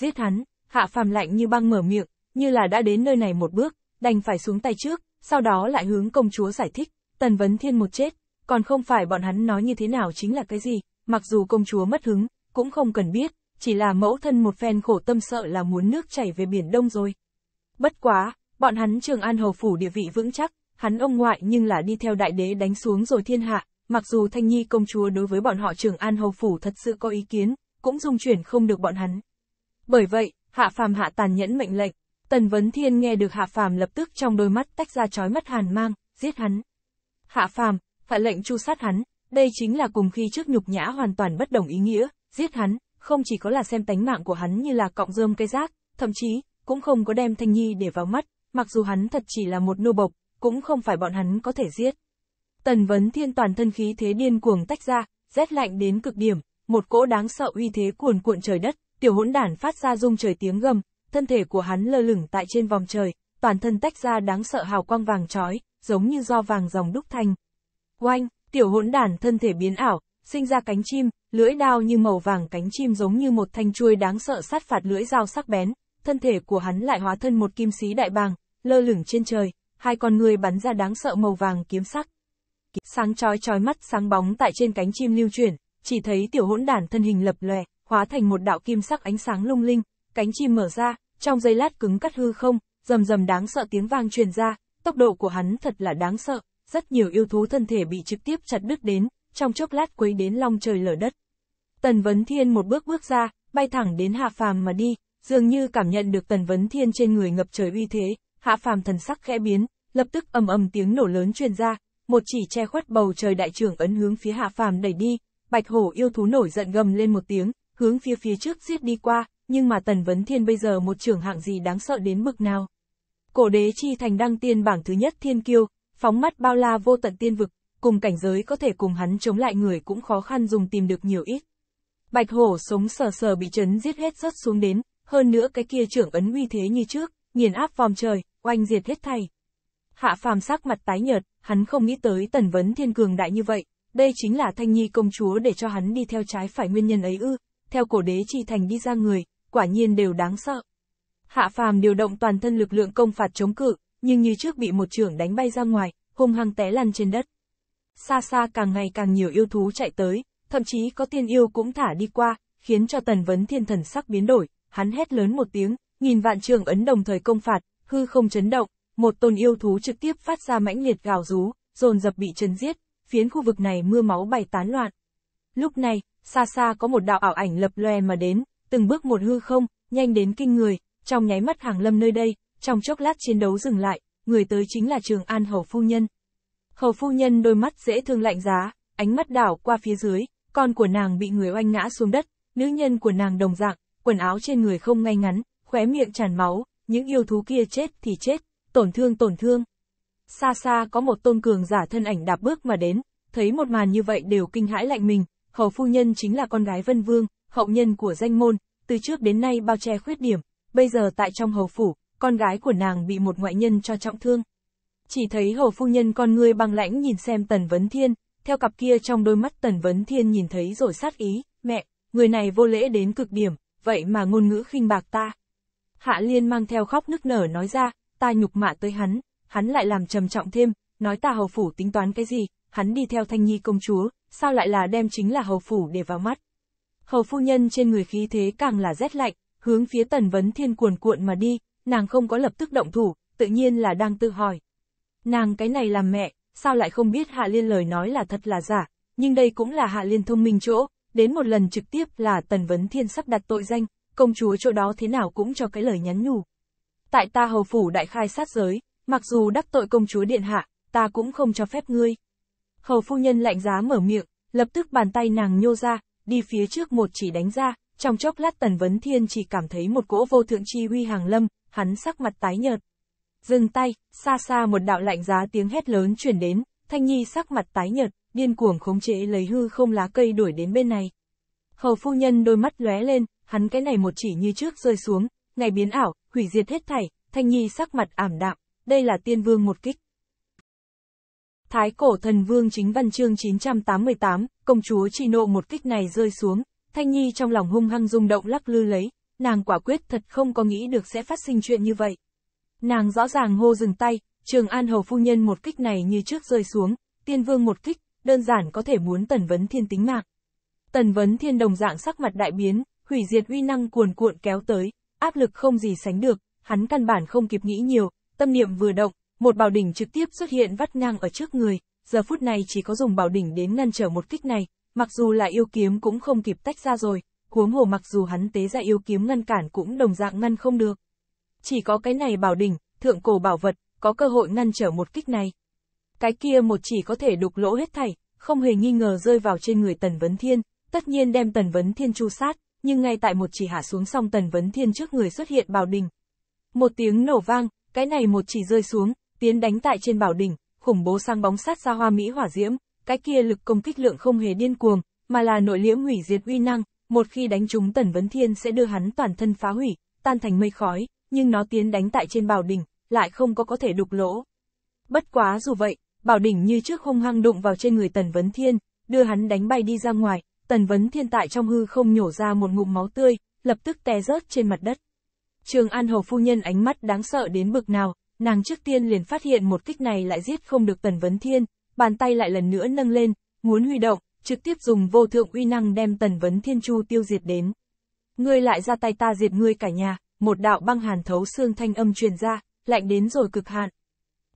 giết hắn, hạ phàm lạnh như băng mở miệng, như là đã đến nơi này một bước, đành phải xuống tay trước, sau đó lại hướng công chúa giải thích, tần vấn thiên một chết, còn không phải bọn hắn nói như thế nào chính là cái gì, mặc dù công chúa mất hứng, cũng không cần biết, chỉ là mẫu thân một phen khổ tâm sợ là muốn nước chảy về biển đông rồi. Bất quá, bọn hắn trường an hầu phủ địa vị vững chắc, hắn ông ngoại nhưng là đi theo đại đế đánh xuống rồi thiên hạ, mặc dù thanh nhi công chúa đối với bọn họ trường an hầu phủ thật sự có ý kiến, cũng dung chuyển không được bọn hắn, bởi vậy, Hạ Phàm hạ tàn nhẫn mệnh lệnh, Tần Vấn Thiên nghe được Hạ Phàm lập tức trong đôi mắt tách ra chói mắt hàn mang, giết hắn. Hạ Phàm, hạ lệnh chu sát hắn, đây chính là cùng khi trước nhục nhã hoàn toàn bất đồng ý nghĩa, giết hắn, không chỉ có là xem tánh mạng của hắn như là cọng rơm cây rác, thậm chí, cũng không có đem Thanh Nhi để vào mắt, mặc dù hắn thật chỉ là một nô bộc, cũng không phải bọn hắn có thể giết. Tần Vấn Thiên toàn thân khí thế điên cuồng tách ra, rét lạnh đến cực điểm, một cỗ đáng sợ uy thế cuồn cuộn trời đất, Tiểu hỗn đản phát ra rung trời tiếng gầm, thân thể của hắn lơ lửng tại trên vòng trời, toàn thân tách ra đáng sợ hào quang vàng trói, giống như do vàng dòng đúc thành. Oanh, tiểu hỗn đản thân thể biến ảo, sinh ra cánh chim, lưỡi đao như màu vàng cánh chim giống như một thanh chuôi đáng sợ sát phạt lưỡi dao sắc bén, thân thể của hắn lại hóa thân một kim sĩ đại bàng, lơ lửng trên trời, hai con người bắn ra đáng sợ màu vàng kiếm sắc. Sáng chói chói mắt sáng bóng tại trên cánh chim lưu chuyển, chỉ thấy tiểu hỗn đản thân hình lập lòe, hóa thành một đạo kim sắc ánh sáng lung linh, cánh chim mở ra, trong giây lát cứng cắt hư không, rầm rầm đáng sợ tiếng vang truyền ra, tốc độ của hắn thật là đáng sợ, rất nhiều yêu thú thân thể bị trực tiếp chặt đứt đến, trong chốc lát quấy đến long trời lở đất. Tần Vấn Thiên một bước bước ra, bay thẳng đến Hạ Phàm mà đi, dường như cảm nhận được Tần Vấn Thiên trên người ngập trời uy thế, Hạ Phàm thần sắc khẽ biến, lập tức ầm ầm tiếng nổ lớn truyền ra, một chỉ che khuất bầu trời đại trưởng ấn hướng phía Hạ Phàm đẩy đi, Bạch Hổ yêu thú nổi giận gầm lên một tiếng, hướng phía phía trước giết đi qua, nhưng mà Tần Vấn Thiên bây giờ một trưởng hạng gì đáng sợ đến mức nào. Cổ đế chi thành đăng tiên bảng thứ nhất thiên kiêu, phóng mắt bao la vô tận tiên vực, cùng cảnh giới có thể cùng hắn chống lại người cũng khó khăn dùng tìm được nhiều ít. Bạch hổ sống sờ sờ bị chấn giết hết rớt xuống đến, hơn nữa cái kia trưởng ấn uy thế như trước, nghiền áp vòm trời, oanh diệt hết thay Hạ phàm sắc mặt tái nhợt, hắn không nghĩ tới tần vấn thiên cường đại như vậy, đây chính là thanh nhi công chúa để cho hắn đi theo trái phải nguyên nhân ấy ư, theo cổ đế chi thành đi ra người, quả nhiên đều đáng sợ. Hạ phàm điều động toàn thân lực lượng công phạt chống cự, nhưng như trước bị một trưởng đánh bay ra ngoài, hung hăng té lăn trên đất. Xa xa càng ngày càng nhiều yêu thú chạy tới, thậm chí có tiên yêu cũng thả đi qua, khiến cho tần vấn thiên thần sắc biến đổi, hắn hét lớn một tiếng, nghìn vạn trường ấn đồng thời công phạt, hư không chấn động, một tôn yêu thú trực tiếp phát ra mãnh liệt gào rú, dồn dập bị chấn giết, phiến khu vực này mưa máu bay tán loạn. Lúc này, xa xa có một đạo ảo ảnh lập lòe mà đến, từng bước một hư không, nhanh đến kinh người, trong nháy mắt hàng lâm nơi đây, trong chốc lát chiến đấu dừng lại, người tới chính là Trường An Hầu Phu Nhân. Hầu Phu Nhân đôi mắt dễ thương lạnh giá, ánh mắt đảo qua phía dưới, con của nàng bị người oanh ngã xuống đất, nữ nhân của nàng đồng dạng, quần áo trên người không ngay ngắn, khóe miệng tràn máu, những yêu thú kia chết thì chết, tổn thương tổn thương. Xa xa có một tôn cường giả thân ảnh đạp bước mà đến, thấy một màn như vậy đều kinh hãi lạnh mình, Hầu phu nhân chính là con gái Vân Vương, hậu nhân của danh môn, từ trước đến nay bao che khuyết điểm, bây giờ tại trong hầu phủ, con gái của nàng bị một ngoại nhân cho trọng thương. Chỉ thấy hầu phu nhân con ngươi băng lãnh nhìn xem Tần Vấn Thiên, theo cặp kia trong đôi mắt Tần Vấn Thiên nhìn thấy rồi sát ý, mẹ, người này vô lễ đến cực điểm, vậy mà ngôn ngữ khinh bạc ta. Hạ Liên mang theo khóc nức nở nói ra, ta nhục mạ tới hắn, hắn lại làm trầm trọng thêm, nói ta hầu phủ tính toán cái gì, hắn đi theo Thanh Nhi công chúa, sao lại là đem chính là hầu phủ để vào mắt. Hầu phu nhân trên người khí thế càng là rét lạnh, hướng phía tần vấn thiên cuồn cuộn mà đi, nàng không có lập tức động thủ, tự nhiên là đang tự hỏi. Nàng cái này làm mẹ, sao lại không biết Hạ Liên lời nói là thật là giả, nhưng đây cũng là Hạ Liên thông minh chỗ, đến một lần trực tiếp là Tần Vấn Thiên sắp đặt tội danh, công chúa chỗ đó thế nào cũng cho cái lời nhắn nhủ. Tại ta hầu phủ đại khai sát giới, mặc dù đắc tội công chúa điện hạ, ta cũng không cho phép ngươi. Hầu phu nhân lạnh giá mở miệng, lập tức bàn tay nàng nhô ra, đi phía trước một chỉ đánh ra, trong chốc lát Tần Vấn Thiên chỉ cảm thấy một cỗ vô thượng chi huy hàng lâm, hắn sắc mặt tái nhợt. Dừng tay, xa xa một đạo lạnh giá tiếng hét lớn truyền đến, Thanh Nhi sắc mặt tái nhợt, điên cuồng khống chế lấy hư không lá cây đuổi đến bên này. Hầu phu nhân đôi mắt lóe lên, hắn cái này một chỉ như trước rơi xuống, ngày biến ảo, hủy diệt hết thảy, Thanh Nhi sắc mặt ảm đạm, đây là tiên vương một kích. Thái cổ thần vương chính văn chương 988, công chúa chỉ nộ một kích này rơi xuống, Thanh Nhi trong lòng hung hăng rung động lắc lư lấy, nàng quả quyết thật không có nghĩ được sẽ phát sinh chuyện như vậy. Nàng rõ ràng hô dừng tay, trường an hầu phu nhân một kích này như trước rơi xuống, tiên vương một kích, đơn giản có thể muốn tần vấn thiên tính mạng. Tần vấn thiên đồng dạng sắc mặt đại biến, hủy diệt uy năng cuồn cuộn kéo tới, áp lực không gì sánh được, hắn căn bản không kịp nghĩ nhiều, tâm niệm vừa động, một bảo đỉnh trực tiếp xuất hiện vắt ngang ở trước người, giờ phút này chỉ có dùng bảo đỉnh đến ngăn trở một kích này, mặc dù là yêu kiếm cũng không kịp tách ra rồi, huống hồ mặc dù hắn tế ra yêu kiếm ngăn cản cũng đồng dạng ngăn không được. Chỉ có cái này bảo đỉnh, thượng cổ bảo vật, có cơ hội ngăn trở một kích này. Cái kia một chỉ có thể đục lỗ hết thảy, không hề nghi ngờ rơi vào trên người Tần Vấn Thiên, tất nhiên đem Tần Vấn Thiên chu sát, nhưng ngay tại một chỉ hạ xuống xong Tần Vấn Thiên trước người xuất hiện bảo đỉnh. Một tiếng nổ vang, cái này một chỉ rơi xuống, tiến đánh tại trên bảo đỉnh, khủng bố sang bóng sát ra hoa mỹ hỏa diễm, cái kia lực công kích lượng không hề điên cuồng, mà là nội liễm hủy diệt uy năng, một khi đánh trúng Tần Vấn Thiên sẽ đưa hắn toàn thân phá hủy, tan thành mây khói, nhưng nó tiến đánh tại trên bảo đỉnh, lại không có có thể đục lỗ. Bất quá dù vậy, bảo đỉnh như trước hung hăng đụng vào trên người Tần Vấn Thiên, đưa hắn đánh bay đi ra ngoài, Tần Vấn Thiên tại trong hư không nhổ ra một ngụm máu tươi, lập tức té rớt trên mặt đất. Trường An hồ phu nhân ánh mắt đáng sợ đến bực nào, nàng trước tiên liền phát hiện một kích này lại giết không được Tần Vấn Thiên, bàn tay lại lần nữa nâng lên, muốn huy động, trực tiếp dùng vô thượng uy năng đem Tần Vấn Thiên Chu tiêu diệt đến. Ngươi lại ra tay ta diệt ngươi cả nhà, một đạo băng hàn thấu xương thanh âm truyền ra, lạnh đến rồi cực hạn.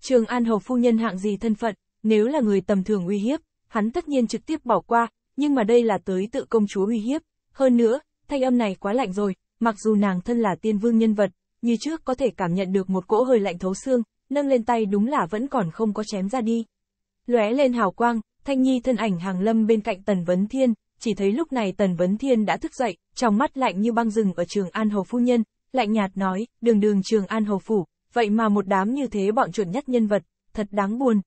Trường An Hầu Phu Nhân hạng gì thân phận, nếu là người tầm thường uy hiếp, hắn tất nhiên trực tiếp bỏ qua, nhưng mà đây là tới tự công chúa uy hiếp. Hơn nữa, thanh âm này quá lạnh rồi, mặc dù nàng thân là tiên vương nhân vật, như trước có thể cảm nhận được một cỗ hơi lạnh thấu xương, nâng lên tay đúng là vẫn còn không có chém ra đi. Lóe lên hào quang, Thanh Nhi thân ảnh hàng lâm bên cạnh Tần Vấn Thiên, chỉ thấy lúc này Tần Vấn Thiên đã thức dậy, trong mắt lạnh như băng rừng ở trường An Hầu Phu Nhân, lạnh nhạt nói, đường đường trường An Hầu Phủ, vậy mà một đám như thế bọn chuẩn nhất nhân vật, thật đáng buồn.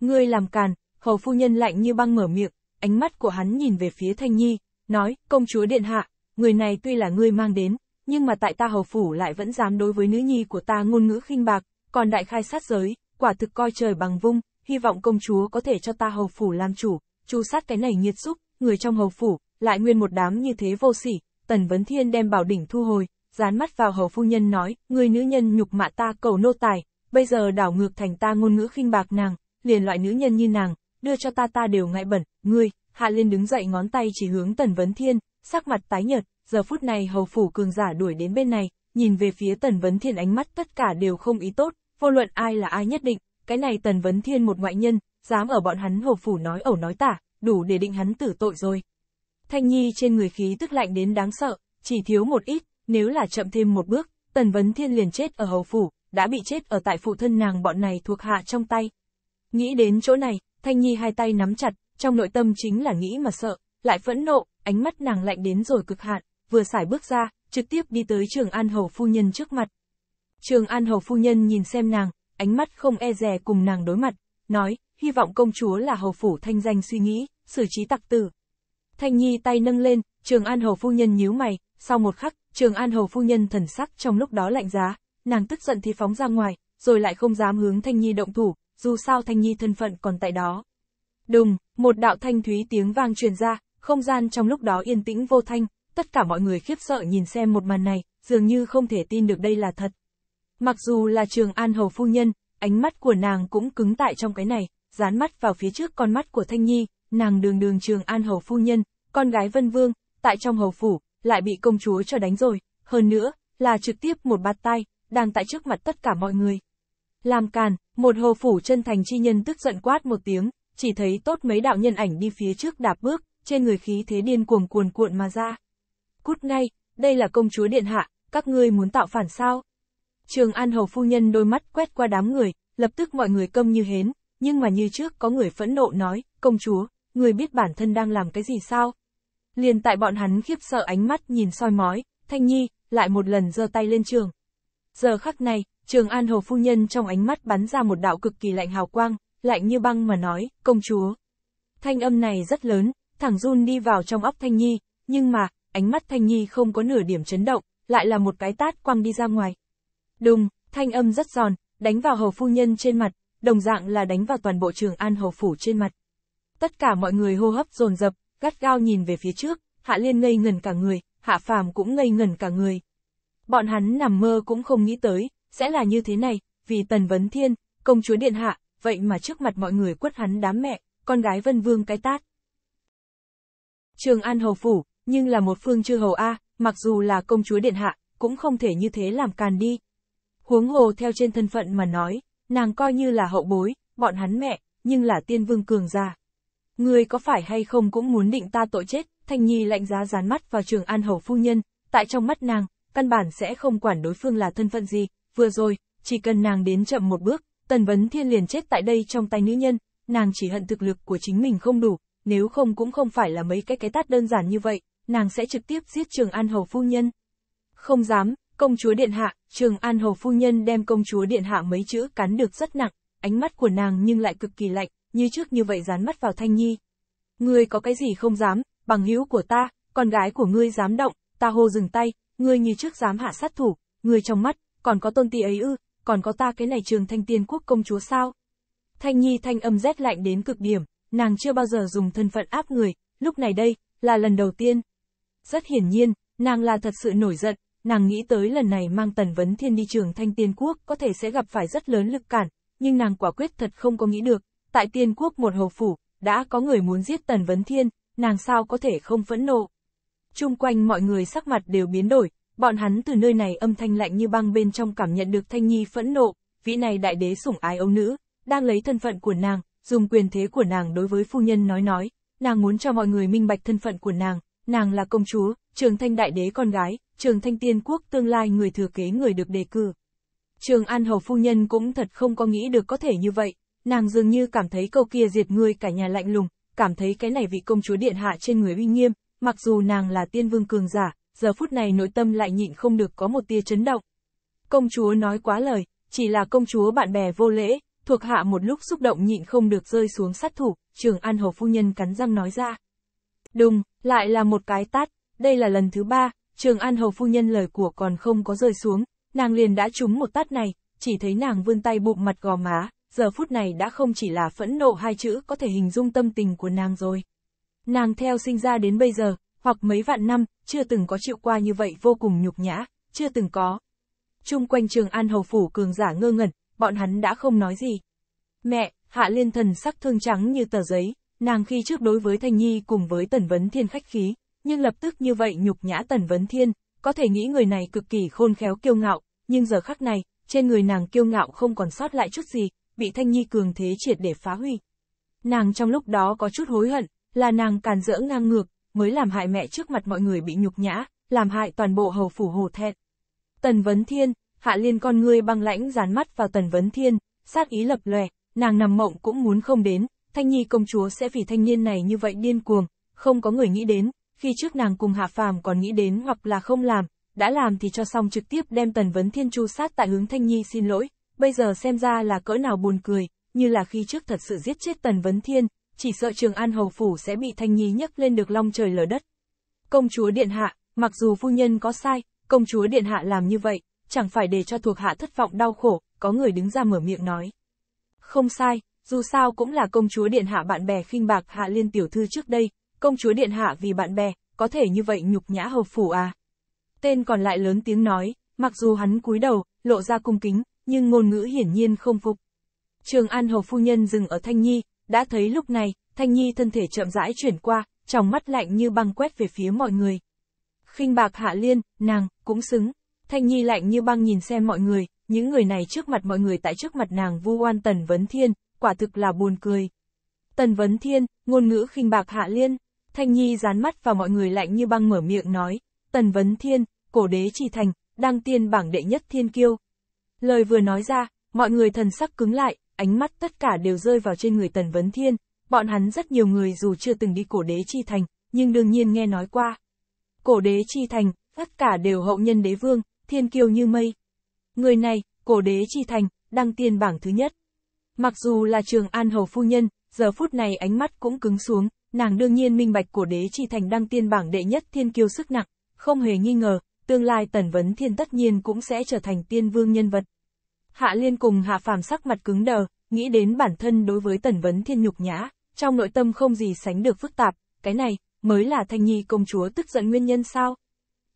Ngươi làm càn, Hầu Phu Nhân lạnh như băng mở miệng, ánh mắt của hắn nhìn về phía Thanh Nhi, nói, công chúa Điện Hạ, người này tuy là ngươi mang đến, nhưng mà tại ta hầu phủ lại vẫn dám đối với nữ nhi của ta ngôn ngữ khinh bạc, còn đại khai sát giới, quả thực coi trời bằng vung, hy vọng công chúa có thể cho ta hầu phủ làm chủ, chu sát cái này nhiệt xúc, người trong hầu phủ, lại nguyên một đám như thế vô sỉ, tần vấn thiên đem bảo đỉnh thu hồi, dán mắt vào hầu phu nhân nói, người nữ nhân nhục mạ ta cầu nô tài, bây giờ đảo ngược thành ta ngôn ngữ khinh bạc nàng, liền loại nữ nhân như nàng, đưa cho ta ta đều ngại bẩn, ngươi, hạ liên đứng dậy ngón tay chỉ hướng tần vấn thiên, sắc mặt tái nhợt, giờ phút này hầu phủ cường giả đuổi đến bên này, nhìn về phía Tần Vấn Thiên ánh mắt tất cả đều không ý tốt, vô luận ai là ai nhất định, cái này Tần Vấn Thiên một ngoại nhân, dám ở bọn hắn hầu phủ nói ẩu nói tả, đủ để định hắn tử tội rồi. Thanh Nhi trên người khí tức lạnh đến đáng sợ, chỉ thiếu một ít, nếu là chậm thêm một bước, Tần Vấn Thiên liền chết ở hầu phủ, đã bị chết ở tại phụ thân nàng bọn này thuộc hạ trong tay. Nghĩ đến chỗ này, Thanh Nhi hai tay nắm chặt, trong nội tâm chính là nghĩ mà sợ, lại phẫn nộ, ánh mắt nàng lạnh đến rồi cực hạn, vừa xài bước ra, trực tiếp đi tới trường An Hầu Phu Nhân trước mặt. Trường An Hầu Phu Nhân nhìn xem nàng, ánh mắt không e dè cùng nàng đối mặt, nói, hy vọng công chúa là hầu phủ thanh danh suy nghĩ, xử trí tặc tử. Thanh Nhi tay nâng lên, Trường An Hầu Phu Nhân nhíu mày, sau một khắc, Trường An Hầu Phu Nhân thần sắc trong lúc đó lạnh giá, nàng tức giận thì phóng ra ngoài, rồi lại không dám hướng Thanh Nhi động thủ, dù sao Thanh Nhi thân phận còn tại đó. Đùng, một đạo thanh thúy tiếng vang truyền ra, không gian trong lúc đó yên tĩnh vô thanh, tất cả mọi người khiếp sợ nhìn xem một màn này, dường như không thể tin được đây là thật. Mặc dù là trường An Hầu Phu Nhân, ánh mắt của nàng cũng cứng tại trong cái này, dán mắt vào phía trước con mắt của Thanh Nhi, nàng đường đường trường An Hầu Phu Nhân, con gái Vân Vương, tại trong Hầu Phủ, lại bị công chúa cho đánh rồi, hơn nữa, là trực tiếp một bạt tay, đang tại trước mặt tất cả mọi người. Làm càn, một Hầu Phủ chân thành chi nhân tức giận quát một tiếng, chỉ thấy tốt mấy đạo nhân ảnh đi phía trước đạp bước, trên người khí thế điên cuồng cuồn cuộn mà ra cút ngay, đây là công chúa điện hạ, các ngươi muốn tạo phản sao? Trường An Hầu Phu Nhân đôi mắt quét qua đám người, lập tức mọi người câm như hến, nhưng mà như trước có người phẫn nộ nói, công chúa, người biết bản thân đang làm cái gì sao? Liền tại bọn hắn khiếp sợ ánh mắt nhìn soi mói, Thanh Nhi, lại một lần giơ tay lên trường. Giờ khắc này, Trường An Hầu Phu Nhân trong ánh mắt bắn ra một đạo cực kỳ lạnh hào quang, lạnh như băng mà nói, công chúa. Thanh âm này rất lớn, thẳng run đi vào trong óc Thanh Nhi, nhưng mà, ánh mắt Thanh Nhi không có nửa điểm chấn động, lại là một cái tát quăng đi ra ngoài. Đùng, thanh âm rất giòn, đánh vào hầu phu nhân trên mặt, đồng dạng là đánh vào toàn bộ trường an hầu phủ trên mặt. Tất cả mọi người hô hấp dồn dập, gắt gao nhìn về phía trước, Hạ Liên ngây ngần cả người, Hạ Phàm cũng ngây ngần cả người. Bọn hắn nằm mơ cũng không nghĩ tới, sẽ là như thế này, vì Tần Vấn Thiên, công chúa Điện Hạ, vậy mà trước mặt mọi người quất hắn đám mẹ, con gái Vân Vương cái tát. Trường An Hầu Phủ, nhưng là một phương chư hầu A, mặc dù là công chúa điện hạ, cũng không thể như thế làm càn đi. Huống hồ theo trên thân phận mà nói, nàng coi như là hậu bối, bọn hắn mẹ, nhưng là tiên vương cường gia. Người có phải hay không cũng muốn định ta tội chết, Thanh Nhi lạnh giá dán mắt vào trường an hầu phu nhân, tại trong mắt nàng, căn bản sẽ không quản đối phương là thân phận gì, vừa rồi, chỉ cần nàng đến chậm một bước, tần vấn thiên liền chết tại đây trong tay nữ nhân, nàng chỉ hận thực lực của chính mình không đủ, nếu không cũng không phải là mấy cái cái tát đơn giản như vậy nàng sẽ trực tiếp giết Trường An Hầu Phu Nhân. Không dám, công chúa Điện Hạ, Trường An Hầu Phu Nhân đem công chúa Điện Hạ mấy chữ cắn được rất nặng, ánh mắt của nàng nhưng lại cực kỳ lạnh, như trước như vậy dán mắt vào Thanh Nhi. Ngươi có cái gì không dám, bằng hữu của ta, con gái của ngươi dám động, ta hô dừng tay, ngươi như trước dám hạ sát thủ, ngươi trong mắt, còn có tôn tì ấy ư, còn có ta cái này trường thanh tiên quốc công chúa sao? Thanh Nhi thanh âm rét lạnh đến cực điểm, nàng chưa bao giờ dùng thân phận áp người, lúc này đây, là lần đầu tiên, rất hiển nhiên, nàng là thật sự nổi giận, nàng nghĩ tới lần này mang Tần Vấn Thiên đi trường thanh tiên quốc có thể sẽ gặp phải rất lớn lực cản, nhưng nàng quả quyết thật không có nghĩ được, tại tiên quốc một hầu phủ, đã có người muốn giết Tần Vấn Thiên, nàng sao có thể không phẫn nộ. Trung quanh mọi người sắc mặt đều biến đổi, bọn hắn từ nơi này âm thanh lạnh như băng bên trong cảm nhận được Thanh Nhi phẫn nộ, vị này đại đế sủng ái ông nữ, đang lấy thân phận của nàng, dùng quyền thế của nàng đối với phu nhân nói nói, nàng muốn cho mọi người minh bạch thân phận của nàng, nàng là công chúa, trường thanh đại đế con gái, trường thanh tiên quốc tương lai người thừa kế người được đề cử. Trường An Hầu Phu Nhân cũng thật không có nghĩ được có thể như vậy, nàng dường như cảm thấy câu kia diệt người cả nhà lạnh lùng, cảm thấy cái này vị công chúa điện hạ trên người uy nghiêm, mặc dù nàng là tiên vương cường giả, giờ phút này nội tâm lại nhịn không được có một tia chấn động. Công chúa nói quá lời, chỉ là công chúa bạn bè vô lễ, thuộc hạ một lúc xúc động nhịn không được rơi xuống sát thủ, trường An Hầu Phu Nhân cắn răng nói ra. Đùng, lại là một cái tát, đây là lần thứ ba, Trường An Hầu Phu Nhân lời của còn không có rơi xuống, nàng liền đã trúng một tát này, chỉ thấy nàng vươn tay bụng mặt gò má, giờ phút này đã không chỉ là phẫn nộ hai chữ có thể hình dung tâm tình của nàng rồi. Nàng theo sinh ra đến bây giờ, hoặc mấy vạn năm, chưa từng có chịu qua như vậy vô cùng nhục nhã, chưa từng có. Trung quanh trường An Hầu Phủ cường giả ngơ ngẩn, bọn hắn đã không nói gì. Mẹ, hạ liên thần sắc thương trắng như tờ giấy, Nàng khi trước đối với Thanh Nhi cùng với Tần Vấn Thiên khách khí, nhưng lập tức như vậy nhục nhã Tần Vấn Thiên, có thể nghĩ người này cực kỳ khôn khéo kiêu ngạo, nhưng giờ khắc này, trên người nàng kiêu ngạo không còn sót lại chút gì, bị Thanh Nhi cường thế triệt để phá hủy. Nàng trong lúc đó có chút hối hận, là nàng càn rỡ ngang ngược, mới làm hại mẹ trước mặt mọi người bị nhục nhã, làm hại toàn bộ hầu phủ hồ thẹn. Tần Vấn Thiên, Hạ Liên con ngươi băng lãnh dán mắt vào Tần Vấn Thiên, sát ý lập lòe, nàng nằm mộng cũng muốn không đến, Thanh Nhi công chúa sẽ vì thanh niên này như vậy điên cuồng, không có người nghĩ đến, khi trước nàng cùng Hạ Phàm còn nghĩ đến hoặc là không làm, đã làm thì cho xong trực tiếp đem Tần Vấn Thiên Chu sát tại hướng Thanh Nhi xin lỗi, bây giờ xem ra là cỡ nào buồn cười, như là khi trước thật sự giết chết Tần Vấn Thiên, chỉ sợ Trường An Hầu Phủ sẽ bị Thanh Nhi nhấc lên được long trời lở đất. Công chúa Điện Hạ, mặc dù phu nhân có sai, công chúa Điện Hạ làm như vậy, chẳng phải để cho thuộc hạ thất vọng đau khổ, có người đứng ra mở miệng nói. Không sai, dù sao cũng là công chúa điện hạ bạn bè khinh bạc hạ liên tiểu thư trước đây, công chúa điện hạ vì bạn bè, có thể như vậy nhục nhã hầu phủ à. Tên còn lại lớn tiếng nói, mặc dù hắn cúi đầu, lộ ra cung kính, nhưng ngôn ngữ hiển nhiên không phục. Trường An hầu phu nhân dừng ở Thanh Nhi, đã thấy lúc này, Thanh Nhi thân thể chậm rãi chuyển qua, trong mắt lạnh như băng quét về phía mọi người. Khinh bạc hạ liên, nàng, cũng xứng. Thanh Nhi lạnh như băng nhìn xem mọi người, những người này trước mặt mọi người tại trước mặt nàng vu oan tần vấn thiên, quả thực là buồn cười. Tần Vấn Thiên, ngôn ngữ khinh bạc Hạ Liên, Thanh Nhi dán mắt vào mọi người lạnh như băng mở miệng nói, Tần Vấn Thiên, cổ đế chi thành, đang tiên bảng đệ nhất thiên kiêu. Lời vừa nói ra, mọi người thần sắc cứng lại, ánh mắt tất cả đều rơi vào trên người Tần Vấn Thiên, bọn hắn rất nhiều người dù chưa từng đi cổ đế chi thành, nhưng đương nhiên nghe nói qua. Cổ đế chi thành, tất cả đều hậu nhân đế vương, thiên kiêu như mây. Người này, cổ đế chi thành, đăng tiên bảng thứ nhất. Mặc dù là trường An Hầu Phu Nhân, giờ phút này ánh mắt cũng cứng xuống, nàng đương nhiên minh bạch của đế chi thành đăng tiên bảng đệ nhất thiên kiêu sức nặng, không hề nghi ngờ, tương lai tần vấn thiên tất nhiên cũng sẽ trở thành tiên vương nhân vật. Hạ Liên cùng Hạ Phàm sắc mặt cứng đờ, nghĩ đến bản thân đối với tần vấn thiên nhục nhã, trong nội tâm không gì sánh được phức tạp, cái này, mới là thanh nhi công chúa tức giận nguyên nhân sao?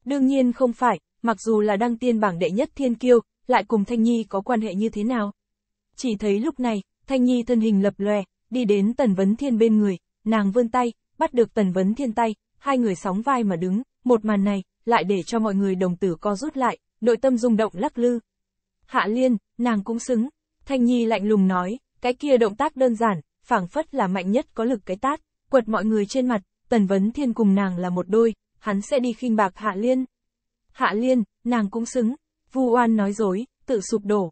Đương nhiên không phải, mặc dù là đăng tiên bảng đệ nhất thiên kiêu, lại cùng thanh nhi có quan hệ như thế nào? chỉ thấy lúc này, Thanh Nhi thân hình lập lòe, đi đến Tần Vấn Thiên bên người, nàng vươn tay, bắt được Tần Vấn Thiên tay, hai người sóng vai mà đứng, một màn này, lại để cho mọi người đồng tử co rút lại, nội tâm rung động lắc lư. Hạ Liên, nàng cũng xứng, Thanh Nhi lạnh lùng nói, cái kia động tác đơn giản, phảng phất là mạnh nhất có lực cái tát, quật mọi người trên mặt, Tần Vấn Thiên cùng nàng là một đôi, hắn sẽ đi khinh bạc Hạ Liên. Hạ Liên, nàng cũng xứng, Vu Oan nói dối, tự sụp đổ,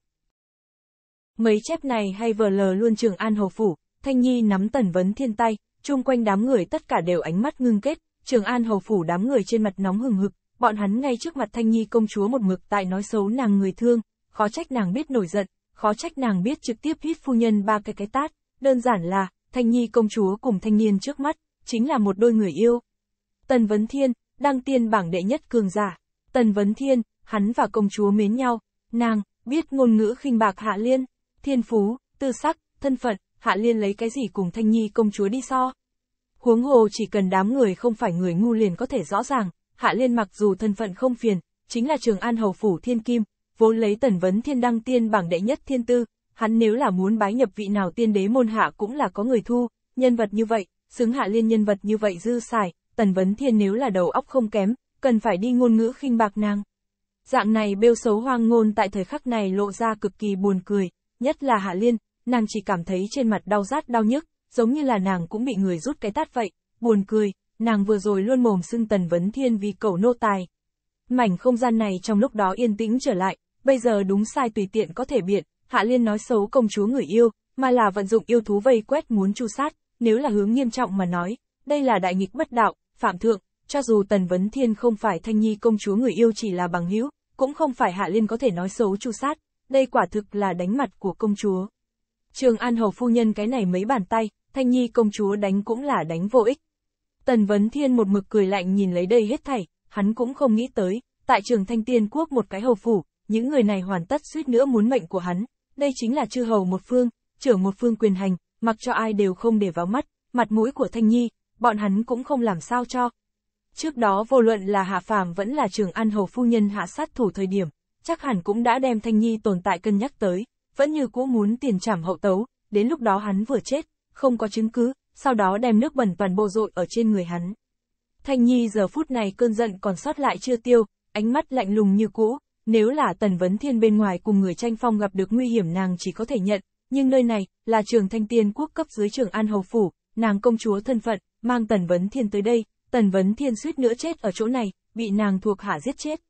Mấy chép này hay vờ lờ luôn trường an hồ phủ, Thanh Nhi nắm tần vấn thiên tay, chung quanh đám người tất cả đều ánh mắt ngưng kết, trường an hồ phủ đám người trên mặt nóng hừng hực, bọn hắn ngay trước mặt Thanh Nhi công chúa một mực tại nói xấu nàng người thương, khó trách nàng biết nổi giận, khó trách nàng biết trực tiếp hít phu nhân ba cái cái tát, đơn giản là, Thanh Nhi công chúa cùng thanh niên trước mắt, chính là một đôi người yêu. Tần Vấn Thiên, đăng tiên bảng đệ nhất cường giả. Tần Vấn Thiên, hắn và công chúa mến nhau, nàng, biết ngôn ngữ khinh bạc hạ liên thiên phú, tư sắc, thân phận, Hạ Liên lấy cái gì cùng Thanh Nhi công chúa đi so. Huống hồ chỉ cần đám người không phải người ngu liền có thể rõ ràng, Hạ Liên mặc dù thân phận không phiền, chính là trường an hầu phủ thiên kim, vốn lấy tần vấn thiên đăng tiên bảng đệ nhất thiên tư, hắn nếu là muốn bái nhập vị nào tiên đế môn hạ cũng là có người thu, nhân vật như vậy, xứng Hạ Liên nhân vật như vậy dư xài, tần vấn thiên nếu là đầu óc không kém, cần phải đi ngôn ngữ khinh bạc nàng. Dạng này bêu xấu hoang ngôn tại thời khắc này lộ ra cực kỳ buồn cười, nhất là Hạ Liên, nàng chỉ cảm thấy trên mặt đau rát đau nhức, giống như là nàng cũng bị người rút cái tát vậy, buồn cười, nàng vừa rồi luôn mồm xưng Tần Vấn Thiên vì cầu nô tài. Mảnh không gian này trong lúc đó yên tĩnh trở lại, bây giờ đúng sai tùy tiện có thể biện, Hạ Liên nói xấu công chúa người yêu, mà là vận dụng yêu thú vây quét muốn chu sát, nếu là hướng nghiêm trọng mà nói, đây là đại nghịch bất đạo, phạm thượng, cho dù Tần Vấn Thiên không phải thanh nhi công chúa người yêu chỉ là bằng hữu, cũng không phải Hạ Liên có thể nói xấu chu sát, đây quả thực là đánh mặt của công chúa. Trường An Hầu Phu Nhân cái này mấy bàn tay, Thanh Nhi công chúa đánh cũng là đánh vô ích. Tần Vấn Thiên một mực cười lạnh nhìn lấy đây hết thảy, hắn cũng không nghĩ tới, tại trường Thanh Tiên Quốc một cái hầu phủ, những người này hoàn tất suýt nữa muốn mệnh của hắn, đây chính là chư hầu một phương, trưởng một phương quyền hành, mặc cho ai đều không để vào mắt, mặt mũi của Thanh Nhi, bọn hắn cũng không làm sao cho. Trước đó vô luận là Hạ Phàm vẫn là trường An Hầu Phu Nhân hạ sát thủ thời điểm, chắc hẳn cũng đã đem Thanh Nhi tồn tại cân nhắc tới, vẫn như cũ muốn tiền trảm hậu tấu, đến lúc đó hắn vừa chết, không có chứng cứ, sau đó đem nước bẩn toàn bộ dội ở trên người hắn. Thanh Nhi giờ phút này cơn giận còn sót lại chưa tiêu, ánh mắt lạnh lùng như cũ, nếu là Tần Vấn Thiên bên ngoài cùng người tranh phong gặp được nguy hiểm nàng chỉ có thể nhận, nhưng nơi này, là trường thanh tiên quốc cấp dưới trường An Hầu Phủ, nàng công chúa thân phận, mang Tần Vấn Thiên tới đây, Tần Vấn Thiên suýt nữa chết ở chỗ này, bị nàng thuộc hạ giết chết,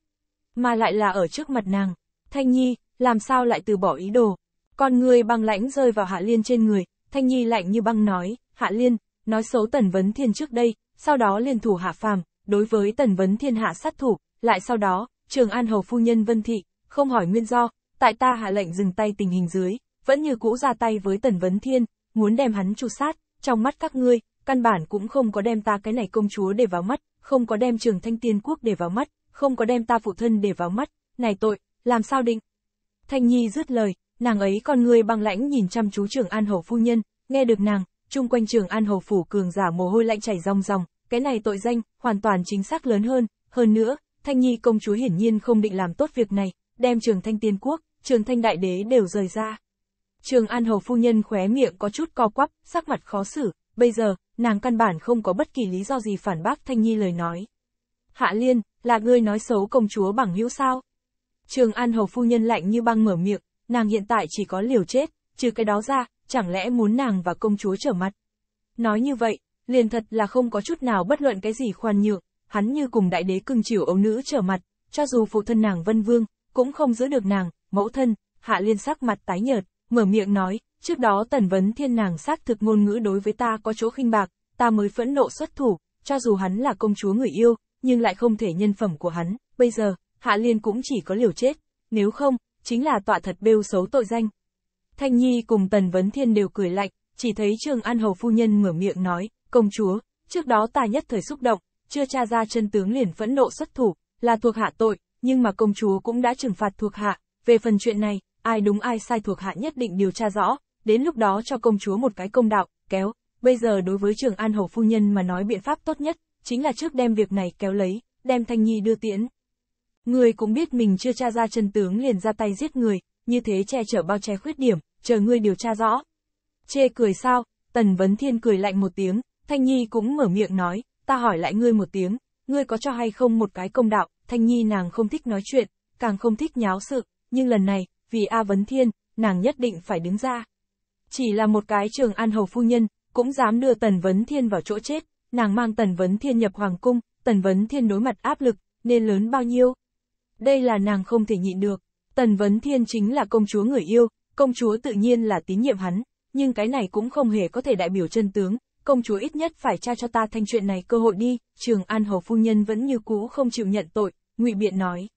mà lại là ở trước mặt nàng. Thanh Nhi, làm sao lại từ bỏ ý đồ? Con người băng lãnh rơi vào Hạ Liên trên người, Thanh Nhi lạnh như băng nói, Hạ Liên, nói xấu Tần Vấn Thiên trước đây, sau đó liên thủ Hạ Phàm, đối với Tần Vấn Thiên hạ sát thủ, lại sau đó, Trường An Hầu Phu Nhân Vân Thị, không hỏi nguyên do, tại ta hạ lệnh dừng tay tình hình dưới, vẫn như cũ ra tay với Tần Vấn Thiên, muốn đem hắn tru sát, trong mắt các ngươi, căn bản cũng không có đem ta cái này công chúa để vào mắt, không có đem trường thanh tiên quốc để vào mắt, không có đem ta phụ thân để vào mắt, này tội, làm sao định? Thanh Nhi dứt lời, nàng ấy con người băng lãnh nhìn chăm chú trưởng An Hầu Phu Nhân, nghe được nàng, chung quanh trường An Hầu Phủ cường giả mồ hôi lạnh chảy ròng ròng, cái này tội danh, hoàn toàn chính xác lớn hơn, hơn nữa, Thanh Nhi công chúa hiển nhiên không định làm tốt việc này, đem trường Thanh Tiên Quốc, trường Thanh Đại Đế đều rời ra. Trường An Hầu Phu Nhân khóe miệng có chút co quắp, sắc mặt khó xử, bây giờ, nàng căn bản không có bất kỳ lý do gì phản bác Thanh Nhi lời nói. Hạ Liên, là ngươi nói xấu công chúa bằng hữu sao? Trường An Hầu Phu Nhân lạnh như băng mở miệng, nàng hiện tại chỉ có liều chết, trừ cái đó ra, chẳng lẽ muốn nàng và công chúa trở mặt? Nói như vậy, liền thật là không có chút nào bất luận cái gì khoan nhượng, hắn như cùng đại đế cưng chiều ấu nữ trở mặt, cho dù phụ thân nàng Vân Vương, cũng không giữ được nàng, mẫu thân, hạ liên sắc mặt tái nhợt, mở miệng nói, trước đó tần vấn thiên nàng xác thực ngôn ngữ đối với ta có chỗ khinh bạc, ta mới phẫn nộ xuất thủ, cho dù hắn là công chúa người yêu, nhưng lại không thể nhân phẩm của hắn, bây giờ, Hạ Liên cũng chỉ có liều chết, nếu không, chính là tọa thật bêu xấu tội danh. Thanh Nhi cùng Tần Vấn Thiên đều cười lạnh, chỉ thấy Trương An Hầu Phu Nhân mở miệng nói, công chúa, trước đó ta nhất thời xúc động, chưa tra ra chân tướng liền phẫn nộ xuất thủ, là thuộc hạ tội, nhưng mà công chúa cũng đã trừng phạt thuộc hạ, về phần chuyện này, ai đúng ai sai thuộc hạ nhất định điều tra rõ, đến lúc đó cho công chúa một cái công đạo, kéo, bây giờ đối với Trường An Hầu Phu Nhân mà nói biện pháp tốt nhất, chính là trước đem việc này kéo lấy, đem Thanh Nhi đưa tiễn. Người cũng biết mình chưa tra ra chân tướng liền ra tay giết người, như thế che chở bao che khuyết điểm, chờ ngươi điều tra rõ. Chê cười sao, Tần Vấn Thiên cười lạnh một tiếng, Thanh Nhi cũng mở miệng nói, ta hỏi lại ngươi một tiếng, ngươi có cho hay không một cái công đạo, Thanh Nhi nàng không thích nói chuyện, càng không thích nháo sự, nhưng lần này, vì A Vấn Thiên, nàng nhất định phải đứng ra. Chỉ là một cái trường an hầu phu nhân, cũng dám đưa Tần Vấn Thiên vào chỗ chết, nàng mang Tần Vấn Thiên nhập Hoàng Cung, Tần Vấn Thiên đối mặt áp lực, nên lớn bao nhiêu. Đây là nàng không thể nhịn được, Tần Vấn Thiên chính là công chúa người yêu, công chúa tự nhiên là tín nhiệm hắn, nhưng cái này cũng không hề có thể đại biểu chân tướng, công chúa ít nhất phải tra cho ta thanh chuyện này cơ hội đi, trường An Hầu Phu Nhân vẫn như cũ không chịu nhận tội, ngụy Biện nói.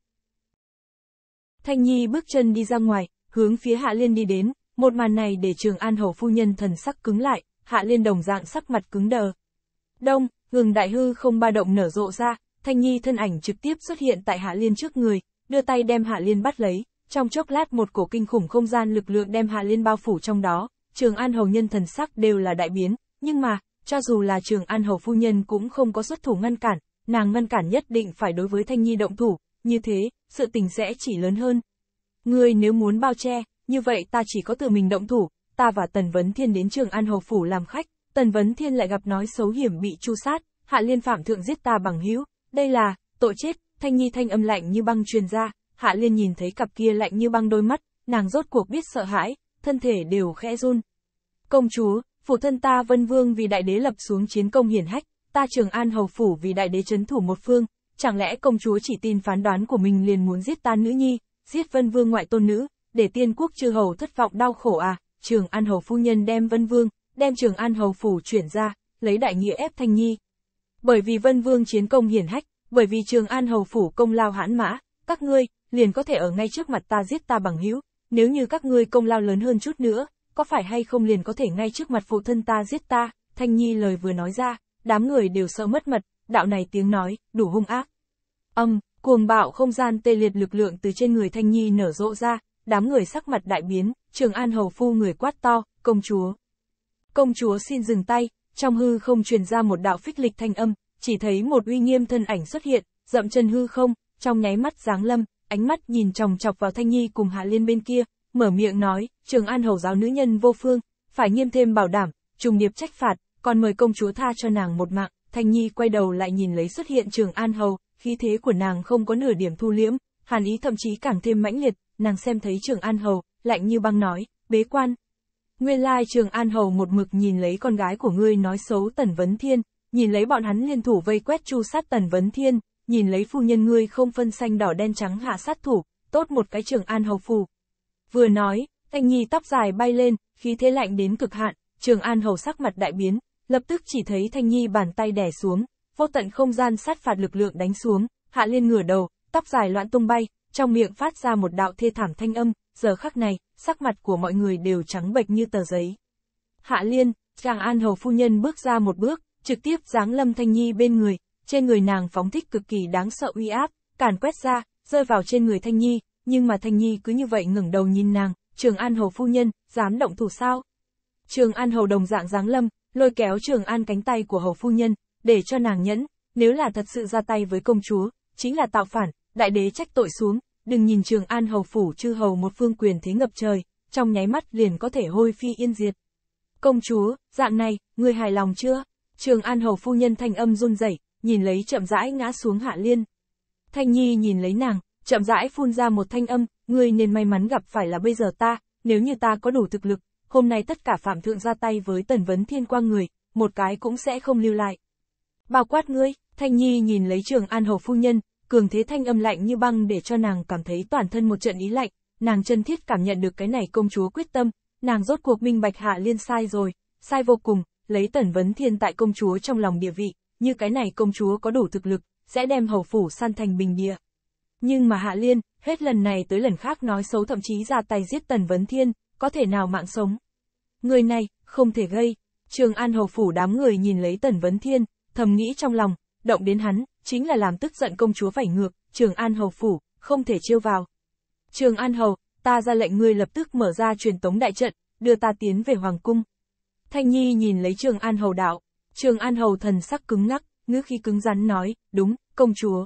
Thanh Nhi bước chân đi ra ngoài, hướng phía Hạ Liên đi đến, một màn này để trường An Hầu Phu Nhân thần sắc cứng lại, Hạ Liên đồng dạng sắc mặt cứng đờ, Đông, hường đại hư không ba động nở rộ ra, Thanh Nhi thân ảnh trực tiếp xuất hiện tại Hạ Liên trước người, đưa tay đem Hạ Liên bắt lấy, trong chốc lát một cổ kinh khủng không gian lực lượng đem Hạ Liên bao phủ trong đó, Trường An Hầu nhân thần sắc đều là đại biến, nhưng mà, cho dù là Trường An Hầu phu nhân cũng không có xuất thủ ngăn cản, nàng ngăn cản nhất định phải đối với Thanh Nhi động thủ, như thế, sự tình sẽ chỉ lớn hơn. Ngươi nếu muốn bao che, như vậy ta chỉ có tự mình động thủ, ta và Tần Vấn Thiên đến Trường An Hầu phủ làm khách, Tần Vấn Thiên lại gặp nói xấu hiểm bị chu sát, hạ liên phạm thượng giết ta bằng hữu, đây là, tội chết, thanh nhi thanh âm lạnh như băng truyền ra, hạ liên nhìn thấy cặp kia lạnh như băng đôi mắt, nàng rốt cuộc biết sợ hãi, thân thể đều khẽ run. Công chúa, phụ thân ta vân vương vì đại đế lập xuống chiến công hiển hách, ta trường an hầu phủ vì đại đế chấn thủ một phương, chẳng lẽ công chúa chỉ tin phán đoán của mình liền muốn giết ta nữ nhi, giết vân vương ngoại tôn nữ, để tiên quốc chư hầu thất vọng đau khổ à, trường an hầu phu nhân đem vân vương, đem Trường An Hầu Phủ chuyển ra, lấy đại nghĩa ép Thanh Nhi. Bởi vì Vân Vương chiến công hiển hách, bởi vì Trường An Hầu Phủ công lao hãn mã, các ngươi, liền có thể ở ngay trước mặt ta giết ta bằng hữu, nếu như các ngươi công lao lớn hơn chút nữa, có phải hay không liền có thể ngay trước mặt phụ thân ta giết ta, Thanh Nhi lời vừa nói ra, đám người đều sợ mất mật, đạo này tiếng nói, đủ hung ác. Âm, cuồng bạo không gian tê liệt lực lượng từ trên người Thanh Nhi nở rộ ra, đám người sắc mặt đại biến, Trường An Hầu Phu người quát to, công chúa, Công chúa xin dừng tay, trong hư không truyền ra một đạo phích lịch thanh âm, chỉ thấy một uy nghiêm thân ảnh xuất hiện, dậm chân hư không, trong nháy mắt giáng lâm, ánh mắt nhìn chòng chọc vào Thanh Nhi cùng Hạ Liên bên kia, mở miệng nói, trường an hầu giáo nữ nhân vô phương, phải nghiêm thêm bảo đảm, trùng điệp trách phạt, còn mời công chúa tha cho nàng một mạng, Thanh Nhi quay đầu lại nhìn lấy xuất hiện trường an hầu, khí thế của nàng không có nửa điểm thu liễm, hàn ý thậm chí càng thêm mãnh liệt, nàng xem thấy trường an hầu, lạnh như băng nói, bế quan, Nguyên lai Trường An Hầu một mực nhìn lấy con gái của ngươi nói xấu Tần Vấn Thiên, nhìn lấy bọn hắn liên thủ vây quét chu sát Tần Vấn Thiên, nhìn lấy phu nhân ngươi không phân xanh đỏ đen trắng hạ sát thủ, tốt một cái Trường An Hầu phù. Vừa nói, Thanh Nhi tóc dài bay lên, khí thế lạnh đến cực hạn, Trường An Hầu sắc mặt đại biến, lập tức chỉ thấy Thanh Nhi bàn tay đè xuống, vô tận không gian sát phạt lực lượng đánh xuống, hạ liên ngửa đầu, tóc dài loạn tung bay, trong miệng phát ra một đạo thê thảm thanh âm, giờ khắc này, sắc mặt của mọi người đều trắng bệch như tờ giấy. Hạ Liên, Giang An Hầu Phu Nhân bước ra một bước, trực tiếp giáng Lâm Thanh Nhi bên người, trên người nàng phóng thích cực kỳ đáng sợ uy áp, càn quét ra, rơi vào trên người Thanh Nhi, nhưng mà Thanh Nhi cứ như vậy ngẩng đầu nhìn nàng, Trường An Hầu Phu Nhân, dám động thủ sao? Trường An Hầu đồng dạng giáng Lâm, lôi kéo Trường An cánh tay của Hầu Phu Nhân, để cho nàng nhẫn, nếu là thật sự ra tay với công chúa, chính là tạo phản, đại đế trách tội xuống, đừng nhìn Trường An Hầu Phủ chư hầu một phương quyền thế ngập trời, trong nháy mắt liền có thể hôi phi yên diệt. Công chúa, dạng này, người hài lòng chưa? Trường An Hầu Phu Nhân thanh âm run rẩy nhìn lấy chậm rãi ngã xuống Hạ Liên. Thanh Nhi nhìn lấy nàng, chậm rãi phun ra một thanh âm, ngươi nên may mắn gặp phải là bây giờ ta, nếu như ta có đủ thực lực, hôm nay tất cả phạm thượng ra tay với tần vấn thiên quang người, một cái cũng sẽ không lưu lại. Bao quát ngươi, Thanh Nhi nhìn lấy trường an hầu phu nhân, cường thế thanh âm lạnh như băng để cho nàng cảm thấy toàn thân một trận ý lạnh, nàng chân thiết cảm nhận được cái này công chúa quyết tâm, nàng rốt cuộc minh bạch hạ liên sai rồi, sai vô cùng, lấy tần vấn thiên tại công chúa trong lòng địa vị, như cái này công chúa có đủ thực lực, sẽ đem hầu phủ san thành bình địa. Nhưng mà hạ liên, hết lần này tới lần khác nói xấu thậm chí ra tay giết tần vấn thiên, có thể nào mạng sống. Người này, không thể gây, trường an hầu phủ đám người nhìn lấy tần vấn thiên, thầm nghĩ trong lòng, động đến hắn, chính là làm tức giận công chúa phải ngược, Trường An Hầu Phủ, không thể chiêu vào. Trường An Hầu, ta ra lệnh ngươi lập tức mở ra truyền tống đại trận, đưa ta tiến về Hoàng Cung. Thanh Nhi nhìn lấy Trường An Hầu đạo, Trường An Hầu thần sắc cứng ngắc, ngữ khi cứng rắn nói, đúng, công chúa.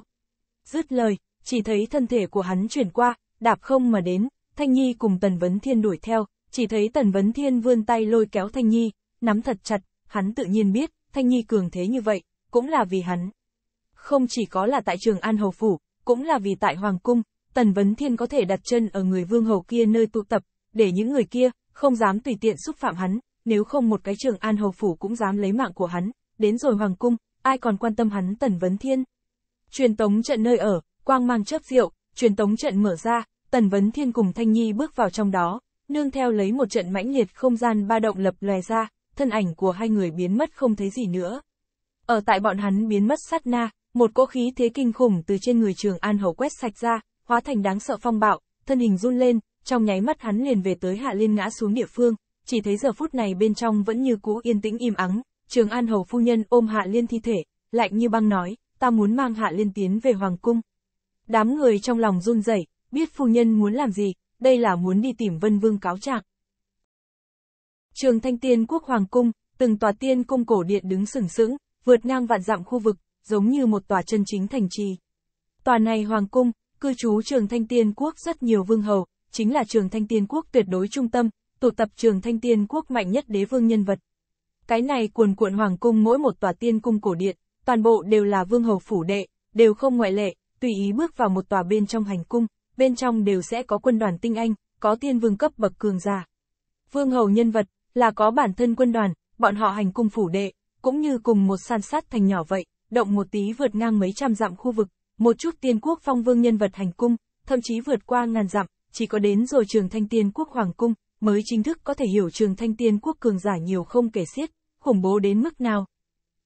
Dứt lời, chỉ thấy thân thể của hắn chuyển qua, đạp không mà đến, Thanh Nhi cùng Tần Vấn Thiên đuổi theo, chỉ thấy Tần Vấn Thiên vươn tay lôi kéo Thanh Nhi, nắm thật chặt, hắn tự nhiên biết, Thanh Nhi cường thế như vậy, cũng là vì hắn. Không chỉ có là tại trường An Hầu Phủ, cũng là vì tại Hoàng Cung, Tần Vấn Thiên có thể đặt chân ở người vương hầu kia nơi tụ tập, để những người kia, không dám tùy tiện xúc phạm hắn, nếu không một cái trường An Hầu Phủ cũng dám lấy mạng của hắn, đến rồi Hoàng Cung, ai còn quan tâm hắn Tần Vấn Thiên. Truyền tống trận nơi ở, quang mang chớp diệu truyền tống trận mở ra, Tần Vấn Thiên cùng Thanh Nhi bước vào trong đó, nương theo lấy một trận mãnh liệt không gian ba động lập lòe ra, thân ảnh của hai người biến mất không thấy gì nữa. Ở tại bọn hắn biến mất sát na, một cỗ khí thế kinh khủng từ trên người Trường An Hầu quét sạch ra, hóa thành đáng sợ phong bạo, thân hình run lên, trong nháy mắt hắn liền về tới Hạ Liên ngã xuống địa phương, chỉ thấy giờ phút này bên trong vẫn như cũ yên tĩnh im ắng, Trường An Hầu phu nhân ôm Hạ Liên thi thể, lạnh như băng nói, ta muốn mang Hạ Liên tiến về Hoàng Cung. Đám người trong lòng run rẩy, biết phu nhân muốn làm gì, đây là muốn đi tìm Vân Vương cáo trạng. Trường Thanh Tiên Quốc Hoàng Cung, từng tòa tiên cung cổ điện đứng sừng sững, vượt ngang vạn dặm khu vực, giống như một tòa chân chính thành trì. Tòa này hoàng cung, cư trú trường thanh tiên quốc rất nhiều vương hầu, chính là trường thanh tiên quốc tuyệt đối trung tâm, tụ tập trường thanh tiên quốc mạnh nhất đế vương nhân vật. Cái này cuồn cuộn hoàng cung mỗi một tòa tiên cung cổ điện, toàn bộ đều là vương hầu phủ đệ, đều không ngoại lệ, tùy ý bước vào một tòa bên trong hành cung, bên trong đều sẽ có quân đoàn tinh anh, có tiên vương cấp bậc cường giả. Vương hầu nhân vật, là có bản thân quân đoàn, bọn họ hành cung phủ đệ, cũng như cùng một san sát thành nhỏ vậy, động một tí vượt ngang mấy trăm dặm khu vực, một chút tiên quốc phong vương nhân vật hành cung, thậm chí vượt qua ngàn dặm, chỉ có đến rồi trường thanh tiên quốc hoàng cung, mới chính thức có thể hiểu trường thanh tiên quốc cường giả nhiều không kể xiết, khủng bố đến mức nào.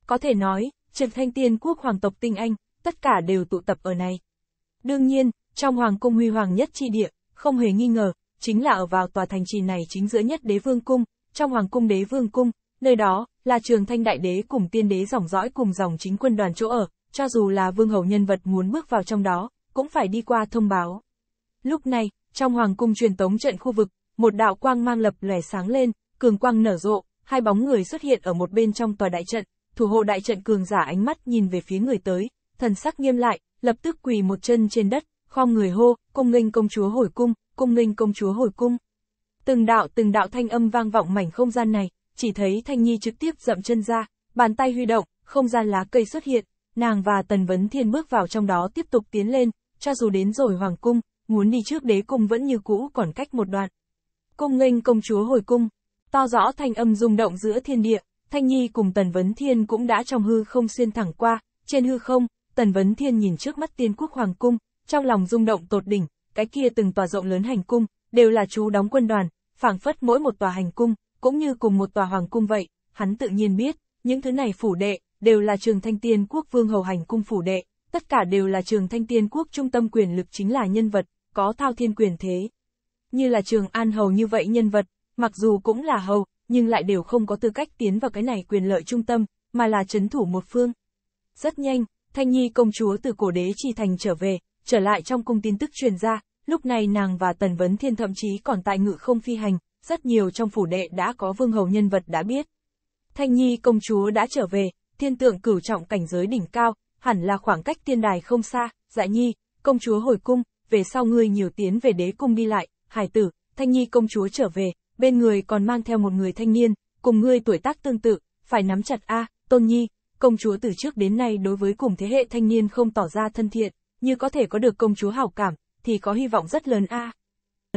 Có thể nói, trường thanh tiên quốc hoàng tộc tinh Anh, tất cả đều tụ tập ở này. Đương nhiên, trong hoàng cung huy hoàng nhất chi địa, không hề nghi ngờ, chính là ở vào tòa thành trì này chính giữa nhất đế vương cung, trong hoàng cung đế vương cung, Nơi đó, là trường thanh đại đế cùng tiên đế dòng dõi cùng dòng chính quân đoàn chỗ ở, cho dù là vương hầu nhân vật muốn bước vào trong đó, cũng phải đi qua thông báo. Lúc này, trong hoàng cung truyền tống trận khu vực, một đạo quang mang lập lòe sáng lên, cường quang nở rộ, hai bóng người xuất hiện ở một bên trong tòa đại trận, thủ hộ đại trận cường giả ánh mắt nhìn về phía người tới, thần sắc nghiêm lại, lập tức quỳ một chân trên đất, khom người hô, cung nghênh công chúa hồi cung, cung nghênh công chúa hồi cung. Từng đạo từng đạo thanh âm vang vọng mảnh không gian này, chỉ thấy Thanh Nhi trực tiếp dậm chân ra, bàn tay huy động, không gian lá cây xuất hiện, nàng và Tần Vấn Thiên bước vào trong đó tiếp tục tiến lên, cho dù đến rồi Hoàng Cung, muốn đi trước đế cung vẫn như cũ còn cách một đoạn. Cung nghênh công chúa hồi cung, to rõ thanh âm rung động giữa thiên địa, Thanh Nhi cùng Tần Vấn Thiên cũng đã trong hư không xuyên thẳng qua, trên hư không, Tần Vấn Thiên nhìn trước mắt tiên quốc Hoàng Cung, trong lòng rung động tột đỉnh, cái kia từng tòa rộng lớn hành cung, đều là chú đóng quân đoàn, phảng phất mỗi một tòa hành cung, cũng như cùng một tòa hoàng cung vậy, hắn tự nhiên biết, những thứ này phủ đệ, đều là trường thanh tiên quốc vương hầu hành cung phủ đệ, tất cả đều là trường thanh tiên quốc trung tâm quyền lực chính là nhân vật, có thao thiên quyền thế. Như là trường an hầu như vậy nhân vật, mặc dù cũng là hầu, nhưng lại đều không có tư cách tiến vào cái này quyền lợi trung tâm, mà là chấn thủ một phương. Rất nhanh, Thanh Nhi công chúa từ cổ đế chi thành trở về, trở lại trong cung tin tức truyền ra, lúc này nàng và Tần Vấn Thiên thậm chí còn tại ngự không phi hành, rất nhiều trong phủ đệ đã có vương hầu nhân vật đã biết. Thanh Nhi công chúa đã trở về, thiên tượng cửu trọng cảnh giới đỉnh cao, hẳn là khoảng cách tiên đài không xa, dạ nhi, công chúa hồi cung, về sau ngươi nhiều tiến về đế cung đi lại, hải tử, Thanh Nhi công chúa trở về, bên người còn mang theo một người thanh niên, cùng ngươi tuổi tác tương tự, phải nắm chặt a, Tôn Nhi, công chúa từ trước đến nay đối với cùng thế hệ thanh niên không tỏ ra thân thiện, như có thể có được công chúa hảo cảm, thì có hy vọng rất lớn a.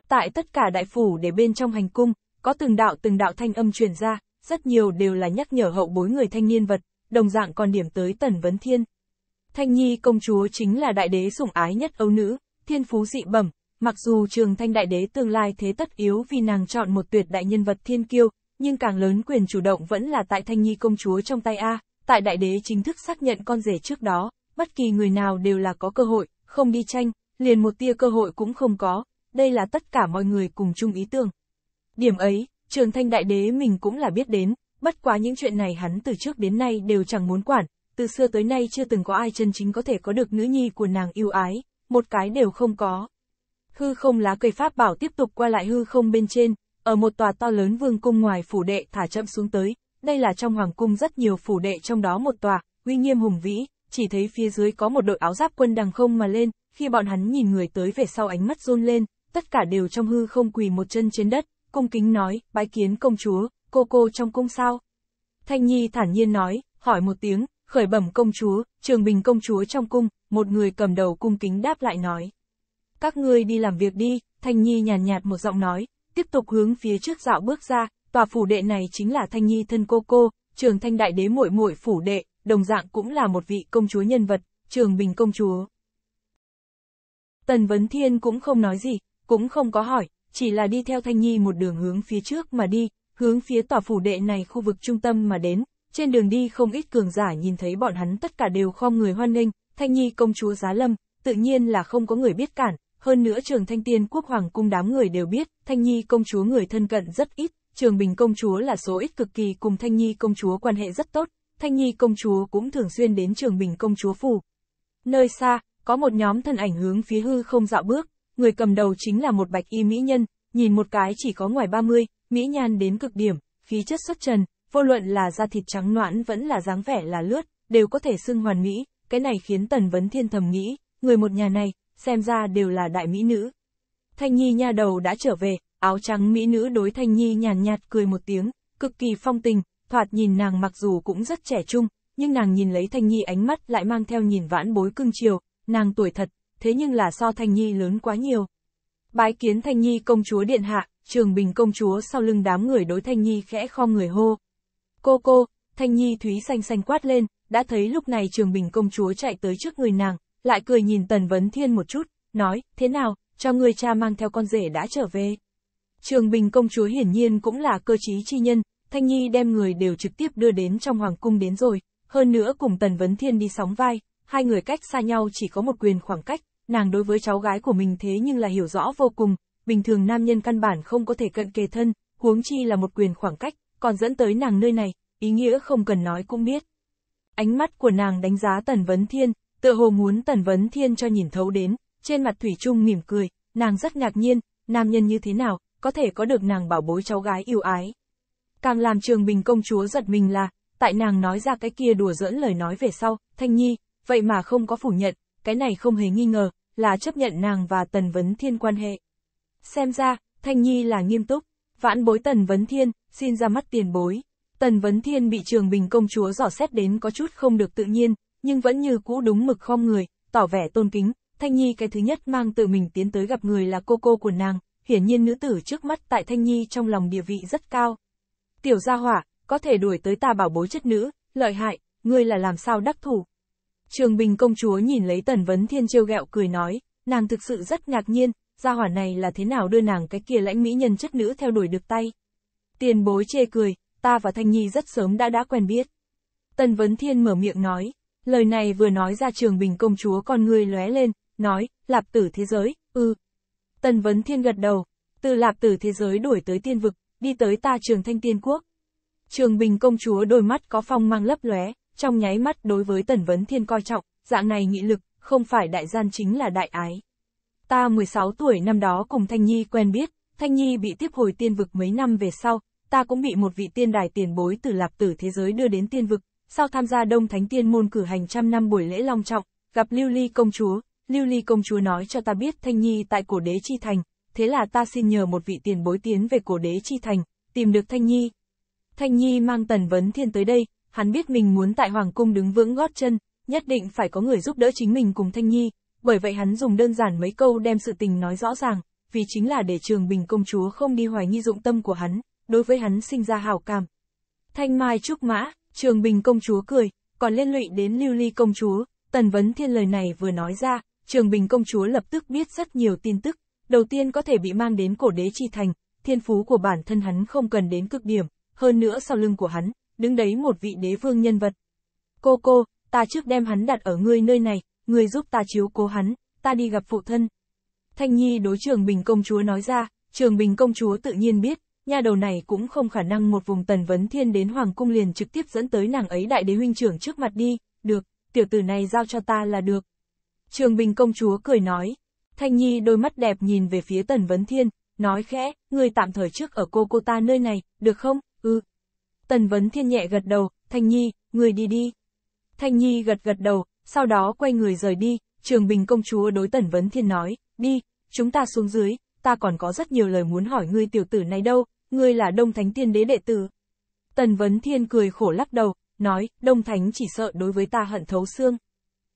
Tại tất cả đại phủ để bên trong hành cung, có từng đạo từng đạo thanh âm truyền ra, rất nhiều đều là nhắc nhở hậu bối người thanh niên vật, đồng dạng còn điểm tới Tần Vấn Thiên. Thanh Nhi công chúa chính là đại đế sủng ái nhất âu nữ, thiên phú dị bẩm, mặc dù trường thanh đại đế tương lai thế tất yếu vì nàng chọn một tuyệt đại nhân vật thiên kiêu, nhưng càng lớn quyền chủ động vẫn là tại Thanh Nhi công chúa trong tay A, tại đại đế chính thức xác nhận con rể trước đó, bất kỳ người nào đều là có cơ hội, không đi tranh, liền một tia cơ hội cũng không có, đây là tất cả mọi người cùng chung ý tưởng. Điểm ấy, trường thanh đại đế mình cũng là biết đến, bất quá những chuyện này hắn từ trước đến nay đều chẳng muốn quản, từ xưa tới nay chưa từng có ai chân chính có thể có được nữ nhi của nàng yêu ái, một cái đều không có. Hư không lá cây pháp bảo tiếp tục qua lại hư không bên trên, ở một tòa to lớn vương cung ngoài phủ đệ thả chậm xuống tới, đây là trong hoàng cung rất nhiều phủ đệ trong đó một tòa, uy nghiêm hùng vĩ, chỉ thấy phía dưới có một đội áo giáp quân đằng không mà lên, khi bọn hắn nhìn người tới về sau ánh mắt run lên, tất cả đều trong hư không quỳ một chân trên đất, cung kính nói, bái kiến công chúa, cô cô trong cung sao? Thanh Nhi thản nhiên nói, hỏi một tiếng, khởi bẩm công chúa, trường bình công chúa trong cung, một người cầm đầu cung kính đáp lại nói. Các ngươi đi làm việc đi, Thanh Nhi nhàn nhạt, nhạt một giọng nói, tiếp tục hướng phía trước dạo bước ra, tòa phủ đệ này chính là Thanh Nhi thân cô cô, trường thanh đại đế muội muội phủ đệ, đồng dạng cũng là một vị công chúa nhân vật, trường bình công chúa. Tần Vấn Thiên cũng không nói gì, cũng không có hỏi, chỉ là đi theo Thanh Nhi một đường hướng phía trước mà đi, hướng phía tòa phủ đệ này khu vực trung tâm mà đến, trên đường đi không ít cường giả nhìn thấy bọn hắn tất cả đều không người hoan nghênh, Thanh Nhi công chúa Giá Lâm, tự nhiên là không có người biết cản, hơn nữa trường Thanh Tiên Quốc Hoàng cung đám người đều biết, Thanh Nhi công chúa người thân cận rất ít, trường Bình công chúa là số ít cực kỳ cùng Thanh Nhi công chúa quan hệ rất tốt, Thanh Nhi công chúa cũng thường xuyên đến trường Bình công chúa phủ. Nơi xa, có một nhóm thân ảnh hướng phía hư không dạo bước, người cầm đầu chính là một bạch y mỹ nhân, nhìn một cái chỉ có ngoài 30, mỹ nhan đến cực điểm, khí chất xuất trần, vô luận là da thịt trắng noãn vẫn là dáng vẻ là lướt, đều có thể xưng hoàn mỹ, cái này khiến Tần Vấn Thiên thầm nghĩ, người một nhà này, xem ra đều là đại mỹ nữ. Thanh Nhi nha đầu đã trở về, áo trắng mỹ nữ đối Thanh Nhi nhàn nhạt, cười một tiếng, cực kỳ phong tình, thoạt nhìn nàng mặc dù cũng rất trẻ trung, nhưng nàng nhìn lấy Thanh Nhi ánh mắt lại mang theo nhìn vãn bối cưng chiều, nàng tuổi thật, thế nhưng là so Thanh Nhi lớn quá nhiều. Bái kiến Thanh Nhi công chúa điện hạ, Trường Bình công chúa sau lưng đám người đối Thanh Nhi khẽ kho người hô. Cô cô, Thanh Nhi thúy xanh xanh quát lên, đã thấy lúc này Trường Bình công chúa chạy tới trước người nàng, lại cười nhìn Tần Vấn Thiên một chút, nói, thế nào, cho người cha mang theo con rể đã trở về. Trường Bình công chúa hiển nhiên cũng là cơ trí chi nhân, Thanh Nhi đem người đều trực tiếp đưa đến trong hoàng cung đến rồi, hơn nữa cùng Tần Vấn Thiên đi sóng vai, hai người cách xa nhau chỉ có một quyền khoảng cách, Nàng đối với cháu gái của mình thế nhưng là hiểu rõ vô cùng, bình thường nam nhân căn bản không có thể cận kề thân, huống chi là một quyền khoảng cách, còn dẫn tới nàng nơi này, ý nghĩa không cần nói cũng biết. Ánh mắt của nàng đánh giá Tần Vấn Thiên, tựa hồ muốn Tần Vấn Thiên cho nhìn thấu đến, trên mặt Thủy Trung mỉm cười, nàng rất ngạc nhiên, nam nhân như thế nào, có thể có được nàng bảo bối cháu gái yêu ái. Càng làm Trường Bình công chúa giật mình là, tại nàng nói ra cái kia đùa dỡn lời nói về sau, Thanh Nhi, vậy mà không có phủ nhận, cái này không hề nghi ngờ, là chấp nhận nàng và Tần Vấn Thiên quan hệ. Xem ra, Thanh Nhi là nghiêm túc, vãn bối Tần Vấn Thiên, xin ra mắt tiền bối. Tần Vấn Thiên bị Trường Bình công chúa dò xét đến có chút không được tự nhiên, nhưng vẫn như cũ đúng mực khom người, tỏ vẻ tôn kính, Thanh Nhi cái thứ nhất mang tự mình tiến tới gặp người là cô cô của nàng, hiển nhiên nữ tử trước mắt tại Thanh Nhi trong lòng địa vị rất cao. Tiểu gia hỏa, có thể đuổi tới ta bảo bối chất nữ, lợi hại, ngươi là làm sao đắc thủ. Trường Bình công chúa nhìn lấy Tần Vấn Thiên trêu ghẹo cười nói, nàng thực sự rất ngạc nhiên, gia hỏa này là thế nào đưa nàng cái kia lãnh mỹ nhân chất nữ theo đuổi được tay. Tiền bối chê cười, ta và Thanh Nhi rất sớm đã đã quen biết. Tần Vấn Thiên mở miệng nói, lời này vừa nói ra Trường Bình công chúa con người lóe lên, nói, lạp tử thế giới, ư. Ừ. Tần Vấn Thiên gật đầu, từ lạp tử thế giới đuổi tới tiên vực, đi tới ta trường thanh tiên quốc. Trường Bình công chúa đôi mắt có phong mang lấp lóe, trong nháy mắt đối với Tần Vấn Thiên coi trọng, dạng này nghị lực, không phải đại gian chính là đại ái. Ta 16 tuổi năm đó cùng Thanh Nhi quen biết, Thanh Nhi bị tiếp hồi tiên vực mấy năm về sau, ta cũng bị một vị tiên đài tiền bối từ lạp tử thế giới đưa đến tiên vực, sau tham gia Đông Thánh Tiên môn cử hành trăm năm buổi lễ long trọng, gặp Lưu Ly công chúa, Lưu Ly công chúa nói cho ta biết Thanh Nhi tại cổ đế chi thành, thế là ta xin nhờ một vị tiền bối tiến về cổ đế chi thành, tìm được Thanh Nhi. Thanh Nhi mang Tần Vấn Thiên tới đây, hắn biết mình muốn tại Hoàng Cung đứng vững gót chân, nhất định phải có người giúp đỡ chính mình cùng Thanh Nhi, bởi vậy hắn dùng đơn giản mấy câu đem sự tình nói rõ ràng, vì chính là để Trường Bình công chúa không đi hoài nghi dụng tâm của hắn, đối với hắn sinh ra hào cảm. Thanh Mai trúc mã, Trường Bình công chúa cười, còn liên lụy đến Lưu Ly công chúa, Tần Vấn Thiên lời này vừa nói ra, Trường Bình công chúa lập tức biết rất nhiều tin tức, đầu tiên có thể bị mang đến cổ đế chi thành, thiên phú của bản thân hắn không cần đến cực điểm, hơn nữa sau lưng của hắn, đứng đấy một vị đế vương nhân vật. Cô cô, ta trước đem hắn đặt ở ngươi nơi này, ngươi giúp ta chiếu cố hắn, ta đi gặp phụ thân. Thanh Nhi đối trường Bình công chúa nói ra, trường Bình công chúa tự nhiên biết, nhà đầu này cũng không khả năng một vùng tần vấn thiên đến hoàng cung liền trực tiếp dẫn tới nàng ấy đại đế huynh trưởng trước mặt đi, được, tiểu tử này giao cho ta là được. Trường Bình công chúa cười nói, Thanh Nhi đôi mắt đẹp nhìn về phía tần vấn thiên, nói khẽ, ngươi tạm thời trước ở cô cô ta nơi này, được không, ừ, Tần Vấn Thiên nhẹ gật đầu, Thanh Nhi, người đi đi. Thanh Nhi gật gật đầu, sau đó quay người rời đi, Trường Bình công chúa đối Tần Vấn Thiên nói, đi, chúng ta xuống dưới, ta còn có rất nhiều lời muốn hỏi ngươi tiểu tử này đâu, ngươi là Đông Thánh Tiên Đế đệ tử. Tần Vấn Thiên cười khổ lắc đầu, nói, Đông Thánh chỉ sợ đối với ta hận thấu xương.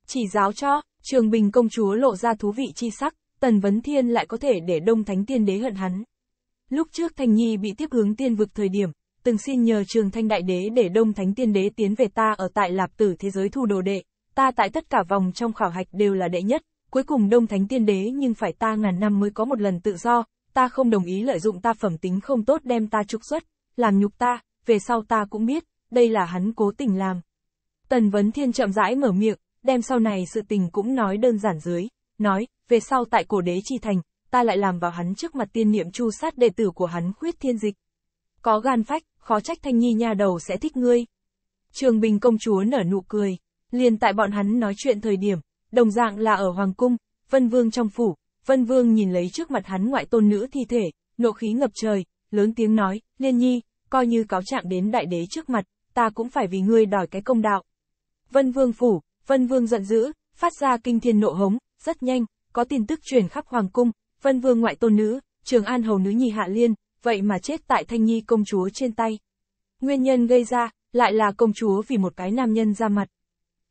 Chỉ giáo cho, Trường Bình công chúa lộ ra thú vị chi sắc, Tần Vấn Thiên lại có thể để Đông Thánh Tiên Đế hận hắn. Lúc trước Thanh Nhi bị tiếp hướng tiên vực thời điểm, từng xin nhờ trường thanh đại đế để đông thánh tiên đế tiến về ta ở tại lạp tử thế giới thu đồ đệ, ta tại tất cả vòng trong khảo hạch đều là đệ nhất, cuối cùng đông thánh tiên đế nhưng phải ta ngàn năm mới có một lần tự do, ta không đồng ý lợi dụng ta phẩm tính không tốt đem ta trục xuất, làm nhục ta, về sau ta cũng biết, đây là hắn cố tình làm. Tần Vấn Thiên chậm rãi mở miệng, đem sau này sự tình cũng nói đơn giản dưới, nói, về sau tại cổ đế chi thành, ta lại làm vào hắn trước mặt tiên niệm chu sát đệ tử của hắn khuyết thiên dịch, có gan phách, khó trách Thanh Nhi nhà đầu sẽ thích ngươi. Trường Bình công chúa nở nụ cười, liền tại bọn hắn nói chuyện thời điểm, đồng dạng là ở Hoàng Cung, Vân Vương trong phủ, Vân Vương nhìn lấy trước mặt hắn ngoại tôn nữ thi thể, nộ khí ngập trời, lớn tiếng nói, Liên Nhi, coi như cáo trạng đến đại đế trước mặt, ta cũng phải vì ngươi đòi cái công đạo. Vân Vương phủ, Vân Vương giận dữ, phát ra kinh thiên nộ hống, rất nhanh, có tin tức truyền khắp Hoàng Cung, Vân Vương ngoại tôn nữ, Trường An Hầu Nữ Nhi Hạ Liên, vậy mà chết tại Thanh Nhi công chúa trên tay. Nguyên nhân gây ra, lại là công chúa vì một cái nam nhân ra mặt.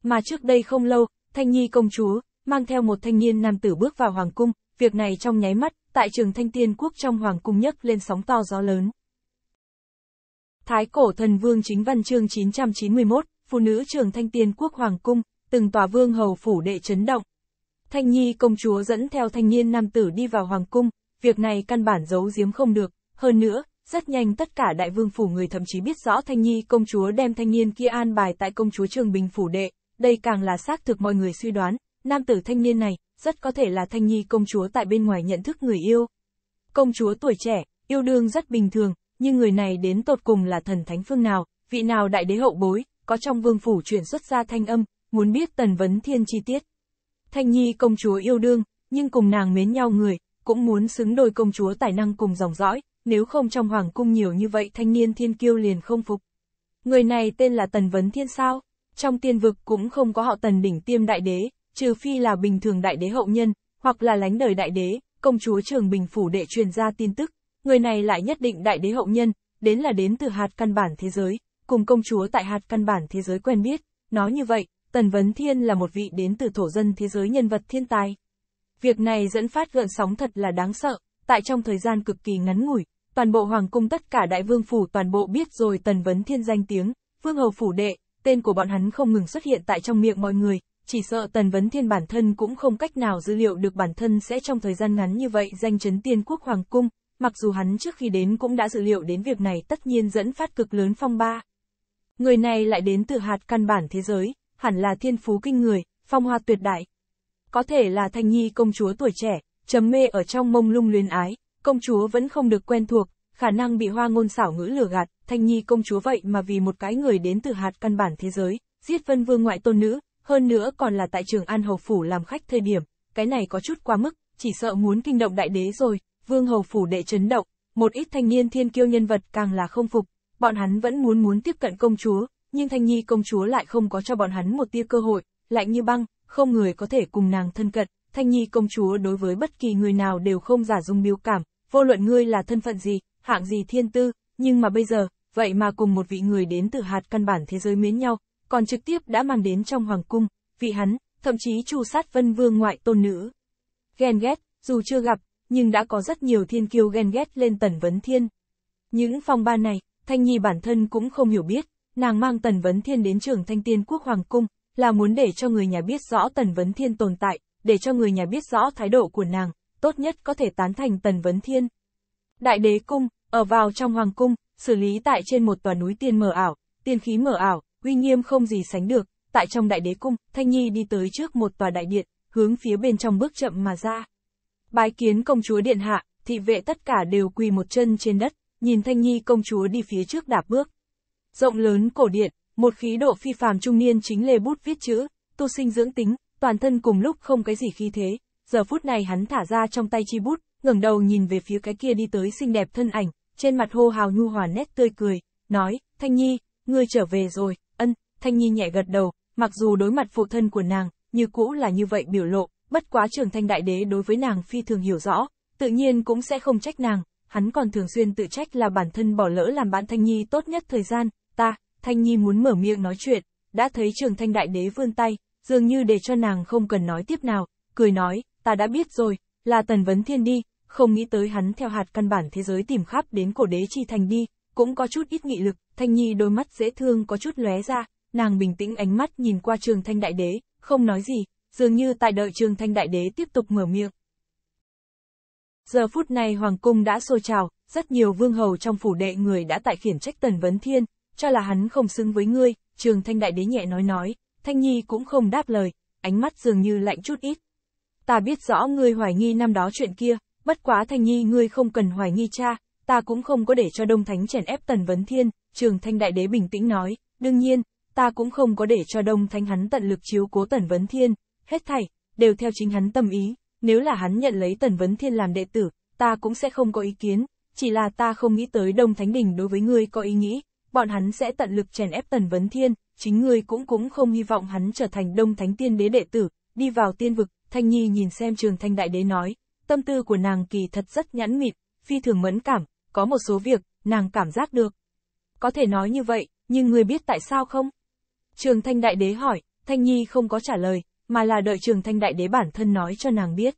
Mà trước đây không lâu, Thanh Nhi công chúa, mang theo một thanh niên nam tử bước vào Hoàng cung, việc này trong nháy mắt, tại trường Thanh Tiên Quốc trong Hoàng cung nhất lên sóng to gió lớn. Thái cổ thần vương chính văn chương 991, phụ nữ trường Thanh Tiên Quốc Hoàng cung, từng tòa vương hầu phủ đệ chấn động. Thanh Nhi công chúa dẫn theo thanh niên nam tử đi vào Hoàng cung, việc này căn bản giấu giếm không được hơn nữa, rất nhanh tất cả đại vương phủ người thậm chí biết rõ Thanh Nhi công chúa đem thanh niên kia an bài tại công chúa Trường Bình phủ đệ, đây càng là xác thực mọi người suy đoán, nam tử thanh niên này, rất có thể là Thanh Nhi công chúa tại bên ngoài nhận thức người yêu. Công chúa tuổi trẻ, yêu đương rất bình thường, nhưng người này đến tột cùng là thần thánh phương nào, vị nào đại đế hậu bối, có trong vương phủ chuyển xuất ra thanh âm, muốn biết tần vấn thiên chi tiết. Thanh Nhi công chúa yêu đương, nhưng cùng nàng mến nhau người, cũng muốn xứng đôi công chúa tài năng cùng dòng dõi, nếu không trong hoàng cung nhiều như vậy thanh niên thiên kiêu liền không phục. Người này tên là Tần Vấn Thiên sao? Trong tiên vực cũng không có họ Tần đỉnh tiêm đại đế, trừ phi là bình thường đại đế hậu nhân, hoặc là lánh đời đại đế, công chúa trường bình phủ đệ truyền ra tin tức. Người này lại nhất định đại đế hậu nhân, đến là đến từ hạt căn bản thế giới, cùng công chúa tại hạt căn bản thế giới quen biết. Nói như vậy, Tần Vấn Thiên là một vị đến từ thổ dân thế giới nhân vật thiên tài. Việc này dẫn phát gợn sóng thật là đáng sợ, tại trong thời gian cực kỳ ngắn ngủi, toàn bộ hoàng cung tất cả đại vương phủ toàn bộ biết rồi tần vấn thiên danh tiếng, vương hầu phủ đệ, tên của bọn hắn không ngừng xuất hiện tại trong miệng mọi người, chỉ sợ tần vấn thiên bản thân cũng không cách nào dữ liệu được bản thân sẽ trong thời gian ngắn như vậy danh chấn tiên quốc hoàng cung, mặc dù hắn trước khi đến cũng đã dự liệu đến việc này tất nhiên dẫn phát cực lớn phong ba. Người này lại đến từ hạt căn bản thế giới, hẳn là thiên phú kinh người, phong hoa tuyệt đại. Có thể là thanh nhi công chúa tuổi trẻ, chấm mê ở trong mông lung luyến ái, Công chúa vẫn không được quen thuộc, khả năng bị hoa ngôn xảo ngữ lừa gạt, Thanh Nhi công chúa vậy mà vì một cái người đến từ hạt căn bản thế giới, giết vân vương ngoại tôn nữ, hơn nữa còn là tại trường An Hầu Phủ làm khách thời điểm, cái này có chút quá mức, chỉ sợ muốn kinh động đại đế rồi, vương Hầu Phủ đệ chấn động, một ít thanh niên thiên kiêu nhân vật càng là không phục, bọn hắn vẫn muốn muốn tiếp cận công chúa, nhưng Thanh Nhi công chúa lại không có cho bọn hắn một tia cơ hội, lạnh như băng, không người có thể cùng nàng thân cận, Thanh Nhi công chúa đối với bất kỳ người nào đều không giả dung biểu cảm, vô luận ngươi là thân phận gì, hạng gì thiên tư, nhưng mà bây giờ, vậy mà cùng một vị người đến từ hạt căn bản thế giới miến nhau, còn trực tiếp đã mang đến trong hoàng cung, vị hắn, thậm chí chu sát vân vương ngoại tôn nữ. Ghen ghét, dù chưa gặp, nhưng đã có rất nhiều thiên kiêu ghen ghét lên tần vấn thiên. Những phong ba này, Thanh Nhi bản thân cũng không hiểu biết, nàng mang tần vấn thiên đến trường thanh tiên quốc hoàng cung, là muốn để cho người nhà biết rõ tần vấn thiên tồn tại, để cho người nhà biết rõ thái độ của nàng, tốt nhất có thể tán thành Tần Vấn Thiên. Đại đế cung, ở vào trong hoàng cung, xử lý tại trên một tòa núi tiên mờ ảo, tiên khí mờ ảo, uy nghiêm không gì sánh được, tại trong đại đế cung, Thanh Nhi đi tới trước một tòa đại điện, hướng phía bên trong bước chậm mà ra. Bái kiến công chúa điện hạ, thị vệ tất cả đều quỳ một chân trên đất, nhìn Thanh Nhi công chúa đi phía trước đạp bước. Rộng lớn cổ điện, một khí độ phi phàm trung niên chính lê bút viết chữ, tu sinh dưỡng tính, toàn thân cùng lúc không cái gì khí thế, giờ phút này hắn thả ra trong tay chi bút, ngẩng đầu nhìn về phía cái kia đi tới xinh đẹp thân ảnh, trên mặt hô hào nhu hòa nét tươi cười, nói, Thanh Nhi, ngươi trở về rồi, ân, Thanh Nhi nhẹ gật đầu, mặc dù đối mặt phụ thân của nàng, như cũ là như vậy biểu lộ, bất quá trường thanh đại đế đối với nàng phi thường hiểu rõ, tự nhiên cũng sẽ không trách nàng, hắn còn thường xuyên tự trách là bản thân bỏ lỡ làm bạn Thanh Nhi tốt nhất thời gian, ta, Thanh Nhi muốn mở miệng nói chuyện, đã thấy trường thanh đại đế vươn tay, dường như để cho nàng không cần nói tiếp nào, cười nói, ta đã biết rồi, là Tần Vấn Thiên đi, không nghĩ tới hắn theo hạt căn bản thế giới tìm khắp đến cổ đế chi thành đi, cũng có chút ít nghị lực, Thanh Nhi đôi mắt dễ thương có chút lóe ra, nàng bình tĩnh ánh mắt nhìn qua Trường Thanh Đại Đế, không nói gì, dường như tại đợi Trường Thanh Đại Đế tiếp tục mở miệng. Giờ phút này Hoàng Cung đã xô trào, rất nhiều vương hầu trong phủ đệ người đã tại khiển trách Tần Vấn Thiên, cho là hắn không xứng với ngươi, Trường Thanh Đại Đế nhẹ nói nói, Thanh Nhi cũng không đáp lời, ánh mắt dường như lạnh chút ít, ta biết rõ ngươi hoài nghi năm đó chuyện kia, bất quá Thanh Nhi ngươi không cần hoài nghi cha, ta cũng không có để cho Đông Thánh chèn ép Tần Vấn Thiên, Trường Thanh Đại Đế bình tĩnh nói, đương nhiên, ta cũng không có để cho Đông Thánh hắn tận lực chiếu cố Tần Vấn Thiên, hết thảy, đều theo chính hắn tâm ý, nếu là hắn nhận lấy Tần Vấn Thiên làm đệ tử, ta cũng sẽ không có ý kiến, chỉ là ta không nghĩ tới Đông Thánh Đình đối với ngươi có ý nghĩ, bọn hắn sẽ tận lực chèn ép Tần Vấn Thiên, chính ngươi cũng cũng không hy vọng hắn trở thành Đông Thánh Tiên Đế đệ tử, đi vào tiên vực, Thanh Nhi nhìn xem trường thanh đại đế nói, tâm tư của nàng kỳ thật rất nhãn mịt, phi thường mẫn cảm, có một số việc, nàng cảm giác được. Có thể nói như vậy, nhưng người biết tại sao không? Trường thanh đại đế hỏi, Thanh Nhi không có trả lời, mà là đợi trường thanh đại đế bản thân nói cho nàng biết.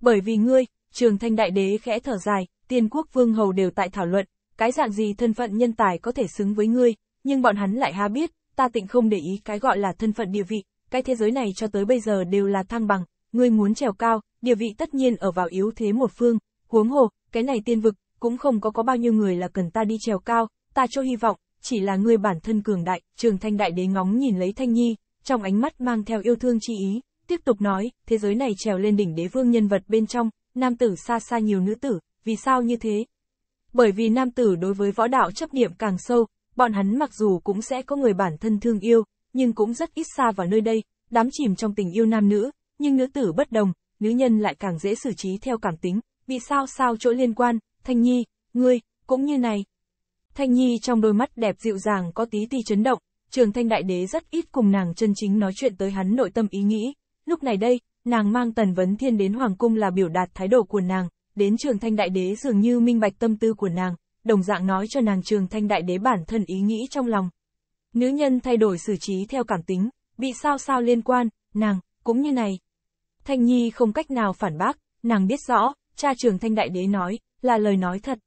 Bởi vì ngươi, trường thanh đại đế khẽ thở dài, tiên quốc vương hầu đều tại thảo luận, cái dạng gì thân phận nhân tài có thể xứng với ngươi, nhưng bọn hắn lại ha biết, ta tịnh không để ý cái gọi là thân phận địa vị, cái thế giới này cho tới bây giờ đều là thăng bằng, ngươi muốn trèo cao, địa vị tất nhiên ở vào yếu thế một phương, huống hồ, cái này tiên vực, cũng không có có bao nhiêu người là cần ta đi trèo cao, ta cho hy vọng, chỉ là ngươi bản thân cường đại, trường thanh đại đế ngóng nhìn lấy thanh nhi, trong ánh mắt mang theo yêu thương chi ý, tiếp tục nói, thế giới này trèo lên đỉnh đế vương nhân vật bên trong, nam tử xa xa nhiều nữ tử, vì sao như thế? Bởi vì nam tử đối với võ đạo chấp niệm càng sâu, bọn hắn mặc dù cũng sẽ có người bản thân thương yêu, nhưng cũng rất ít xa vào nơi đây, đám chìm trong tình yêu nam nữ, nhưng nữ tử bất đồng, nữ nhân lại càng dễ xử trí theo cảm tính, vì sao sao chỗ liên quan, Thanh Nhi, ngươi, cũng như này. Thanh Nhi trong đôi mắt đẹp dịu dàng có tí ti chấn động, trường thanh đại đế rất ít cùng nàng chân chính nói chuyện tới hắn nội tâm ý nghĩ, lúc này đây, nàng mang tần vấn thiên đến hoàng cung là biểu đạt thái độ của nàng, đến trường thanh đại đế dường như minh bạch tâm tư của nàng, đồng dạng nói cho nàng trường thanh đại đế bản thân ý nghĩ trong lòng, Nữ nhân thay đổi xử trí theo cảm tính, bị sao sao liên quan, nàng, cũng như này. Thanh Nhi không cách nào phản bác, nàng biết rõ, cha trường thanh đại đế nói, là lời nói thật.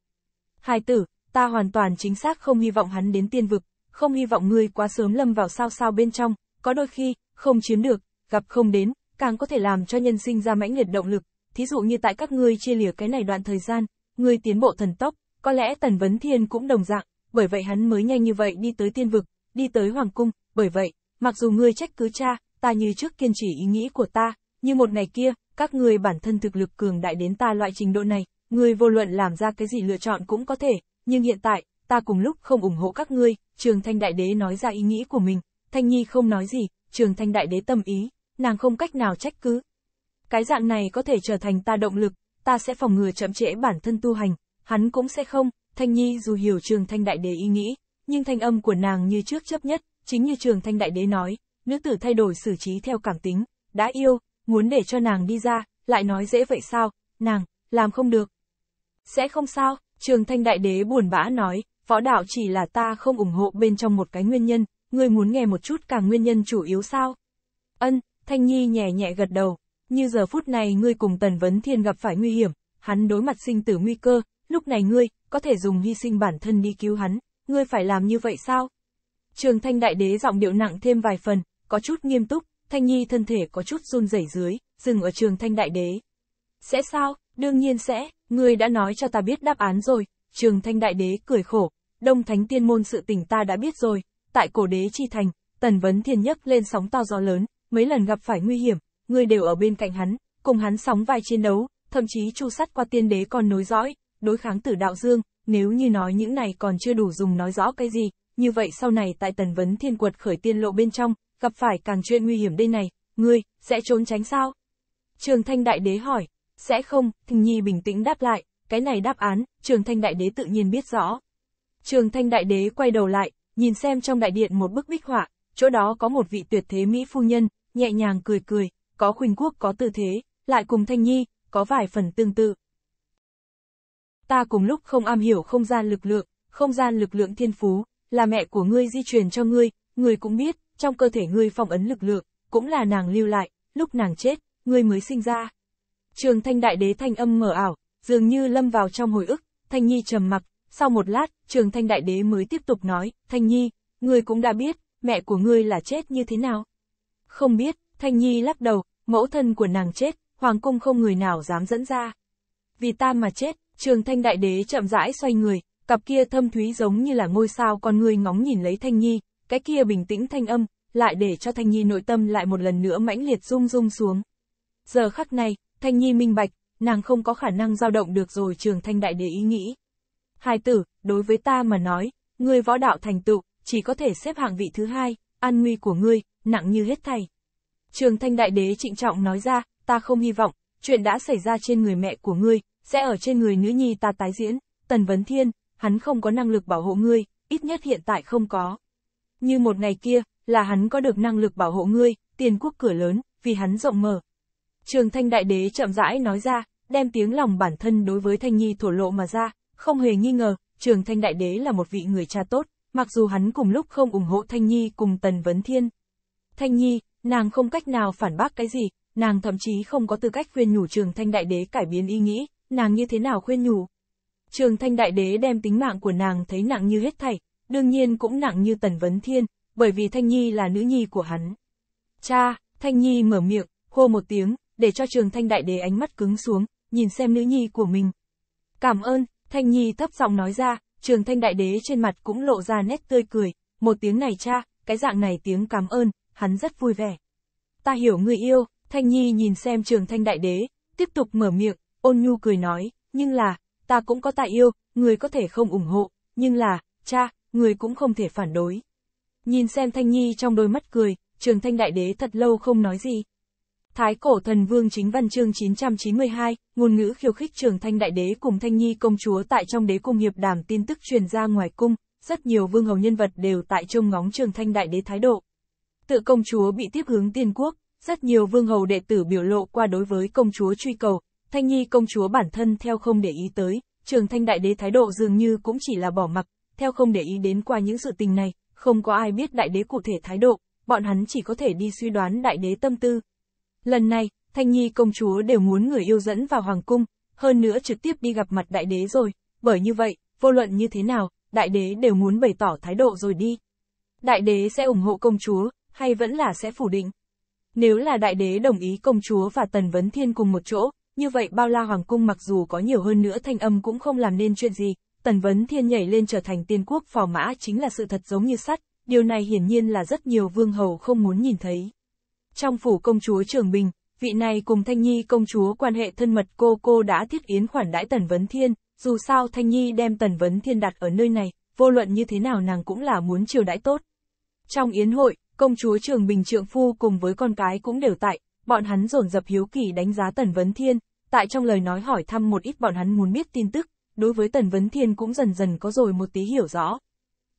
Hai tử, ta hoàn toàn chính xác không hy vọng hắn đến tiên vực, không hy vọng ngươi quá sớm lâm vào sao sao bên trong, có đôi khi, không chiến được, gặp không đến, càng có thể làm cho nhân sinh ra mãnh liệt động lực, thí dụ như tại các ngươi chia lìa cái này đoạn thời gian, ngươi tiến bộ thần tốc, có lẽ Tần Vấn Thiên cũng đồng dạng, bởi vậy hắn mới nhanh như vậy đi tới tiên vực, đi tới Hoàng Cung, bởi vậy, mặc dù ngươi trách cứ cha, ta như trước kiên trì ý nghĩ của ta, như một ngày kia, các ngươi bản thân thực lực cường đại đến ta loại trình độ này, ngươi vô luận làm ra cái gì lựa chọn cũng có thể, nhưng hiện tại, ta cùng lúc không ủng hộ các ngươi, Trường Thanh Đại Đế nói ra ý nghĩ của mình, Thanh Nhi không nói gì, Trường Thanh Đại Đế tâm ý, nàng không cách nào trách cứ. Cái dạng này có thể trở thành ta động lực, ta sẽ phòng ngừa chậm trễ bản thân tu hành, hắn cũng sẽ không, Thanh Nhi dù hiểu Trường Thanh Đại Đế ý nghĩ, nhưng thanh âm của nàng như trước chấp nhất, chính như trường thanh đại đế nói, nữ tử thay đổi xử trí theo cảm tính, đã yêu, muốn để cho nàng đi ra, lại nói dễ vậy sao, nàng, làm không được. Sẽ không sao, trường thanh đại đế buồn bã nói, võ đạo chỉ là ta không ủng hộ bên trong một cái nguyên nhân, ngươi muốn nghe một chút càng nguyên nhân chủ yếu sao? Ân, Thanh Nhi nhẹ nhẹ gật đầu, như giờ phút này ngươi cùng Tần Vấn Thiên gặp phải nguy hiểm, hắn đối mặt sinh tử nguy cơ, lúc này ngươi, có thể dùng hy sinh bản thân đi cứu hắn, ngươi phải làm như vậy sao? Trường thanh đại đế giọng điệu nặng thêm vài phần, có chút nghiêm túc, thanh nhi thân thể có chút run rẩy dưới, dừng ở trường thanh đại đế. Sẽ sao, đương nhiên sẽ, ngươi đã nói cho ta biết đáp án rồi, trường thanh đại đế cười khổ, đông thánh tiên môn sự tình ta đã biết rồi, tại cổ đế chi thành, tần vấn thiên nhất lên sóng to gió lớn, mấy lần gặp phải nguy hiểm, ngươi đều ở bên cạnh hắn, cùng hắn sóng vai chiến đấu, thậm chí chu sắt qua tiên đế còn nối dõi, đối kháng tử đạo dương, nếu như nói những này còn chưa đủ dùng nói rõ cái gì, như vậy sau này tại tần vấn thiên quật khởi tiên lộ bên trong, gặp phải càng chuyện nguy hiểm đây này, ngươi, sẽ trốn tránh sao? Trường thanh đại đế hỏi, sẽ không, thình nhi bình tĩnh đáp lại, cái này đáp án, trường thanh đại đế tự nhiên biết rõ. Trường thanh đại đế quay đầu lại, nhìn xem trong đại điện một bức bích họa, chỗ đó có một vị tuyệt thế Mỹ phu nhân, nhẹ nhàng cười cười, có khuynh quốc có tư thế, lại cùng thanh nhi, có vài phần tương tự ta cùng lúc không am hiểu không gian lực lượng, không gian lực lượng thiên phú, là mẹ của ngươi di truyền cho ngươi, ngươi cũng biết, trong cơ thể ngươi phong ấn lực lượng, cũng là nàng lưu lại, lúc nàng chết, ngươi mới sinh ra. Trường thanh đại đế thanh âm mở ảo, dường như lâm vào trong hồi ức, thanh nhi trầm mặc, sau một lát, trường thanh đại đế mới tiếp tục nói, thanh nhi, ngươi cũng đã biết, mẹ của ngươi là chết như thế nào. Không biết, thanh nhi lắc đầu, mẫu thân của nàng chết, hoàng cung không người nào dám dẫn ra. Vì ta mà chết, Trường Thanh Đại Đế chậm rãi xoay người, cặp kia thâm thúy giống như là ngôi sao con người ngóng nhìn lấy Thanh Nhi, cái kia bình tĩnh thanh âm, lại để cho Thanh Nhi nội tâm lại một lần nữa mãnh liệt rung rung xuống. Giờ khắc này, Thanh Nhi minh bạch, nàng không có khả năng dao động được rồi Trường Thanh Đại Đế ý nghĩ. Hai tử, đối với ta mà nói, ngươi võ đạo thành tựu, chỉ có thể xếp hạng vị thứ hai, an nguy của ngươi, nặng như hết thảy. Trường Thanh Đại Đế trịnh trọng nói ra, ta không hy vọng, chuyện đã xảy ra trên người mẹ của ngươi, sẽ ở trên người nữ nhi ta tái diễn, Tần Vấn Thiên, hắn không có năng lực bảo hộ ngươi, ít nhất hiện tại không có. Như một ngày kia, là hắn có được năng lực bảo hộ ngươi, tiền quốc cửa lớn, vì hắn rộng mở. Trường Thanh Đại Đế chậm rãi nói ra, đem tiếng lòng bản thân đối với Thanh Nhi thổ lộ mà ra, không hề nghi ngờ, Trường Thanh Đại Đế là một vị người cha tốt, mặc dù hắn cùng lúc không ủng hộ Thanh Nhi cùng Tần Vấn Thiên. Thanh Nhi, nàng không cách nào phản bác cái gì, nàng thậm chí không có tư cách khuyên nhủ Trường Thanh Đại Đế cải biến ý nghĩ, nàng như thế nào khuyên nhủ. Trường thanh đại đế đem tính mạng của nàng thấy nặng như hết thảy, đương nhiên cũng nặng như tần vấn thiên, bởi vì Thanh Nhi là nữ nhi của hắn. Cha, Thanh Nhi mở miệng, hô một tiếng, để cho trường thanh đại đế ánh mắt cứng xuống, nhìn xem nữ nhi của mình. Cảm ơn, Thanh Nhi thấp giọng nói ra, trường thanh đại đế trên mặt cũng lộ ra nét tươi cười, một tiếng này cha, cái dạng này tiếng cảm ơn, hắn rất vui vẻ. Ta hiểu người yêu, Thanh Nhi nhìn xem trường thanh đại đế, tiếp tục mở miệng, ôn nhu cười nói, nhưng là, ta cũng có tài yêu, người có thể không ủng hộ, nhưng là, cha, người cũng không thể phản đối. Nhìn xem Thanh Nhi trong đôi mắt cười, trường thanh đại đế thật lâu không nói gì. Thái cổ thần vương chính văn chương 992, ngôn ngữ khiêu khích trường thanh đại đế cùng Thanh Nhi công chúa tại trong đế cung hiệp đàm tin tức truyền ra ngoài cung, rất nhiều vương hầu nhân vật đều tại trông ngóng trường thanh đại đế thái độ. Tự công chúa bị tiếp hướng tiên quốc, rất nhiều vương hầu đệ tử biểu lộ qua đối với công chúa truy cầu, Thanh Nhi công chúa bản thân theo không để ý tới, trường thanh đại đế thái độ dường như cũng chỉ là bỏ mặc, theo không để ý đến qua những sự tình này, không có ai biết đại đế cụ thể thái độ, bọn hắn chỉ có thể đi suy đoán đại đế tâm tư. Lần này, Thanh Nhi công chúa đều muốn người yêu dẫn vào hoàng cung, hơn nữa trực tiếp đi gặp mặt đại đế rồi, bởi như vậy, vô luận như thế nào, đại đế đều muốn bày tỏ thái độ rồi đi. Đại đế sẽ ủng hộ công chúa, hay vẫn là sẽ phủ định. Nếu là đại đế đồng ý công chúa và Tần Vấn Thiên cùng một chỗ, như vậy bao la hoàng cung mặc dù có nhiều hơn nữa thanh âm cũng không làm nên chuyện gì, Tần Vấn Thiên nhảy lên trở thành tiên quốc phò mã chính là sự thật giống như sắt, điều này hiển nhiên là rất nhiều vương hầu không muốn nhìn thấy. Trong phủ công chúa Trường Bình, vị này cùng Thanh Nhi công chúa quan hệ thân mật cô cô đã thiết yến khoản đãi Tần Vấn Thiên, dù sao Thanh Nhi đem Tần Vấn Thiên đặt ở nơi này, vô luận như thế nào nàng cũng là muốn chiều đãi tốt. Trong yến hội, công chúa Trường Bình trượng phu cùng với con cái cũng đều tại, bọn hắn dồn dập hiếu kỳ đánh giá Tần Vấn Thiên, tại trong lời nói hỏi thăm một ít bọn hắn muốn biết tin tức, đối với Tần Vấn Thiên cũng dần dần có rồi một tí hiểu rõ.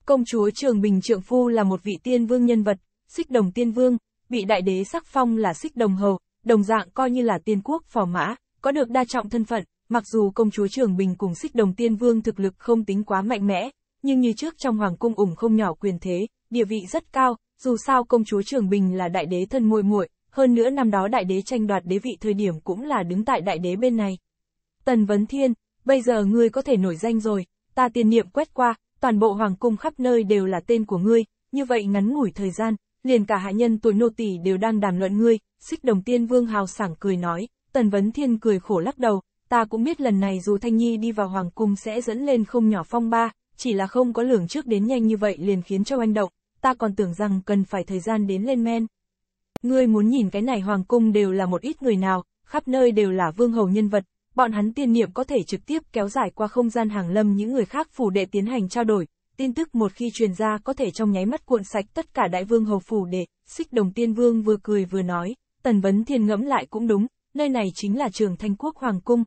Công chúa Trường Bình Trượng Phu là một vị tiên vương nhân vật, xích đồng tiên vương, bị đại đế sắc phong là xích đồng hầu, đồng dạng coi như là tiên quốc phò mã, có được đa trọng thân phận, mặc dù công chúa Trường Bình cùng xích đồng tiên vương thực lực không tính quá mạnh mẽ, nhưng như trước trong hoàng cung ủng không nhỏ quyền thế, địa vị rất cao, dù sao công chúa Trường Bình là đại đế thân muội muội, hơn nữa năm đó đại đế tranh đoạt đế vị thời điểm cũng là đứng tại đại đế bên này. Tần Vấn Thiên, bây giờ ngươi có thể nổi danh rồi, ta tiền niệm quét qua, toàn bộ hoàng cung khắp nơi đều là tên của ngươi, như vậy ngắn ngủi thời gian, liền cả hạ nhân tuổi nô tỳ đều đang đàm luận ngươi, xích đồng tiên vương hào sảng cười nói, Tần Vấn Thiên cười khổ lắc đầu, ta cũng biết lần này dù Thanh Nhi đi vào hoàng cung sẽ dẫn lên không nhỏ phong ba, chỉ là không có lường trước đến nhanh như vậy liền khiến cho anh động, ta còn tưởng rằng cần phải thời gian đến lên men ngươi muốn nhìn cái này hoàng cung đều là một ít người nào, khắp nơi đều là vương hầu nhân vật, bọn hắn tiên niệm có thể trực tiếp kéo dài qua không gian hàng lâm những người khác phủ đệ tiến hành trao đổi, tin tức một khi truyền ra có thể trong nháy mắt cuộn sạch tất cả đại vương hầu phủ đệ, xích đồng tiên vương vừa cười vừa nói, tần vấn thiên ngẫm lại cũng đúng, nơi này chính là trường thanh quốc hoàng cung.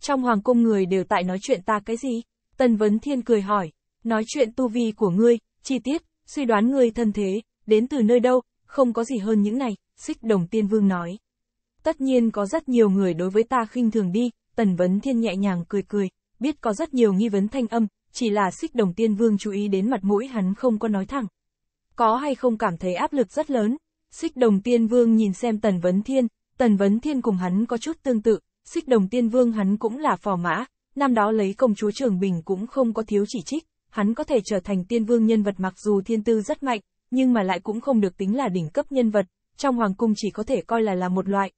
Trong hoàng cung người đều tại nói chuyện ta cái gì? Tần vấn thiên cười hỏi, nói chuyện tu vi của ngươi, chi tiết, suy đoán ngươi thân thế, đến từ nơi đâu, không có gì hơn những này, xích đồng tiên vương nói. Tất nhiên có rất nhiều người đối với ta khinh thường đi, tần vấn thiên nhẹ nhàng cười cười, biết có rất nhiều nghi vấn thanh âm, chỉ là xích đồng tiên vương chú ý đến mặt mũi hắn không có nói thẳng. Có hay không cảm thấy áp lực rất lớn, xích đồng tiên vương nhìn xem tần vấn thiên, tần vấn thiên cùng hắn có chút tương tự, xích đồng tiên vương hắn cũng là phò mã, năm đó lấy công chúa Trường Bình cũng không có thiếu chỉ trích, hắn có thể trở thành tiên vương nhân vật mặc dù thiên tư rất mạnh, nhưng mà lại cũng không được tính là đỉnh cấp nhân vật, trong hoàng cung chỉ có thể coi là là một loại.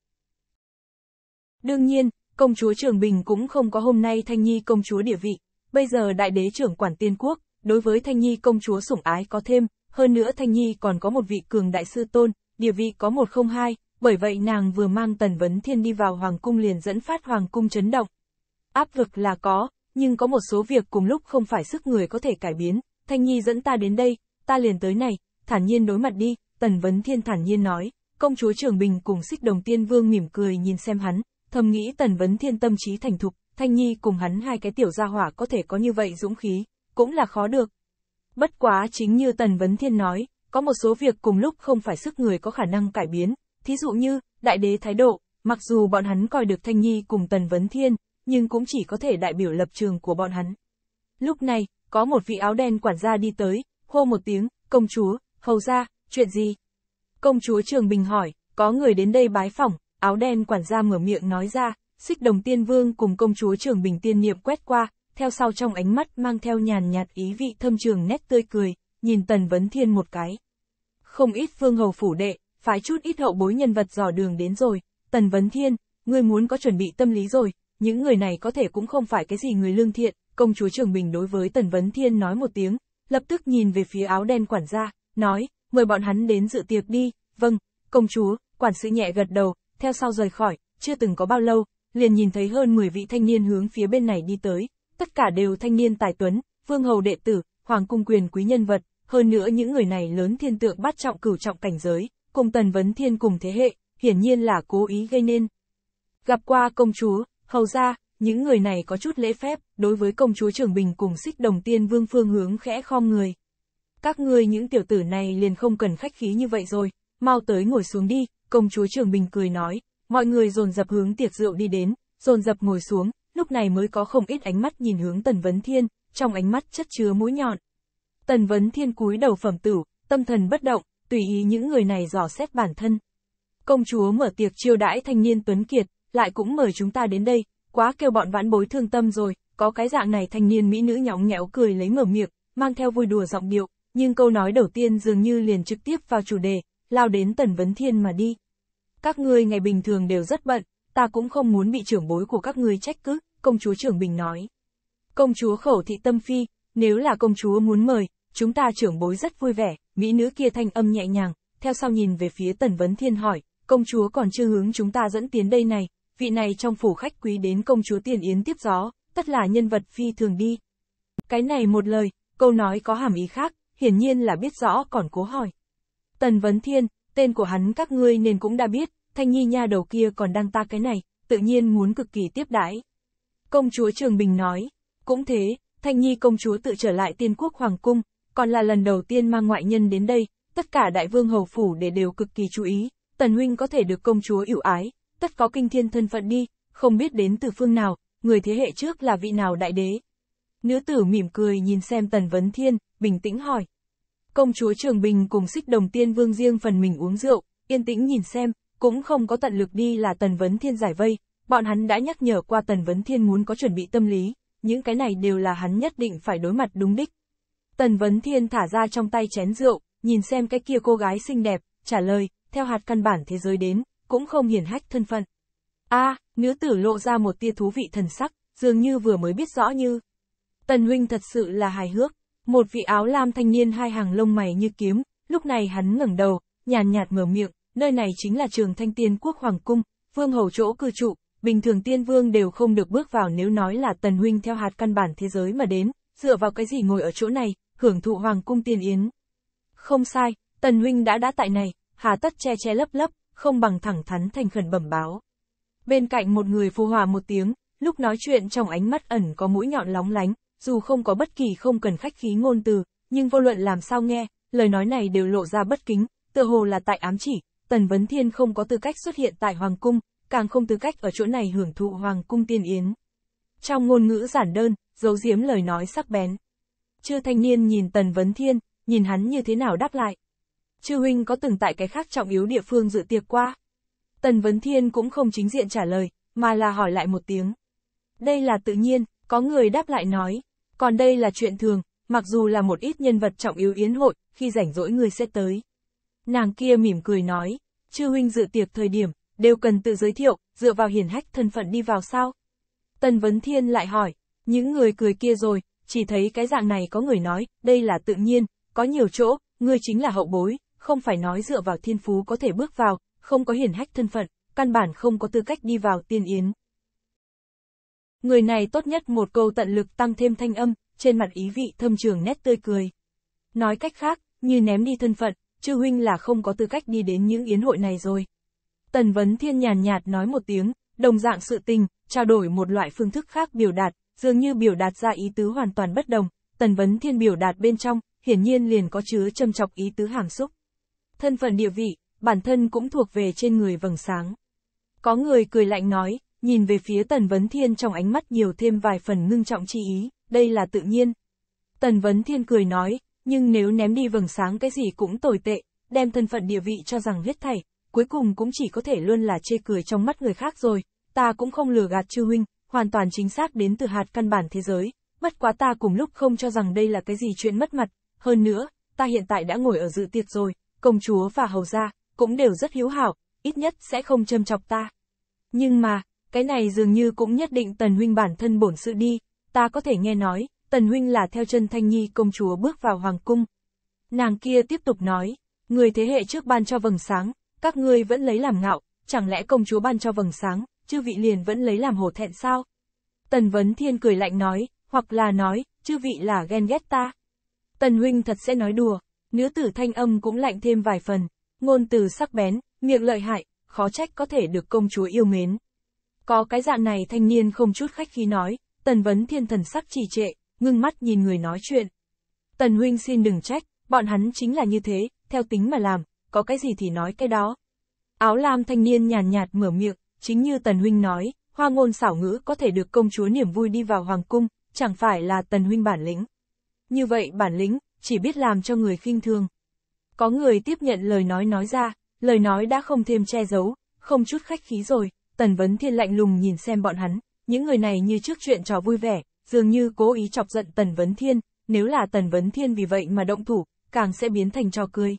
Đương nhiên, công chúa Trường Bình cũng không có hôm nay Thanh Nhi công chúa địa vị, bây giờ đại đế trưởng quản tiên quốc, đối với Thanh Nhi công chúa sủng ái có thêm, hơn nữa Thanh Nhi còn có một vị cường đại sư tôn, địa vị có một không hai, bởi vậy nàng vừa mang Tần Vấn Thiên đi vào hoàng cung liền dẫn phát hoàng cung chấn động. Áp lực là có, nhưng có một số việc cùng lúc không phải sức người có thể cải biến, Thanh Nhi dẫn ta đến đây, ta liền tới này, thản nhiên đối mặt đi, Tần Vấn Thiên thản nhiên nói, công chúa Trường Bình cùng xích đồng tiên vương mỉm cười nhìn xem hắn, thầm nghĩ Tần Vấn Thiên tâm trí thành thục, Thanh Nhi cùng hắn hai cái tiểu gia hỏa có thể có như vậy dũng khí, cũng là khó được. Bất quá chính như Tần Vấn Thiên nói, có một số việc cùng lúc không phải sức người có khả năng cải biến, thí dụ như, đại đế thái độ, mặc dù bọn hắn coi được Thanh Nhi cùng Tần Vấn Thiên, nhưng cũng chỉ có thể đại biểu lập trường của bọn hắn. Lúc này, có một vị áo đen quản gia đi tới, hô một tiếng, công chúa, Hầu ra, chuyện gì? Công chúa Trường Bình hỏi, có người đến đây bái phỏng, áo đen quản gia mở miệng nói ra, xích đồng tiên vương cùng công chúa Trường Bình tiên niệm quét qua, theo sau trong ánh mắt mang theo nhàn nhạt ý vị thâm trường nét tươi cười, nhìn Tần Vấn Thiên một cái. Không ít phương hầu phủ đệ, phải chút ít hậu bối nhân vật dò đường đến rồi, Tần Vấn Thiên, ngươi muốn có chuẩn bị tâm lý rồi, những người này có thể cũng không phải cái gì người lương thiện, công chúa Trường Bình đối với Tần Vấn Thiên nói một tiếng, lập tức nhìn về phía áo đen quản gia, nói, mời bọn hắn đến dự tiệc đi, vâng, công chúa, quản sự nhẹ gật đầu, theo sau rời khỏi, chưa từng có bao lâu, liền nhìn thấy hơn 10 vị thanh niên hướng phía bên này đi tới, tất cả đều thanh niên tài tuấn, vương hầu đệ tử, hoàng cung quyền quý nhân vật, hơn nữa những người này lớn thiên tượng bắt trọng cửu trọng cảnh giới, cùng tần vấn thiên cùng thế hệ, hiển nhiên là cố ý gây nên. Gặp qua công chúa, hầu ra, những người này có chút lễ phép, đối với công chúa trưởng bình cùng xích đồng tiên vương phương hướng khẽ khom người các ngươi những tiểu tử này liền không cần khách khí như vậy rồi, mau tới ngồi xuống đi, công chúa trường bình cười nói, mọi người dồn dập hướng tiệc rượu đi đến, dồn dập ngồi xuống, lúc này mới có không ít ánh mắt nhìn hướng Tần Vấn Thiên, trong ánh mắt chất chứa mũi nhọn. Tần Vấn Thiên cúi đầu phẩm tử, tâm thần bất động, tùy ý những người này dò xét bản thân. Công chúa mở tiệc chiêu đãi thanh niên Tuấn Kiệt, lại cũng mời chúng ta đến đây, quá kêu bọn vãn bối thương tâm rồi, có cái dạng này thanh niên mỹ nữ nhõng nhẽo cười lấy mở miệng, mang theo vui đùa giọng điệu, nhưng câu nói đầu tiên dường như liền trực tiếp vào chủ đề, lao đến Tần Vấn Thiên mà đi. Các ngươi ngày bình thường đều rất bận, ta cũng không muốn bị trưởng bối của các ngươi trách cứ, công chúa trưởng bình nói. Công chúa khẩu thị tâm phi, nếu là công chúa muốn mời, chúng ta trưởng bối rất vui vẻ, mỹ nữ kia thanh âm nhẹ nhàng, theo sau nhìn về phía Tần Vấn Thiên hỏi, công chúa còn chưa hướng chúng ta dẫn tiến đây này, vị này trong phủ khách quý đến công chúa tiền yến tiếp gió, tất là nhân vật phi thường đi. Cái này một lời, câu nói có hàm ý khác, hiển nhiên là biết rõ còn cố hỏi. Tần Vấn Thiên, tên của hắn các ngươi nên cũng đã biết, Thanh Nhi nha đầu kia còn đăng ta cái này, tự nhiên muốn cực kỳ tiếp đãi. Công chúa Trường Bình nói, cũng thế, Thanh Nhi công chúa tự trở lại tiên quốc Hoàng Cung, còn là lần đầu tiên mang ngoại nhân đến đây, tất cả đại vương hầu phủ để đều cực kỳ chú ý, Tần Huynh có thể được công chúa ỉu ái, tất có kinh thiên thân phận đi, không biết đến từ phương nào, người thế hệ trước là vị nào đại đế, Nữ tử mỉm cười nhìn xem Tần Vấn Thiên, bình tĩnh hỏi. Công chúa Trường Bình cùng xích đồng tiên vương riêng phần mình uống rượu, yên tĩnh nhìn xem, cũng không có tận lực đi là Tần Vấn Thiên giải vây, bọn hắn đã nhắc nhở qua Tần Vấn Thiên muốn có chuẩn bị tâm lý, những cái này đều là hắn nhất định phải đối mặt đúng đích. Tần Vấn Thiên thả ra trong tay chén rượu, nhìn xem cái kia cô gái xinh đẹp, trả lời, theo hạt căn bản thế giới đến, cũng không hiển hách thân phận. a nữ tử lộ ra một tia thú vị thần sắc, dường như vừa mới biết rõ như, Tần huynh thật sự là hài hước, một vị áo lam thanh niên hai hàng lông mày như kiếm, lúc này hắn ngẩng đầu, nhàn nhạt mở miệng, nơi này chính là trường thanh tiên quốc hoàng cung, vương hầu chỗ cư trụ, bình thường tiên vương đều không được bước vào nếu nói là tần huynh theo hạt căn bản thế giới mà đến, dựa vào cái gì ngồi ở chỗ này, hưởng thụ hoàng cung tiên yến. Không sai, tần huynh đã đã tại này, hà tất che che lấp lấp, không bằng thẳng thắn thành khẩn bẩm báo. Bên cạnh một người phù hòa một tiếng, lúc nói chuyện trong ánh mắt ẩn có mũi nhọn lóng lánh, dù không có bất kỳ không cần khách khí ngôn từ, nhưng vô luận làm sao nghe, lời nói này đều lộ ra bất kính, tựa hồ là tại ám chỉ, Tần Vấn Thiên không có tư cách xuất hiện tại Hoàng Cung, càng không tư cách ở chỗ này hưởng thụ Hoàng Cung tiên yến. Trong ngôn ngữ giản đơn, giấu giếm lời nói sắc bén. Chư thanh niên nhìn Tần Vấn Thiên, nhìn hắn như thế nào đáp lại. Chư huynh có từng tại cái khác trọng yếu địa phương dự tiệc qua. Tần Vấn Thiên cũng không chính diện trả lời, mà là hỏi lại một tiếng. Đây là tự nhiên, có người đáp lại nói, còn đây là chuyện thường, mặc dù là một ít nhân vật trọng yếu yến hội, khi rảnh rỗi người sẽ tới. Nàng kia mỉm cười nói, chư huynh dự tiệc thời điểm, đều cần tự giới thiệu, dựa vào hiển hách thân phận đi vào sao. Tần Vấn Thiên lại hỏi, những người cười kia rồi, chỉ thấy cái dạng này có người nói, đây là tự nhiên, có nhiều chỗ, ngươi chính là hậu bối, không phải nói dựa vào thiên phú có thể bước vào, không có hiển hách thân phận, căn bản không có tư cách đi vào tiên yến. Người này tốt nhất một câu tận lực tăng thêm thanh âm, trên mặt ý vị thâm trường nét tươi cười. Nói cách khác, như ném đi thân phận, chư huynh là không có tư cách đi đến những yến hội này rồi. Tần Vấn Thiên nhàn nhạt nói một tiếng, đồng dạng sự tình, trao đổi một loại phương thức khác biểu đạt, dường như biểu đạt ra ý tứ hoàn toàn bất đồng, Tần Vấn Thiên biểu đạt bên trong, hiển nhiên liền có chứa châm chọc ý tứ hàm xúc. Thân phận địa vị, bản thân cũng thuộc về trên người vầng sáng. Có người cười lạnh nói, nhìn về phía Tần Vấn Thiên trong ánh mắt nhiều thêm vài phần ngưng trọng chi ý, đây là tự nhiên. Tần Vấn Thiên cười nói, nhưng nếu ném đi vầng sáng cái gì cũng tồi tệ, đem thân phận địa vị cho rằng hết thảy, cuối cùng cũng chỉ có thể luôn là chê cười trong mắt người khác rồi, ta cũng không lừa gạt chư huynh, hoàn toàn chính xác đến từ hạt căn bản thế giới, mất quá ta cùng lúc không cho rằng đây là cái gì chuyện mất mặt, hơn nữa, ta hiện tại đã ngồi ở dự tiệc rồi, công chúa và hầu gia, cũng đều rất hiếu hảo, ít nhất sẽ không châm chọc ta. Nhưng mà, cái này dường như cũng nhất định Tần Huynh bản thân bổn sự đi, ta có thể nghe nói, Tần Huynh là theo chân Thanh Nhi công chúa bước vào Hoàng Cung. Nàng kia tiếp tục nói, người thế hệ trước ban cho vầng sáng, các ngươi vẫn lấy làm ngạo, chẳng lẽ công chúa ban cho vầng sáng, chư vị liền vẫn lấy làm hổ thẹn sao? Tần Vấn Thiên cười lạnh nói, hoặc là nói, chư vị là ghen ghét ta. Tần Huynh thật sẽ nói đùa, nữ tử thanh âm cũng lạnh thêm vài phần, ngôn từ sắc bén, miệng lợi hại, khó trách có thể được công chúa yêu mến. Có cái dạng này thanh niên không chút khách khi nói, tần vấn thiên thần sắc trì trệ, ngưng mắt nhìn người nói chuyện. Tần huynh xin đừng trách, bọn hắn chính là như thế, theo tính mà làm, có cái gì thì nói cái đó. Áo lam thanh niên nhàn nhạt, nhạt mở miệng, chính như tần huynh nói, hoa ngôn xảo ngữ có thể được công chúa niềm vui đi vào hoàng cung, chẳng phải là tần huynh bản lĩnh. Như vậy bản lĩnh, chỉ biết làm cho người khinh thương. Có người tiếp nhận lời nói nói ra, lời nói đã không thêm che giấu, không chút khách khí rồi. Tần Vấn Thiên lạnh lùng nhìn xem bọn hắn, những người này như trước chuyện trò vui vẻ, dường như cố ý chọc giận Tần Vấn Thiên, nếu là Tần Vấn Thiên vì vậy mà động thủ, càng sẽ biến thành trò cười.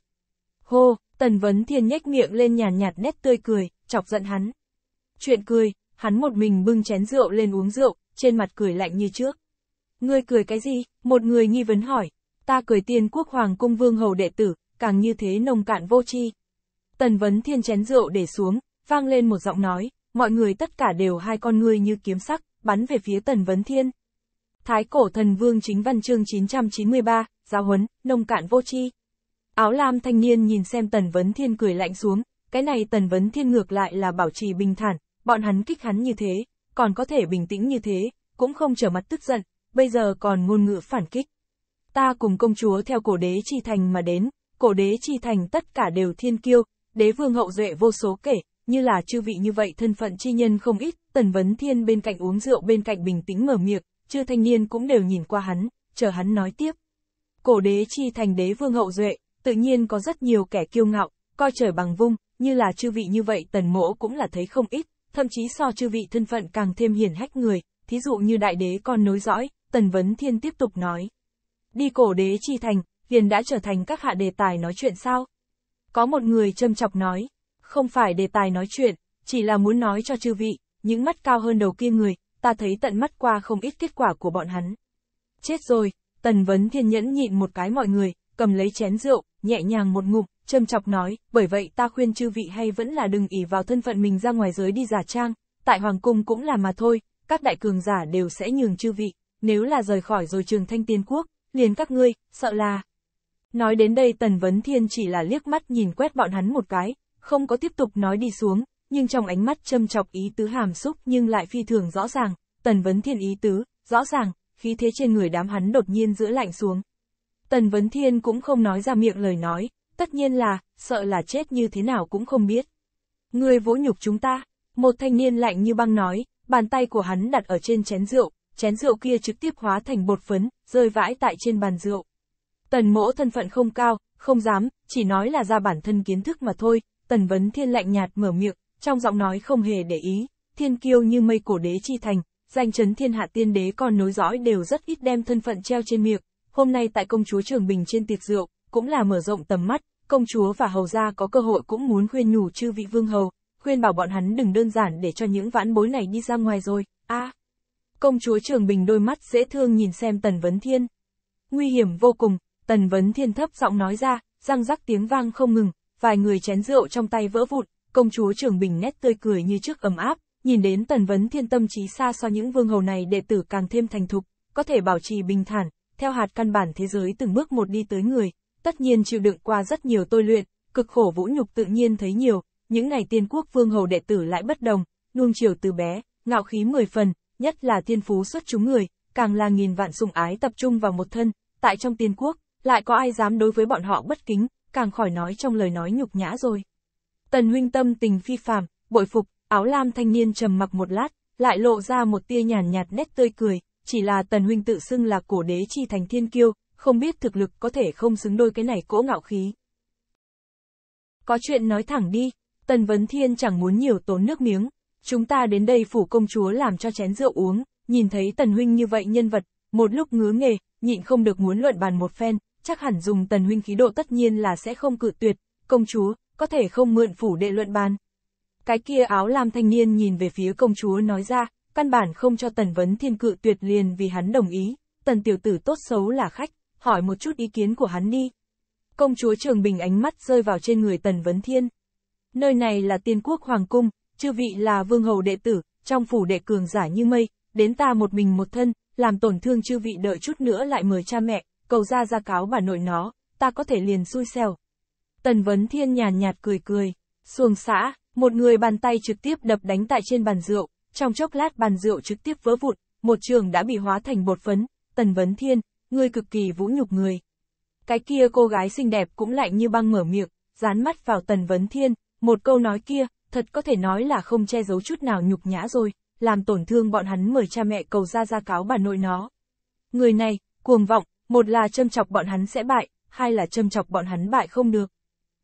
Hô, Tần Vấn Thiên nhếch miệng lên nhàn nhạt, nhạt nét tươi cười, chọc giận hắn. Chuyện cười, hắn một mình bưng chén rượu lên uống rượu, trên mặt cười lạnh như trước. Ngươi cười cái gì? Một người nghi vấn hỏi. Ta cười tiên quốc hoàng cung vương hầu đệ tử, càng như thế nông cạn vô tri. Tần Vấn Thiên chén rượu để xuống, vang lên một giọng nói, mọi người tất cả đều hai con ngươi như kiếm sắc, bắn về phía Tần Vấn Thiên. Thái cổ thần vương chính văn chương 993, giáo huấn, nông cạn vô chi Áo lam thanh niên nhìn xem Tần Vấn Thiên cười lạnh xuống, cái này Tần Vấn Thiên ngược lại là bảo trì bình thản, bọn hắn kích hắn như thế, còn có thể bình tĩnh như thế, cũng không trở mặt tức giận, bây giờ còn ngôn ngữ phản kích. Ta cùng công chúa theo cổ đế chi thành mà đến, cổ đế chi thành tất cả đều thiên kiêu, đế vương hậu duệ vô số kể, như là chư vị như vậy thân phận chi nhân không ít, Tần Vấn Thiên bên cạnh uống rượu bên cạnh bình tĩnh mở miệng, chư thanh niên cũng đều nhìn qua hắn, chờ hắn nói tiếp. Cổ đế chi thành đế vương hậu duệ, tự nhiên có rất nhiều kẻ kiêu ngạo, coi trời bằng vung, như là chư vị như vậy Tần Mỗ cũng là thấy không ít, thậm chí so chư vị thân phận càng thêm hiển hách người, thí dụ như đại đế con nối dõi, Tần Vấn Thiên tiếp tục nói. Đi cổ đế chi thành, liền đã trở thành các hạ đề tài nói chuyện sao? Có một người châm chọc nói, không phải đề tài nói chuyện, chỉ là muốn nói cho chư vị, những mắt cao hơn đầu kia người, ta thấy tận mắt qua không ít kết quả của bọn hắn. Chết rồi, Tần Vấn Thiên nhẫn nhịn một cái mọi người, cầm lấy chén rượu, nhẹ nhàng một ngụm, châm chọc nói, bởi vậy ta khuyên chư vị hay vẫn là đừng ỉ vào thân phận mình ra ngoài giới đi giả trang, tại Hoàng Cung cũng là mà thôi, các đại cường giả đều sẽ nhường chư vị, nếu là rời khỏi rồi trường thanh tiên quốc, liền các ngươi, sợ là... Nói đến đây Tần Vấn Thiên chỉ là liếc mắt nhìn quét bọn hắn một cái, không có tiếp tục nói đi xuống, nhưng trong ánh mắt châm chọc ý tứ hàm xúc nhưng lại phi thường rõ ràng, Tần Vấn Thiên ý tứ, rõ ràng, khí thế trên người đám hắn đột nhiên giữa lạnh xuống. Tần Vấn Thiên cũng không nói ra miệng lời nói, tất nhiên là, sợ là chết như thế nào cũng không biết. Người vỗ nhục chúng ta, một thanh niên lạnh như băng nói, bàn tay của hắn đặt ở trên chén rượu, chén rượu kia trực tiếp hóa thành bột phấn, rơi vãi tại trên bàn rượu. Tần mỗ thân phận không cao, không dám, chỉ nói là ra bản thân kiến thức mà thôi, Tần Vấn Thiên lạnh nhạt mở miệng, trong giọng nói không hề để ý, thiên kiêu như mây cổ đế chi thành, danh chấn thiên hạ tiên đế còn nối dõi đều rất ít đem thân phận treo trên miệng. Hôm nay tại công chúa Trường Bình trên tiệc rượu, cũng là mở rộng tầm mắt, công chúa và hầu gia có cơ hội cũng muốn khuyên nhủ chư vị vương hầu, khuyên bảo bọn hắn đừng đơn giản để cho những vãn bối này đi ra ngoài rồi, a à, Công chúa Trường Bình đôi mắt dễ thương nhìn xem Tần Vấn Thiên. Nguy hiểm vô cùng, Tần Vấn Thiên thấp giọng nói ra, răng rắc tiếng vang không ngừng, vài người chén rượu trong tay vỡ vụt, công chúa Trường Bình nét tươi cười như trước ấm áp, nhìn đến tần vấn thiên tâm trí xa so những vương hầu này đệ tử càng thêm thành thục, có thể bảo trì bình thản, theo hạt căn bản thế giới từng bước một đi tới người, tất nhiên chịu đựng qua rất nhiều tôi luyện, cực khổ vũ nhục tự nhiên thấy nhiều, những ngày tiên quốc vương hầu đệ tử lại bất đồng, nuông chiều từ bé, ngạo khí mười phần, nhất là thiên phú xuất chúng người, càng là nghìn vạn sùng ái tập trung vào một thân, tại trong tiên quốc, lại có ai dám đối với bọn họ bất kính, càng khỏi nói trong lời nói nhục nhã rồi. Tần huynh tâm tình phi phàm, bội phục, áo lam thanh niên trầm mặc một lát, lại lộ ra một tia nhàn nhạt, nhạt nét tươi cười, chỉ là tần huynh tự xưng là cổ đế chi thành thiên kiêu, không biết thực lực có thể không xứng đôi cái này cỗ ngạo khí. Có chuyện nói thẳng đi, tần vấn thiên chẳng muốn nhiều tốn nước miếng, chúng ta đến đây phủ công chúa làm cho chén rượu uống, nhìn thấy tần huynh như vậy nhân vật, một lúc ngứa nghề, nhịn không được muốn luận bàn một phen, chắc hẳn dùng tần huynh khí độ tất nhiên là sẽ không cự tuyệt, công chúa, có thể không mượn phủ đệ luận bàn. Cái kia áo lam thanh niên nhìn về phía công chúa nói ra, căn bản không cho tần vấn thiên cự tuyệt liền vì hắn đồng ý, tần tiểu tử tốt xấu là khách, hỏi một chút ý kiến của hắn đi. Công chúa Trường Bình ánh mắt rơi vào trên người tần vấn thiên. Nơi này là tiên quốc hoàng cung, chư vị là vương hầu đệ tử, trong phủ đệ cường giả như mây, đến ta một mình một thân, làm tổn thương chư vị đợi chút nữa lại mời cha mẹ, cầu ra ra cáo bà nội nó, ta có thể liền xui xẻo. Tần Vấn Thiên nhàn nhạt cười cười, xuồng xã, một người bàn tay trực tiếp đập đánh tại trên bàn rượu, trong chốc lát bàn rượu trực tiếp vỡ vụn, một trường đã bị hóa thành bột phấn, Tần Vấn Thiên, người cực kỳ vũ nhục người. Cái kia cô gái xinh đẹp cũng lạnh như băng mở miệng, dán mắt vào Tần Vấn Thiên, một câu nói kia, thật có thể nói là không che giấu chút nào nhục nhã rồi, làm tổn thương bọn hắn mời cha mẹ cầu ra ra cáo bà nội nó. Người này, cuồng vọng, một là châm chọc bọn hắn sẽ bại, hai là châm chọc bọn hắn bại không được.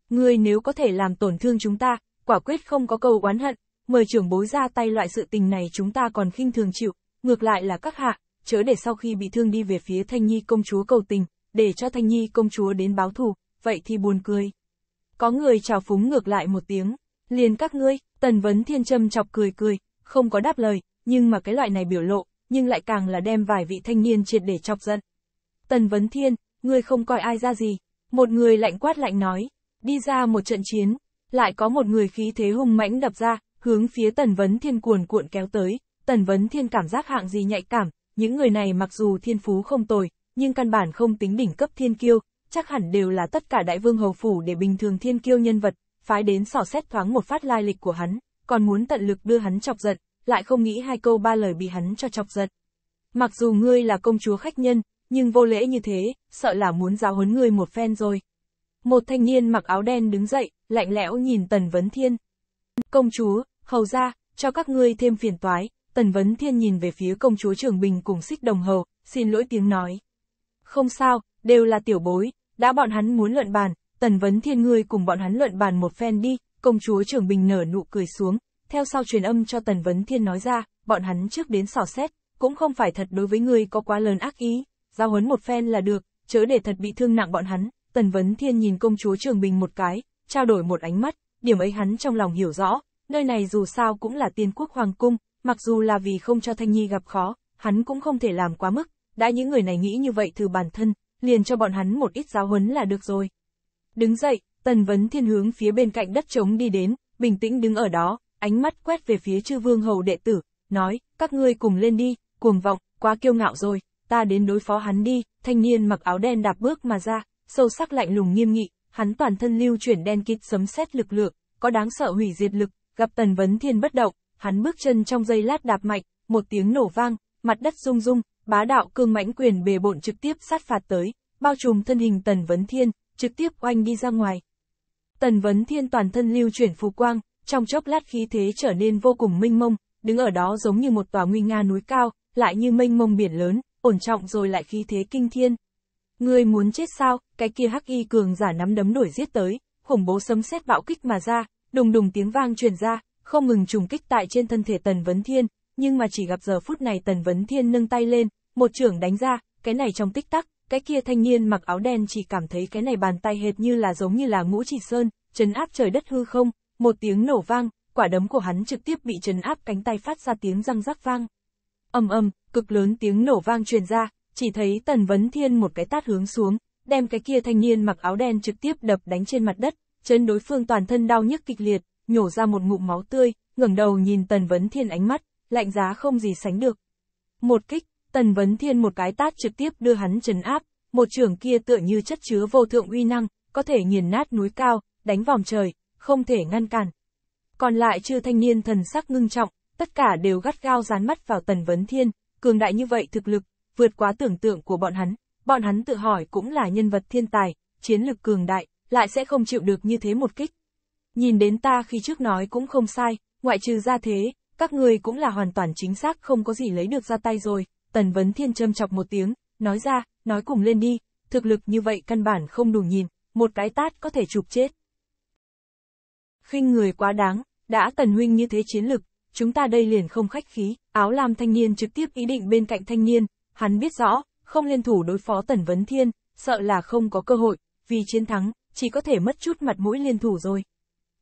Ngươi nếu có thể làm tổn thương chúng ta, quả quyết không có cầu oán hận, mời trưởng bối ra tay loại sự tình này chúng ta còn khinh thường chịu, ngược lại là các hạ, chớ để sau khi bị thương đi về phía Thanh Nhi công chúa cầu tình, để cho Thanh Nhi công chúa đến báo thù, vậy thì buồn cười. Có người chào phúng ngược lại một tiếng, liền các ngươi, Tần Vấn Thiên Trâm chọc cười cười, không có đáp lời, nhưng mà cái loại này biểu lộ, nhưng lại càng là đem vài vị thanh niên triệt để chọc giận. Tần Vấn Thiên, ngươi không coi ai ra gì. Một người lạnh quát lạnh nói, đi ra một trận chiến, lại có một người khí thế hung mãnh đập ra, hướng phía Tần Vấn Thiên cuồn cuộn kéo tới. Tần Vấn Thiên cảm giác hạng gì nhạy cảm, những người này mặc dù thiên phú không tồi, nhưng căn bản không tính đỉnh cấp thiên kiêu, chắc hẳn đều là tất cả đại vương hầu phủ để bình thường thiên kiêu nhân vật, phái đến sò xét thoáng một phát lai lịch của hắn, còn muốn tận lực đưa hắn chọc giận, lại không nghĩ hai câu ba lời bị hắn cho chọc giận. Mặc dù ngươi là công chúa khách nhân, nhưng vô lễ như thế, sợ là muốn giáo huấn người một phen rồi. Một thanh niên mặc áo đen đứng dậy, lạnh lẽo nhìn Tần Vấn Thiên. Công chúa, hầu ra, cho các ngươi thêm phiền toái, Tần Vấn Thiên nhìn về phía công chúa Trường Bình cùng xích đồng hầu, xin lỗi tiếng nói. Không sao, đều là tiểu bối, đã bọn hắn muốn luận bàn, Tần Vấn Thiên ngươi cùng bọn hắn luận bàn một phen đi, công chúa Trường Bình nở nụ cười xuống, theo sau truyền âm cho Tần Vấn Thiên nói ra, bọn hắn trước đến sò xét, cũng không phải thật đối với ngươi có quá lớn ác ý giao huấn một phen là được, chớ để thật bị thương nặng bọn hắn, Tần Vấn Thiên nhìn công chúa Trường Bình một cái, trao đổi một ánh mắt, điểm ấy hắn trong lòng hiểu rõ, nơi này dù sao cũng là tiên quốc hoàng cung, mặc dù là vì không cho Thanh Nhi gặp khó, hắn cũng không thể làm quá mức, đã những người này nghĩ như vậy từ bản thân, liền cho bọn hắn một ít giáo huấn là được rồi. Đứng dậy, Tần Vấn Thiên hướng phía bên cạnh đất trống đi đến, bình tĩnh đứng ở đó, ánh mắt quét về phía chư vương hầu đệ tử, nói, các ngươi cùng lên đi, cuồng vọng, quá kiêu ngạo rồi, ta đến đối phó hắn đi, thanh niên mặc áo đen đạp bước mà ra, sâu sắc lạnh lùng nghiêm nghị, hắn toàn thân lưu chuyển đen kịt sấm sét lực lượng, có đáng sợ hủy diệt lực, gặp Tần Vấn Thiên bất động, hắn bước chân trong giây lát đạp mạnh, một tiếng nổ vang, mặt đất rung rung, bá đạo cương mãnh quyền bề bộn trực tiếp sát phạt tới, bao trùm thân hình Tần Vấn Thiên, trực tiếp oanh đi ra ngoài. Tần Vấn Thiên toàn thân lưu chuyển phù quang, trong chốc lát khí thế trở nên vô cùng minh mông, đứng ở đó giống như một tòa nguy nga núi cao, lại như mênh mông biển lớn, ổn trọng rồi lại khí thế kinh thiên. Ngươi muốn chết sao, cái kia hắc y cường giả nắm đấm nổi giết tới, khủng bố sấm sét bạo kích mà ra, đùng đùng tiếng vang truyền ra, không ngừng trùng kích tại trên thân thể Tần Vấn Thiên, nhưng mà chỉ gặp giờ phút này Tần Vấn Thiên nâng tay lên, một trưởng đánh ra, cái này trong tích tắc, cái kia thanh niên mặc áo đen chỉ cảm thấy cái này bàn tay hệt như là giống như là ngũ chỉ sơn, trấn áp trời đất hư không, một tiếng nổ vang, quả đấm của hắn trực tiếp bị trấn áp cánh tay phát ra tiếng răng rắc vang ầm ầm, cực lớn tiếng nổ vang truyền ra, chỉ thấy Tần Vấn Thiên một cái tát hướng xuống, đem cái kia thanh niên mặc áo đen trực tiếp đập đánh trên mặt đất, chân đối phương toàn thân đau nhức kịch liệt, nhổ ra một ngụm máu tươi, ngẩng đầu nhìn Tần Vấn Thiên ánh mắt, lạnh giá không gì sánh được. Một kích, Tần Vấn Thiên một cái tát trực tiếp đưa hắn trấn áp, một trường kia tựa như chất chứa vô thượng uy năng, có thể nghiền nát núi cao, đánh vòng trời, không thể ngăn cản. Còn lại chư thanh niên thần sắc ngưng trọng, tất cả đều gắt gao dán mắt vào Tần Vấn Thiên, cường đại như vậy thực lực, vượt quá tưởng tượng của bọn hắn, bọn hắn tự hỏi cũng là nhân vật thiên tài, chiến lực cường đại, lại sẽ không chịu được như thế một kích. Nhìn đến ta khi trước nói cũng không sai, ngoại trừ ra thế, các người cũng là hoàn toàn chính xác không có gì lấy được ra tay rồi, Tần Vấn Thiên châm chọc một tiếng, nói ra, nói cùng lên đi, thực lực như vậy căn bản không đủ nhìn, một cái tát có thể chụp chết. khinh người quá đáng, đã Tần Huynh như thế chiến lực, chúng ta đây liền không khách khí, áo lam thanh niên trực tiếp ý định bên cạnh thanh niên, hắn biết rõ, không liên thủ đối phó Tần Vấn Thiên, sợ là không có cơ hội, vì chiến thắng, chỉ có thể mất chút mặt mũi liên thủ rồi.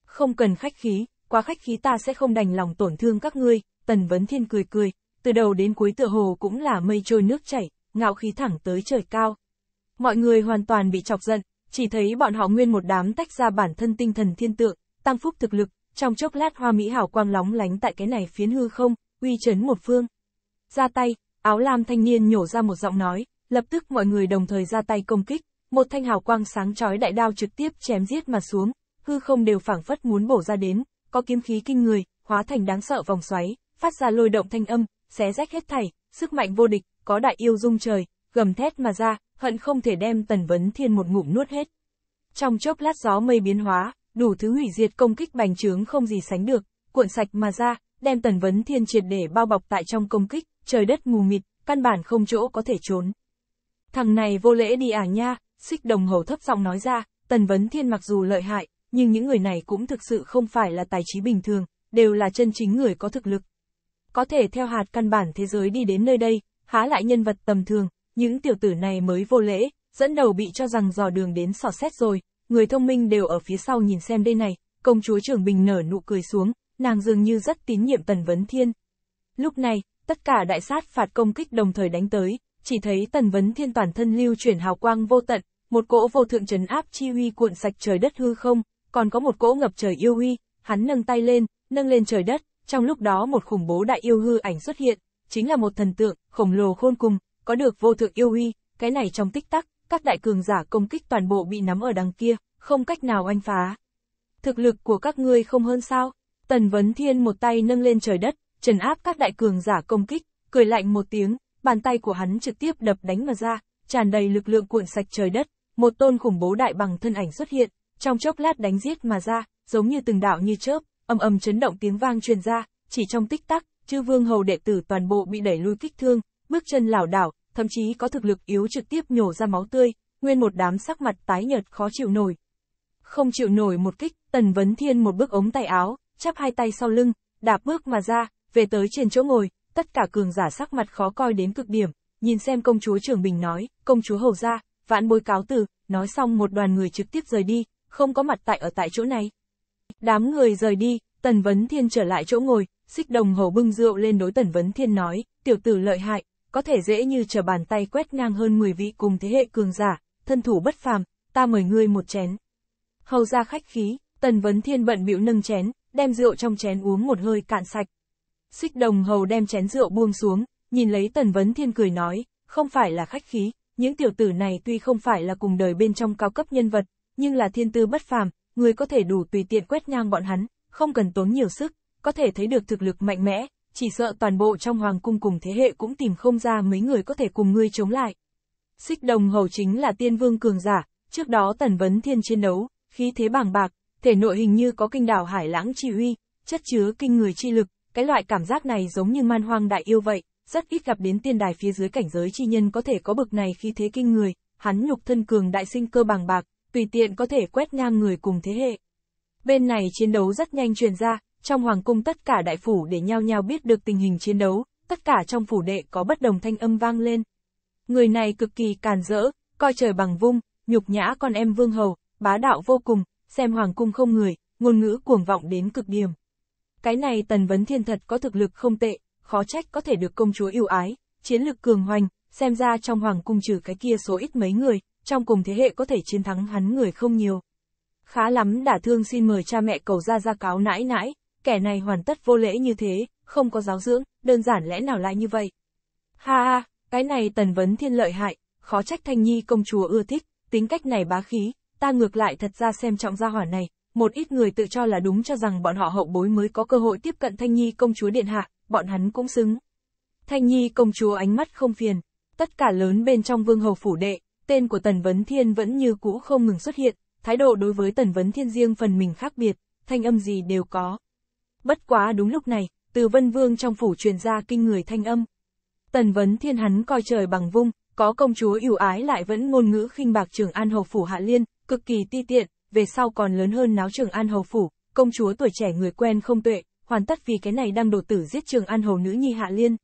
Không cần khách khí, quá khách khí ta sẽ không đành lòng tổn thương các ngươi, Tần Vấn Thiên cười cười, từ đầu đến cuối tựa hồ cũng là mây trôi nước chảy, ngạo khí thẳng tới trời cao. Mọi người hoàn toàn bị chọc giận, chỉ thấy bọn họ nguyên một đám tách ra bản thân tinh thần thiên tượng, tăng phúc thực lực, trong chốc lát hoa mỹ hảo quang lóng lánh tại cái này phiến hư không, uy chấn một phương. Ra tay, áo lam thanh niên nhổ ra một giọng nói, lập tức mọi người đồng thời ra tay công kích, một thanh hào quang sáng chói đại đao trực tiếp chém giết mà xuống, hư không đều phảng phất muốn bổ ra đến, có kiếm khí kinh người, hóa thành đáng sợ vòng xoáy, phát ra lôi động thanh âm, xé rách hết thảy, sức mạnh vô địch, có đại yêu dung trời, gầm thét mà ra, hận không thể đem Tần Vấn Thiên một ngụm nuốt hết. Trong chốc lát gió mây biến hóa, đủ thứ hủy diệt công kích bành trướng không gì sánh được, cuộn sạch mà ra, đem Tần Vấn Thiên triệt để bao bọc tại trong công kích, trời đất mù mịt, căn bản không chỗ có thể trốn. Thằng này vô lễ đi à nha, xích đồng hầu thấp giọng nói ra, Tần Vấn Thiên mặc dù lợi hại, nhưng những người này cũng thực sự không phải là tài trí bình thường, đều là chân chính người có thực lực. Có thể theo hạt căn bản thế giới đi đến nơi đây, há lại nhân vật tầm thường, những tiểu tử này mới vô lễ, dẫn đầu bị cho rằng dò đường đến sò xét rồi, người thông minh đều ở phía sau nhìn xem đây này, công chúa trưởng bình nở nụ cười xuống, nàng dường như rất tín nhiệm Tần Vấn Thiên. Lúc này, tất cả đại sát phạt công kích đồng thời đánh tới, chỉ thấy Tần Vấn Thiên toàn thân lưu chuyển hào quang vô tận, một cỗ vô thượng trấn áp chi uy cuộn sạch trời đất hư không, còn có một cỗ ngập trời yêu uy, hắn nâng tay lên, nâng lên trời đất, trong lúc đó một khủng bố đại yêu hư ảnh xuất hiện, chính là một thần tượng, khổng lồ khôn cùng, có được vô thượng yêu uy, cái này trong tích tắc, các đại cường giả công kích toàn bộ bị nắm ở đằng kia, không cách nào anh phá. Thực lực của các ngươi không hơn sao? Tần Vấn Thiên một tay nâng lên trời đất, trần áp các đại cường giả công kích, cười lạnh một tiếng, bàn tay của hắn trực tiếp đập đánh mà ra, tràn đầy lực lượng cuộn sạch trời đất, một tôn khủng bố đại bằng thân ảnh xuất hiện, trong chốc lát đánh giết mà ra, giống như từng đạo như chớp, âm âm chấn động tiếng vang truyền ra, chỉ trong tích tắc, chư vương hầu đệ tử toàn bộ bị đẩy lui kích thương, bước chân lảo đảo, thậm chí có thực lực yếu trực tiếp nhổ ra máu tươi, nguyên một đám sắc mặt tái nhợt khó chịu nổi. Không chịu nổi một kích, Tần Vấn Thiên một bước ống tay áo, chắp hai tay sau lưng, đạp bước mà ra, về tới trên chỗ ngồi, tất cả cường giả sắc mặt khó coi đến cực điểm, nhìn xem công chúa Trường Bình nói, công chúa hầu ra, vạn bối cáo từ, nói xong một đoàn người trực tiếp rời đi, không có mặt tại ở tại chỗ này. Đám người rời đi, Tần Vấn Thiên trở lại chỗ ngồi, xích đồng hầu bưng rượu lên đối Tần Vấn Thiên nói, tiểu tử lợi hại, có thể dễ như trở bàn tay quét ngang hơn 10 vị cùng thế hệ cường giả, thân thủ bất phàm, ta mời ngươi một chén. Hầu ra khách khí, Tần Vấn Thiên bận bịu nâng chén, đem rượu trong chén uống một hơi cạn sạch. Xích đồng hầu đem chén rượu buông xuống, nhìn lấy Tần Vấn Thiên cười nói, không phải là khách khí, những tiểu tử này tuy không phải là cùng đời bên trong cao cấp nhân vật, nhưng là thiên tư bất phàm, người có thể đủ tùy tiện quét ngang bọn hắn, không cần tốn nhiều sức, có thể thấy được thực lực mạnh mẽ, chỉ sợ toàn bộ trong hoàng cung cùng thế hệ cũng tìm không ra mấy người có thể cùng ngươi chống lại. Xích đồng hầu chính là tiên vương cường giả, trước đó tần vấn thiên chiến đấu, khí thế bảng bạc, thể nội hình như có kinh đảo hải lãng chi uy, chất chứa kinh người chi lực, cái loại cảm giác này giống như man hoang đại yêu vậy, rất ít gặp đến tiên đài phía dưới cảnh giới chi nhân có thể có bực này khí thế kinh người, hắn nhục thân cường đại sinh cơ bàng bạc, tùy tiện có thể quét ngang người cùng thế hệ. Bên này chiến đấu rất nhanh truyền ra, trong hoàng cung tất cả đại phủ để nhau nhau biết được tình hình chiến đấu, tất cả trong phủ đệ có bất đồng thanh âm vang lên. Người này cực kỳ càn rỡ, coi trời bằng vung, nhục nhã con em vương hầu, bá đạo vô cùng, xem hoàng cung không người, ngôn ngữ cuồng vọng đến cực điểm. Cái này tần vấn thiên thật có thực lực không tệ, khó trách có thể được công chúa yêu ái, chiến lực cường hoành, xem ra trong hoàng cung trừ cái kia số ít mấy người, trong cùng thế hệ có thể chiến thắng hắn người không nhiều. Khá lắm đã thương xin mời cha mẹ cầu ra ra cáo nãi nãi, kẻ này hoàn tất vô lễ như thế, không có giáo dưỡng, đơn giản lẽ nào lại như vậy. Ha ha, cái này tần vấn thiên lợi hại, khó trách thanh nhi công chúa ưa thích, tính cách này bá khí, ta ngược lại thật ra xem trọng gia hỏa này, một ít người tự cho là đúng cho rằng bọn họ hậu bối mới có cơ hội tiếp cận thanh nhi công chúa điện hạ, bọn hắn cũng xứng. Thanh nhi công chúa ánh mắt không phiền, tất cả lớn bên trong vương hầu phủ đệ, tên của tần vấn thiên vẫn như cũ không ngừng xuất hiện, thái độ đối với tần vấn thiên riêng phần mình khác biệt, thanh âm gì đều có, Bất quá đúng lúc này, từ vân vương trong phủ truyền ra kinh người thanh âm. Tần vấn thiên hắn coi trời bằng vung, có công chúa ưu ái lại vẫn ngôn ngữ khinh bạc trường an hầu phủ hạ liên, cực kỳ ti tiện, về sau còn lớn hơn náo trường an hầu phủ, công chúa tuổi trẻ người quen không tuệ, hoàn tất vì cái này đang đồ tử giết trường an hầu nữ nhi hạ liên.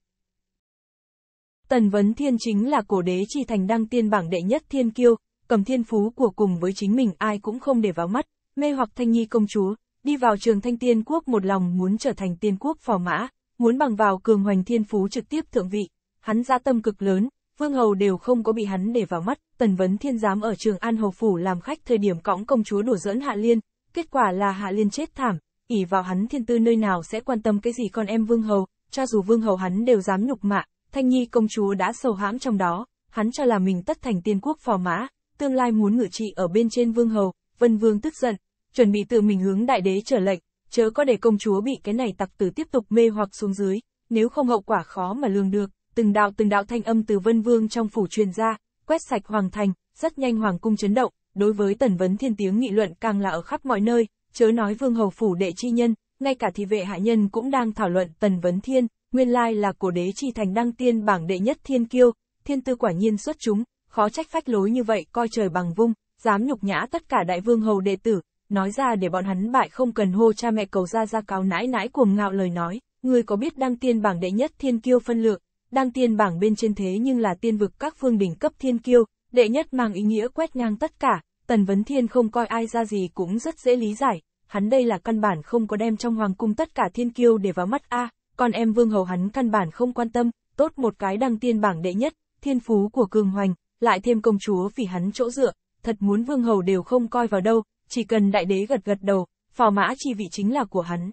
Tần Vấn Thiên chính là cổ đế chi thành đăng tiên bảng đệ nhất thiên kiêu, cầm thiên phú của cùng với chính mình ai cũng không để vào mắt, mê hoặc thanh nhi công chúa, đi vào trường thanh tiên quốc một lòng muốn trở thành tiên quốc phò mã, muốn bằng vào cường hoành thiên phú trực tiếp thượng vị. Hắn ra tâm cực lớn, vương hầu đều không có bị hắn để vào mắt, tần vấn thiên giám ở trường An Hầu Phủ làm khách thời điểm cõng công chúa đùa dẫn Hạ Liên, kết quả là Hạ Liên chết thảm, ỉ vào hắn thiên tư nơi nào sẽ quan tâm cái gì con em vương hầu, cho dù vương hầu hắn đều dám nhục mạ, thanh nhi công chúa đã sầu hãm trong đó, hắn cho là mình tất thành tiên quốc phò mã, tương lai muốn ngự trị ở bên trên vương hầu, vân vương tức giận, chuẩn bị tự mình hướng đại đế trở lệnh, chớ có để công chúa bị cái này tặc tử tiếp tục mê hoặc xuống dưới, nếu không hậu quả khó mà lường được. Từng đạo từng đạo thanh âm từ vân vương trong phủ truyền ra, quét sạch hoàng thành, rất nhanh hoàng cung chấn động, đối với tần vấn thiên tiếng nghị luận càng là ở khắp mọi nơi, chớ nói vương hầu phủ đệ chi nhân, ngay cả thị vệ hạ nhân cũng đang thảo luận tần vấn thiên, nguyên lai là cổ đế chi thành đăng tiên bảng đệ nhất thiên kiêu, thiên tư quả nhiên xuất chúng, khó trách phách lối như vậy coi trời bằng vung, dám nhục nhã tất cả đại vương hầu đệ tử, nói ra để bọn hắn bại không cần hô cha mẹ cầu ra ra cáo nãi nãi cuồng ngạo lời nói, ngươi có biết đăng tiên bảng đệ nhất thiên kiêu phân lượng, đăng tiên bảng bên trên thế nhưng là tiên vực các phương đỉnh cấp thiên kiêu, đệ nhất mang ý nghĩa quét ngang tất cả, Tần Vấn Thiên không coi ai ra gì cũng rất dễ lý giải, hắn đây là căn bản không có đem trong hoàng cung tất cả thiên kiêu để vào mắt a, còn em vương hầu hắn căn bản không quan tâm, tốt một cái đăng tiên bảng đệ nhất, thiên phú của cường hoành, lại thêm công chúa vì hắn chỗ dựa, thật muốn vương hầu đều không coi vào đâu, chỉ cần đại đế gật gật đầu, phò mã chi vị chính là của hắn.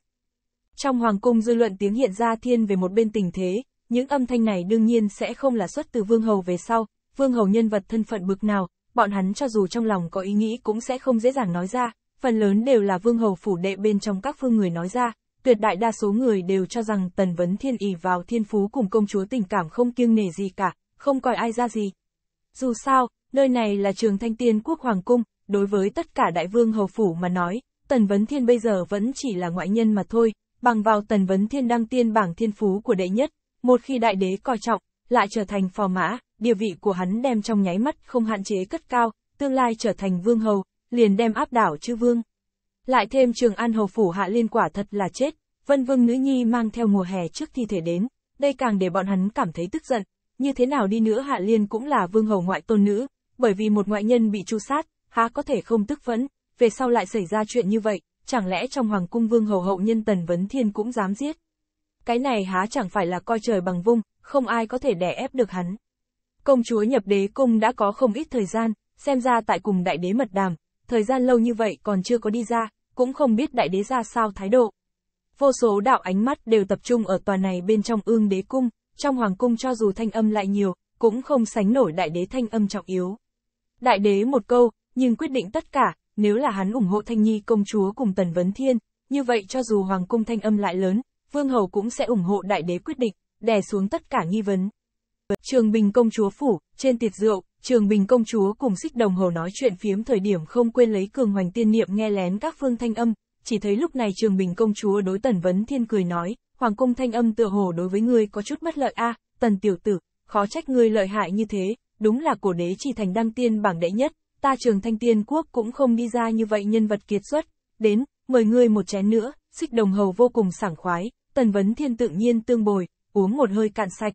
Trong hoàng cung dư luận tiếng hiện ra thiên về một bên tình thế, những âm thanh này đương nhiên sẽ không là xuất từ vương hầu về sau, vương hầu nhân vật thân phận bực nào, bọn hắn cho dù trong lòng có ý nghĩ cũng sẽ không dễ dàng nói ra, phần lớn đều là vương hầu phủ đệ bên trong các phương người nói ra, tuyệt đại đa số người đều cho rằng tần vấn thiên ỉ vào thiên phú cùng công chúa tình cảm không kiêng nể gì cả, không coi ai ra gì. Dù sao, nơi này là trường thanh tiên quốc hoàng cung, đối với tất cả đại vương hầu phủ mà nói, Tần Vấn Thiên bây giờ vẫn chỉ là ngoại nhân mà thôi, bằng vào Tần Vấn Thiên đăng tiên bảng thiên phú của đệ nhất, một khi đại đế coi trọng, lại trở thành phò mã, địa vị của hắn đem trong nháy mắt không hạn chế cất cao, tương lai trở thành vương hầu, liền đem áp đảo chư vương. Lại thêm trường an hầu phủ hạ liên quả thật là chết, vân vương nữ nhi mang theo mùa hè trước thi thể đến, đây càng để bọn hắn cảm thấy tức giận, như thế nào đi nữa hạ liên cũng là vương hầu ngoại tôn nữ, bởi vì một ngoại nhân bị tru sát, há có thể không tức phẫn, về sau lại xảy ra chuyện như vậy, chẳng lẽ trong hoàng cung vương hầu hậu nhân tần vấn thiên cũng dám giết. Cái này há chẳng phải là coi trời bằng vung, không ai có thể đè ép được hắn. Công chúa nhập đế cung đã có không ít thời gian, xem ra tại cùng đại đế mật đàm, thời gian lâu như vậy còn chưa có đi ra, cũng không biết đại đế ra sao thái độ. Vô số đạo ánh mắt đều tập trung ở tòa này bên trong ương đế cung, trong hoàng cung cho dù thanh âm lại nhiều, cũng không sánh nổi đại đế thanh âm trọng yếu. Đại đế một câu, nhưng quyết định tất cả, nếu là hắn ủng hộ Thanh Nhi công chúa cùng Tần Vấn Thiên, như vậy cho dù Hoàng cung thanh âm lại lớn, Vương Hầu cũng sẽ ủng hộ đại đế quyết định, đè xuống tất cả nghi vấn. Trường Bình công chúa phủ, trên tiệc rượu, Trường Bình công chúa cùng xích đồng hồ nói chuyện phiếm thời điểm không quên lấy cường hoành tiên niệm nghe lén các phương thanh âm, chỉ thấy lúc này Trường Bình công chúa đối Tần Vấn Thiên cười nói, Hoàng cung thanh âm tựa hồ đối với ngươi có chút bất lợi a, à, Tần tiểu tử, khó trách ngươi lợi hại như thế, đúng là cổ đế chỉ thành đăng tiên bảng đệ nhất, ta trường thanh tiên quốc cũng không đi ra như vậy nhân vật kiệt xuất, đến, mời ngươi một chén nữa, xích đồng hầu vô cùng sảng khoái, tần vấn thiên tự nhiên tương bồi, uống một hơi cạn sạch.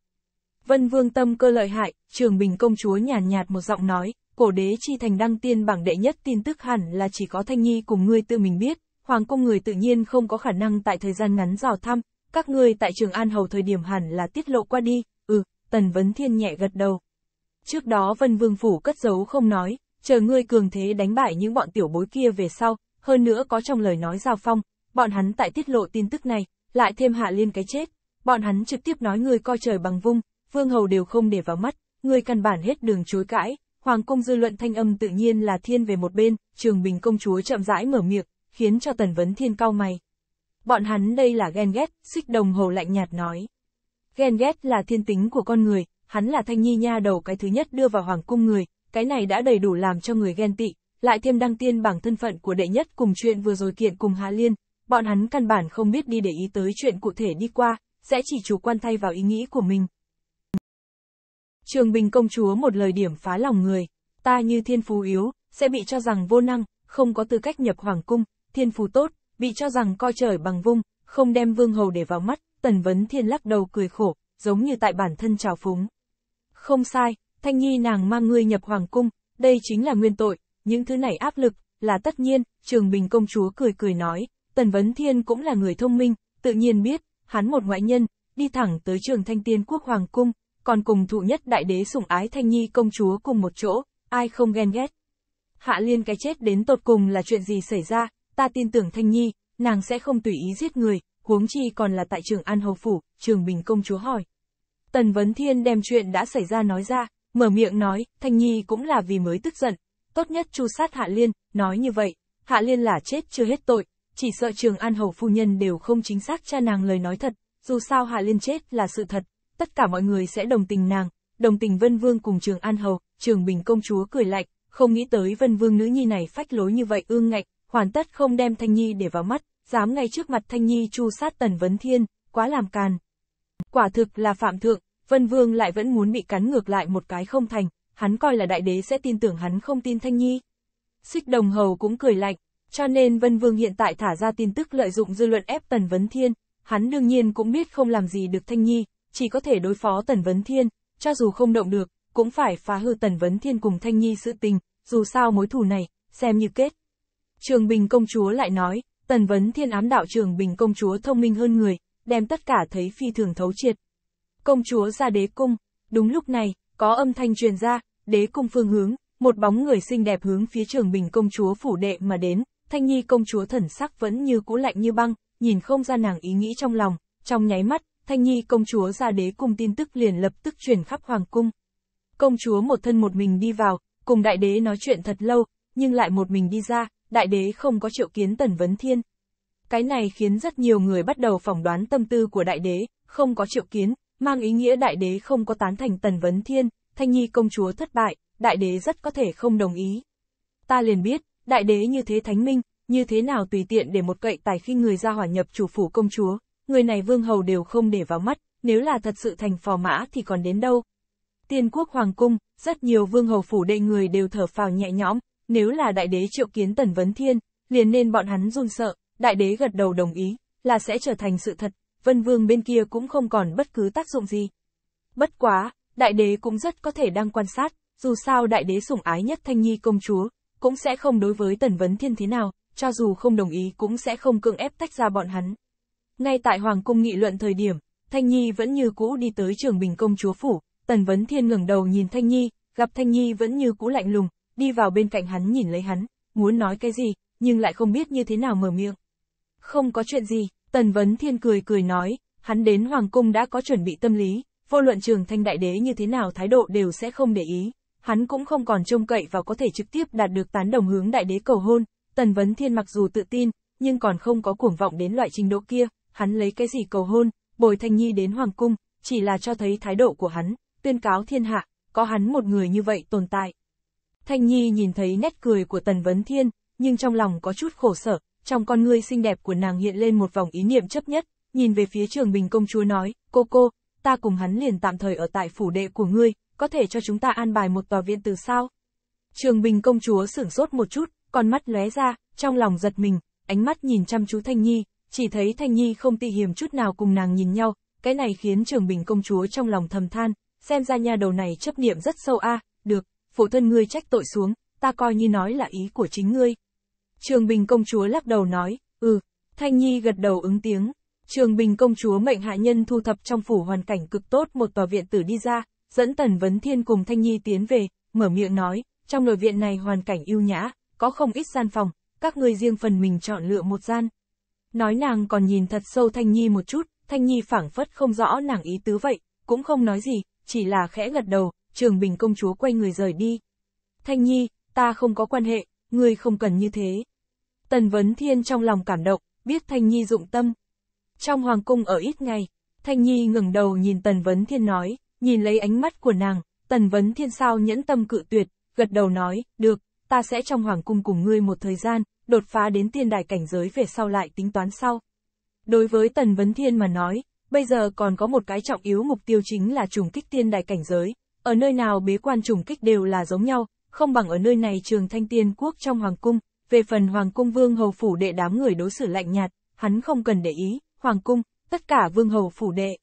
Vân vương tâm cơ lợi hại, trường bình công chúa nhàn nhạt, nhạt một giọng nói, cổ đế chi thành đăng tiên bảng đệ nhất tin tức hẳn là chỉ có thanh nhi cùng ngươi tự mình biết, hoàng cung người tự nhiên không có khả năng tại thời gian ngắn dò thăm, các ngươi tại trường an hầu thời điểm hẳn là tiết lộ qua đi, ừ, tần vấn thiên nhẹ gật đầu. Trước đó Vân Vương Phủ cất giấu không nói, chờ ngươi cường thế đánh bại những bọn tiểu bối kia về sau, hơn nữa có trong lời nói giao phong, bọn hắn tại tiết lộ tin tức này, lại thêm hạ liên cái chết, bọn hắn trực tiếp nói ngươi coi trời bằng vung, vương hầu đều không để vào mắt, ngươi căn bản hết đường chối cãi, hoàng cung dư luận thanh âm tự nhiên là thiên về một bên, trường bình công chúa chậm rãi mở miệng, khiến cho tần vấn thiên cao mày. Bọn hắn đây là ghen ghét, xích đồng hồ lạnh nhạt nói. Ghen ghét là thiên tính của con người, hắn là thanh nhi nha đầu cái thứ nhất đưa vào hoàng cung người, cái này đã đầy đủ làm cho người ghen tị, lại thêm đăng tiên bảng thân phận của đệ nhất cùng chuyện vừa rồi kiện cùng Hà Liên, bọn hắn căn bản không biết đi để ý tới chuyện cụ thể đi qua, sẽ chỉ chủ quan thay vào ý nghĩ của mình. Trường Bình công chúa một lời điểm phá lòng người, ta như thiên phú yếu, sẽ bị cho rằng vô năng, không có tư cách nhập hoàng cung, thiên phú tốt, bị cho rằng coi trời bằng vung, không đem vương hầu để vào mắt, tần vấn thiên lắc đầu cười khổ, giống như tại bản thân trào phúng. Không sai, Thanh Nhi nàng mang ngươi nhập hoàng cung, đây chính là nguyên tội, những thứ này áp lực, là tất nhiên, Trường Bình công chúa cười cười nói, Tần Vấn Thiên cũng là người thông minh, tự nhiên biết, hắn một ngoại nhân, đi thẳng tới trường Thanh Tiên Quốc Hoàng Cung, còn cùng thụ nhất đại đế sủng ái Thanh Nhi công chúa cùng một chỗ, ai không ghen ghét. Hạ Liên cái chết đến tột cùng là chuyện gì xảy ra, ta tin tưởng Thanh Nhi, nàng sẽ không tùy ý giết người, huống chi còn là tại trường An Hầu Phủ, trường Bình công chúa hỏi. Tần Vấn Thiên đem chuyện đã xảy ra nói ra, Mở miệng nói, Thanh Nhi cũng là vì mới tức giận, tốt nhất chu sát Hạ Liên, nói như vậy, Hạ Liên là chết chưa hết tội, chỉ sợ trường An Hầu Phu Nhân đều không chính xác cha nàng lời nói thật, dù sao Hạ Liên chết là sự thật, tất cả mọi người sẽ đồng tình nàng, đồng tình Vân Vương cùng trường An Hầu, trường Bình Công Chúa cười lạnh, không nghĩ tới Vân Vương nữ nhi này phách lối như vậy ương ngạnh, hoàn tất không đem Thanh Nhi để vào mắt, dám ngay trước mặt Thanh Nhi chu sát Tần Vấn Thiên, quá làm càn. Quả thực là phạm thượng, Vân Vương lại vẫn muốn bị cắn ngược lại một cái không thành, hắn coi là đại đế sẽ tin tưởng hắn không tin Thanh Nhi. Xích đồng hầu cũng cười lạnh, cho nên Vân Vương hiện tại thả ra tin tức lợi dụng dư luận ép Tần Vấn Thiên, hắn đương nhiên cũng biết không làm gì được Thanh Nhi, chỉ có thể đối phó Tần Vấn Thiên, cho dù không động được, cũng phải phá hư Tần Vấn Thiên cùng Thanh Nhi sự tình, dù sao mối thù này, xem như kết. Trường Bình công chúa lại nói, Tần Vấn Thiên ám đạo Trường Bình công chúa thông minh hơn người, đem tất cả thấy phi thường thấu triệt, công chúa ra đế cung. Đúng lúc này, có âm thanh truyền ra, đế cung phương hướng, một bóng người xinh đẹp hướng phía trường bình công chúa phủ đệ mà đến, thanh nhi công chúa thần sắc vẫn như cũ lạnh như băng, nhìn không ra nàng ý nghĩ trong lòng, trong nháy mắt, thanh nhi công chúa ra đế cung tin tức liền lập tức truyền khắp hoàng cung. Công chúa một thân một mình đi vào, cùng đại đế nói chuyện thật lâu, nhưng lại một mình đi ra, đại đế không có triệu kiến tần vấn thiên. Cái này khiến rất nhiều người bắt đầu phỏng đoán tâm tư của đại đế, không có triệu kiến, mang ý nghĩa đại đế không có tán thành Tần Vấn Thiên, Thanh Nhi công chúa thất bại, đại đế rất có thể không đồng ý. Ta liền biết, đại đế như thế thánh minh, như thế nào tùy tiện để một cậy tài khi người ra hỏa nhập chủ phủ công chúa, người này vương hầu đều không để vào mắt, nếu là thật sự thành phò mã thì còn đến đâu. Tiên quốc hoàng cung, rất nhiều vương hầu phủ đệ người đều thở phào nhẹ nhõm, nếu là đại đế triệu kiến Tần Vấn Thiên, liền nên bọn hắn run sợ, đại đế gật đầu đồng ý, là sẽ trở thành sự thật, Vân Vương bên kia cũng không còn bất cứ tác dụng gì. Bất quá, đại đế cũng rất có thể đang quan sát, dù sao đại đế sủng ái nhất Thanh Nhi công chúa, cũng sẽ không đối với Tần Vấn Thiên thế nào, cho dù không đồng ý cũng sẽ không cưỡng ép tách ra bọn hắn. Ngay tại Hoàng cung nghị luận thời điểm, Thanh Nhi vẫn như cũ đi tới trường bình công chúa phủ, Tần Vấn Thiên ngẩng đầu nhìn Thanh Nhi, gặp Thanh Nhi vẫn như cũ lạnh lùng, đi vào bên cạnh hắn nhìn lấy hắn, muốn nói cái gì, nhưng lại không biết như thế nào mở miệng. Không có chuyện gì, Tần Vấn Thiên cười cười nói, hắn đến Hoàng Cung đã có chuẩn bị tâm lý, vô luận trường thanh đại đế như thế nào thái độ đều sẽ không để ý. Hắn cũng không còn trông cậy và có thể trực tiếp đạt được tán đồng hướng đại đế cầu hôn, Tần Vấn Thiên mặc dù tự tin, nhưng còn không có cuồng vọng đến loại trình độ kia, hắn lấy cái gì cầu hôn, bồi Thanh Nhi đến Hoàng Cung, chỉ là cho thấy thái độ của hắn, tuyên cáo thiên hạ, có hắn một người như vậy tồn tại. Thanh Nhi nhìn thấy nét cười của Tần Vấn Thiên, nhưng trong lòng có chút khổ sở, trong con ngươi xinh đẹp của nàng hiện lên một vòng ý niệm chấp nhất, nhìn về phía trường bình công chúa nói, cô cô, ta cùng hắn liền tạm thời ở tại phủ đệ của ngươi, có thể cho chúng ta an bài một tòa viện từ sao? Trường bình công chúa sửng sốt một chút, con mắt lóe ra, trong lòng giật mình, ánh mắt nhìn chăm chú Thanh Nhi, chỉ thấy Thanh Nhi không tị hiểm chút nào cùng nàng nhìn nhau, cái này khiến trường bình công chúa trong lòng thầm than, xem ra nhà đầu này chấp niệm rất sâu a được, phụ thân ngươi trách tội xuống, ta coi như nói là ý của chính ngươi. Trường Bình công chúa lắc đầu nói, ừ, Thanh Nhi gật đầu ứng tiếng. Trường Bình công chúa mệnh hạ nhân thu thập trong phủ hoàn cảnh cực tốt một tòa viện tử đi ra, dẫn Tần Vấn Thiên cùng Thanh Nhi tiến về, mở miệng nói, trong nội viện này hoàn cảnh yêu nhã, có không ít gian phòng, các người riêng phần mình chọn lựa một gian. Nói nàng còn nhìn thật sâu Thanh Nhi một chút, Thanh Nhi phảng phất không rõ nàng ý tứ vậy, cũng không nói gì, chỉ là khẽ gật đầu, Trường Bình công chúa quay người rời đi. Thanh Nhi, ta không có quan hệ, ngươi không cần như thế. Tần Vấn Thiên trong lòng cảm động, biết Thanh Nhi dụng tâm. Trong hoàng cung ở ít ngày, Thanh Nhi ngừng đầu nhìn Tần Vấn Thiên nói, nhìn lấy ánh mắt của nàng, Tần Vấn Thiên sao nhẫn tâm cự tuyệt, gật đầu nói, được, ta sẽ trong hoàng cung cùng ngươi một thời gian, đột phá đến tiên đài cảnh giới về sau lại tính toán sau. Đối với Tần Vấn Thiên mà nói, bây giờ còn có một cái trọng yếu mục tiêu chính là trùng kích tiên đài cảnh giới, ở nơi nào bế quan trùng kích đều là giống nhau, không bằng ở nơi này trường thanh tiên quốc trong hoàng cung, về phần Hoàng cung Vương Hầu Phủ Đệ đám người đối xử lạnh nhạt, hắn không cần để ý, Hoàng cung, tất cả Vương Hầu Phủ Đệ.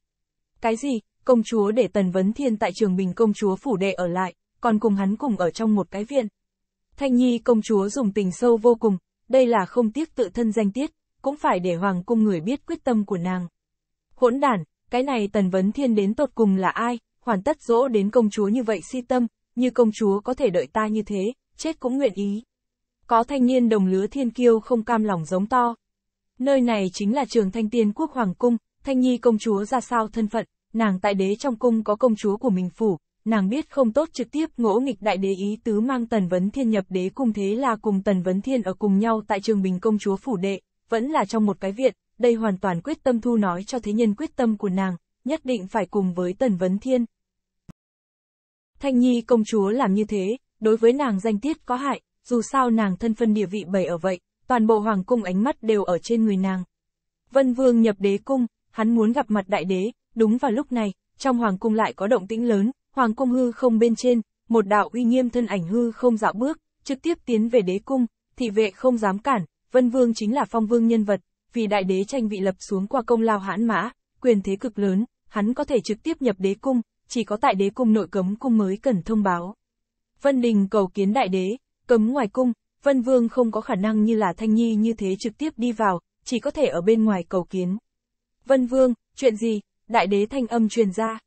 Cái gì, công chúa để Tần Vấn Thiên tại trường bình công chúa Phủ Đệ ở lại, còn cùng hắn cùng ở trong một cái viện. Thanh Nhi công chúa dùng tình sâu vô cùng, đây là không tiếc tự thân danh tiết, cũng phải để Hoàng cung người biết quyết tâm của nàng. Hỗn đản, cái này Tần Vấn Thiên đến tột cùng là ai, hoàn tất dỗ đến công chúa như vậy si tâm, như công chúa có thể đợi ta như thế, chết cũng nguyện ý. Có thanh niên đồng lứa thiên kiêu không cam lòng giống to. Nơi này chính là trường thanh tiên quốc hoàng cung, thanh nhi công chúa ra sao thân phận, nàng tại đế trong cung có công chúa của mình phủ, nàng biết không tốt trực tiếp ngỗ nghịch đại đế ý tứ mang tần vấn thiên nhập đế cung thế là cùng tần vấn thiên ở cùng nhau tại trường bình công chúa phủ đệ, vẫn là trong một cái viện, đây hoàn toàn quyết tâm thu nói cho thế nhân quyết tâm của nàng, nhất định phải cùng với tần vấn thiên. Thanh nhi công chúa làm như thế, đối với nàng danh tiết có hại, dù sao nàng thân phân địa vị bảy ở vậy, toàn bộ hoàng cung ánh mắt đều ở trên người nàng. Vân Vương nhập đế cung, hắn muốn gặp mặt đại đế, đúng vào lúc này, trong hoàng cung lại có động tĩnh lớn, hoàng cung hư không bên trên, một đạo uy nghiêm thân ảnh hư không dạo bước, trực tiếp tiến về đế cung, thị vệ không dám cản, Vân Vương chính là phong vương nhân vật, vì đại đế tranh vị lập xuống qua công lao hãn mã, quyền thế cực lớn, hắn có thể trực tiếp nhập đế cung, chỉ có tại đế cung nội cấm cung mới cần thông báo. Vân Đình cầu kiến đại đế, cấm ngoài cung, Vân Vương không có khả năng như là Thanh Nhi như thế trực tiếp đi vào, chỉ có thể ở bên ngoài cầu kiến. Vân Vương, chuyện gì? Đại đế thanh âm truyền ra.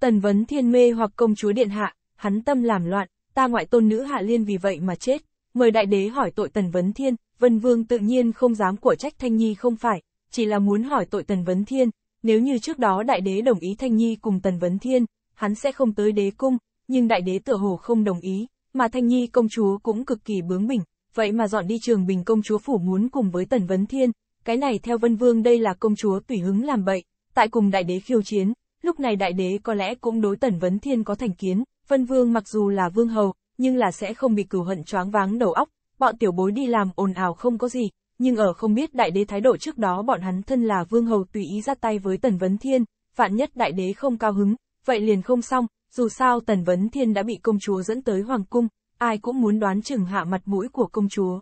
Tần vấn thiên mê hoặc công chúa điện hạ, hắn tâm làm loạn, ta ngoại tôn nữ hạ liên vì vậy mà chết. Mời đại đế hỏi tội tần vấn thiên, Vân Vương tự nhiên không dám của trách Thanh Nhi không phải, chỉ là muốn hỏi tội tần vấn thiên. Nếu như trước đó đại đế đồng ý Thanh Nhi cùng tần vấn thiên, hắn sẽ không tới đế cung, nhưng đại đế tựa hồ không đồng ý, mà Thanh Nhi công chúa cũng cực kỳ bướng bỉnh, vậy mà dọn đi trường bình công chúa phủ muốn cùng với Tần Vấn Thiên, cái này theo Vân Vương đây là công chúa tùy hứng làm bậy, tại cùng đại đế khiêu chiến, lúc này đại đế có lẽ cũng đối Tần Vấn Thiên có thành kiến, Vân Vương mặc dù là vương hầu, nhưng là sẽ không bị cửu hận choáng váng đầu óc, bọn tiểu bối đi làm ồn ào không có gì, nhưng ở không biết đại đế thái độ trước đó bọn hắn thân là vương hầu tùy ý ra tay với Tần Vấn Thiên, vạn nhất đại đế không cao hứng, vậy liền không xong, dù sao Tần Vấn Thiên đã bị công chúa dẫn tới Hoàng Cung, ai cũng muốn đoán chừng hạ mặt mũi của công chúa.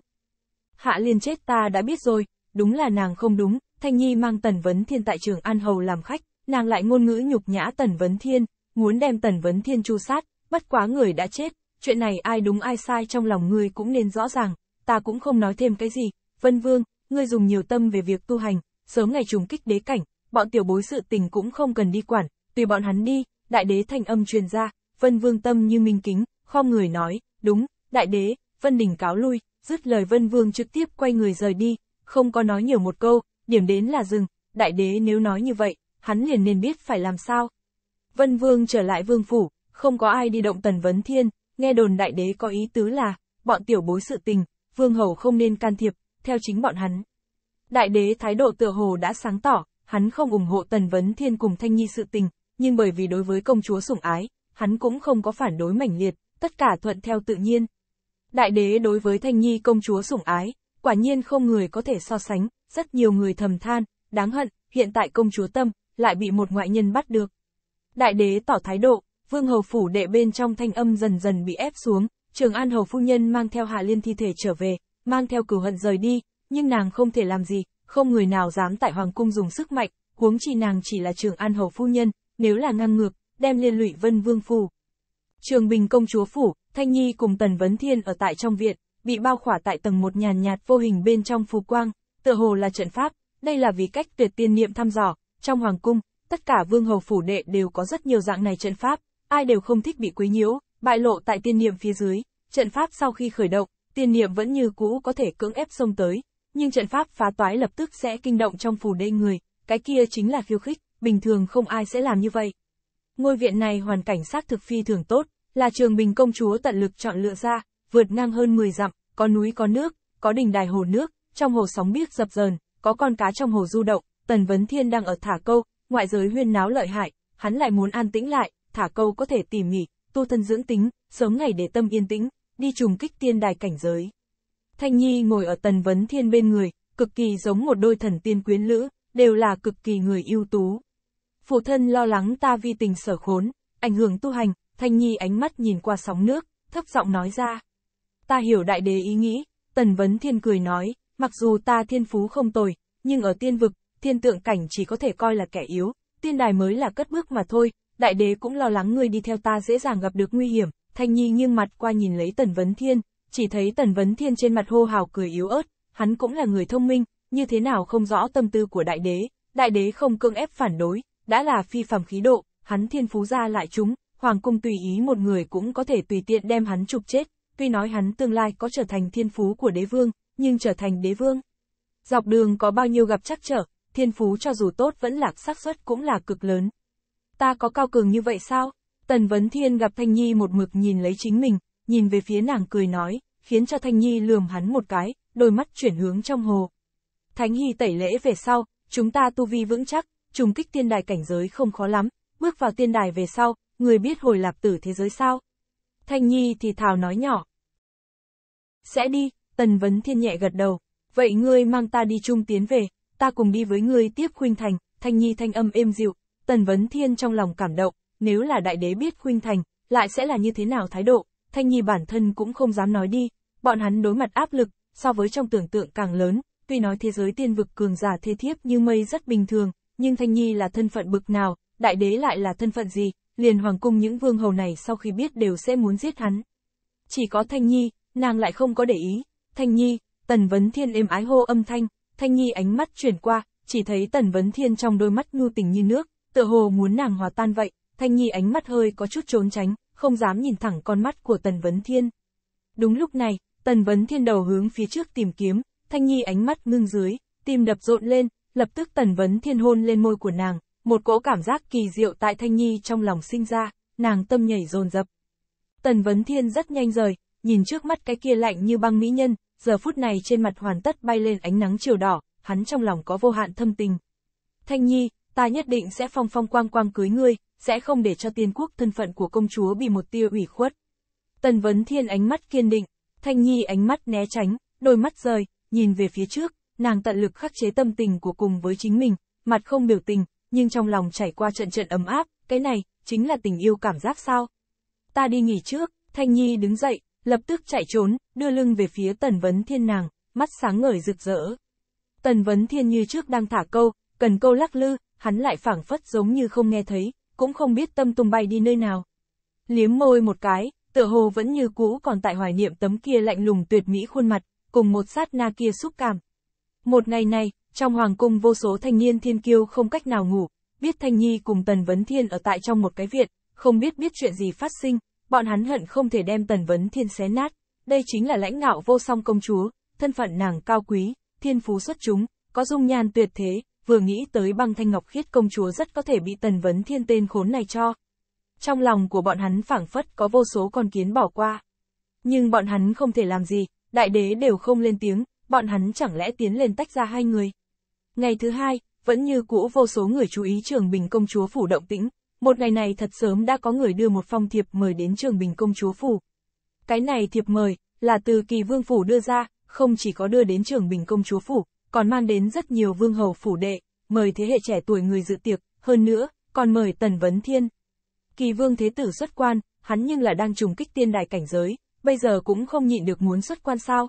Hạ liên chết ta đã biết rồi, đúng là nàng không đúng, Thanh Nhi mang Tần Vấn Thiên tại trường An Hầu làm khách, nàng lại ngôn ngữ nhục nhã Tần Vấn Thiên, muốn đem Tần Vấn Thiên chu sát, bất quá người đã chết, chuyện này ai đúng ai sai trong lòng ngươi cũng nên rõ ràng, ta cũng không nói thêm cái gì, Vân Vương, ngươi dùng nhiều tâm về việc tu hành, sớm ngày trùng kích đế cảnh, bọn tiểu bối sự tình cũng không cần đi quản, tùy bọn hắn đi, đại đế thanh âm truyền ra, Vân Vương tâm như minh kính, khom người nói, đúng, đại đế, Vân Đình cáo lui, dứt lời Vân Vương trực tiếp quay người rời đi, không có nói nhiều một câu, điểm đến là dừng, đại đế nếu nói như vậy, hắn liền nên biết phải làm sao. Vân Vương trở lại Vương Phủ, không có ai đi động Tần Vấn Thiên, nghe đồn đại đế có ý tứ là, bọn tiểu bối sự tình, Vương Hầu không nên can thiệp, theo chính bọn hắn. Đại đế thái độ tựa hồ đã sáng tỏ, hắn không ủng hộ Tần Vấn Thiên cùng Thanh Nhi sự tình, nhưng bởi vì đối với công chúa sủng ái, hắn cũng không có phản đối mảnh liệt, tất cả thuận theo tự nhiên. Đại đế đối với Thanh Nhi công chúa sủng ái, quả nhiên không người có thể so sánh, rất nhiều người thầm than, đáng hận, hiện tại công chúa Tâm, lại bị một ngoại nhân bắt được. Đại đế tỏ thái độ, vương hầu phủ đệ bên trong thanh âm dần dần bị ép xuống, trường an hầu phu nhân mang theo hạ liên thi thể trở về, mang theo cửu hận rời đi, nhưng nàng không thể làm gì, không người nào dám tại hoàng cung dùng sức mạnh, huống chi nàng chỉ là trường an hầu phu nhân, nếu là ngang ngược, đem liên lụy Vân Vương Phủ. Trường Bình Công Chúa Phủ, Thanh Nhi cùng Tần Vấn Thiên ở tại trong viện, bị bao khỏa tại tầng một nhàn nhạt vô hình bên trong phù quang, tựa hồ là trận pháp, đây là vì cách tuyệt tiên niệm thăm dò, trong hoàng cung, tất cả vương hầu phủ đệ đều có rất nhiều dạng này trận pháp, ai đều không thích bị quấy nhiễu, bại lộ tại tiên niệm phía dưới, trận pháp sau khi khởi động, tiên niệm vẫn như cũ có thể cưỡng ép xông tới, nhưng trận pháp phá toái lập tức sẽ kinh động trong phủ đệ người, cái kia chính là khiêu khích bình thường không ai sẽ làm như vậy. Ngôi viện này hoàn cảnh xác thực phi thường tốt, là trường bình công chúa tận lực chọn lựa ra, vượt ngang hơn 10 dặm, có núi có nước, có đình đài hồ nước, trong hồ sóng biếc dập dờn, có con cá trong hồ du động, Tần Vấn Thiên đang ở thả câu, ngoại giới huyên náo lợi hại, hắn lại muốn an tĩnh lại, thả câu có thể tỉ mỉ, tu thân dưỡng tính, sớm ngày để tâm yên tĩnh, đi trùng kích tiên đài cảnh giới. Thanh Nhi ngồi ở Tần Vấn Thiên bên người, cực kỳ giống một đôi thần tiên quyến lữ, đều là cực kỳ người ưu tú phụ thân lo lắng ta vi tình sở khốn, ảnh hưởng tu hành, Thanh Nhi ánh mắt nhìn qua sóng nước, thấp giọng nói ra. Ta hiểu đại đế ý nghĩ, Tần Vấn Thiên cười nói, mặc dù ta thiên phú không tồi, nhưng ở tiên vực, thiên tượng cảnh chỉ có thể coi là kẻ yếu, tiên đài mới là cất bước mà thôi, đại đế cũng lo lắng người đi theo ta dễ dàng gặp được nguy hiểm, Thanh Nhi nghiêng mặt qua nhìn lấy Tần Vấn Thiên, chỉ thấy Tần Vấn Thiên trên mặt hô hào cười yếu ớt, hắn cũng là người thông minh, như thế nào không rõ tâm tư của đại đế, đại đế không cưỡng ép phản đối, đã là phi phàm khí độ, hắn thiên phú ra lại chúng, hoàng cung tùy ý một người cũng có thể tùy tiện đem hắn trục chết, tuy nói hắn tương lai có trở thành thiên phú của đế vương, nhưng trở thành đế vương. Dọc đường có bao nhiêu gặp trắc trở, thiên phú cho dù tốt vẫn là xác suất cũng là cực lớn. Ta có cao cường như vậy sao? Tần Vấn Thiên gặp Thanh Nhi một mực nhìn lấy chính mình, nhìn về phía nàng cười nói, khiến cho Thanh Nhi lườm hắn một cái, đôi mắt chuyển hướng trong hồ. Thánh Hy tẩy lễ về sau, chúng ta tu vi vững chắc, trùng kích tiên đài cảnh giới không khó lắm, bước vào tiên đài về sau, người biết hồi lạp tử thế giới sao? Thanh Nhi thì thào nói nhỏ. Sẽ đi, Tần Vấn Thiên nhẹ gật đầu, vậy ngươi mang ta đi chung tiến về, ta cùng đi với ngươi tiếp Khuynh Thành, Thanh Nhi thanh âm êm dịu, Tần Vấn Thiên trong lòng cảm động, nếu là đại đế biết Khuynh Thành, lại sẽ là như thế nào thái độ, Thanh Nhi bản thân cũng không dám nói đi, bọn hắn đối mặt áp lực, so với trong tưởng tượng càng lớn, tuy nói thế giới tiên vực cường giả thê thiếp như mây rất bình thường, nhưng Thanh Nhi là thân phận bực nào, đại đế lại là thân phận gì, liền hoàng cung những vương hầu này sau khi biết đều sẽ muốn giết hắn. Chỉ có Thanh Nhi, nàng lại không có để ý, Thanh Nhi, Tần Vấn Thiên êm ái hô âm thanh, Thanh Nhi ánh mắt chuyển qua, chỉ thấy Tần Vấn Thiên trong đôi mắt nhu tình như nước, tựa hồ muốn nàng hòa tan vậy, Thanh Nhi ánh mắt hơi có chút trốn tránh, không dám nhìn thẳng con mắt của Tần Vấn Thiên. Đúng lúc này, Tần Vấn Thiên đầu hướng phía trước tìm kiếm, Thanh Nhi ánh mắt ngưng dưới, tim đập rộn lên, lập tức tần vấn thiên hôn lên môi của nàng, một cỗ cảm giác kỳ diệu tại Thanh Nhi trong lòng sinh ra, nàng tâm nhảy dồn dập. Tần vấn thiên rất nhanh rời, nhìn trước mắt cái kia lạnh như băng mỹ nhân, giờ phút này trên mặt hoàn tất bay lên ánh nắng chiều đỏ, hắn trong lòng có vô hạn thâm tình. Thanh Nhi, ta nhất định sẽ phong phong quang quang cưới ngươi, sẽ không để cho tiên quốc thân phận của công chúa bị một tia ủy khuất. Tần vấn thiên ánh mắt kiên định, Thanh Nhi ánh mắt né tránh, đôi mắt rời, nhìn về phía trước, nàng tận lực khắc chế tâm tình của cùng với chính mình, mặt không biểu tình, nhưng trong lòng chảy qua trận trận ấm áp, cái này, chính là tình yêu cảm giác sao. Ta đi nghỉ trước, Thanh Nhi đứng dậy, lập tức chạy trốn, đưa lưng về phía Tần Vấn Thiên nàng, mắt sáng ngời rực rỡ. Tần Vấn Thiên như trước đang thả câu, cần câu lắc lư, hắn lại phảng phất giống như không nghe thấy, cũng không biết tâm tung bay đi nơi nào. Liếm môi một cái, tựa hồ vẫn như cũ còn tại hoài niệm tấm kia lạnh lùng tuyệt mỹ khuôn mặt, cùng một sát na kia xúc cảm, một ngày này, trong hoàng cung vô số thanh niên thiên kiêu không cách nào ngủ, biết Thanh Nhi cùng Tần Vấn Thiên ở tại trong một cái viện, không biết biết chuyện gì phát sinh, bọn hắn hận không thể đem Tần Vấn Thiên xé nát. Đây chính là lãnh ngạo vô song công chúa, thân phận nàng cao quý, thiên phú xuất chúng, có dung nhan tuyệt thế, vừa nghĩ tới băng thanh ngọc khiết công chúa rất có thể bị Tần Vấn Thiên tên khốn này cho. Trong lòng của bọn hắn phảng phất có vô số con kiến bỏ qua. Nhưng bọn hắn không thể làm gì, đại đế đều không lên tiếng, bọn hắn chẳng lẽ tiến lên tách ra hai người. Ngày thứ hai, vẫn như cũ vô số người chú ý trường bình công chúa phủ động tĩnh, một ngày này thật sớm đã có người đưa một phong thiệp mời đến trường bình công chúa phủ. Cái này thiệp mời, là từ kỳ vương phủ đưa ra, không chỉ có đưa đến trường bình công chúa phủ, còn mang đến rất nhiều vương hầu phủ đệ, mời thế hệ trẻ tuổi người dự tiệc, hơn nữa, còn mời Tần Vấn Thiên. Kỳ vương thế tử xuất quan, hắn nhưng là đang trùng kích tiên đài cảnh giới, bây giờ cũng không nhịn được muốn xuất quan sao,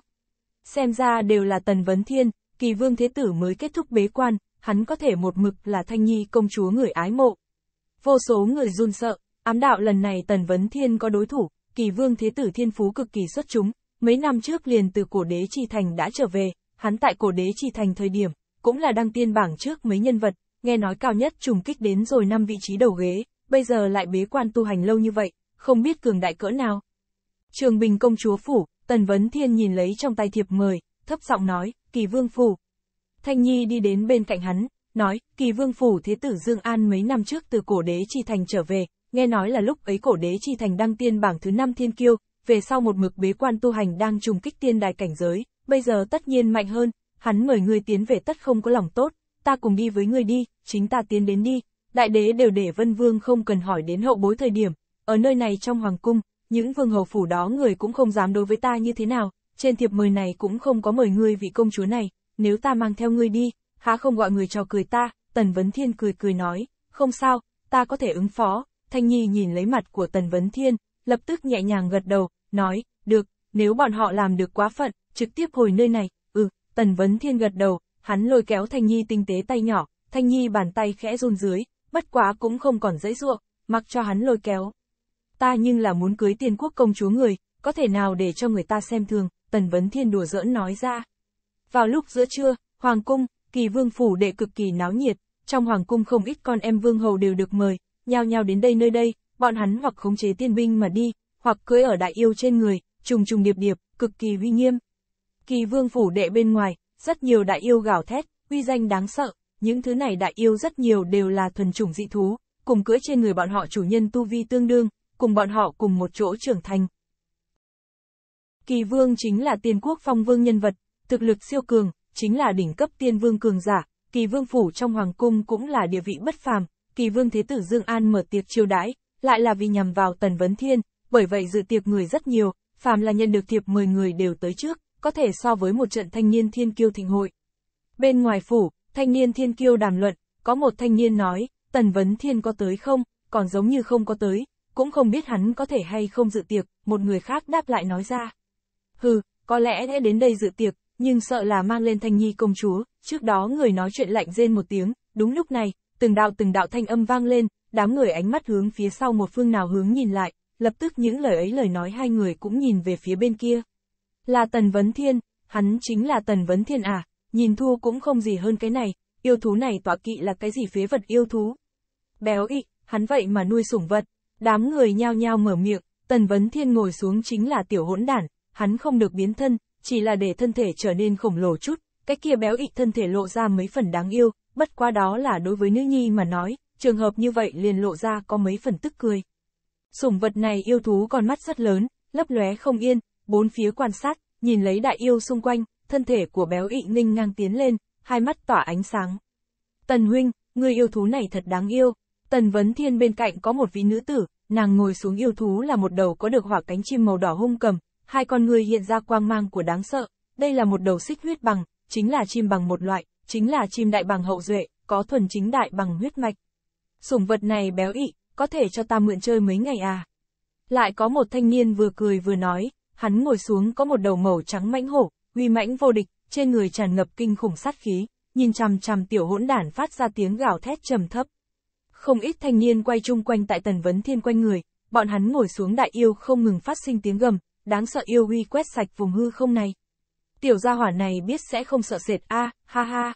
xem ra đều là Tần Vấn Thiên, kỳ vương thế tử mới kết thúc bế quan, hắn có thể một mực là thanh nhi công chúa người ái mộ. Vô số người run sợ, ám đạo lần này Tần Vấn Thiên có đối thủ, kỳ vương thế tử thiên phú cực kỳ xuất chúng, mấy năm trước liền từ cổ đế tri Thành đã trở về, hắn tại cổ đế tri Thành thời điểm, cũng là đăng tiên bảng trước mấy nhân vật, nghe nói cao nhất trùng kích đến rồi năm vị trí đầu ghế, bây giờ lại bế quan tu hành lâu như vậy, không biết cường đại cỡ nào. Trường Bình công chúa phủ, Tần Vấn Thiên nhìn lấy trong tay thiệp mời, thấp giọng nói, kỳ vương phủ. Thanh Nhi đi đến bên cạnh hắn, nói, kỳ vương phủ thế tử Dương An mấy năm trước từ cổ đế Chi Thành trở về, nghe nói là lúc ấy cổ đế Chi Thành đăng tiên bảng thứ năm thiên kiêu, về sau một mực bế quan tu hành đang trùng kích tiên đài cảnh giới, bây giờ tất nhiên mạnh hơn, hắn mời người tiến về tất không có lòng tốt, ta cùng đi với người đi, chính ta tiến đến đi, đại đế đều để vân vương không cần hỏi đến hậu bối thời điểm, ở nơi này trong hoàng cung, những vương hầu phủ đó người cũng không dám đối với ta như thế nào, trên thiệp mời này cũng không có mời ngươi vị công chúa này, nếu ta mang theo ngươi đi, há không gọi người cho cười ta, Tần Vấn Thiên cười cười nói, không sao, ta có thể ứng phó, Thanh Nhi nhìn lấy mặt của Tần Vấn Thiên, lập tức nhẹ nhàng gật đầu, nói, được, nếu bọn họ làm được quá phận, trực tiếp hồi nơi này, ừ, Tần Vấn Thiên gật đầu, hắn lôi kéo Thanh Nhi tinh tế tay nhỏ, Thanh Nhi bàn tay khẽ run dưới, bất quá cũng không còn dễ dụa, mặc cho hắn lôi kéo, ta nhưng là muốn cưới tiền quốc công chúa người, có thể nào để cho người ta xem thường, Tần Vấn Thiên đùa giỡn nói ra. Vào lúc giữa trưa, Hoàng Cung, kỳ vương phủ đệ cực kỳ náo nhiệt, trong Hoàng Cung không ít con em vương hầu đều được mời, nhao nhao đến đây nơi đây, bọn hắn hoặc khống chế tiên binh mà đi, hoặc cưỡi ở đại yêu trên người, trùng trùng điệp điệp, cực kỳ uy nghiêm. Kỳ vương phủ đệ bên ngoài, rất nhiều đại yêu gào thét, uy danh đáng sợ, những thứ này đại yêu rất nhiều đều là thuần chủng dị thú, cùng cưỡi trên người bọn họ chủ nhân tu vi tương đương, cùng bọn họ cùng một chỗ trưởng thành. Kỳ vương chính là tiên quốc phong vương nhân vật, thực lực siêu cường, chính là đỉnh cấp tiên vương cường giả, kỳ vương phủ trong hoàng cung cũng là địa vị bất phàm, kỳ vương thế tử Dương An mở tiệc chiêu đãi, lại là vì nhằm vào Tần Vấn Thiên, bởi vậy dự tiệc người rất nhiều, phàm là nhận được thiệp 10 người đều tới trước, có thể so với một trận thanh niên thiên kiêu thịnh hội. Bên ngoài phủ, thanh niên thiên kiêu đàm luận, có một thanh niên nói, Tần Vấn Thiên có tới không, còn giống như không có tới, cũng không biết hắn có thể hay không dự tiệc, một người khác đáp lại nói ra. Hừ, có lẽ đã đến đây dự tiệc, nhưng sợ là mang lên thanh nhi công chúa, trước đó người nói chuyện lạnh rên một tiếng, đúng lúc này, từng đạo từng đạo thanh âm vang lên, đám người ánh mắt hướng phía sau một phương nào hướng nhìn lại, lập tức những lời ấy lời nói hai người cũng nhìn về phía bên kia. Là Tần Vấn Thiên, hắn chính là Tần Vấn Thiên à, nhìn thua cũng không gì hơn cái này, yêu thú này tọa kỵ là cái gì phế vật yêu thú. Béo ị, hắn vậy mà nuôi sủng vật, Đám người nhao nhao mở miệng, Tần Vấn Thiên ngồi xuống chính là tiểu hỗn đản, hắn không được biến thân, chỉ là để thân thể trở nên khổng lồ chút, cái kia béo ị thân thể lộ ra mấy phần đáng yêu, bất quá đó là đối với nữ nhi mà nói, trường hợp như vậy liền lộ ra có mấy phần tức cười. Sủng vật này yêu thú còn mắt rất lớn, lấp lóe không yên, bốn phía quan sát, nhìn lấy đại yêu xung quanh, thân thể của béo ị ninh ngang tiến lên, hai mắt tỏa ánh sáng. Tần huynh, người yêu thú này thật đáng yêu, Tần Vấn Thiên bên cạnh có một vị nữ tử, nàng ngồi xuống yêu thú là một đầu có được hỏa cánh chim màu đỏ hung cầm, hai con người hiện ra quang mang của đáng sợ, đây là một đầu xích huyết bằng, chính là chim bằng một loại, chính là chim đại bằng hậu duệ, có thuần chính đại bằng huyết mạch. Sủng vật này béo ị, có thể cho ta mượn chơi mấy ngày à? Lại có một thanh niên vừa cười vừa nói, hắn ngồi xuống có một đầu màu trắng mãnh hổ, uy mãnh vô địch, trên người tràn ngập kinh khủng sát khí, nhìn chằm chằm tiểu hỗn đản phát ra tiếng gào thét trầm thấp. Không ít thanh niên quay chung quanh tại Tần Vấn Thiên quanh người, bọn hắn ngồi xuống đại yêu không ngừng phát sinh tiếng gầm, đáng sợ yêu uy quét sạch vùng hư không này. Tiểu gia hỏa này biết sẽ không sợ sệt a, ha ha.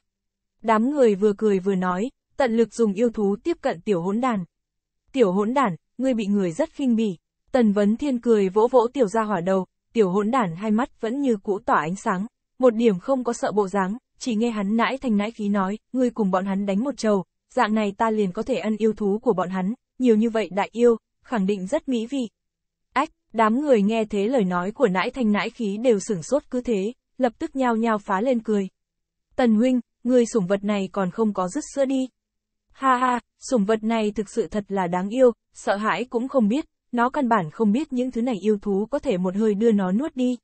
Đám người vừa cười vừa nói, tận lực dùng yêu thú tiếp cận tiểu hỗn đàn. Tiểu hỗn đàn, ngươi bị người rất khinh bỉ. Tần Vấn Thiên cười vỗ vỗ tiểu gia hỏa đầu, tiểu hỗn đàn hai mắt vẫn như cũ tỏa ánh sáng, một điểm không có sợ bộ dáng, chỉ nghe hắn nãi thành nãi khí nói, ngươi cùng bọn hắn đánh một trầu, dạng này ta liền có thể ăn yêu thú của bọn hắn, nhiều như vậy đại yêu, khẳng định rất mỹ vị. Ách, đám người nghe thế lời nói của nãi thanh nãi khí đều sửng sốt cứ thế, lập tức nhao nhao phá lên cười. Tần huynh, người sủng vật này còn không có dứt sữa đi. Ha ha, sủng vật này thực sự thật là đáng yêu, sợ hãi cũng không biết, nó căn bản không biết những thứ này yêu thú có thể một hơi đưa nó nuốt đi.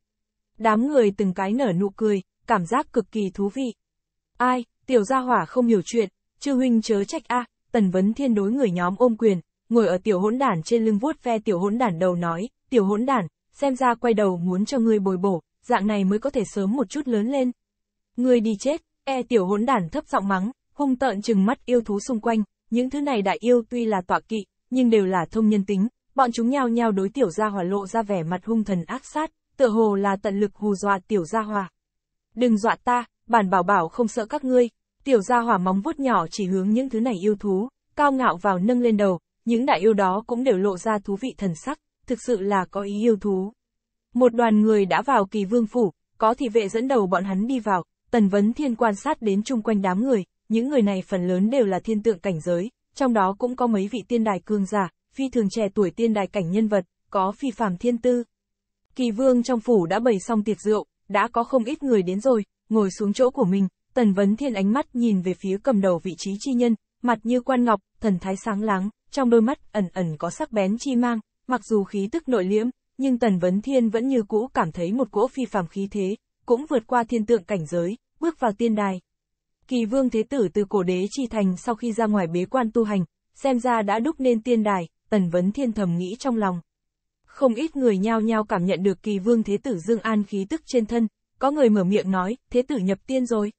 Đám người từng cái nở nụ cười, cảm giác cực kỳ thú vị. Ai, tiểu gia hỏa không hiểu chuyện, chư huynh chớ trách a, à, Tần Vấn Thiên đối người nhóm ôm quyền, ngồi ở tiểu hỗn đản trên lưng vuốt ve tiểu hỗn đản đầu nói, tiểu hỗn đản, xem ra quay đầu muốn cho ngươi bồi bổ, dạng này mới có thể sớm một chút lớn lên. Ngươi đi chết, e tiểu hỗn đản thấp giọng mắng, hung tợn chừng mắt yêu thú xung quanh, những thứ này đại yêu tuy là tọa kỵ, nhưng đều là thông nhân tính, bọn chúng nhao nhao đối tiểu gia hỏa lộ ra vẻ mặt hung thần ác sát, tựa hồ là tận lực hù dọa tiểu gia hỏa. Đừng dọa ta, bản bảo bảo không sợ các ngươi, Tiểu gia hỏa móng vuốt nhỏ chỉ hướng những thứ này yêu thú, cao ngạo vào nâng lên đầu, những đại yêu đó cũng đều lộ ra thú vị thần sắc, thực sự là có ý yêu thú. Một đoàn người đã vào kỳ vương phủ, có thị vệ dẫn đầu bọn hắn đi vào, tần vấn thiên quan sát đến chung quanh đám người, những người này phần lớn đều là thiên tượng cảnh giới, trong đó cũng có mấy vị tiên đài cương giả, phi thường trẻ tuổi tiên đài cảnh nhân vật, có phi phàm thiên tư. Kỳ vương trong phủ đã bày xong tiệc rượu, đã có không ít người đến rồi, ngồi xuống chỗ của mình, Tần Vấn Thiên ánh mắt nhìn về phía cầm đầu vị trí chi nhân, mặt như quan ngọc, thần thái sáng láng, trong đôi mắt ẩn ẩn có sắc bén chi mang, mặc dù khí tức nội liễm, nhưng Tần Vấn Thiên vẫn như cũ cảm thấy một cỗ phi phàm khí thế, cũng vượt qua thiên tượng cảnh giới, bước vào tiên đài. Kỳ vương thế tử từ cổ đế chi thành sau khi ra ngoài bế quan tu hành, xem ra đã đúc nên tiên đài, Tần Vấn Thiên thầm nghĩ trong lòng. Không ít người nhao nhao cảm nhận được kỳ vương thế tử Dương An khí tức trên thân, có người mở miệng nói, thế tử nhập tiên rồi.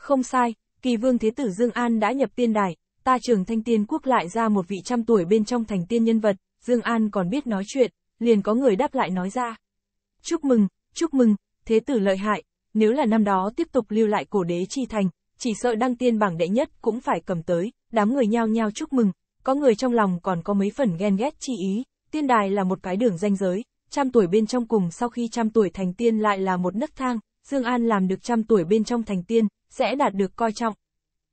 Không sai, kỳ vương thế tử Dương An đã nhập tiên đài, ta trường thanh tiên quốc lại ra một vị trăm tuổi bên trong thành tiên nhân vật, Dương An còn biết nói chuyện, liền có người đáp lại nói ra. Chúc mừng, chúc mừng, thế tử lợi hại, nếu là năm đó tiếp tục lưu lại cổ đế chi thành, chỉ sợ đăng tiên bảng đệ nhất cũng phải cầm tới, đám người nhao nhao chúc mừng, có người trong lòng còn có mấy phần ghen ghét chi ý, tiên đài là một cái đường danh giới, trăm tuổi bên trong cùng sau khi trăm tuổi thành tiên lại là một nấc thang, Dương An làm được trăm tuổi bên trong thành tiên, sẽ đạt được coi trọng.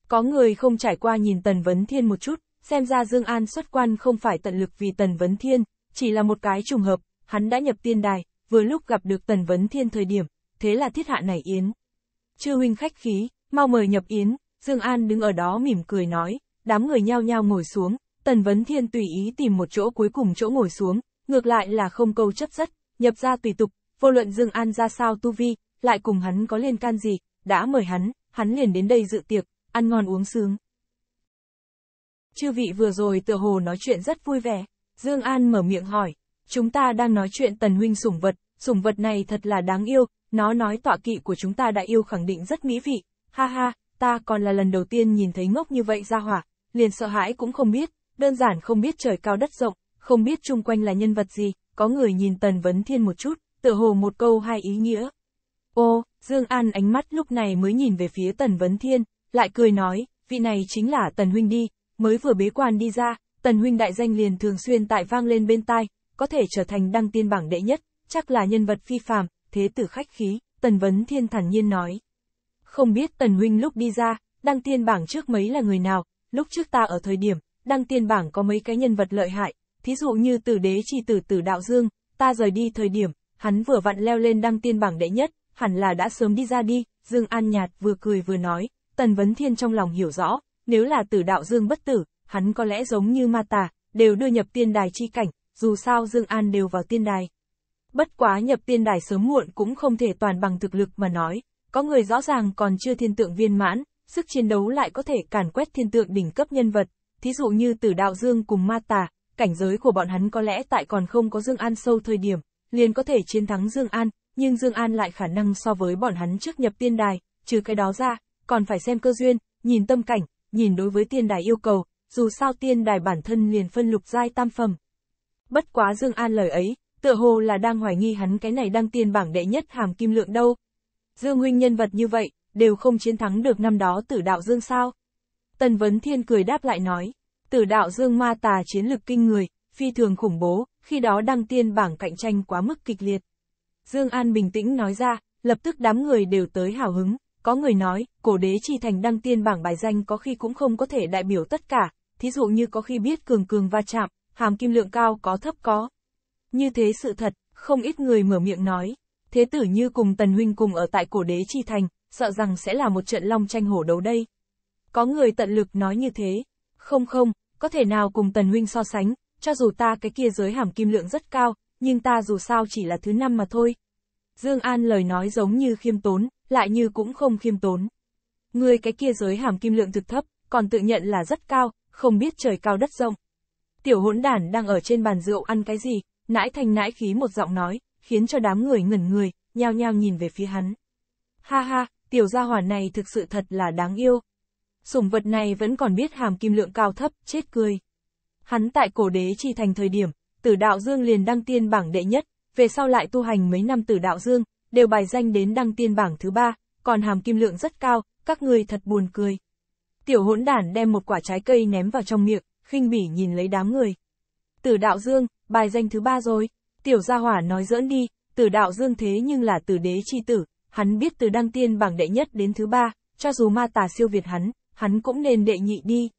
Có người không trải qua nhìn Tần Vấn Thiên một chút, xem ra Dương An xuất quan không phải tận lực vì Tần Vấn Thiên, chỉ là một cái trùng hợp, hắn đã nhập tiên đài, vừa lúc gặp được Tần Vấn Thiên thời điểm, thế là thiết hạ này yến. Chư huynh khách khí, mau mời nhập yến, Dương An đứng ở đó mỉm cười nói, đám người nhao nhao ngồi xuống, Tần Vấn Thiên tùy ý tìm một chỗ cuối cùng chỗ ngồi xuống, ngược lại là không câu chấp rất nhập ra tùy tục, vô luận Dương An ra sao tu vi, lại cùng hắn có liên can gì, đã mời hắn, hắn liền đến đây dự tiệc, ăn ngon uống sướng. Chư vị vừa rồi tựa hồ nói chuyện rất vui vẻ, Dương An mở miệng hỏi, chúng ta đang nói chuyện tần huynh sủng vật, sủng vật này thật là đáng yêu, nó nói tọa kỵ của chúng ta đã yêu khẳng định rất mỹ vị, ha ha, ta còn là lần đầu tiên nhìn thấy ngốc như vậy ra hỏa, liền sợ hãi cũng không biết, đơn giản không biết trời cao đất rộng, không biết chung quanh là nhân vật gì, có người nhìn Tần Vấn Thiên một chút, tựa hồ một câu hai ý nghĩa, Ô, Dương An ánh mắt lúc này mới nhìn về phía Tần Vấn Thiên, lại cười nói, vị này chính là Tần Huynh đi, mới vừa bế quan đi ra, Tần Huynh đại danh liền thường xuyên tại vang lên bên tai, có thể trở thành đăng tiên bảng đệ nhất, chắc là nhân vật phi phàm, thế tử khách khí, Tần Vấn Thiên thản nhiên nói. Không biết Tần Huynh lúc đi ra, đăng tiên bảng trước mấy là người nào, lúc trước ta ở thời điểm, đăng tiên bảng có mấy cái nhân vật lợi hại, thí dụ như tử đế chi tử tử đạo dương, ta rời đi thời điểm, hắn vừa vặn leo lên đăng tiên bảng đệ nhất, hẳn là đã sớm đi ra đi, Dương An Nhạt vừa cười vừa nói, Tần Vấn Thiên trong lòng hiểu rõ, nếu là tử đạo Dương bất tử, hắn có lẽ giống như ma tà, đều đưa nhập tiên đài chi cảnh, dù sao Dương An đều vào tiên đài. Bất quá nhập tiên đài sớm muộn cũng không thể toàn bằng thực lực mà nói, có người rõ ràng còn chưa thiên tượng viên mãn, sức chiến đấu lại có thể càn quét thiên tượng đỉnh cấp nhân vật, thí dụ như tử đạo Dương cùng ma tà, cảnh giới của bọn hắn có lẽ tại còn không có Dương An sâu thời điểm, liền có thể chiến thắng Dương An, nhưng Dương An lại khả năng so với bọn hắn trước nhập tiên đài, trừ cái đó ra, còn phải xem cơ duyên, nhìn tâm cảnh, nhìn đối với tiên đài yêu cầu, dù sao tiên đài bản thân liền phân lục giai tam phẩm. Bất quá Dương An lời ấy, tựa hồ là đang hoài nghi hắn cái này đăng tiên bảng đệ nhất hàm kim lượng đâu. Dương huynh nhân vật như vậy, đều không chiến thắng được năm đó tử đạo Dương sao. Tần Vấn Thiên cười đáp lại nói, tử đạo Dương ma tà chiến lực kinh người, phi thường khủng bố, khi đó đăng tiên bảng cạnh tranh quá mức kịch liệt. Dương An bình tĩnh nói ra, lập tức đám người đều tới hào hứng, có người nói, cổ đế chi thành đăng tiên bảng bài danh có khi cũng không có thể đại biểu tất cả, thí dụ như có khi biết cường cường va chạm, hàm kim lượng cao có thấp có. Như thế sự thật, không ít người mở miệng nói, thế tử như cùng Tần Huynh cùng ở tại cổ đế chi thành, sợ rằng sẽ là một trận long tranh hổ đấu đây. Có người tận lực nói như thế, không không, có thể nào cùng Tần Huynh so sánh, cho dù ta cái kia giới hàm kim lượng rất cao, nhưng ta dù sao chỉ là thứ năm mà thôi. Dương An lời nói giống như khiêm tốn, lại như cũng không khiêm tốn. Người cái kia giới hàm kim lượng thực thấp, còn tự nhận là rất cao, không biết trời cao đất rộng. Tiểu hỗn đản đang ở trên bàn rượu ăn cái gì, nãi thành nãi khí một giọng nói, khiến cho đám người ngẩn người, nhao nhao nhìn về phía hắn. Ha ha, tiểu gia hỏa này thực sự thật là đáng yêu. Sủng vật này vẫn còn biết hàm kim lượng cao thấp, chết cười. Hắn tại cổ đế chi thành thời điểm, Tử Đạo Dương liền đăng tiên bảng đệ nhất, về sau lại tu hành mấy năm Tử Đạo Dương, đều bài danh đến đăng tiên bảng thứ ba, còn hàm kim lượng rất cao, các người thật buồn cười. Tiểu hỗn đản đem một quả trái cây ném vào trong miệng, khinh bỉ nhìn lấy đám người. Tử Đạo Dương, bài danh thứ ba rồi, tiểu gia hỏa nói dỡn đi, Tử Đạo Dương thế nhưng là tử đế chi tử, hắn biết từ đăng tiên bảng đệ nhất đến thứ ba, cho dù ma tà siêu việt hắn, hắn cũng nên đệ nhị đi.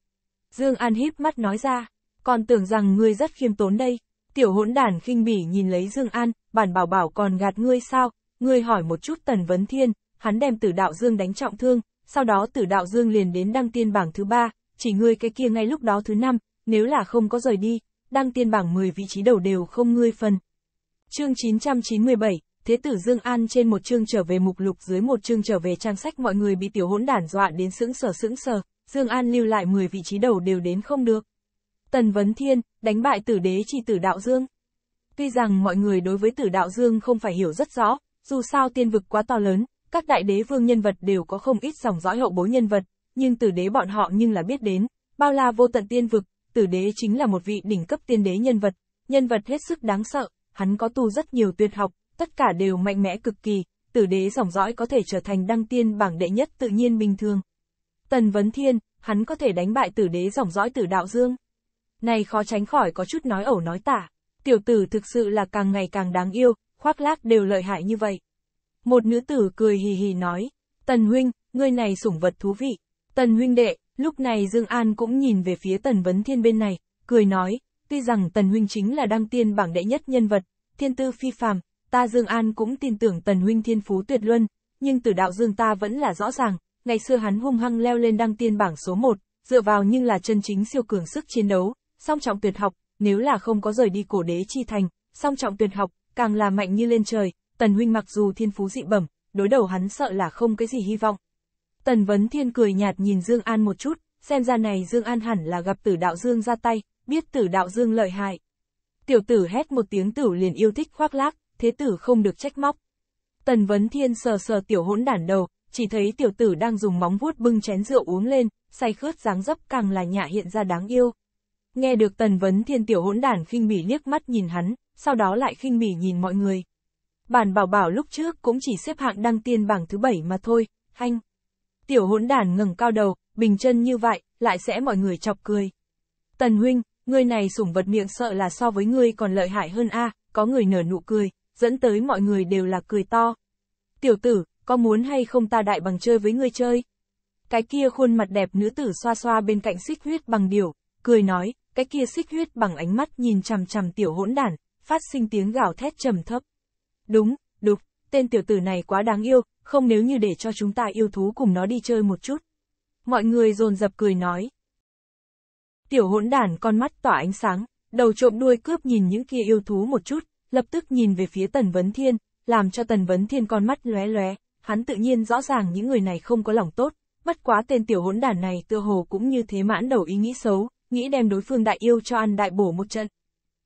Dương An híp mắt nói ra, còn tưởng rằng ngươi rất khiêm tốn đây. Tiểu hỗn đàn khinh bỉ nhìn lấy Dương An, bản bảo bảo còn gạt ngươi sao, ngươi hỏi một chút Tần Vấn Thiên, hắn đem tử đạo Dương đánh trọng thương, sau đó tử đạo Dương liền đến đăng tiên bảng thứ ba, chỉ ngươi cái kia ngay lúc đó thứ năm, nếu là không có rời đi, đăng tiên bảng 10 vị trí đầu đều không ngươi phần. Chương 997, Thế tử Dương An trên một chương trở về mục lục dưới một chương trở về trang sách mọi người bị tiểu hỗn đàn dọa đến sững sờ sững sờ, Dương An lưu lại 10 vị trí đầu đều đến không được, Tần Vấn Thiên, đánh bại tử đế chi tử Đạo Dương. Tuy rằng mọi người đối với tử Đạo Dương không phải hiểu rất rõ, dù sao tiên vực quá to lớn, các đại đế vương nhân vật đều có không ít dòng dõi hậu bối nhân vật, nhưng tử đế bọn họ nhưng là biết đến, bao la vô tận tiên vực, tử đế chính là một vị đỉnh cấp tiên đế nhân vật, nhân vật hết sức đáng sợ, hắn có tu rất nhiều tuyệt học, tất cả đều mạnh mẽ cực kỳ, tử đế dòng dõi có thể trở thành đăng tiên bảng đệ nhất tự nhiên bình thường. Tần Vấn Thiên, hắn có thể đánh bại tử đế dòng dõi tử đạo dương. Này khó tránh khỏi có chút nói ẩu nói tả. Tiểu tử thực sự là càng ngày càng đáng yêu, khoác lác đều lợi hại như vậy. Một nữ tử cười hì hì nói, Tần huynh, ngươi này sủng vật thú vị. Tần huynh đệ, lúc này Dương An cũng nhìn về phía Tần Vấn Thiên bên này, cười nói, tuy rằng Tần huynh chính là đăng tiên bảng đệ nhất nhân vật, thiên tư phi phàm, ta Dương An cũng tin tưởng Tần huynh thiên phú tuyệt luân, nhưng từ đạo Dương ta vẫn là rõ ràng, ngày xưa hắn hung hăng leo lên đăng tiên bảng số 1, dựa vào nhưng là chân chính siêu cường sức chiến đấu, song trọng tuyệt học, nếu là không có rời đi cổ đế chi thành, song trọng tuyệt học, càng là mạnh như lên trời, Tần Huynh mặc dù thiên phú dị bẩm, đối đầu hắn sợ là không cái gì hy vọng. Tần Vấn Thiên cười nhạt nhìn Dương An một chút, xem ra này Dương An hẳn là gặp tử đạo Dương ra tay, biết tử đạo Dương lợi hại. Tiểu tử hét một tiếng tử liền yêu thích khoác lác, thế tử không được trách móc. Tần Vấn Thiên sờ sờ tiểu hỗn đản đầu, chỉ thấy tiểu tử đang dùng móng vuốt bưng chén rượu uống lên, say khướt dáng dấp càng là nhạ hiện ra đáng yêu. Nghe được tần vấn thiên tiểu hỗn đản khinh bỉ liếc mắt nhìn hắn, sau đó lại khinh bỉ nhìn mọi người. Bản bảo bảo lúc trước cũng chỉ xếp hạng đăng tiên bảng thứ bảy mà thôi, anh. Tiểu hỗn đản ngẩng cao đầu, bình chân như vậy, lại sẽ mọi người chọc cười. Tần huynh, người này sủng vật miệng sợ là so với ngươi còn lợi hại hơn a, à, có người nở nụ cười, dẫn tới mọi người đều là cười to. Tiểu tử, có muốn hay không ta đại bằng chơi với ngươi chơi? Cái kia khuôn mặt đẹp nữ tử xoa xoa bên cạnh xích huyết bằng điều, cười nói, cái kia xích huyết bằng ánh mắt nhìn chằm chằm tiểu hỗn đản, phát sinh tiếng gào thét trầm thấp. Đúng, đục, tên tiểu tử này quá đáng yêu, không nếu như để cho chúng ta yêu thú cùng nó đi chơi một chút. Mọi người dồn dập cười nói. Tiểu hỗn đản con mắt tỏa ánh sáng, đầu trộm đuôi cướp nhìn những kia yêu thú một chút, lập tức nhìn về phía Tần Vấn Thiên, làm cho Tần Vấn Thiên con mắt lóe lóe, hắn tự nhiên rõ ràng những người này không có lòng tốt, bất quá tên tiểu hỗn đản này tựa hồ cũng như thế mãn đầu ý nghĩ xấu, nghĩ đem đối phương đại yêu cho ăn đại bổ một trận.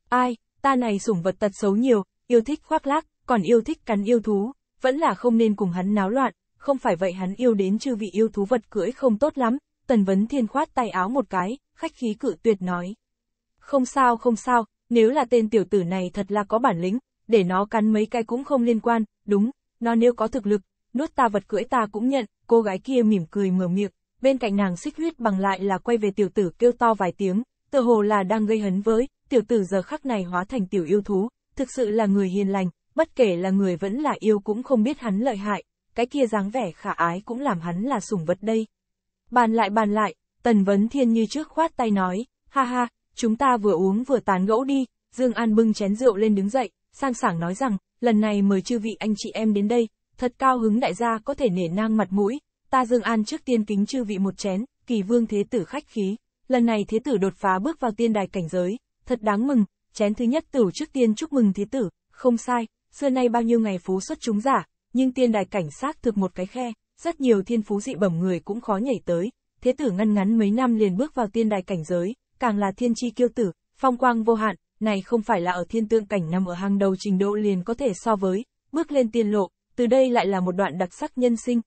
Ai, ta này sủng vật tật xấu nhiều, yêu thích khoác lác, còn yêu thích cắn yêu thú, vẫn là không nên cùng hắn náo loạn, không phải vậy hắn yêu đến chư vị yêu thú vật cưỡi không tốt lắm, Tần Vấn Thiên khoát tay áo một cái, khách khí cự tuyệt nói. Không sao không sao, nếu là tên tiểu tử này thật là có bản lĩnh, để nó cắn mấy cái cũng không liên quan, đúng, nó nếu có thực lực, nuốt ta vật cưỡi ta cũng nhận, cô gái kia mỉm cười mở miệng bên cạnh nàng xích huyết bằng lại là quay về tiểu tử kêu to vài tiếng, tựa hồ là đang gây hấn với, tiểu tử giờ khắc này hóa thành tiểu yêu thú, thực sự là người hiền lành, bất kể là người vẫn là yêu cũng không biết hắn lợi hại, cái kia dáng vẻ khả ái cũng làm hắn là sủng vật đây. Bàn lại bàn lại, Tần Vấn Thiên như trước khoát tay nói, ha ha, chúng ta vừa uống vừa tán gẫu đi, Dương An bưng chén rượu lên đứng dậy, sang sảng nói rằng, lần này mời chư vị anh chị em đến đây, thật cao hứng đại gia có thể nể nang mặt mũi, ta Dương An trước tiên kính chư vị một chén, kỳ vương thế tử khách khí, lần này thế tử đột phá bước vào tiên đài cảnh giới, thật đáng mừng, chén thứ nhất tử trước tiên chúc mừng thế tử, không sai, xưa nay bao nhiêu ngày phú xuất chúng giả, nhưng tiên đài cảnh sát thực một cái khe, rất nhiều thiên phú dị bẩm người cũng khó nhảy tới, thế tử ngăn ngắn mấy năm liền bước vào tiên đài cảnh giới, càng là thiên chi kiêu tử, phong quang vô hạn, này không phải là ở thiên tượng cảnh nằm ở hàng đầu trình độ liền có thể so với, bước lên tiên lộ, từ đây lại là một đoạn đặc sắc nhân sinh,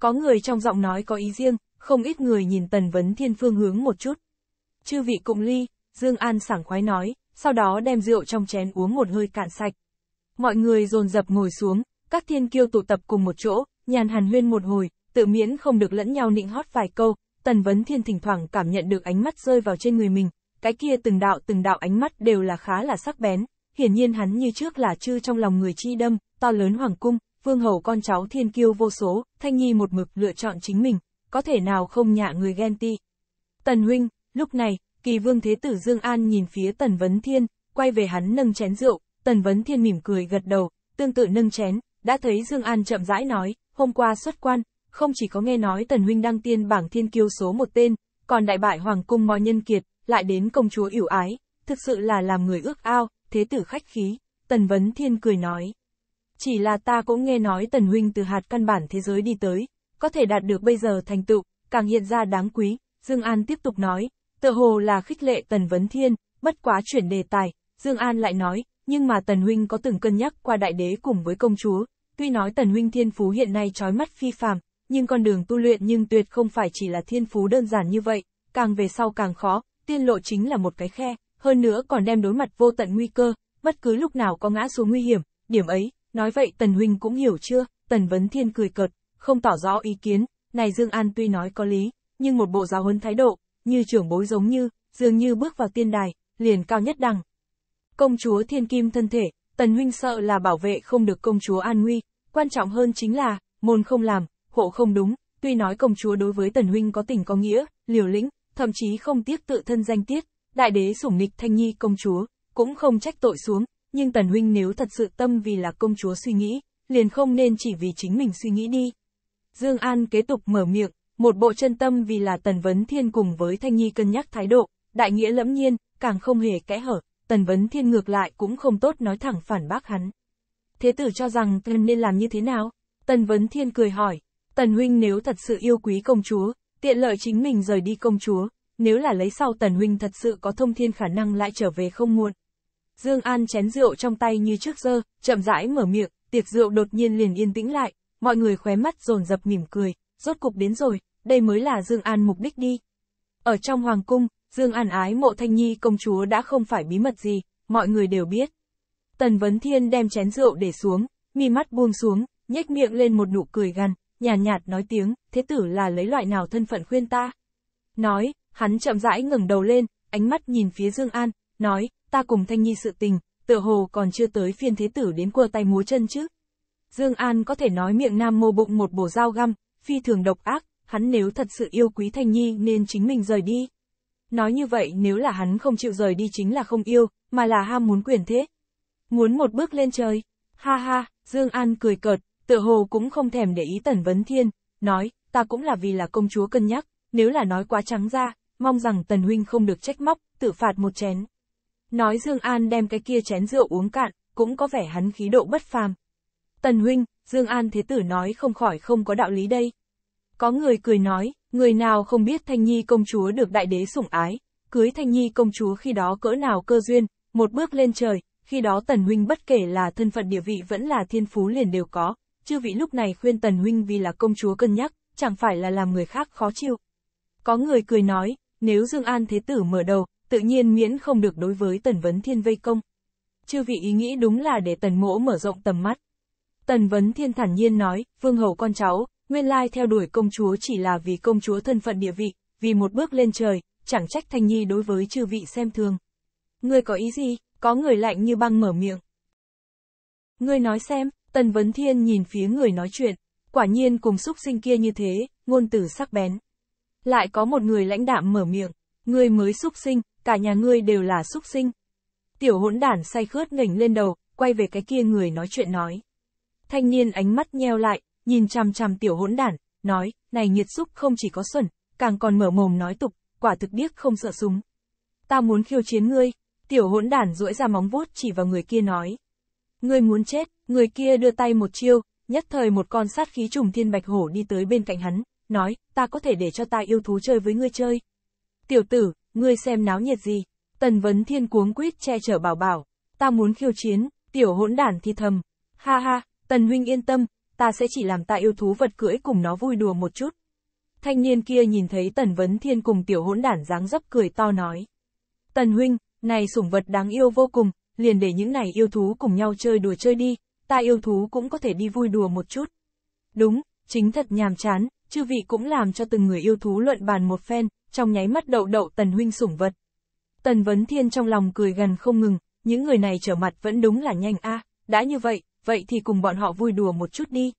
có người trong giọng nói có ý riêng, không ít người nhìn Tần Vấn Thiên phương hướng một chút. Chư vị cùng ly, Dương An sảng khoái nói, sau đó đem rượu trong chén uống một hơi cạn sạch. Mọi người dồn dập ngồi xuống, các thiên kiêu tụ tập cùng một chỗ, nhàn hàn huyên một hồi, tự miễn không được lẫn nhau nịnh hót vài câu, Tần Vấn Thiên thỉnh thoảng cảm nhận được ánh mắt rơi vào trên người mình, cái kia từng đạo từng đạo ánh mắt đều là khá là sắc bén, hiển nhiên hắn như trước là chư trong lòng người chi đâm, to lớn hoàng cung, vương hầu con cháu thiên kiêu vô số, Thanh Nhi một mực lựa chọn chính mình, có thể nào không nhạ người ghen ti. Tần huynh, lúc này, kỳ vương thế tử Dương An nhìn phía Tần Vấn Thiên, quay về hắn nâng chén rượu, Tần Vấn Thiên mỉm cười gật đầu, tương tự nâng chén, đã thấy Dương An chậm rãi nói, hôm qua xuất quan, không chỉ có nghe nói Tần huynh đăng tiên bảng thiên kiêu số một tên, còn đại bại hoàng cung mò nhân kiệt, lại đến công chúa ỉu ái, thực sự là làm người ước ao, thế tử khách khí, Tần Vấn Thiên cười nói chỉ là ta cũng nghe nói Tần Huynh từ hạt căn bản thế giới đi tới, có thể đạt được bây giờ thành tựu, càng hiện ra đáng quý, Dương An tiếp tục nói, tựa hồ là khích lệ Tần Vấn Thiên, bất quá chuyển đề tài, Dương An lại nói, nhưng mà Tần Huynh có từng cân nhắc qua đại đế cùng với công chúa, tuy nói Tần Huynh thiên phú hiện nay trói mắt phi phàm, nhưng con đường tu luyện nhưng tuyệt không phải chỉ là thiên phú đơn giản như vậy, càng về sau càng khó, tiên lộ chính là một cái khe, hơn nữa còn đem đối mặt vô tận nguy cơ, bất cứ lúc nào có ngã xuống nguy hiểm, điểm ấy, Nói vậy Tần Huynh cũng hiểu chưa, Tần Vấn Thiên cười cợt, không tỏ rõ ý kiến, này Dương An tuy nói có lý, nhưng một bộ giáo huấn thái độ, như trưởng bối giống như, dường như bước vào tiên đài, liền cao nhất đẳng. Công chúa Thiên Kim thân thể, Tần Huynh sợ là bảo vệ không được công chúa an nguy, quan trọng hơn chính là, môn không làm, hộ không đúng, tuy nói công chúa đối với Tần Huynh có tình có nghĩa, liều lĩnh, thậm chí không tiếc tự thân danh tiết, đại đế sủng nịch thanh nhi công chúa, cũng không trách tội xuống, nhưng Tần Huynh nếu thật sự tâm vì là công chúa suy nghĩ, liền không nên chỉ vì chính mình suy nghĩ đi. Dương An kế tục mở miệng, một bộ chân tâm vì là Tần Vấn Thiên cùng với Thanh Nhi cân nhắc thái độ, đại nghĩa lẫm nhiên, càng không hề kẽ hở, Tần Vấn Thiên ngược lại cũng không tốt nói thẳng phản bác hắn. Thế tử cho rằng Tần nên làm như thế nào? Tần Vấn Thiên cười hỏi, Tần Huynh nếu thật sự yêu quý công chúa, tiện lợi chính mình rời đi công chúa, nếu là lấy sau Tần Huynh thật sự có thông thiên khả năng lại trở về không muộn. Dương An chén rượu trong tay như trước giờ, chậm rãi mở miệng, tiệc rượu đột nhiên liền yên tĩnh lại, mọi người khóe mắt dồn dập mỉm cười, rốt cục đến rồi, đây mới là Dương An mục đích đi. Ở trong hoàng cung, Dương An ái mộ Thanh Nhi công chúa đã không phải bí mật gì, mọi người đều biết. Tần Vấn Thiên đem chén rượu để xuống, mi mắt buông xuống, nhếch miệng lên một nụ cười gằn, nhàn nhạt, nhạt nói tiếng, thế tử là lấy loại nào thân phận khuyên ta? Nói, hắn chậm rãi ngẩng đầu lên, ánh mắt nhìn phía Dương An, nói, ta cùng Thanh Nhi sự tình, tựa hồ còn chưa tới phiên thế tử đến cua tay múa chân chứ. Dương An có thể nói miệng nam mô bụng một bổ dao găm, phi thường độc ác, hắn nếu thật sự yêu quý Thanh Nhi nên chính mình rời đi. Nói như vậy nếu là hắn không chịu rời đi chính là không yêu, mà là ham muốn quyền thế. Muốn một bước lên trời. Ha ha, Dương An cười cợt, tựa hồ cũng không thèm để ý Tần Vấn Thiên, nói, ta cũng là vì là công chúa cân nhắc, nếu là nói quá trắng ra, mong rằng Tần Huynh không được trách móc, tự phạt một chén. Nói Dương An đem cái kia chén rượu uống cạn, cũng có vẻ hắn khí độ bất phàm. Tần huynh, Dương An thế tử nói không khỏi không có đạo lý đây. Có người cười nói, người nào không biết Thanh Nhi công chúa được đại đế sủng ái, cưới Thanh Nhi công chúa khi đó cỡ nào cơ duyên, một bước lên trời, khi đó Tần huynh bất kể là thân phận địa vị vẫn là thiên phú liền đều có, chư vị lúc này khuyên Tần huynh vì là công chúa cân nhắc, chẳng phải là làm người khác khó chịu. Có người cười nói, nếu Dương An thế tử mở đầu, tự nhiên miễn không được đối với Tần Vấn Thiên vây công. Chư vị ý nghĩ đúng là để Tần Mỗ mở rộng tầm mắt. Tần Vấn Thiên thản nhiên nói, Vương Hầu con cháu, nguyên lai theo đuổi công chúa chỉ là vì công chúa thân phận địa vị, vì một bước lên trời, chẳng trách Thanh Nhi đối với chư vị xem thường. Ngươi có ý gì? Có người lạnh như băng mở miệng. Ngươi nói xem, Tần Vấn Thiên nhìn phía người nói chuyện, quả nhiên cùng xúc sinh kia như thế, ngôn từ sắc bén. Lại có một người lãnh đạm mở miệng, ngươi mới xúc sinh, cả nhà ngươi đều là súc sinh. Tiểu hỗn đản say khướt ngẩng lên đầu, quay về cái kia người nói chuyện nói. Thanh niên ánh mắt nheo lại, nhìn chằm chằm tiểu hỗn đản, nói, này nhiệt xúc không chỉ có xuẩn, càng còn mở mồm nói tục, quả thực biết không sợ súng. Ta muốn khiêu chiến ngươi, tiểu hỗn đản duỗi ra móng vuốt chỉ vào người kia nói. Ngươi muốn chết, người kia đưa tay một chiêu, nhất thời một con sát khí trùng thiên bạch hổ đi tới bên cạnh hắn, nói, ta có thể để cho ta yêu thú chơi với ngươi chơi. Tiểu tử, ngươi xem náo nhiệt gì? Tần Vấn Thiên cuống quýt che chở bảo bảo, ta muốn khiêu chiến, tiểu hỗn đản thì thầm. Ha ha, Tần Huynh yên tâm, ta sẽ chỉ làm ta yêu thú vật cưỡi cùng nó vui đùa một chút. Thanh niên kia nhìn thấy Tần Vấn Thiên cùng tiểu hỗn đản dáng dấp cười to nói. Tần Huynh, này sủng vật đáng yêu vô cùng, liền để những này yêu thú cùng nhau chơi đùa chơi đi, ta yêu thú cũng có thể đi vui đùa một chút. Đúng, chính thật nhàm chán, chư vị cũng làm cho từng người yêu thú luận bàn một phen, trong nháy mắt đậu đậu tần huynh sủng vật. Tần Vấn Thiên trong lòng cười gần không ngừng, những người này trở mặt vẫn đúng là nhanh a à, đã như vậy, vậy thì cùng bọn họ vui đùa một chút đi.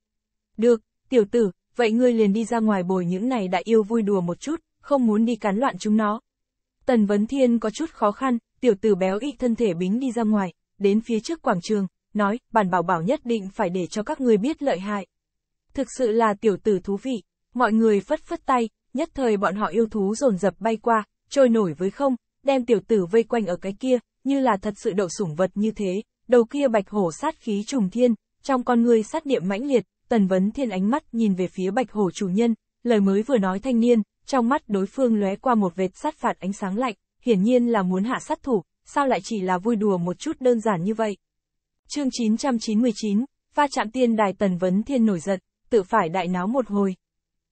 Được, tiểu tử, vậy ngươi liền đi ra ngoài bồi những này đã yêu vui đùa một chút, không muốn đi cắn loạn chúng nó. Tần Vấn Thiên có chút khó khăn, tiểu tử béo ít thân thể bính đi ra ngoài, đến phía trước quảng trường, nói, bản bảo bảo nhất định phải để cho các ngươi biết lợi hại. Thực sự là tiểu tử thú vị, mọi người phất phất tay, nhất thời bọn họ yêu thú rồn rập bay qua, trôi nổi với không, đem tiểu tử vây quanh ở cái kia, như là thật sự đậu sủng vật như thế, đầu kia bạch hổ sát khí trùng thiên, trong con người sát niệm mãnh liệt, tần vấn thiên ánh mắt nhìn về phía bạch hổ chủ nhân, lời mới vừa nói thanh niên, trong mắt đối phương lóe qua một vệt sát phạt ánh sáng lạnh, hiển nhiên là muốn hạ sát thủ, sao lại chỉ là vui đùa một chút đơn giản như vậy. Chương 999, va chạm tiên đài tần vấn thiên nổi giận, tự phải đại náo một hồi,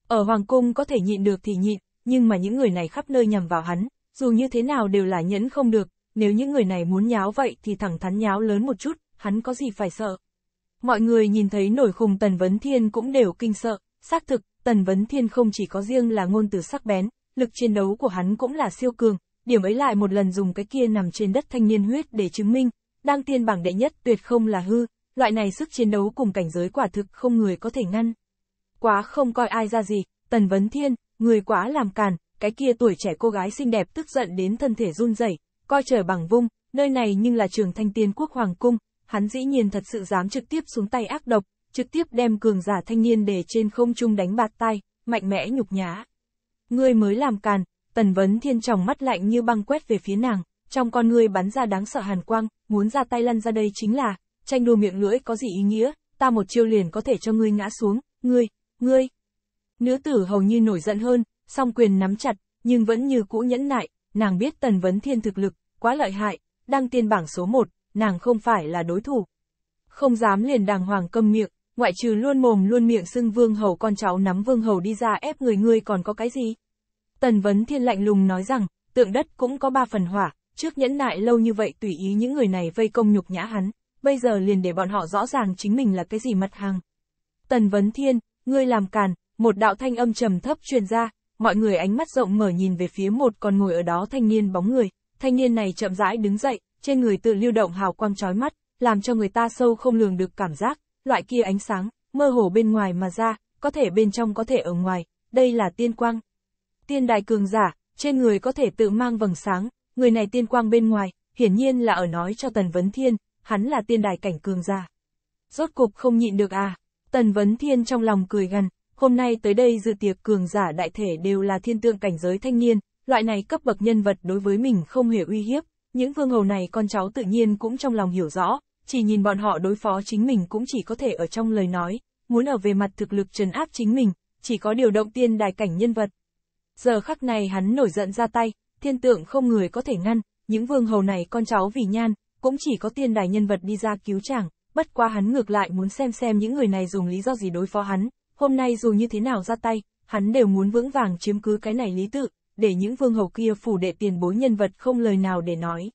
ở Hoàng Cung có thể nhịn được thì nhịn, nhưng mà những người này khắp nơi nhằm vào hắn, dù như thế nào đều là nhẫn không được, nếu những người này muốn nháo vậy thì thẳng thắn nháo lớn một chút, hắn có gì phải sợ. Mọi người nhìn thấy nổi khùng Tần Vấn Thiên cũng đều kinh sợ, xác thực, Tần Vấn Thiên không chỉ có riêng là ngôn từ sắc bén, lực chiến đấu của hắn cũng là siêu cường, điểm ấy lại một lần dùng cái kia nằm trên đất thanh niên huyết để chứng minh, đang tiên bảng đệ nhất tuyệt không là hư, loại này sức chiến đấu cùng cảnh giới quả thực không người có thể ngăn quá không coi ai ra gì, Tần Vấn Thiên, người quá làm càn, cái kia tuổi trẻ cô gái xinh đẹp tức giận đến thân thể run rẩy, coi trời bằng vung, nơi này nhưng là trường thanh tiên quốc hoàng cung, hắn dĩ nhiên thật sự dám trực tiếp xuống tay ác độc, trực tiếp đem cường giả thanh niên để trên không trung đánh bạt tay, mạnh mẽ nhục nhã. Ngươi mới làm càn, Tần Vấn Thiên tròng mắt lạnh như băng quét về phía nàng, trong con ngươi bắn ra đáng sợ hàn quang, muốn ra tay lăn ra đây chính là, tranh đua miệng lưỡi có gì ý nghĩa, ta một chiêu liền có thể cho ngươi ngã xuống, ngươi, ngươi. Nữ tử hầu như nổi giận hơn, song quyền nắm chặt, nhưng vẫn như cũ nhẫn nại, nàng biết Tần Vấn Thiên thực lực, quá lợi hại, đăng tiên bảng số 1, nàng không phải là đối thủ. Không dám liền đàng hoàng câm miệng, ngoại trừ luôn mồm luôn miệng xưng vương hầu con cháu nắm vương hầu đi ra ép người ngươi còn có cái gì. Tần Vấn Thiên lạnh lùng nói rằng, tượng đất cũng có ba phần hỏa, trước nhẫn nại lâu như vậy tùy ý những người này vây công nhục nhã hắn, bây giờ liền để bọn họ rõ ràng chính mình là cái gì mặt hàng. Tần Vấn Thiên, ngươi làm càn, một đạo thanh âm trầm thấp truyền ra, mọi người ánh mắt rộng mở nhìn về phía một con ngồi ở đó thanh niên bóng người, thanh niên này chậm rãi đứng dậy, trên người tự lưu động hào quang chói mắt, làm cho người ta sâu không lường được cảm giác, loại kia ánh sáng, mơ hồ bên ngoài mà ra, có thể bên trong có thể ở ngoài, đây là tiên quang. Tiên đại cường giả, trên người có thể tự mang vầng sáng, người này tiên quang bên ngoài, hiển nhiên là ở nói cho Tần Vấn Thiên, hắn là tiên đài cảnh cường giả. Rốt cục không nhịn được à. Tần Vấn Thiên trong lòng cười gằn, hôm nay tới đây dự tiệc cường giả đại thể đều là thiên tượng cảnh giới thanh niên, loại này cấp bậc nhân vật đối với mình không hề uy hiếp, những vương hầu này con cháu tự nhiên cũng trong lòng hiểu rõ, chỉ nhìn bọn họ đối phó chính mình cũng chỉ có thể ở trong lời nói, muốn ở về mặt thực lực trấn áp chính mình, chỉ có điều động tiên đài cảnh nhân vật. Giờ khắc này hắn nổi giận ra tay, thiên tượng không người có thể ngăn, những vương hầu này con cháu vì nhan, cũng chỉ có tiên đài nhân vật đi ra cứu chàng, bất qua hắn ngược lại muốn xem xem những người này dùng lý do gì đối phó hắn, hôm nay dù như thế nào ra tay, hắn đều muốn vững vàng chiếm cứ cái này lý tự, để những vương hầu kia phủ đệ tiền bối nhân vật không lời nào để nói.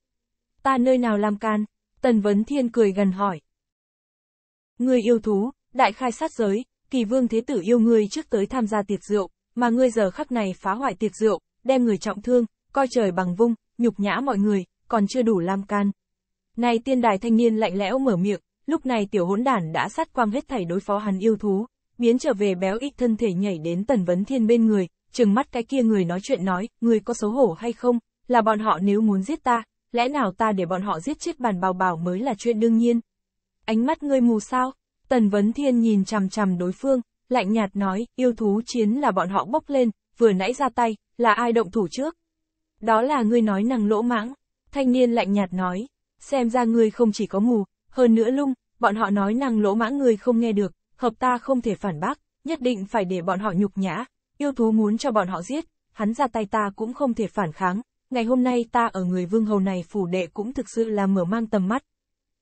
Ta nơi nào làm can? Tần Vấn Thiên cười gần hỏi. Người yêu thú, đại khai sát giới, kỳ vương thế tử yêu ngươi trước tới tham gia tiệc rượu, mà ngươi giờ khắc này phá hoại tiệc rượu, đem người trọng thương, coi trời bằng vung, nhục nhã mọi người, còn chưa đủ làm can. Này tiên đài thanh niên lạnh lẽo mở miệng, lúc này tiểu hỗn đản đã sát quang hết thảy đối phó hắn yêu thú, biến trở về béo ít thân thể nhảy đến tần vấn thiên bên người, chừng mắt cái kia người nói chuyện nói, người có xấu hổ hay không, là bọn họ nếu muốn giết ta, lẽ nào ta để bọn họ giết chết bàn bào bào mới là chuyện đương nhiên. Ánh mắt ngươi mù sao, tần vấn thiên nhìn chằm chằm đối phương, lạnh nhạt nói, yêu thú chiến là bọn họ bốc lên, vừa nãy ra tay, là ai động thủ trước. Đó là ngươi nói năng lỗ mãng, thanh niên lạnh nhạt nói, xem ra ngươi không chỉ có mù, hơn nữa lung, bọn họ nói năng lỗ mãng người không nghe được, hợp ta không thể phản bác, nhất định phải để bọn họ nhục nhã, yêu thú muốn cho bọn họ giết, hắn ra tay ta cũng không thể phản kháng, ngày hôm nay ta ở người vương hầu này phủ đệ cũng thực sự là mở mang tầm mắt.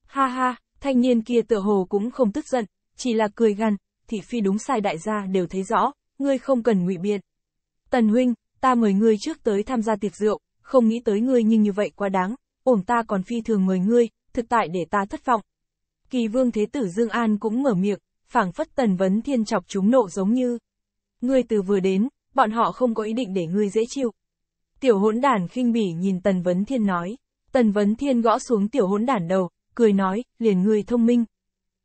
Ha ha, thanh niên kia tựa hồ cũng không tức giận, chỉ là cười gằn, thị phi đúng sai đại gia đều thấy rõ, ngươi không cần ngụy biện. Tần huynh, ta mời ngươi trước tới tham gia tiệc rượu, không nghĩ tới ngươi nhưng như vậy quá đáng, ổng ta còn phi thường mời ngươi, thực tại để ta thất vọng. Kỳ vương thế tử Dương An cũng mở miệng, phảng phất tần vấn thiên chọc chúng nộ giống như. Ngươi từ vừa đến, bọn họ không có ý định để ngươi dễ chịu. Tiểu hỗn đản khinh bỉ nhìn tần vấn thiên nói, tần vấn thiên gõ xuống tiểu hỗn đản đầu, cười nói, liền ngươi thông minh.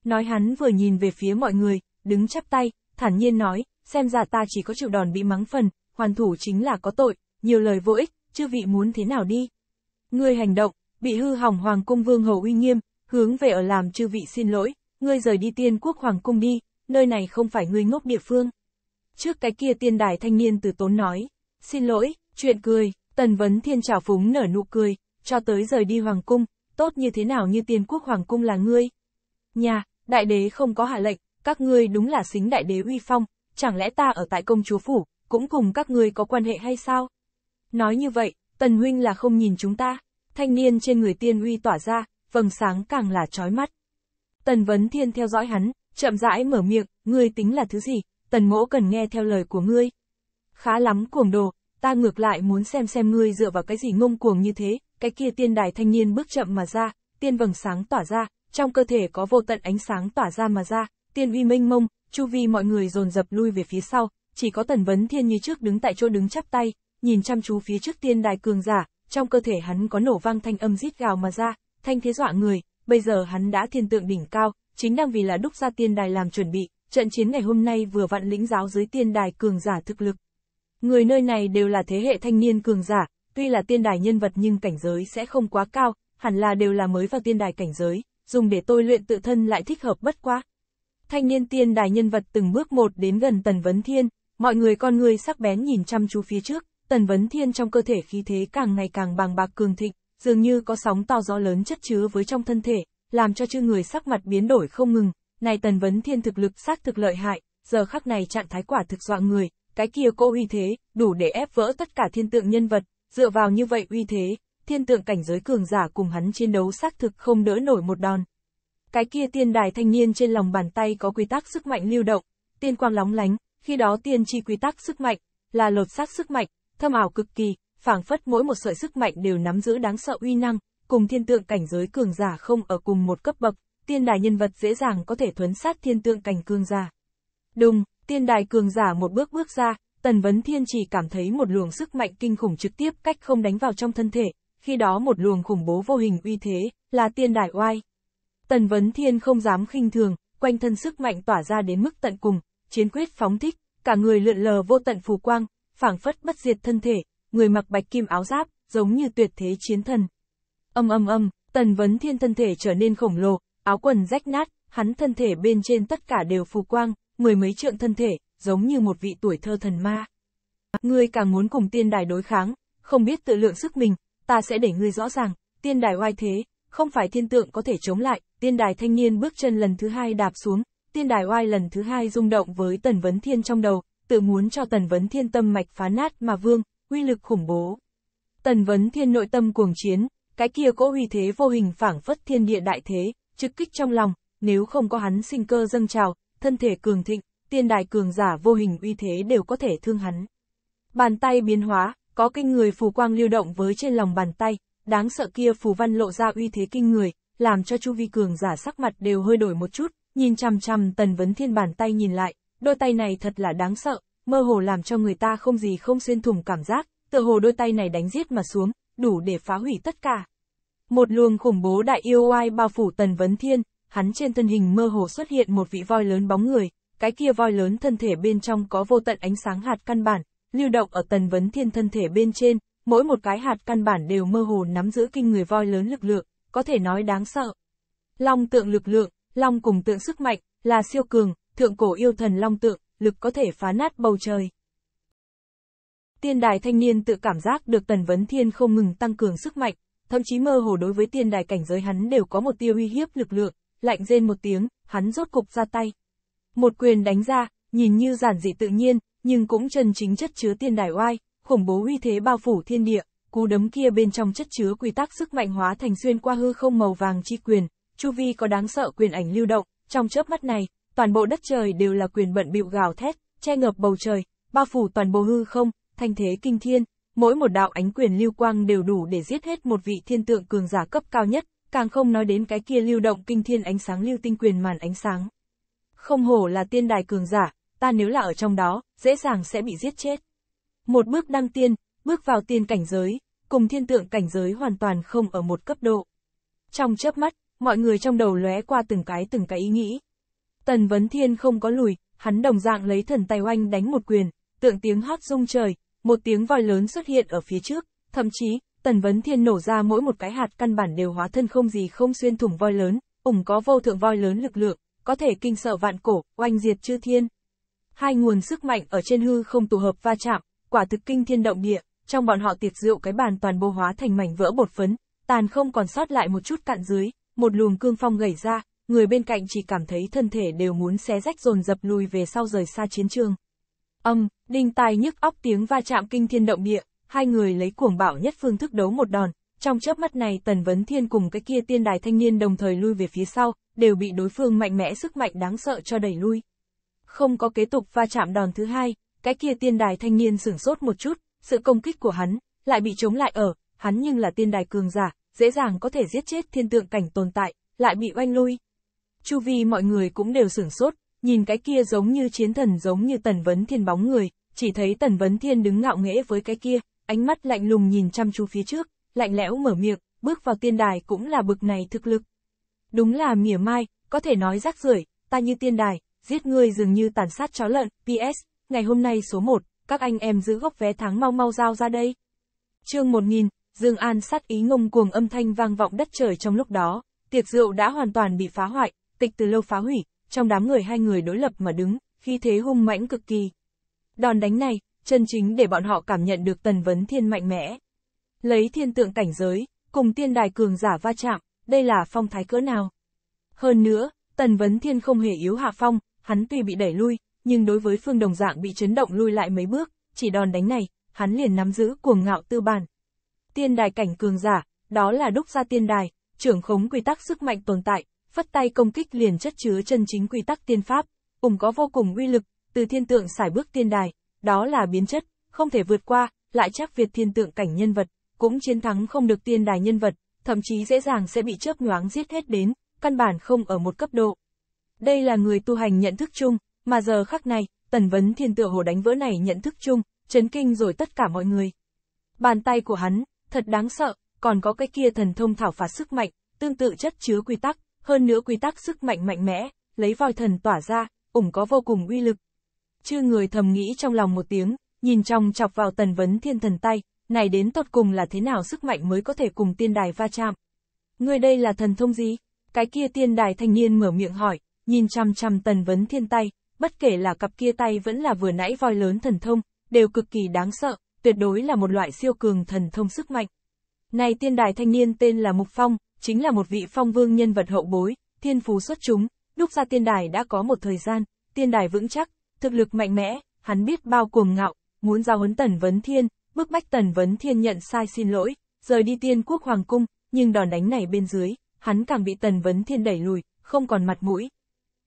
Nói hắn vừa nhìn về phía mọi người, đứng chắp tay, thản nhiên nói, xem ra ta chỉ có chịu đòn bị mắng phần, hoàn thủ chính là có tội, nhiều lời vô ích, chư vị muốn thế nào đi. Ngươi hành động, bị hư hỏng hoàng cung vương hầu uy nghiêm, hướng về ở làm chư vị xin lỗi, ngươi rời đi tiên quốc hoàng cung đi, nơi này không phải ngươi ngốc địa phương. Trước cái kia tiên đài thanh niên từ tốn nói, xin lỗi, chuyện cười, tần vấn thiên trào phúng nở nụ cười, cho tới rời đi hoàng cung, tốt như thế nào như tiên quốc hoàng cung là ngươi. Nhà, đại đế không có hạ lệnh, các ngươi đúng là xính đại đế uy phong, chẳng lẽ ta ở tại công chúa phủ, cũng cùng các ngươi có quan hệ hay sao? Nói như vậy, tần huynh là không nhìn chúng ta thanh niên trên người tiên uy tỏa ra, vầng sáng càng là trói mắt. Tần Vấn Thiên theo dõi hắn, chậm rãi mở miệng, ngươi tính là thứ gì, tần mỗ cần nghe theo lời của ngươi. Khá lắm cuồng đồ, ta ngược lại muốn xem xem ngươi dựa vào cái gì ngông cuồng như thế, cái kia tiên đài thanh niên bước chậm mà ra, tiên vầng sáng tỏa ra, trong cơ thể có vô tận ánh sáng tỏa ra mà ra, tiên uy mênh mông, chu vi mọi người dồn dập lui về phía sau, chỉ có tần vấn thiên như trước đứng tại chỗ đứng chắp tay, nhìn chăm chú phía trước tiên đài cường giả, trong cơ thể hắn có nổ vang thanh âm rít gào mà ra, thanh thế dọa người, bây giờ hắn đã thiên tượng đỉnh cao, chính đang vì là đúc ra tiên đài làm chuẩn bị, trận chiến ngày hôm nay vừa vặn lĩnh giáo dưới tiên đài cường giả thực lực. Người nơi này đều là thế hệ thanh niên cường giả, tuy là tiên đài nhân vật nhưng cảnh giới sẽ không quá cao, hẳn là đều là mới vào tiên đài cảnh giới, dùng để tôi luyện tự thân lại thích hợp bất quá. Thanh niên tiên đài nhân vật từng bước một đến gần Tần Vấn Thiên, mọi người con người sắc bén nhìn chăm chú phía trước, Tần Vấn Thiên trong cơ thể khí thế càng ngày càng bàng bạc cường thịnh, dường như có sóng to gió lớn chất chứa với trong thân thể, làm cho chư người sắc mặt biến đổi không ngừng. Này Tần Vấn Thiên thực lực xác thực lợi hại, giờ khắc này trạng thái quả thực dọa người, cái kia cô uy thế, đủ để ép vỡ tất cả thiên tượng nhân vật, dựa vào như vậy uy thế, thiên tượng cảnh giới cường giả cùng hắn chiến đấu xác thực không đỡ nổi một đòn. Cái kia tiên đài thanh niên trên lòng bàn tay có quy tắc sức mạnh lưu động, tiên quang lóng lánh, khi đó tiên chi quy tắc sức mạnh, là lột xác sức mạnh, thâm ảo cực kỳ, phảng phất mỗi một sợi sức mạnh đều nắm giữ đáng sợ uy năng, cùng thiên tượng cảnh giới cường giả không ở cùng một cấp bậc, tiên đài nhân vật dễ dàng có thể thuấn sát thiên tượng cảnh cường giả. Đùng, tiên đài cường giả một bước bước ra, Tần Vấn Thiên chỉ cảm thấy một luồng sức mạnh kinh khủng trực tiếp cách không đánh vào trong thân thể, khi đó một luồng khủng bố vô hình uy thế, là tiên đài oai. Tần Vấn Thiên không dám khinh thường, quanh thân sức mạnh tỏa ra đến mức tận cùng, chiến quyết phóng thích, cả người lượn lờ vô tận phù quang, phảng phất bất diệt thân thể, người mặc bạch kim áo giáp, giống như tuyệt thế chiến thần. Âm âm âm, Tần Vấn Thiên thân thể trở nên khổng lồ, áo quần rách nát, hắn thân thể bên trên tất cả đều phù quang, mười mấy trượng thân thể, giống như một vị tuổi thơ thần ma. Ngươi càng muốn cùng tiên đài đối kháng, không biết tự lượng sức mình, ta sẽ để ngươi rõ ràng, tiên đài oai thế, không phải thiên tượng có thể chống lại, tiên đài thanh niên bước chân lần thứ hai đạp xuống, tiên đài oai lần thứ hai rung động với Tần Vấn Thiên trong đầu, tự muốn cho Tần Vấn Thiên tâm mạch phá nát mà vương, uy lực khủng bố. Tần Vấn Thiên nội tâm cuồng chiến, cái kia cỗ huy thế vô hình phảng phất thiên địa đại thế, trực kích trong lòng, nếu không có hắn sinh cơ dâng trào, thân thể cường thịnh, tiên đại cường giả vô hình uy thế đều có thể thương hắn. Bàn tay biến hóa, có kinh người phù quang lưu động với trên lòng bàn tay, đáng sợ kia phù văn lộ ra uy thế kinh người, làm cho chu vi cường giả sắc mặt đều hơi đổi một chút, nhìn chằm chằm tần vấn thiên bàn tay nhìn lại, Đôi tay này thật là đáng sợ, mơ hồ làm cho người ta không gì không xuyên thủng cảm giác, tựa hồ đôi tay này đánh giết mà xuống, đủ để phá hủy tất cả. Một luồng khủng bố đại yêu oai bao phủ Tần Vấn Thiên, hắn trên thân hình mơ hồ xuất hiện một vị voi lớn bóng người, cái kia voi lớn thân thể bên trong có vô tận ánh sáng hạt căn bản, lưu động ở Tần Vấn Thiên thân thể bên trên, mỗi một cái hạt căn bản đều mơ hồ nắm giữ kinh người voi lớn lực lượng, có thể nói đáng sợ. Long tượng lực lượng, long cùng tượng sức mạnh, là siêu cường, thượng cổ yêu thần long tượng, lực có thể phá nát bầu trời. Tiên đài thanh niên tự cảm giác được Tần Vấn Thiên không ngừng tăng cường sức mạnh, thậm chí mơ hồ đối với tiên đài cảnh giới hắn đều có một tiêu uy hiếp lực lượng, lạnh rên một tiếng, hắn rốt cục ra tay. Một quyền đánh ra, nhìn như giản dị tự nhiên, nhưng cũng chân chính chất chứa tiên đài oai, khủng bố uy thế bao phủ thiên địa, cú đấm kia bên trong chất chứa quy tắc sức mạnh hóa thành xuyên qua hư không màu vàng chi quyền, chu vi có đáng sợ quyền ảnh lưu động, trong chớp mắt này, toàn bộ đất trời đều là quyền bận bịu gào thét, che ngập bầu trời, bao phủ toàn bộ hư không, thanh thế kinh thiên, mỗi một đạo ánh quyền lưu quang đều đủ để giết hết một vị thiên tượng cường giả cấp cao nhất, càng không nói đến cái kia lưu động kinh thiên ánh sáng lưu tinh quyền màn ánh sáng. Không hổ là tiên đài cường giả, ta nếu là ở trong đó, dễ dàng sẽ bị giết chết. Một bước đăng tiên, bước vào tiên cảnh giới, cùng thiên tượng cảnh giới hoàn toàn không ở một cấp độ. Trong chớp mắt, mọi người trong đầu lóe qua từng cái từng cái ý nghĩ, Tần Vấn Thiên không có lùi, hắn đồng dạng lấy thần tài oanh đánh một quyền, tượng tiếng hót rung trời, một tiếng voi lớn xuất hiện ở phía trước, thậm chí, Tần Vấn Thiên nổ ra mỗi một cái hạt căn bản đều hóa thân không gì không xuyên thủng voi lớn, ủng có vô thượng voi lớn lực lượng, có thể kinh sợ vạn cổ, oanh diệt chư thiên. Hai nguồn sức mạnh ở trên hư không tụ hợp va chạm, quả thực kinh thiên động địa, trong bọn họ tiệt rượu cái bàn toàn bộ hóa thành mảnh vỡ bột phấn, tàn không còn sót lại một chút cạn dưới, một luồng cương phong gẩy ra, người bên cạnh chỉ cảm thấy thân thể đều muốn xé rách dồn dập lùi về sau rời xa chiến trường. Âm, đinh tai nhức óc tiếng va chạm kinh thiên động địa, hai người lấy cuồng bạo nhất phương thức đấu một đòn, trong chớp mắt này Tần Vấn Thiên cùng cái kia tiên đài thanh niên đồng thời lui về phía sau, đều bị đối phương mạnh mẽ sức mạnh đáng sợ cho đẩy lui. Không có kế tục va chạm đòn thứ hai, cái kia tiên đài thanh niên sửng sốt một chút, sự công kích của hắn, lại bị chống lại ở, hắn nhưng là tiên đài cường giả, dễ dàng có thể giết chết thiên tượng cảnh tồn tại, lại bị oanh lui chu vi mọi người cũng đều sửng sốt, nhìn cái kia giống như chiến thần giống như Tần Vấn Thiên bóng người, chỉ thấy Tần Vấn Thiên đứng ngạo nghễ với cái kia, ánh mắt lạnh lùng nhìn chăm chú phía trước, lạnh lẽo mở miệng, bước vào tiên đài cũng là bực này thực lực. Đúng là mỉa mai, có thể nói rác rưởi, ta như tiên đài, giết ngươi dường như tàn sát chó lợn, PS, ngày hôm nay số 1, các anh em giữ gốc vé tháng mau mau giao ra đây. chương 1000, Dương An sát ý ngông cuồng âm thanh vang vọng đất trời trong lúc đó, tiệc rượu đã hoàn toàn bị phá hoại, tịch từ lâu phá hủy, trong đám người hai người đối lập mà đứng, khi thế hung mãnh cực kỳ. Đòn đánh này, chân chính để bọn họ cảm nhận được tần vấn thiên mạnh mẽ. Lấy thiên tượng cảnh giới, cùng tiên đài cường giả va chạm, đây là phong thái cỡ nào. Hơn nữa, tần vấn thiên không hề yếu hạ phong, hắn tuy bị đẩy lui, nhưng đối với phương đồng dạng bị chấn động lui lại mấy bước, chỉ đòn đánh này, hắn liền nắm giữ cuồng ngạo tư bản. Tiên đài cảnh cường giả, đó là đúc ra tiên đài, trưởng khống quy tắc sức mạnh tồn tại, phất tay công kích liền chất chứa chân chính quy tắc tiên pháp, ủng có vô cùng uy lực, từ thiên tượng xài bước tiên đài, đó là biến chất, không thể vượt qua, lại chắc việt thiên tượng cảnh nhân vật, cũng chiến thắng không được tiên đài nhân vật, thậm chí dễ dàng sẽ bị chớp nhoáng giết hết đến, căn bản không ở một cấp độ. Đây là người tu hành nhận thức chung, mà giờ khắc này, tần vấn thiên tượng hồ đánh vỡ này nhận thức chung, chấn kinh rồi tất cả mọi người. Bàn tay của hắn, thật đáng sợ, còn có cái kia thần thông thảo phạt sức mạnh, tương tự chất chứa quy tắc, hơn nữa quy tắc sức mạnh mạnh mẽ, lấy vòi thần tỏa ra, ủng có vô cùng uy lực. Chư người thầm nghĩ trong lòng một tiếng, nhìn trong chọc vào tần vấn thiên thần tay, này đến tột cùng là thế nào sức mạnh mới có thể cùng tiên đài va chạm. Người đây là thần thông gì? Cái kia tiên đài thanh niên mở miệng hỏi, nhìn chăm chăm tần vấn thiên tay, bất kể là cặp kia tay vẫn là vừa nãy voi lớn thần thông, đều cực kỳ đáng sợ, tuyệt đối là một loại siêu cường thần thông sức mạnh. Này tiên đài thanh niên tên là Mục Phong, chính là một vị phong vương nhân vật hậu bối, thiên phú xuất chúng, đúc ra tiên đài đã có một thời gian, tiên đài vững chắc, thực lực mạnh mẽ, hắn biết bao cuồng ngạo, muốn giao huấn Tần Vấn Thiên, bức bách Tần Vấn Thiên nhận sai xin lỗi, rời đi tiên quốc hoàng cung, nhưng đòn đánh này bên dưới, hắn càng bị Tần Vấn Thiên đẩy lùi, không còn mặt mũi.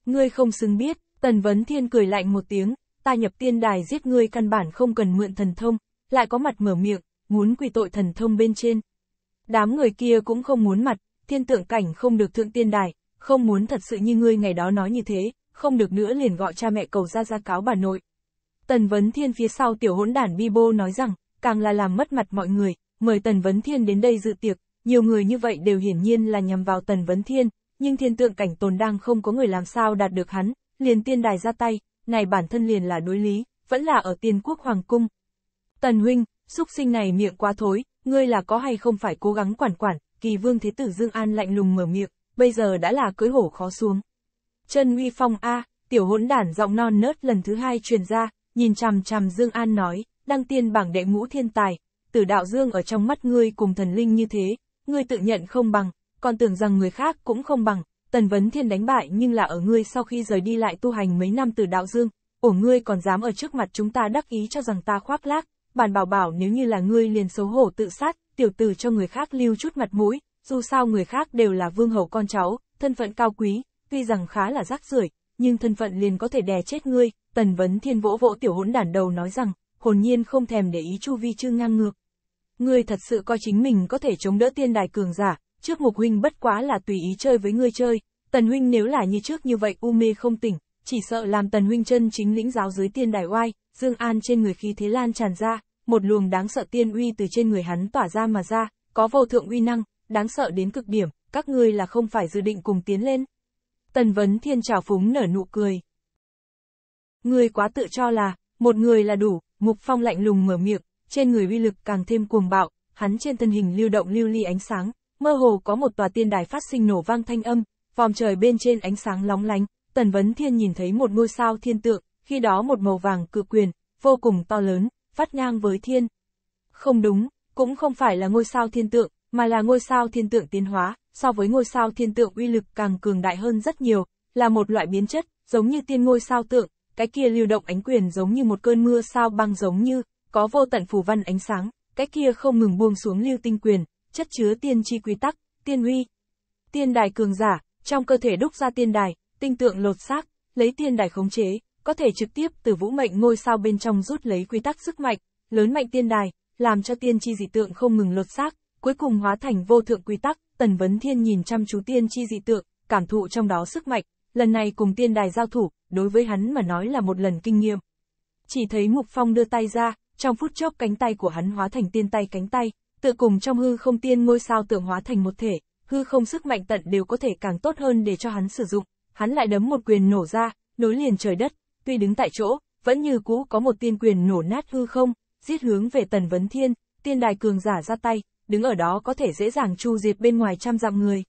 Ngươi không xứng biết, Tần Vấn Thiên cười lạnh một tiếng, ta nhập tiên đài giết ngươi căn bản không cần mượn thần thông, lại có mặt mở miệng, muốn quỳ tội thần thông bên trên. Đám người kia cũng không muốn mặt, thiên tượng cảnh không được thượng tiên đài, không muốn thật sự như ngươi ngày đó nói như thế, không được nữa liền gọi cha mẹ cầu ra ra cáo bà nội. Tần Vấn Thiên phía sau tiểu hỗn đản bi bô nói rằng, càng là làm mất mặt mọi người, mời Tần Vấn Thiên đến đây dự tiệc, nhiều người như vậy đều hiển nhiên là nhằm vào Tần Vấn Thiên, nhưng thiên tượng cảnh tồn đang không có người làm sao đạt được hắn, liền tiên đài ra tay, này bản thân liền là đối lý, vẫn là ở tiên quốc hoàng cung. Tần huynh, súc sinh này miệng quá thối, ngươi là có hay không phải cố gắng quản quản, kỳ vương thế tử Dương An lạnh lùng mở miệng, bây giờ đã là cưỡi hổ khó xuống. Trần Uy Phong A, tiểu hỗn đản giọng non nớt lần thứ hai truyền ra, nhìn chằm chằm Dương An nói, đăng tiên bảng đệ ngũ thiên tài, tử đạo Dương ở trong mắt ngươi cùng thần linh như thế, ngươi tự nhận không bằng, còn tưởng rằng người khác cũng không bằng, tần vấn thiên đánh bại nhưng là ở ngươi sau khi rời đi lại tu hành mấy năm tử đạo Dương, ổ ngươi còn dám ở trước mặt chúng ta đắc ý cho rằng ta khoác lác, bản bảo bảo nếu như là ngươi liền xấu hổ tự sát, tiểu tử cho người khác lưu chút mặt mũi, dù sao người khác đều là vương hầu con cháu, thân phận cao quý, tuy rằng khá là rác rưởi, nhưng thân phận liền có thể đè chết ngươi, tần vấn thiên vỗ vỗ tiểu hỗn đản đầu nói rằng, hồn nhiên không thèm để ý chu vi chư ngang ngược. Ngươi thật sự coi chính mình có thể chống đỡ tiên đài cường giả, trước mục huynh bất quá là tùy ý chơi với ngươi chơi, tần huynh nếu là như trước như vậy u mê không tỉnh, chỉ sợ làm tần huynh chân chính lĩnh giáo dưới tiên đài oai, Dương An trên người khí thế lan tràn ra, một luồng đáng sợ tiên uy từ trên người hắn tỏa ra mà ra, có vô thượng uy năng, đáng sợ đến cực điểm, các ngươi là không phải dự định cùng tiến lên. Tần Vấn Thiên trào phúng nở nụ cười. Ngươi quá tự cho là, một người là đủ, Mục Phong lạnh lùng mở miệng, trên người uy lực càng thêm cuồng bạo, hắn trên thân hình lưu động lưu ly ánh sáng, mơ hồ có một tòa tiên đài phát sinh nổ vang thanh âm, vòm trời bên trên ánh sáng lóng lánh, Tần Vấn Thiên nhìn thấy một ngôi sao thiên tượng, khi đó một màu vàng cự quyền, vô cùng to lớn, phát ngang với thiên. Không đúng, cũng không phải là ngôi sao thiên tượng, mà là ngôi sao thiên tượng tiến hóa, so với ngôi sao thiên tượng uy lực càng cường đại hơn rất nhiều, là một loại biến chất, giống như tiên ngôi sao tượng, cái kia lưu động ánh quyền giống như một cơn mưa sao băng giống như, có vô tận phù văn ánh sáng, cái kia không ngừng buông xuống lưu tinh quyền, chất chứa tiên chi quy tắc, tiên uy. Tiên đài cường giả, trong cơ thể đúc ra tiên đài, tinh tượng lột xác, lấy tiên đài khống chế, có thể trực tiếp từ vũ mệnh ngôi sao bên trong rút lấy quy tắc sức mạnh, lớn mạnh tiên đài, làm cho tiên chi dị tượng không ngừng lột xác, cuối cùng hóa thành vô thượng quy tắc, Tần Vấn Thiên nhìn chăm chú tiên chi dị tượng, cảm thụ trong đó sức mạnh, lần này cùng tiên đài giao thủ, đối với hắn mà nói là một lần kinh nghiệm. Chỉ thấy Ngục Phong đưa tay ra, trong phút chốc cánh tay của hắn hóa thành tiên tay cánh tay, tự cùng trong hư không tiên ngôi sao tượng hóa thành một thể, hư không sức mạnh tận đều có thể càng tốt hơn để cho hắn sử dụng, hắn lại đấm một quyền nổ ra, nối liền trời đất, tuy đứng tại chỗ, vẫn như cũ có một tiên quyền nổ nát hư không, giết hướng về Tần Vấn Thiên, tiên đài cường giả ra tay, đứng ở đó có thể dễ dàng chu diệt bên ngoài trăm dặm người.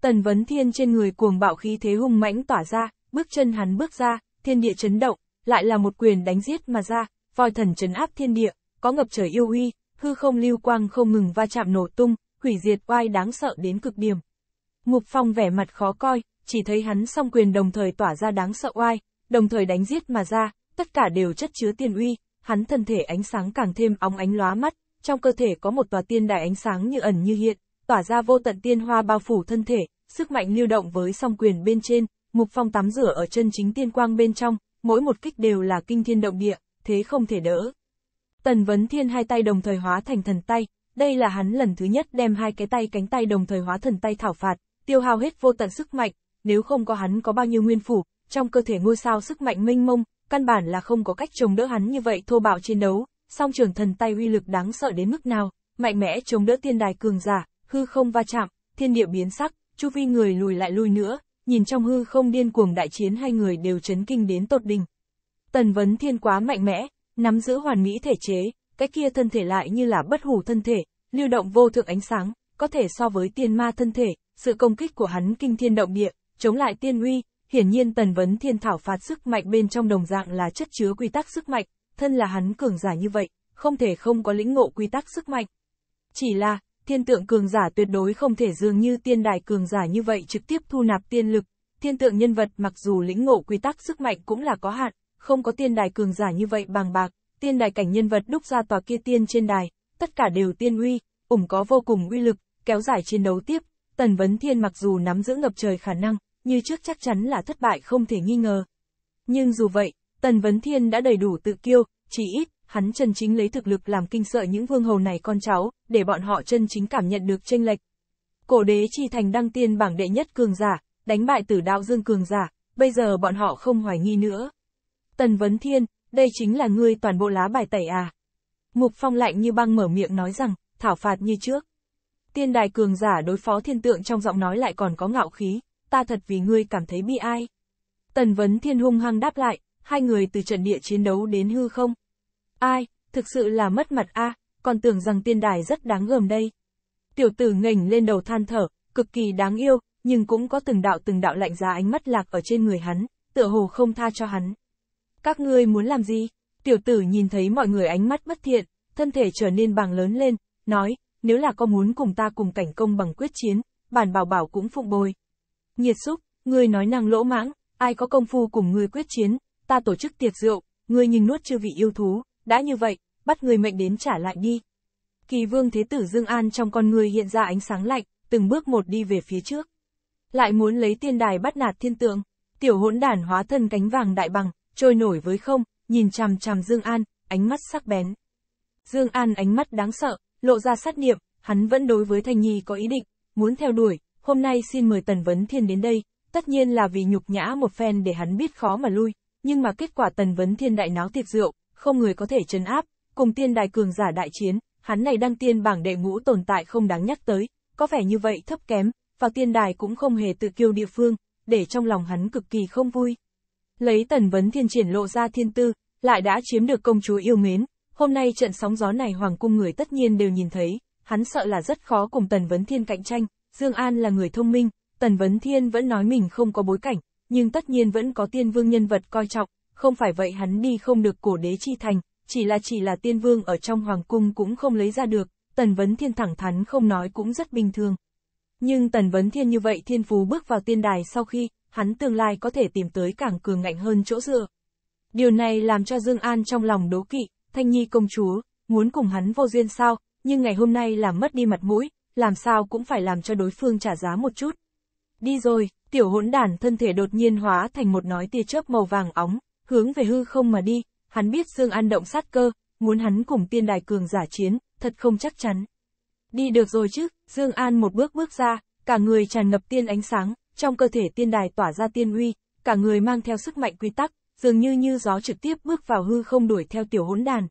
Tần Vấn Thiên trên người cuồng bạo khí thế hung mãnh tỏa ra, bước chân hắn bước ra, thiên địa chấn động, lại là một quyền đánh giết mà ra, voi thần chấn áp thiên địa, có ngập trời yêu uy, hư không lưu quang không ngừng va chạm nổ tung, hủy diệt oai đáng sợ đến cực điểm. Ngục Phong vẻ mặt khó coi, chỉ thấy hắn song quyền đồng thời tỏa ra đáng sợ oai, đồng thời đánh giết mà ra, tất cả đều chất chứa tiên uy, hắn thân thể ánh sáng càng thêm óng ánh lóa mắt, trong cơ thể có một tòa tiên đài ánh sáng như ẩn như hiện, tỏa ra vô tận tiên hoa bao phủ thân thể, sức mạnh lưu động với song quyền bên trên, mục phong tắm rửa ở chân chính tiên quang bên trong, mỗi một kích đều là kinh thiên động địa, thế không thể đỡ. Tần Vấn Thiên hai tay đồng thời hóa thành thần tay, đây là hắn lần thứ nhất đem hai cái tay cánh tay đồng thời hóa thần tay thảo phạt, tiêu hao hết vô tận sức mạnh, nếu không có hắn có bao nhiêu nguyên phủ, trong cơ thể ngôi sao sức mạnh mênh mông, căn bản là không có cách chống đỡ hắn như vậy thô bạo chiến đấu, song trường thần tay uy lực đáng sợ đến mức nào, mạnh mẽ chống đỡ tiên đài cường giả, hư không va chạm, thiên địa biến sắc, chu vi người lùi lại lui nữa, nhìn trong hư không điên cuồng đại chiến hai người đều chấn kinh đến tột đỉnh. Tần vấn thiên quá mạnh mẽ, nắm giữ hoàn mỹ thể chế, cái kia thân thể lại như là bất hủ thân thể, lưu động vô thượng ánh sáng, có thể so với tiên ma thân thể, sự công kích của hắn kinh thiên động địa, chống lại tiên uy, Hiển nhiên tần vấn thiên thảo phạt sức mạnh bên trong đồng dạng là chất chứa quy tắc sức mạnh, thân là hắn cường giả như vậy, không thể không có lĩnh ngộ quy tắc sức mạnh. Chỉ là, thiên tượng cường giả tuyệt đối không thể dường như tiên đài cường giả như vậy trực tiếp thu nạp tiên lực, thiên tượng nhân vật mặc dù lĩnh ngộ quy tắc sức mạnh cũng là có hạn, không có tiên đài cường giả như vậy bằng bạc, tiên đài cảnh nhân vật đúc ra tòa kia tiên trên đài, tất cả đều tiên uy, ủng có vô cùng uy lực, kéo dài chiến đấu tiếp, tần vấn thiên mặc dù nắm giữ ngập trời khả năng, như trước chắc chắn là thất bại không thể nghi ngờ. Nhưng dù vậy, Tần Vấn Thiên đã đầy đủ tự kiêu, chỉ ít, hắn chân chính lấy thực lực làm kinh sợ những vương hầu này con cháu, để bọn họ chân chính cảm nhận được tranh lệch. Cổ đế chi thành đăng tiên bảng đệ nhất cường giả, đánh bại tử đạo dương cường giả, bây giờ bọn họ không hoài nghi nữa. Tần Vấn Thiên, đây chính là ngươi toàn bộ lá bài tẩy à. Mục Phong lạnh như băng mở miệng nói rằng, thảo phạt như trước. Tiên đài cường giả đối phó thiên tượng trong giọng nói lại còn có ngạo khí, ta thật vì ngươi cảm thấy bi ai. Tần Vấn Thiên hung hăng đáp lại, hai người từ trận địa chiến đấu đến hư không. Ai, thực sự là mất mặt a, à, còn tưởng rằng tiên đài rất đáng gờm đây. Tiểu tử nghềnh lên đầu than thở, cực kỳ đáng yêu, nhưng cũng có từng đạo từng đạo lạnh giá ánh mắt lạc ở trên người hắn, tựa hồ không tha cho hắn. Các ngươi muốn làm gì? Tiểu tử nhìn thấy mọi người ánh mắt bất thiện, thân thể trở nên bàng lớn lên, nói, nếu là có muốn cùng ta cùng cảnh công bằng quyết chiến, bản bảo bảo cũng phụng bồi. Nhiệt xúc, ngươi nói năng lỗ mãng, ai có công phu cùng ngươi quyết chiến, ta tổ chức tiệc rượu, ngươi nhìn nuốt chư vị yêu thú, đã như vậy, bắt người mệnh đến trả lại đi. Kỳ vương thế tử Dương An trong con người hiện ra ánh sáng lạnh, từng bước một đi về phía trước. Lại muốn lấy tiên đài bắt nạt thiên tượng, tiểu hỗn đản hóa thân cánh vàng đại bằng, trôi nổi với không, nhìn chằm chằm Dương An, ánh mắt sắc bén. Dương An ánh mắt đáng sợ, lộ ra sát niệm, hắn vẫn đối với Thanh Nhi có ý định, muốn theo đuổi, hôm nay xin mời Tần Vấn Thiên đến đây, tất nhiên là vì nhục nhã một phen để hắn biết khó mà lui, nhưng mà kết quả Tần Vấn Thiên đại náo tiệc rượu, không người có thể trấn áp, cùng tiên đài cường giả đại chiến, hắn này đăng tiên bảng đệ ngũ tồn tại không đáng nhắc tới, có vẻ như vậy thấp kém, vào tiên đài cũng không hề tự kiêu địa phương, để trong lòng hắn cực kỳ không vui. Lấy Tần Vấn Thiên triển lộ ra thiên tư, lại đã chiếm được công chúa yêu mến, hôm nay trận sóng gió này hoàng cung người tất nhiên đều nhìn thấy, hắn sợ là rất khó cùng Tần Vấn Thiên cạnh tranh, Dương An là người thông minh, Tần Vấn Thiên vẫn nói mình không có bối cảnh, nhưng tất nhiên vẫn có tiên vương nhân vật coi trọng, không phải vậy hắn đi không được cổ đế chi thành, chỉ là chỉ là tiên vương ở trong hoàng cung cũng không lấy ra được, Tần Vấn Thiên thẳng thắn không nói cũng rất bình thường. Nhưng Tần Vấn Thiên như vậy thiên phú bước vào tiên đài sau khi, hắn tương lai có thể tìm tới càng cường ngạnh hơn chỗ dựa. Điều này làm cho Dương An trong lòng đố kỵ, Thanh Nhi công chúa, muốn cùng hắn vô duyên sao, nhưng ngày hôm nay là mất đi mặt mũi, làm sao cũng phải làm cho đối phương trả giá một chút. Đi rồi, tiểu hỗn đản thân thể đột nhiên hóa thành một nói tia chớp màu vàng óng, hướng về hư không mà đi, hắn biết Dương An động sát cơ, muốn hắn cùng tiên đài cường giả chiến, thật không chắc chắn. Đi được rồi chứ, Dương An một bước bước ra, cả người tràn ngập tiên ánh sáng, trong cơ thể tiên đài tỏa ra tiên uy, cả người mang theo sức mạnh quy tắc, dường như như gió trực tiếp bước vào hư không đuổi theo tiểu hỗn đàn.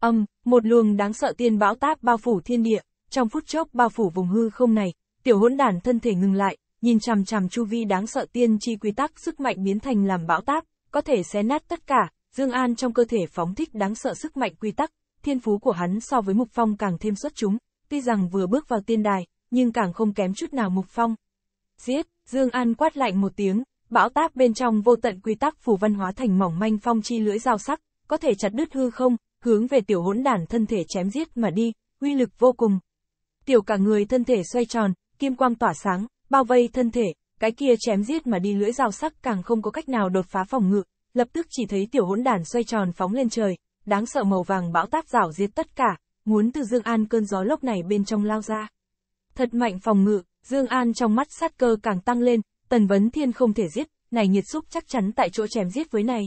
Âm, một luồng đáng sợ tiên bão táp bao phủ thiên địa, trong phút chốc bao phủ vùng hư không này, tiểu hỗn đản thân thể ngừng lại, nhìn chằm chằm chu vi đáng sợ tiên chi quy tắc sức mạnh biến thành làm bão táp, có thể xé nát tất cả, Dương An trong cơ thể phóng thích đáng sợ sức mạnh quy tắc, thiên phú của hắn so với Mục Phong càng thêm xuất chúng, tuy rằng vừa bước vào tiên đài, nhưng càng không kém chút nào Mục Phong. Giết, Dương An quát lạnh một tiếng, bão táp bên trong vô tận quy tắc phủ văn hóa thành mỏng manh phong chi lưỡi dao sắc, có thể chặt đứt hư không, hướng về tiểu hỗn đản thân thể chém giết mà đi, uy lực vô cùng, tiểu cả người thân thể xoay tròn, kim quang tỏa sáng, bao vây thân thể, cái kia chém giết mà đi lưỡi dao sắc càng không có cách nào đột phá phòng ngự, lập tức chỉ thấy tiểu hỗn đàn xoay tròn phóng lên trời, đáng sợ màu vàng bão táp rảo diệt tất cả, muốn từ Dương An cơn gió lốc này bên trong lao ra. Thật mạnh phòng ngự, Dương An trong mắt sát cơ càng tăng lên, Tần Vấn Thiên không thể giết, này nhiệt xúc chắc chắn tại chỗ chém giết với này.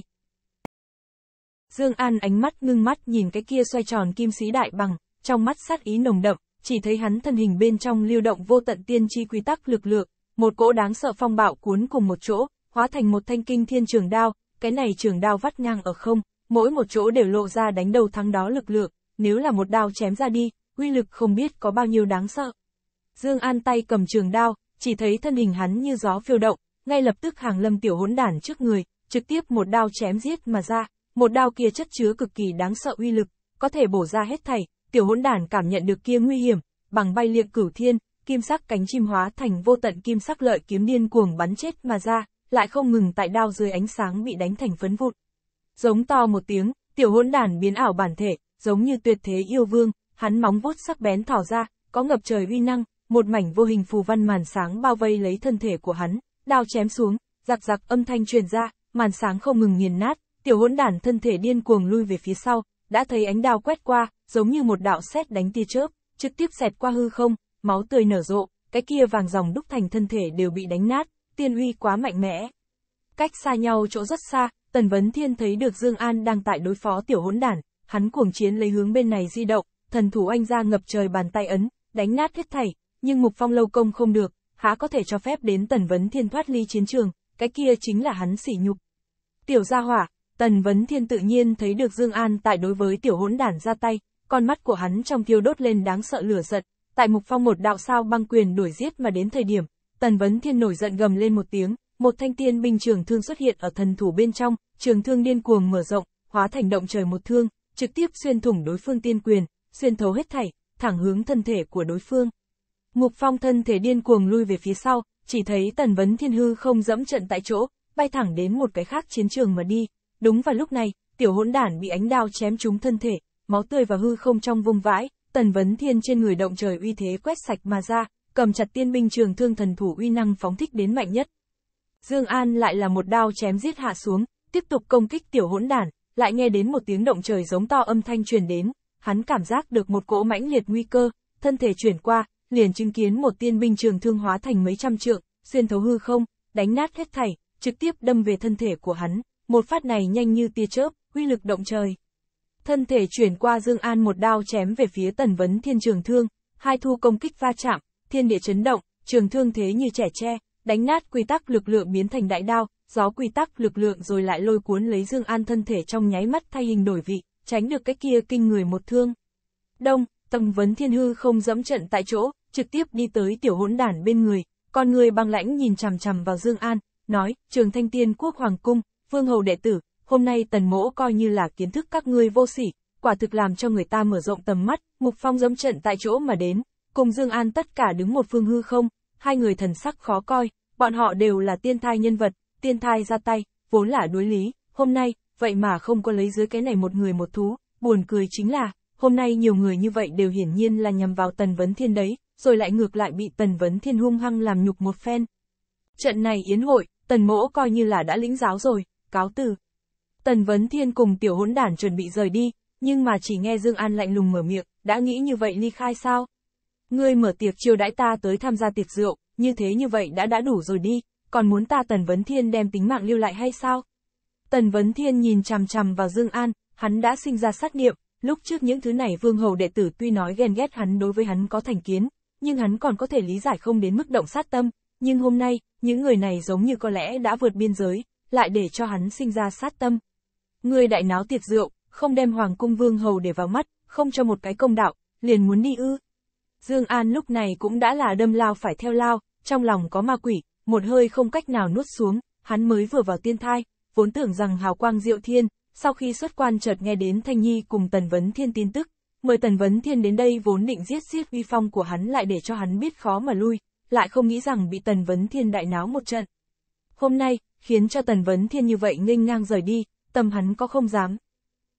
Dương An ánh mắt ngưng mắt nhìn cái kia xoay tròn kim sĩ đại bằng, trong mắt sát ý nồng đậm, chỉ thấy hắn thân hình bên trong lưu động vô tận tiên tri quy tắc lực lượng, một cỗ đáng sợ phong bạo cuốn cùng một chỗ, hóa thành một thanh kinh thiên trường đao, cái này trường đao vắt ngang ở không, mỗi một chỗ đều lộ ra đánh đầu thắng đó lực lượng, nếu là một đao chém ra đi, uy lực không biết có bao nhiêu đáng sợ. Dương An tay cầm trường đao, chỉ thấy thân hình hắn như gió phiêu động, ngay lập tức hàng lâm tiểu hỗn đản trước người, trực tiếp một đao chém giết mà ra, một đao kia chất chứa cực kỳ đáng sợ uy lực, có thể bổ ra hết thảy, tiểu hỗn đản cảm nhận được kia nguy hiểm, bằng bay liệt cửu thiên, kim sắc cánh chim hóa thành vô tận kim sắc lợi kiếm điên cuồng bắn chết mà ra, lại không ngừng tại đao dưới ánh sáng bị đánh thành phấn vụn. Giống to một tiếng, tiểu hỗn đản biến ảo bản thể, giống như tuyệt thế yêu vương, hắn móng vuốt sắc bén thỏ ra, có ngập trời uy năng, một mảnh vô hình phù văn màn sáng bao vây lấy thân thể của hắn, đao chém xuống, giặc giặc âm thanh truyền ra, màn sáng không ngừng nghiền nát, tiểu hỗn đản thân thể điên cuồng lui về phía sau, đã thấy ánh đao quét qua, giống như một đạo sét đánh tia chớp, trực tiếp xẹt qua hư không, máu tươi nở rộ, cái kia vàng dòng đúc thành thân thể đều bị đánh nát, tiên uy quá mạnh mẽ. Cách xa nhau chỗ rất xa, Tần Vấn Thiên thấy được Dương An đang tại đối phó tiểu hỗn đản, hắn cuồng chiến lấy hướng bên này di động, thần thủ anh ra ngập trời bàn tay ấn, đánh nát hết thảy, nhưng Mục Phong lâu công không được, há có thể cho phép đến Tần Vấn Thiên thoát ly chiến trường, cái kia chính là hắn sỉ nhục. Tiểu gia hỏa, Tần Vấn Thiên tự nhiên thấy được Dương An tại đối với tiểu hỗn đản ra tay, con mắt của hắn trong thiêu đốt lên đáng sợ lửa giận, tại Mục Phong một đạo sao băng quyền đuổi giết mà đến thời điểm, Tần Vấn Thiên nổi giận gầm lên một tiếng, một thanh tiên binh trường thương xuất hiện ở thần thủ bên trong, trường thương điên cuồng mở rộng, hóa thành động trời một thương, trực tiếp xuyên thủng đối phương tiên quyền, xuyên thấu hết thảy, thẳng hướng thân thể của đối phương. Mục Phong thân thể điên cuồng lui về phía sau, chỉ thấy Tần Vấn Thiên hư không dẫm trận tại chỗ, bay thẳng đến một cái khác chiến trường mà đi. Đúng vào lúc này, tiểu hỗn đản bị ánh đao chém trúng thân thể, máu tươi và hư không trong vung vãi, tần vấn thiên trên người động trời uy thế quét sạch mà ra, cầm chặt tiên binh trường thương thần thủ uy năng phóng thích đến mạnh nhất. Dương An lại là một đao chém giết hạ xuống, tiếp tục công kích tiểu hỗn đản, lại nghe đến một tiếng động trời giống to âm thanh truyền đến, hắn cảm giác được một cỗ mãnh liệt nguy cơ, thân thể chuyển qua, liền chứng kiến một tiên binh trường thương hóa thành mấy trăm trượng, xuyên thấu hư không, đánh nát hết thảy, trực tiếp đâm về thân thể của hắn một phát này nhanh như tia chớp, uy lực động trời. Thân thể chuyển qua Dương An một đao chém về phía Tần Vấn Thiên Trường Thương, hai thu công kích va chạm, thiên địa chấn động, trường thương thế như trẻ tre, đánh nát quy tắc lực lượng biến thành đại đao, gió quy tắc lực lượng rồi lại lôi cuốn lấy Dương An thân thể trong nháy mắt thay hình đổi vị, tránh được cái kia kinh người một thương. Đông, Tần Vấn Thiên Hư không dẫm trận tại chỗ, trực tiếp đi tới tiểu hỗn đản bên người, con người băng lãnh nhìn chằm chằm vào Dương An, nói, Trường Thanh Tiên Quốc Hoàng Cung, vương hầu đệ tử, hôm nay tần mỗ coi như là kiến thức các ngươi vô sỉ, quả thực làm cho người ta mở rộng tầm mắt, mục phong dẫm trận tại chỗ mà đến, cùng Dương An tất cả đứng một phương hư không, hai người thần sắc khó coi, bọn họ đều là tiên thai nhân vật, tiên thai ra tay, vốn là đối lý, hôm nay, vậy mà không có lấy dưới cái này một người một thú, buồn cười chính là, hôm nay nhiều người như vậy đều hiển nhiên là nhằm vào Tần Vấn Thiên đấy, rồi lại ngược lại bị Tần Vấn Thiên hung hăng làm nhục một phen. Trận này yến hội, Tần Mỗ coi như là đã lĩnh giáo rồi, cáo từ. Tần Vấn Thiên cùng tiểu hỗn đản chuẩn bị rời đi, nhưng mà chỉ nghe Dương An lạnh lùng mở miệng, đã nghĩ như vậy ly khai sao? Ngươi mở tiệc chiêu đãi ta tới tham gia tiệc rượu, như thế như vậy đã đã đủ rồi đi, còn muốn ta Tần Vấn Thiên đem tính mạng lưu lại hay sao? Tần Vấn Thiên nhìn chằm chằm vào Dương An, hắn đã sinh ra sát niệm, lúc trước những thứ này vương hầu đệ tử tuy nói ghen ghét hắn đối với hắn có thành kiến, nhưng hắn còn có thể lý giải không đến mức động sát tâm, nhưng hôm nay, những người này giống như có lẽ đã vượt biên giới, lại để cho hắn sinh ra sát tâm. Người đại náo tiệc rượu, không đem hoàng cung vương hầu để vào mắt, không cho một cái công đạo, liền muốn đi ư. Dương An lúc này cũng đã là đâm lao phải theo lao, trong lòng có ma quỷ, một hơi không cách nào nuốt xuống, hắn mới vừa vào tiên thai, vốn tưởng rằng hào quang diệu thiên, sau khi xuất quan chợt nghe đến Thanh Nhi cùng Tần Vấn Thiên tin tức, mời Tần Vấn Thiên đến đây vốn định giết giết uy phong của hắn lại để cho hắn biết khó mà lui, lại không nghĩ rằng bị Tần Vấn Thiên đại náo một trận. Hôm nay, khiến cho Tần Vấn Thiên như vậy nghênh ngang rời đi, tâm hắn có không dám.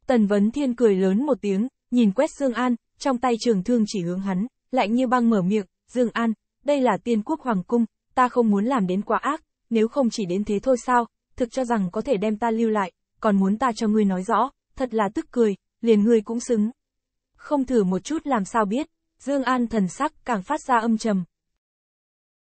Tần Vấn Thiên cười lớn một tiếng, nhìn quét Dương An, trong tay trường thương chỉ hướng hắn, lạnh như băng mở miệng, Dương An, đây là tiên quốc hoàng cung, ta không muốn làm đến quá ác, nếu không chỉ đến thế thôi sao, thực cho rằng có thể đem ta lưu lại, còn muốn ta cho ngươi nói rõ, thật là tức cười, liền ngươi cũng xứng. Không thử một chút làm sao biết, Dương An thần sắc càng phát ra âm trầm.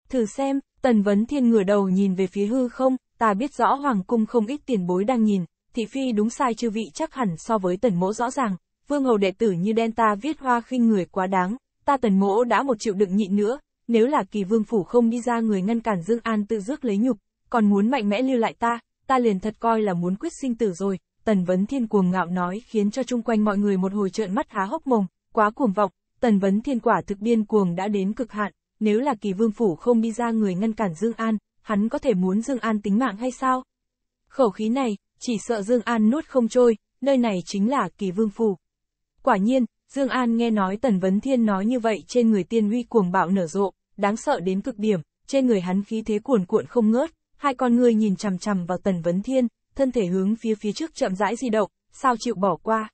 Thử xem, Tần Vấn Thiên ngửa đầu nhìn về phía hư không, ta biết rõ hoàng cung không ít tiền bối đang nhìn, thị phi đúng sai chư vị chắc hẳn so với tần mỗ rõ ràng, vương hầu đệ tử như đen ta viết hoa khinh người quá đáng, ta tần mỗ đã một chịu đựng nhịn nữa, nếu là kỳ vương phủ không đi ra người ngăn cản Dương An tự rước lấy nhục, còn muốn mạnh mẽ lưu lại ta, ta liền thật coi là muốn quyết sinh tử rồi, tần vấn thiên cuồng ngạo nói khiến cho chung quanh mọi người một hồi trợn mắt há hốc mồm, quá cuồng vọng, tần vấn thiên quả thực biên cuồng đã đến cực hạn, nếu là kỳ vương phủ không đi ra người ngăn cản Dương An, hắn có thể muốn Dương An tính mạng hay sao? Khẩu khí này, chỉ sợ Dương An nuốt không trôi, nơi này chính là kỳ vương phủ. Quả nhiên, Dương An nghe nói Tần Vấn Thiên nói như vậy trên người tiên uy cuồng bạo nở rộ, đáng sợ đến cực điểm, trên người hắn khí thế cuồn cuộn không ngớt, hai con người nhìn chằm chằm vào Tần Vấn Thiên, thân thể hướng phía phía trước chậm rãi di động, sao chịu bỏ qua.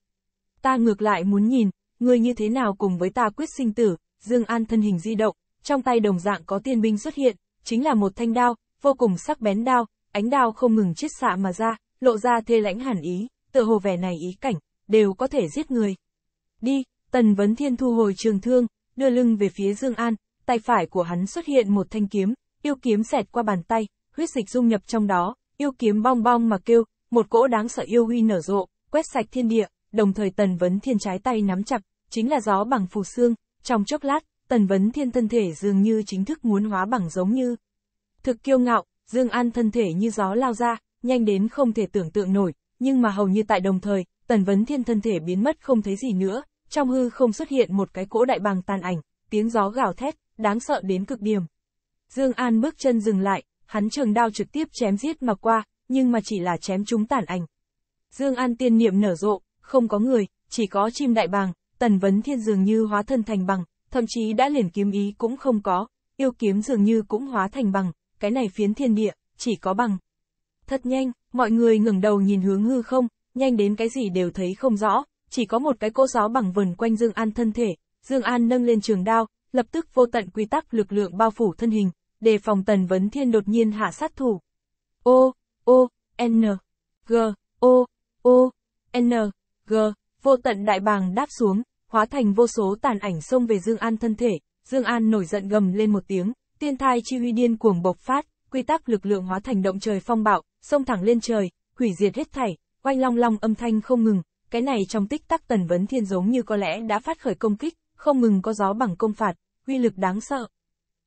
Ta ngược lại muốn nhìn, người như thế nào cùng với ta quyết sinh tử, Dương An thân hình di động, trong tay đồng dạng có tiên binh xuất hiện, chính là một thanh đao, vô cùng sắc bén đao, ánh đao không ngừng chiết xạ mà ra, lộ ra thê lãnh hàn ý, tựa hồ vẻ này ý cảnh, đều có thể giết người. Đi, Tần Vấn Thiên thu hồi trường thương, đưa lưng về phía Dương An, tay phải của hắn xuất hiện một thanh kiếm, yêu kiếm xẹt qua bàn tay, huyết dịch dung nhập trong đó, yêu kiếm bong bong mà kêu, một cỗ đáng sợ yêu huy nở rộ, quét sạch thiên địa, đồng thời Tần Vấn Thiên trái tay nắm chặt, chính là gió bằng phù xương, trong chốc lát, Tần Vấn Thiên thân thể dường như chính thức muốn hóa bằng giống như. Thực kiêu ngạo, Dương An thân thể như gió lao ra, nhanh đến không thể tưởng tượng nổi, nhưng mà hầu như tại đồng thời, Tần Vấn Thiên thân thể biến mất không thấy gì nữa, trong hư không xuất hiện một cái cỗ đại bàng tàn ảnh, tiếng gió gào thét, đáng sợ đến cực điểm. Dương An bước chân dừng lại, hắn trường đao trực tiếp chém giết mà qua, nhưng mà chỉ là chém trúng tàn ảnh. Dương An tiên niệm nở rộ, không có người, chỉ có chim đại bàng, Tần Vấn Thiên dường như hóa thân thành bằng, thậm chí đã liền kiếm ý cũng không có, yêu kiếm dường như cũng hóa thành bằng, cái này phiến thiên địa, chỉ có bằng. Thật nhanh, mọi người ngừng đầu nhìn hướng hư không, nhanh đến cái gì đều thấy không rõ, chỉ có một cái cỗ gió bằng vần quanh Dương An thân thể, Dương An nâng lên trường đao, lập tức vô tận quy tắc lực lượng bao phủ thân hình, đề phòng tần vấn thiên đột nhiên hạ sát thủ. O, O, N, G, O, O, N, G, vô tận đại bàng đáp xuống, hóa thành vô số tàn ảnh xông về Dương An thân thể, Dương An nổi giận gầm lên một tiếng, tiên thai chi huy điên cuồng bộc phát, quy tắc lực lượng hóa thành động trời phong bạo, xông thẳng lên trời, hủy diệt hết thảy, quanh long long âm thanh không ngừng, cái này trong tích tắc Tần Vấn Thiên giống như có lẽ đã phát khởi công kích, không ngừng có gió bằng công phạt, uy lực đáng sợ.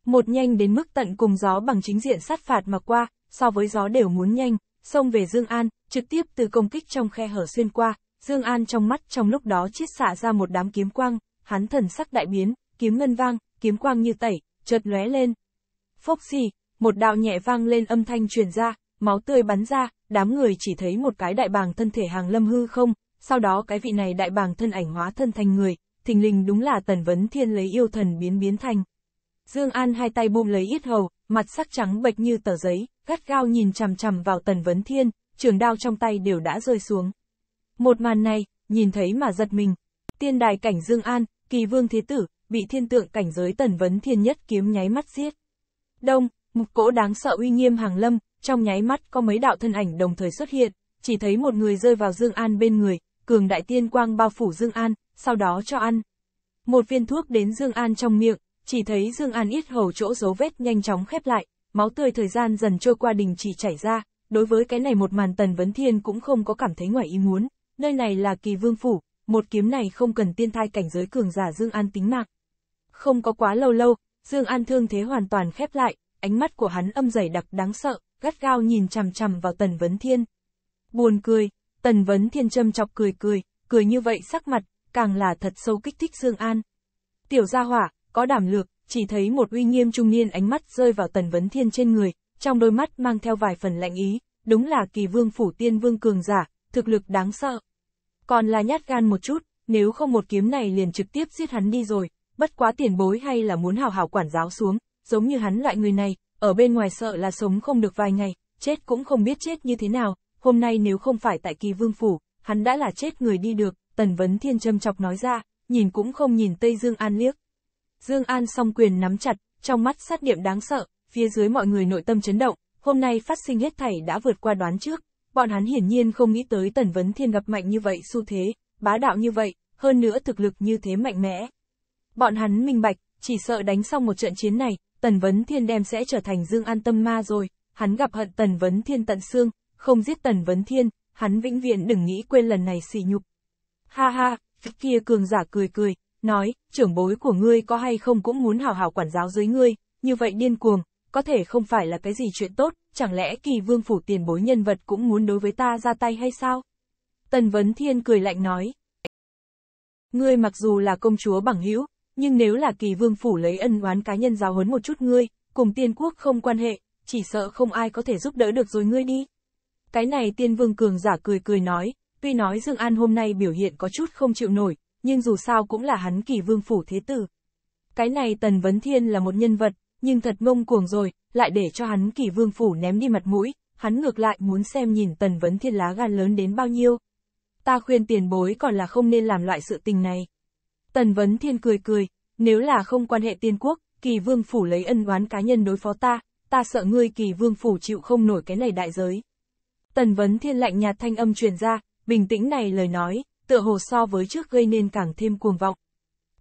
Một nhanh đến mức tận cùng gió bằng chính diện sát phạt mà qua, so với gió đều muốn nhanh, xông về Dương An, trực tiếp từ công kích trong khe hở xuyên qua, Dương An trong mắt trong lúc đó chiết xạ ra một đám kiếm quang, hắn thần sắc đại biến, kiếm ngân vang, kiếm quang như tẩy, chợt lóe lên. Phốc xì, một đạo nhẹ vang lên âm thanh truyền ra, máu tươi bắn ra, đám người chỉ thấy một cái đại bàng thân thể hàng lâm hư không, sau đó cái vị này đại bàng thân ảnh hóa thân thành người, thình lình đúng là Tần Vấn Thiên lấy yêu thần biến biến thành. Dương An hai tay bùm lấy yết hầu, mặt sắc trắng bệch như tờ giấy, gắt gao nhìn chằm chằm vào Tần Vấn Thiên, trường đao trong tay đều đã rơi xuống. Một màn này, nhìn thấy mà giật mình. Tiên đài cảnh Dương An, kỳ vương thế tử, bị thiên tượng cảnh giới tần vấn thiên nhất kiếm nháy mắt giết. Đông, một cỗ đáng sợ uy nghiêm hàng lâm, trong nháy mắt có mấy đạo thân ảnh đồng thời xuất hiện, chỉ thấy một người rơi vào Dương An bên người, cường đại tiên quang bao phủ Dương An, sau đó cho ăn. Một viên thuốc đến Dương An trong miệng, chỉ thấy Dương An ít hầu chỗ dấu vết nhanh chóng khép lại, máu tươi thời gian dần trôi qua đình chỉ chảy ra, đối với cái này một màn Tần Vấn Thiên cũng không có cảm thấy ngoài ý muốn, Nơi này là kỳ vương phủ, một kiếm này không cần tiên thai cảnh giới cường giả Dương An tính mạng. Không có quá lâu lâu, Dương An thương thế hoàn toàn khép lại, ánh mắt của hắn âm dày đặc đáng sợ, gắt gao nhìn chằm chằm vào Tần Vấn Thiên. Buồn cười, Tần Vấn Thiên châm chọc cười cười, cười như vậy sắc mặt, càng là thật sâu kích thích Dương An. Tiểu gia hỏa, có đảm lược, chỉ thấy một uy nghiêm trung niên ánh mắt rơi vào Tần Vấn Thiên trên người, trong đôi mắt mang theo vài phần lạnh ý, đúng là kỳ vương phủ tiên vương cường giả, thực lực đáng sợ còn là nhát gan một chút, nếu không một kiếm này liền trực tiếp giết hắn đi rồi, bất quá tiền bối hay là muốn hào hào quản giáo xuống, giống như hắn loại người này, ở bên ngoài sợ là sống không được vài ngày, chết cũng không biết chết như thế nào, hôm nay nếu không phải tại kỳ vương phủ, hắn đã là chết người đi được, Tần Vấn Thiên châm chọc nói ra, nhìn cũng không nhìn Tây Dương An liếc. Dương An song quyền nắm chặt, trong mắt sát niệm đáng sợ, phía dưới mọi người nội tâm chấn động, hôm nay phát sinh hết thảy đã vượt qua đoán trước, bọn hắn hiển nhiên không nghĩ tới Tần Vấn Thiên gặp mạnh như vậy xu thế, bá đạo như vậy, hơn nữa thực lực như thế mạnh mẽ. Bọn hắn minh bạch, chỉ sợ đánh xong một trận chiến này, Tần Vấn Thiên đem sẽ trở thành Dương An Tâm Ma rồi, hắn gặp hận Tần Vấn Thiên tận xương, không giết Tần Vấn Thiên, hắn vĩnh viễn đừng nghĩ quên lần này sỉ nhục. Ha ha, kia cường giả cười cười, nói, trưởng bối của ngươi có hay không cũng muốn hào hào quản giáo dưới ngươi, như vậy điên cuồng, có thể không phải là cái gì chuyện tốt, chẳng lẽ kỳ vương phủ tiền bối nhân vật cũng muốn đối với ta ra tay hay sao? Tần Vấn Thiên cười lạnh nói. Ngươi mặc dù là công chúa bằng hữu, nhưng nếu là kỳ vương phủ lấy ân oán cá nhân giáo huấn một chút ngươi, cùng tiên quốc không quan hệ, chỉ sợ không ai có thể giúp đỡ được rồi ngươi đi. Cái này tiên vương cường giả cười cười nói, tuy nói Dương An hôm nay biểu hiện có chút không chịu nổi, nhưng dù sao cũng là hắn kỳ vương phủ thế tử. Cái này Tần Vấn Thiên là một nhân vật, nhưng thật ngông cuồng rồi, lại để cho hắn kỳ vương phủ ném đi mặt mũi, hắn ngược lại muốn xem nhìn tần vấn thiên lá gan lớn đến bao nhiêu. Ta khuyên tiền bối còn là không nên làm loại sự tình này. Tần vấn thiên cười cười, nếu là không quan hệ tiên quốc, kỳ vương phủ lấy ân oán cá nhân đối phó ta, ta sợ ngươi kỳ vương phủ chịu không nổi cái này đại giới. Tần vấn thiên lạnh nhạt thanh âm truyền ra, bình tĩnh này lời nói, tựa hồ so với trước gây nên càng thêm cuồng vọng.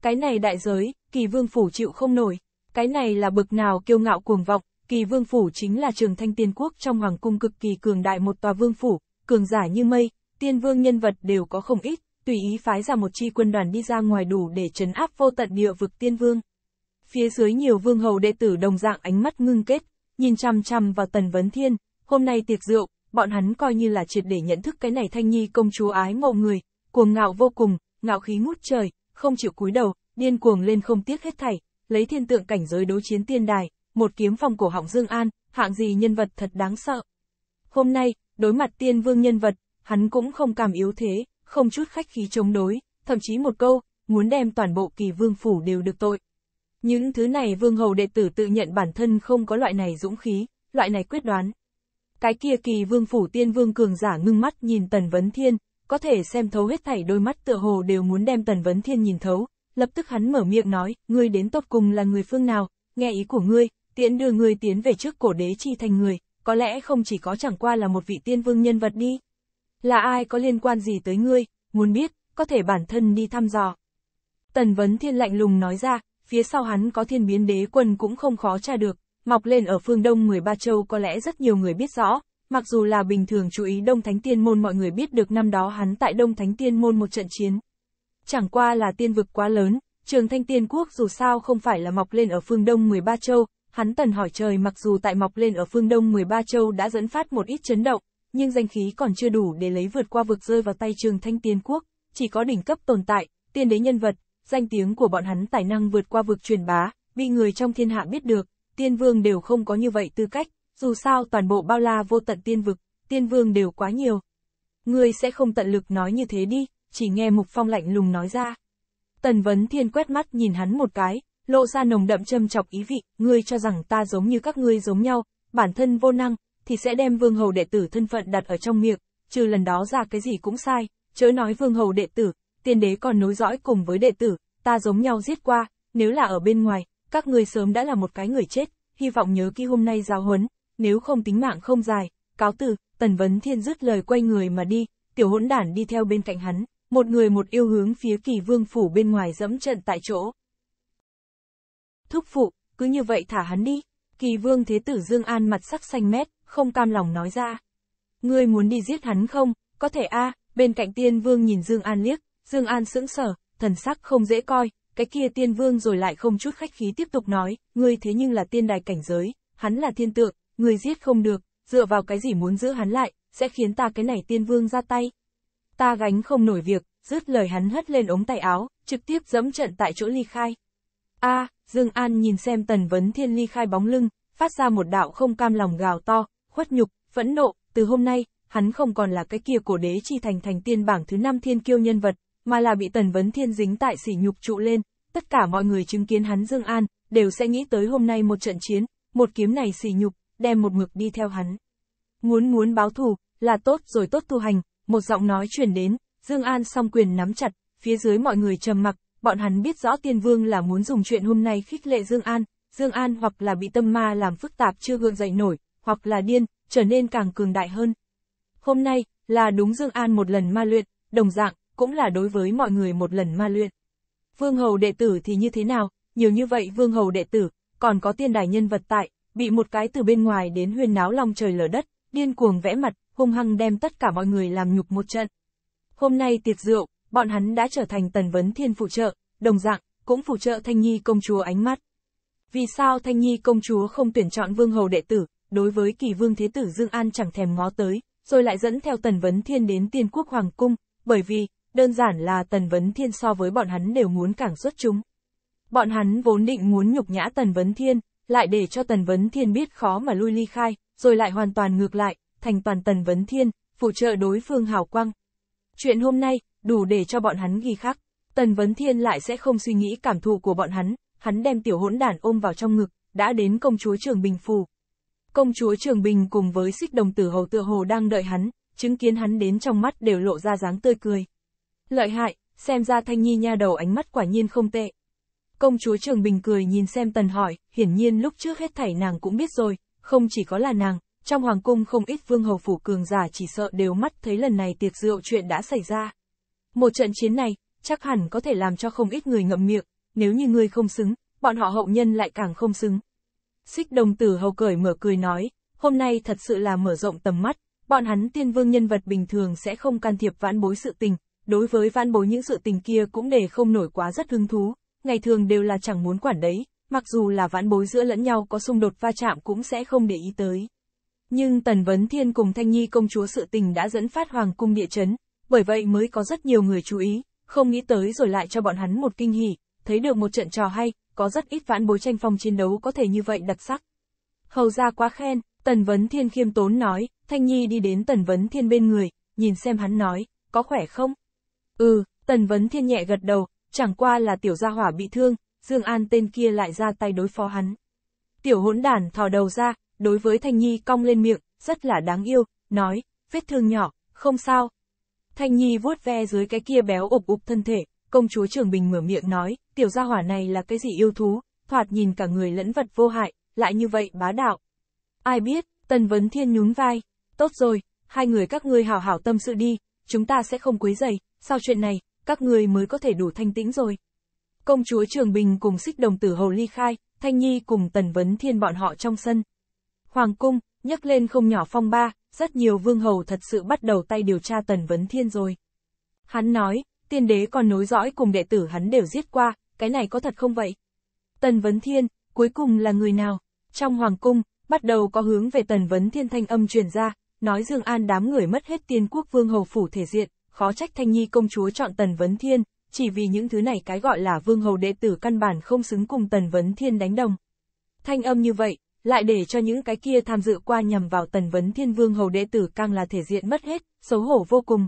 Cái này đại giới, kỳ vương phủ chịu không nổi, cái này là bực nào kiêu ngạo cuồng vọng, kỳ vương phủ chính là trường thanh tiên quốc trong hoàng cung cực kỳ cường đại một tòa vương phủ, cường giả như mây, tiên vương nhân vật đều có không ít, tùy ý phái ra một chi quân đoàn đi ra ngoài đủ để trấn áp vô tận địa vực tiên vương. Phía dưới nhiều vương hầu đệ tử đồng dạng ánh mắt ngưng kết, nhìn chăm chăm vào tần vấn thiên, hôm nay tiệc rượu, bọn hắn coi như là triệt để nhận thức cái này thanh nhi công chúa ái mộ người, cuồng ngạo vô cùng, ngạo khí ngút trời, không chịu cúi đầu, điên cuồng lên không tiếc hết thảy, lấy thiên tượng cảnh giới đấu chiến tiên đài, một kiếm phòng cổ họng Dương An, hạng gì nhân vật thật đáng sợ. Hôm nay, đối mặt tiên vương nhân vật, hắn cũng không cảm yếu thế, không chút khách khí chống đối, thậm chí một câu, muốn đem toàn bộ kỳ vương phủ đều được tội. Những thứ này vương hầu đệ tử tự nhận bản thân không có loại này dũng khí, loại này quyết đoán. Cái kia kỳ vương phủ tiên vương cường giả ngưng mắt nhìn Tần Vấn Thiên, có thể xem thấu hết thảy đôi mắt tựa hồ đều muốn đem Tần Vấn Thiên nhìn thấu, lập tức hắn mở miệng nói, ngươi đến tốt cùng là người phương nào, nghe ý của ngươi, tiễn đưa ngươi tiến về trước cổ đế chi thành người, có lẽ không chỉ có chẳng qua là một vị tiên vương nhân vật đi. Là ai có liên quan gì tới ngươi, muốn biết, có thể bản thân đi thăm dò. Tần Vấn Thiên lạnh lùng nói ra, phía sau hắn có thiên biến đế quân cũng không khó tra được, mọc lên ở phương đông 13 châu có lẽ rất nhiều người biết rõ, mặc dù là bình thường chú ý Đông Thánh Tiên Môn mọi người biết được năm đó hắn tại Đông Thánh Tiên Môn một trận chiến, Chẳng qua là tiên vực quá lớn, trường thanh tiên quốc dù sao không phải là mọc lên ở phương đông 13 châu, hắn tần hỏi trời mặc dù tại mọc lên ở phương đông 13 châu đã dẫn phát một ít chấn động, nhưng danh khí còn chưa đủ để lấy vượt qua vực rơi vào tay trường thanh tiên quốc, chỉ có đỉnh cấp tồn tại, tiên đế nhân vật, danh tiếng của bọn hắn tài năng vượt qua vực truyền bá, bị người trong thiên hạ biết được, tiên vương đều không có như vậy tư cách, dù sao toàn bộ bao la vô tận tiên vực, tiên vương đều quá nhiều. người sẽ không tận lực nói như thế đi chỉ nghe Mục Phong lạnh lùng nói ra. Tần Vấn Thiên quét mắt nhìn hắn một cái, lộ ra nồng đậm châm chọc ý vị, ngươi cho rằng ta giống như các ngươi giống nhau, bản thân vô năng, thì sẽ đem vương hầu đệ tử thân phận đặt ở trong miệng, trừ lần đó ra cái gì cũng sai, chớ nói vương hầu đệ tử, tiên đế còn nối dõi cùng với đệ tử, ta giống nhau giết qua, nếu là ở bên ngoài, các ngươi sớm đã là một cái người chết, hy vọng nhớ kỹ hôm nay giáo huấn, nếu không tính mạng không dài, cáo từ, tần vấn thiên dứt lời quay người mà đi, tiểu hỗn đản đi theo bên cạnh hắn, một người một yêu hướng phía kỳ vương phủ bên ngoài dẫm trận tại chỗ. Thúc phụ, cứ như vậy thả hắn đi, kỳ vương thế tử Dương An mặt sắc xanh mét, không cam lòng nói ra. Ngươi muốn đi giết hắn không, có thể a à, bên cạnh tiên vương nhìn Dương An liếc, Dương An sững sờ, thần sắc không dễ coi, cái kia tiên vương rồi lại không chút khách khí tiếp tục nói, ngươi thế nhưng là tiên đài cảnh giới, hắn là thiên tượng, ngươi giết không được, dựa vào cái gì muốn giữ hắn lại, sẽ khiến ta cái này tiên vương ra tay, ta gánh không nổi việc, dứt lời hắn hất lên ống tay áo, trực tiếp dẫm trận tại chỗ ly khai. A, Dương An nhìn xem Tần Vấn Thiên ly khai bóng lưng, phát ra một đạo không cam lòng gào to, khuất nhục, phẫn nộ, từ hôm nay, hắn không còn là cái kia cổ đế chi thành thành tiên bảng thứ năm thiên kiêu nhân vật, mà là bị Tần Vấn Thiên dính tại sỉ nhục trụ lên, tất cả mọi người chứng kiến hắn Dương An, đều sẽ nghĩ tới hôm nay một trận chiến, một kiếm này sỉ nhục, đem một mực đi theo hắn. Muốn muốn báo thù, là tốt rồi tốt tu hành, một giọng nói truyền đến, Dương An song quyền nắm chặt, phía dưới mọi người trầm mặc, bọn hắn biết rõ Tiên Vương là muốn dùng chuyện hôm nay khích lệ Dương An, Dương An hoặc là bị tâm ma làm phức tạp chưa gượng dậy nổi, hoặc là điên, trở nên càng cường đại hơn. Hôm nay, là đúng Dương An một lần ma luyện, đồng dạng, cũng là đối với mọi người một lần ma luyện. Vương hầu đệ tử thì như thế nào, nhiều như vậy vương hầu đệ tử, còn có tiên đài nhân vật tại, bị một cái từ bên ngoài đến huyên náo long trời lở đất, điên cuồng vẽ mặt, hung hăng đem tất cả mọi người làm nhục một trận. Hôm nay tiệc rượu, bọn hắn đã trở thành Tần Vấn Thiên phụ trợ, đồng dạng, cũng phụ trợ Thanh Nhi công chúa ánh mắt. Vì sao Thanh Nhi công chúa không tuyển chọn vương hầu đệ tử, đối với kỳ vương thế tử Dương An chẳng thèm ngó tới, rồi lại dẫn theo Tần Vấn Thiên đến tiên quốc hoàng cung, bởi vì, đơn giản là Tần Vấn Thiên so với bọn hắn đều muốn càng xuất chúng. Bọn hắn vốn định muốn nhục nhã Tần Vấn Thiên, lại để cho Tần Vấn Thiên biết khó mà lui ly khai, rồi lại hoàn toàn ngược lại, thành toàn Tần Vấn Thiên, phụ trợ đối phương hào quang. Chuyện hôm nay, đủ để cho bọn hắn ghi khắc. Tần Vấn Thiên lại sẽ không suy nghĩ cảm thụ của bọn hắn, hắn đem tiểu hỗn đản ôm vào trong ngực, đã đến công chúa Trường Bình phủ. Công chúa Trường Bình cùng với xích đồng tử hầu tựa hồ đang đợi hắn, chứng kiến hắn đến trong mắt đều lộ ra dáng tươi cười. Lợi hại, xem ra thanh nhi nha đầu ánh mắt quả nhiên không tệ. Công chúa Trường Bình cười nhìn xem tần hỏi, hiển nhiên lúc trước hết thảy nàng cũng biết rồi, không chỉ có là nàng, trong hoàng cung không ít vương hầu phủ cường giả chỉ sợ đều mắt thấy lần này tiệc rượu chuyện đã xảy ra. Một trận chiến này, chắc hẳn có thể làm cho không ít người ngậm miệng, nếu như ngươi không xứng, bọn họ hậu nhân lại càng không xứng. Xích đồng tử hầu cởi mở cười nói, hôm nay thật sự là mở rộng tầm mắt, bọn hắn tiên vương nhân vật bình thường sẽ không can thiệp vãn bối sự tình, đối với vãn bối những sự tình kia cũng để không nổi quá rất hứng thú, ngày thường đều là chẳng muốn quản đấy, mặc dù là vãn bối giữa lẫn nhau có xung đột va chạm cũng sẽ không để ý tới. Nhưng Tần Vấn Thiên cùng Thanh Nhi công chúa sự tình đã dẫn phát hoàng cung địa chấn, bởi vậy mới có rất nhiều người chú ý, không nghĩ tới rồi lại cho bọn hắn một kinh hỉ, thấy được một trận trò hay, có rất ít vãn bối tranh phong chiến đấu có thể như vậy đặc sắc. Hầu ra quá khen, Tần Vấn Thiên khiêm tốn nói, Thanh Nhi đi đến Tần Vấn Thiên bên người, nhìn xem hắn nói, có khỏe không? Ừ, Tần Vấn Thiên nhẹ gật đầu, chẳng qua là tiểu gia hỏa bị thương, Dương An tên kia lại ra tay đối phó hắn. Tiểu hỗn đản thò đầu ra, đối với Thanh Nhi cong lên miệng, rất là đáng yêu, nói, vết thương nhỏ, không sao. Thanh Nhi vuốt ve dưới cái kia béo ụp ụp thân thể, công chúa Trường Bình mở miệng nói, tiểu gia hỏa này là cái gì yêu thú, thoạt nhìn cả người lẫn vật vô hại, lại như vậy bá đạo. Ai biết, Tần Vấn Thiên nhún vai, tốt rồi, hai người các ngươi hảo hảo tâm sự đi, chúng ta sẽ không quấy dày, sau chuyện này, các ngươi mới có thể đủ thanh tĩnh rồi. Công chúa Trường Bình cùng xích đồng tử hầu ly khai, Thanh Nhi cùng Tần Vấn Thiên bọn họ trong sân, Hoàng cung, nhấc lên không nhỏ phong ba, rất nhiều vương hầu thật sự bắt đầu tay điều tra Tần Vấn Thiên rồi. Hắn nói, tiên đế còn nối dõi cùng đệ tử hắn đều giết qua, cái này có thật không vậy? Tần Vấn Thiên, cuối cùng là người nào? Trong Hoàng cung, bắt đầu có hướng về Tần Vấn Thiên thanh âm truyền ra, nói Dương An đám người mất hết tiên quốc vương hầu phủ thể diện, khó trách Thanh Nhi công chúa chọn Tần Vấn Thiên, chỉ vì những thứ này cái gọi là vương hầu đệ tử căn bản không xứng cùng Tần Vấn Thiên đánh đồng. Thanh âm như vậy, lại để cho những cái kia tham dự qua nhằm vào tần vấn thiên vương hầu đệ tử càng là thể diện mất hết, xấu hổ vô cùng.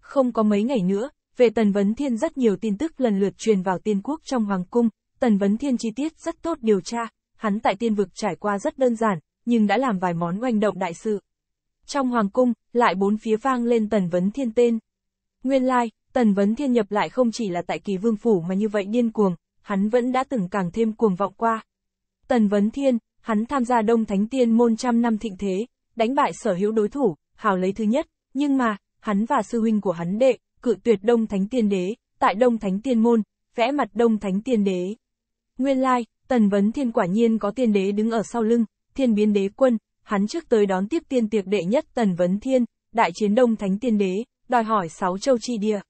Không có mấy ngày nữa, về tần vấn thiên rất nhiều tin tức lần lượt truyền vào tiên quốc trong hoàng cung, tần vấn thiên chi tiết rất tốt điều tra, hắn tại tiên vực trải qua rất đơn giản, nhưng đã làm vài món oanh động đại sự. Trong hoàng cung, lại bốn phía vang lên tần vấn thiên tên. Nguyên lai, like, tần vấn thiên nhập lại không chỉ là tại kỳ vương phủ mà như vậy điên cuồng, hắn vẫn đã từng càng thêm cuồng vọng qua. Tần vấn thiên, Hắn tham gia Đông Thánh Tiên môn trăm năm thịnh thế, đánh bại sở hữu đối thủ, hào lấy thứ nhất, nhưng mà, hắn và sư huynh của hắn đệ, cự tuyệt Đông Thánh Tiên Đế, tại Đông Thánh Tiên môn, vẽ mặt Đông Thánh Tiên Đế. Nguyên lai, Tần Vấn Thiên quả nhiên có tiên đế đứng ở sau lưng, thiên biến đế quân, hắn trước tới đón tiếp tiên tiệc đệ nhất Tần Vấn Thiên, đại chiến Đông Thánh Tiên Đế, đòi hỏi sáu châu chi địa.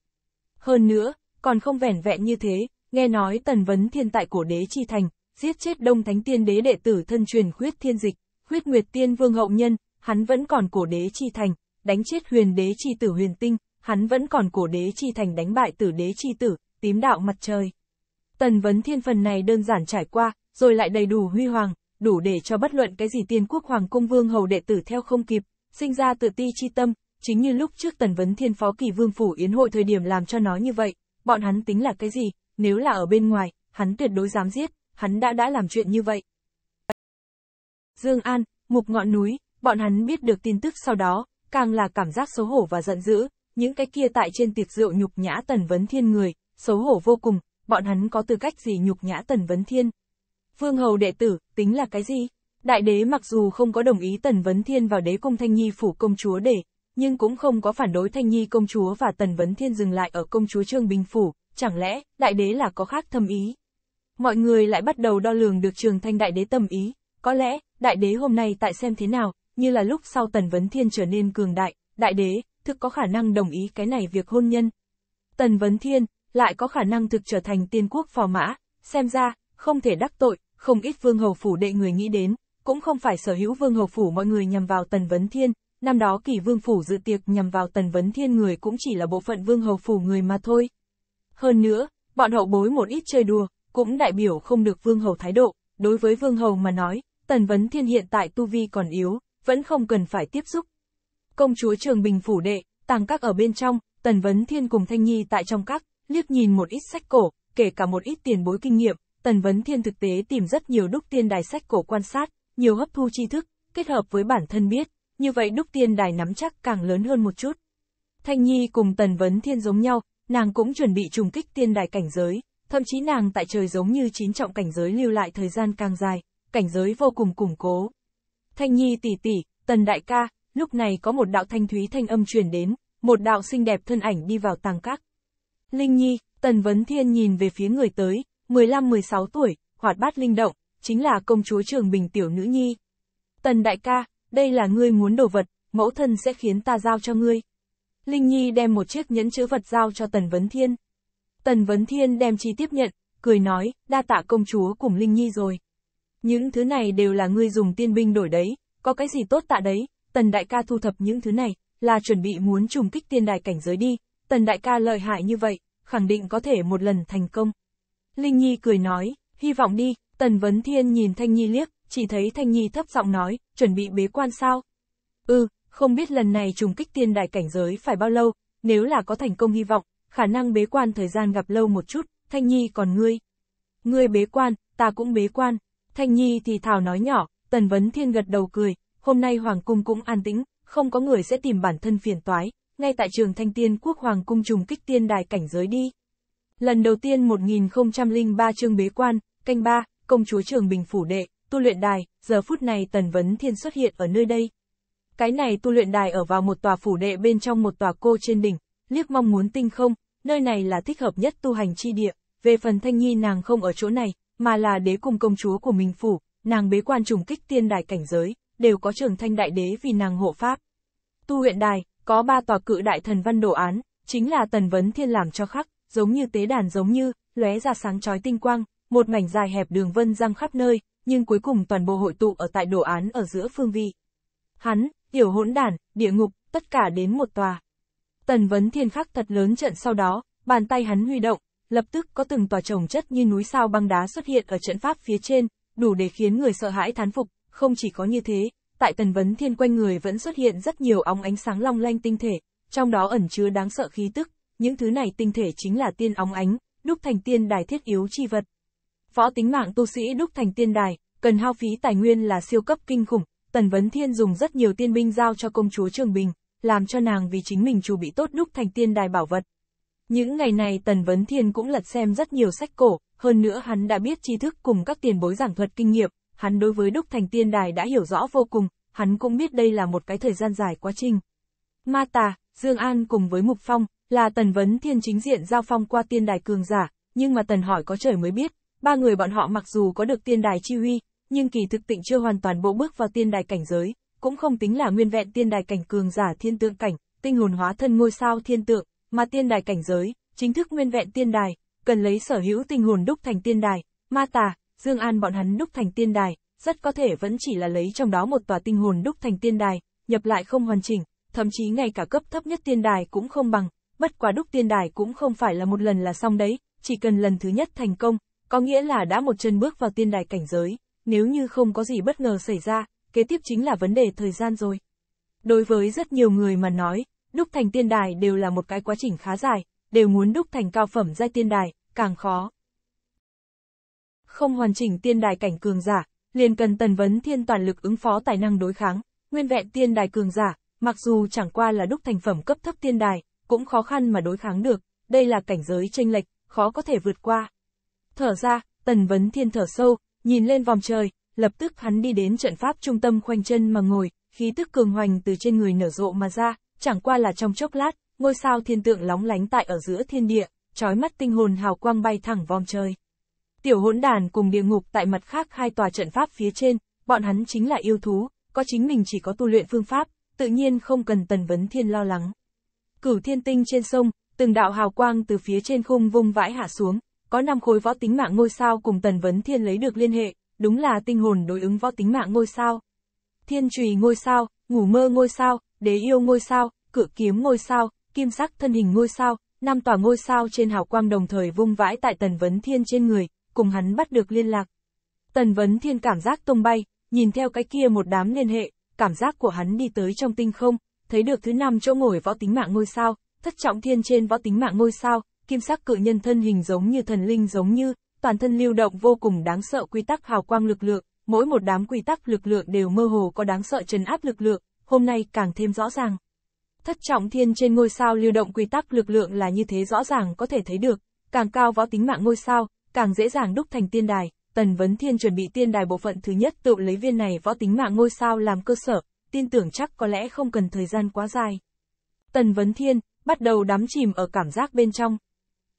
Hơn nữa, còn không vẻn vẹn như thế, nghe nói Tần Vấn Thiên tại cổ đế chi thành, giết chết đông thánh tiên đế đệ tử thân truyền khuyết thiên dịch, khuyết nguyệt tiên vương hậu nhân, hắn vẫn còn cổ đế chi thành, đánh chết huyền đế chi tử huyền tinh, hắn vẫn còn cổ đế chi thành đánh bại tử đế chi tử, tím đạo mặt trời. Tần vấn thiên phần này đơn giản trải qua, rồi lại đầy đủ huy hoàng, đủ để cho bất luận cái gì tiên quốc hoàng cung vương hầu đệ tử theo không kịp, sinh ra tự ti chi tâm, chính như lúc trước tần vấn thiên phó kỳ vương phủ yến hội thời điểm làm cho nó như vậy, bọn hắn tính là cái gì, nếu là ở bên ngoài, hắn tuyệt đối dám giết, hắn đã đã làm chuyện như vậy. Dương An, Mục Ngọn Núi, bọn hắn biết được tin tức sau đó, càng là cảm giác xấu hổ và giận dữ, những cái kia tại trên tiệc rượu nhục nhã Tần Vấn Thiên người, xấu hổ vô cùng, bọn hắn có tư cách gì nhục nhã Tần Vấn Thiên. Vương Hầu đệ tử, tính là cái gì? Đại đế mặc dù không có đồng ý Tần Vấn Thiên vào đế cung Thanh Nhi phủ công chúa để, nhưng cũng không có phản đối Thanh Nhi công chúa và Tần Vấn Thiên dừng lại ở công chúa Trương Bình Phủ, chẳng lẽ, đại đế là có khác thâm ý? mọi người lại bắt đầu đo lường được trường thanh đại đế tâm ý, có lẽ, đại đế hôm nay tại xem thế nào, như là lúc sau Tần Vấn Thiên trở nên cường đại, đại đế, thực có khả năng đồng ý cái này việc hôn nhân. Tần Vấn Thiên, lại có khả năng thực trở thành tiên quốc phò mã, xem ra, không thể đắc tội, không ít vương hầu phủ đệ người nghĩ đến, cũng không phải sở hữu vương hầu phủ mọi người nhằm vào Tần Vấn Thiên, năm đó kỳ vương phủ dự tiệc nhằm vào Tần Vấn Thiên người cũng chỉ là bộ phận vương hầu phủ người mà thôi. Hơn nữa, bọn hậu bối một ít chơi đùa, cũng đại biểu không được vương hầu thái độ. Đối với vương hầu mà nói, tần vấn thiên hiện tại tu vi còn yếu, vẫn không cần phải tiếp xúc. Công chúa Trường Bình phủ đệ, tàng các ở bên trong, tần vấn thiên cùng thanh nhi tại trong các, liếc nhìn một ít sách cổ, kể cả một ít tiền bối kinh nghiệm, tần vấn thiên thực tế tìm rất nhiều đúc tiên đài sách cổ quan sát, nhiều hấp thu tri thức, kết hợp với bản thân biết, như vậy đúc tiên đài nắm chắc càng lớn hơn một chút. Thanh Nhi cùng Tần Vấn Thiên giống nhau, nàng cũng chuẩn bị trùng kích tiên đài cảnh giới, Thậm chí nàng tại trời giống như chín trọng cảnh giới lưu lại thời gian càng dài, cảnh giới vô cùng củng cố. Thanh Nhi tỷ tỷ, Tần Đại ca, lúc này có một đạo thanh thúy thanh âm truyền đến, một đạo xinh đẹp thân ảnh đi vào tàng các. Linh Nhi, Tần Vấn Thiên nhìn về phía người tới, 15-16 tuổi, hoạt bát linh động, chính là công chúa trường bình tiểu nữ nhi. Tần đại ca, đây là ngươi muốn đồ vật, mẫu thân sẽ khiến ta giao cho ngươi. Linh Nhi đem một chiếc nhẫn chữ vật giao cho Tần Vấn Thiên. Tần Vấn Thiên đem chi tiếp nhận, cười nói, đa tạ công chúa cùng Linh Nhi rồi. Những thứ này đều là ngươi dùng tiên binh đổi đấy, có cái gì tốt tạ đấy, tần đại ca thu thập những thứ này, là chuẩn bị muốn trùng kích tiên đài cảnh giới đi, tần đại ca lợi hại như vậy, khẳng định có thể một lần thành công. Linh Nhi cười nói, hy vọng đi, tần vấn thiên nhìn Thanh Nhi liếc, chỉ thấy Thanh Nhi thấp giọng nói, chuẩn bị bế quan sao? Ừ, không biết lần này trùng kích tiên đài cảnh giới phải bao lâu, nếu là có thành công hy vọng, khả năng bế quan thời gian gặp lâu một chút, Thanh Nhi còn ngươi. Ngươi bế quan, ta cũng bế quan. Thanh Nhi thì thảo nói nhỏ, Tần Vấn Thiên gật đầu cười, hôm nay Hoàng Cung cũng an tĩnh, không có người sẽ tìm bản thân phiền toái, ngay tại trường Thanh Tiên Quốc Hoàng Cung trùng kích tiên đài cảnh giới đi. Lần đầu tiên 1003 chương bế quan, canh ba, công chúa trường Bình Phủ Đệ, tu luyện đài, giờ phút này Tần Vấn Thiên xuất hiện ở nơi đây. Cái này tu luyện đài ở vào một tòa phủ đệ bên trong một tòa cô trên đỉnh, liếc mong muốn tinh không, nơi này là thích hợp nhất tu hành chi địa, về phần Thanh Nhi nàng không ở chỗ này, mà là đế cùng công chúa của mình phủ, nàng bế quan trùng kích tiên đài cảnh giới, đều có trường thanh đại đế vì nàng hộ pháp. Tu huyện đài, có ba tòa cự đại thần văn đồ án, chính là tần vấn thiên làm cho khắc, giống như tế đàn giống như, lóe ra sáng chói tinh quang, một mảnh dài hẹp đường vân răng khắp nơi, nhưng cuối cùng toàn bộ hội tụ ở tại đồ án ở giữa phương vị. Hắn, tiểu hỗn đản, địa ngục, tất cả đến một tòa. Tần Vấn Thiên khắc thật lớn trận sau đó, bàn tay hắn huy động, lập tức có từng tòa trồng chất như núi sao băng đá xuất hiện ở trận pháp phía trên, đủ để khiến người sợ hãi thán phục, không chỉ có như thế, tại Tần Vấn Thiên quanh người vẫn xuất hiện rất nhiều óng ánh sáng long lanh tinh thể, trong đó ẩn chứa đáng sợ khí tức, những thứ này tinh thể chính là tiên óng ánh, đúc thành tiên đài thiết yếu chi vật. Võ tính mạng tu sĩ đúc thành tiên đài, cần hao phí tài nguyên là siêu cấp kinh khủng, Tần Vấn Thiên dùng rất nhiều tiên binh giao cho công chúa Trường Bình, làm cho nàng vì chính mình chủ bị tốt đúc thành tiên đài bảo vật. Những ngày này Tần Vấn Thiên cũng lật xem rất nhiều sách cổ, hơn nữa hắn đã biết tri thức cùng các tiền bối giảng thuật kinh nghiệm, hắn đối với đúc thành tiên đài đã hiểu rõ vô cùng, hắn cũng biết đây là một cái thời gian dài quá trình. Ma Tà, Dương An cùng với Mục Phong, là Tần Vấn Thiên chính diện giao phong qua tiên đài cường giả, nhưng mà Tần hỏi có trời mới biết, ba người bọn họ mặc dù có được tiên đài chi huy, nhưng kỳ thực tịnh chưa hoàn toàn bộ bước vào tiên đài cảnh giới, cũng không tính là nguyên vẹn tiên đài cảnh cường giả thiên tượng cảnh, tinh hồn hóa thân ngôi sao thiên tượng, mà tiên đài cảnh giới, chính thức nguyên vẹn tiên đài, cần lấy sở hữu tinh hồn đúc thành tiên đài, ma tà, Dương An bọn hắn đúc thành tiên đài, rất có thể vẫn chỉ là lấy trong đó một tòa tinh hồn đúc thành tiên đài, nhập lại không hoàn chỉnh, thậm chí ngay cả cấp thấp nhất tiên đài cũng không bằng, bất quá đúc tiên đài cũng không phải là một lần là xong đấy, chỉ cần lần thứ nhất thành công, có nghĩa là đã một chân bước vào tiên đài cảnh giới, nếu như không có gì bất ngờ xảy ra, kế tiếp chính là vấn đề thời gian rồi. Đối với rất nhiều người mà nói, đúc thành tiên đài đều là một cái quá trình khá dài, đều muốn đúc thành cao phẩm giai tiên đài, càng khó. Không hoàn chỉnh tiên đài cảnh cường giả, liền cần tần vấn thiên toàn lực ứng phó tài năng đối kháng, nguyên vẹn tiên đài cường giả, mặc dù chẳng qua là đúc thành phẩm cấp thấp tiên đài, cũng khó khăn mà đối kháng được, đây là cảnh giới tranh lệch, khó có thể vượt qua. Thở ra, tần vấn thiên thở sâu, nhìn lên vòng trời, lập tức hắn đi đến trận pháp trung tâm khoanh chân mà ngồi, khí tức cường hoành từ trên người nở rộ mà ra, chẳng qua là trong chốc lát, ngôi sao thiên tượng lóng lánh tại ở giữa thiên địa, trói mắt tinh hồn hào quang bay thẳng vòm trời. Tiểu hỗn đàn cùng địa ngục tại mặt khác hai tòa trận pháp phía trên, bọn hắn chính là yêu thú, có chính mình chỉ có tu luyện phương pháp, tự nhiên không cần tần vấn thiên lo lắng. Cửu thiên tinh trên sông, từng đạo hào quang từ phía trên khung vung vãi hạ xuống, có năm khối võ tính mạng ngôi sao cùng tần vấn thiên lấy được liên hệ, đúng là tinh hồn đối ứng võ tính mạng ngôi sao. Thiên trùy ngôi sao, ngủ mơ ngôi sao, đế yêu ngôi sao, cự kiếm ngôi sao, kim sắc thân hình ngôi sao, năm tòa ngôi sao trên hào quang đồng thời vung vãi tại Tần Vấn Thiên trên người, cùng hắn bắt được liên lạc. Tần Vấn Thiên cảm giác tung bay, nhìn theo cái kia một đám liên hệ, cảm giác của hắn đi tới trong tinh không, thấy được thứ năm chỗ ngồi võ tính mạng ngôi sao, thất trọng thiên trên võ tính mạng ngôi sao, kim sắc cự nhân thân hình giống như thần linh giống như, toàn thân lưu động vô cùng đáng sợ quy tắc hào quang lực lượng, mỗi một đám quy tắc lực lượng đều mơ hồ có đáng sợ trấn áp lực lượng, hôm nay càng thêm rõ ràng. Thất trọng thiên trên ngôi sao lưu động quy tắc lực lượng là như thế rõ ràng có thể thấy được, càng cao võ tính mạng ngôi sao, càng dễ dàng đúc thành tiên đài, Tần Vấn Thiên chuẩn bị tiên đài bộ phận thứ nhất tự lấy viên này võ tính mạng ngôi sao làm cơ sở, tin tưởng chắc có lẽ không cần thời gian quá dài. Tần Vấn Thiên, bắt đầu đắm chìm ở cảm giác bên trong.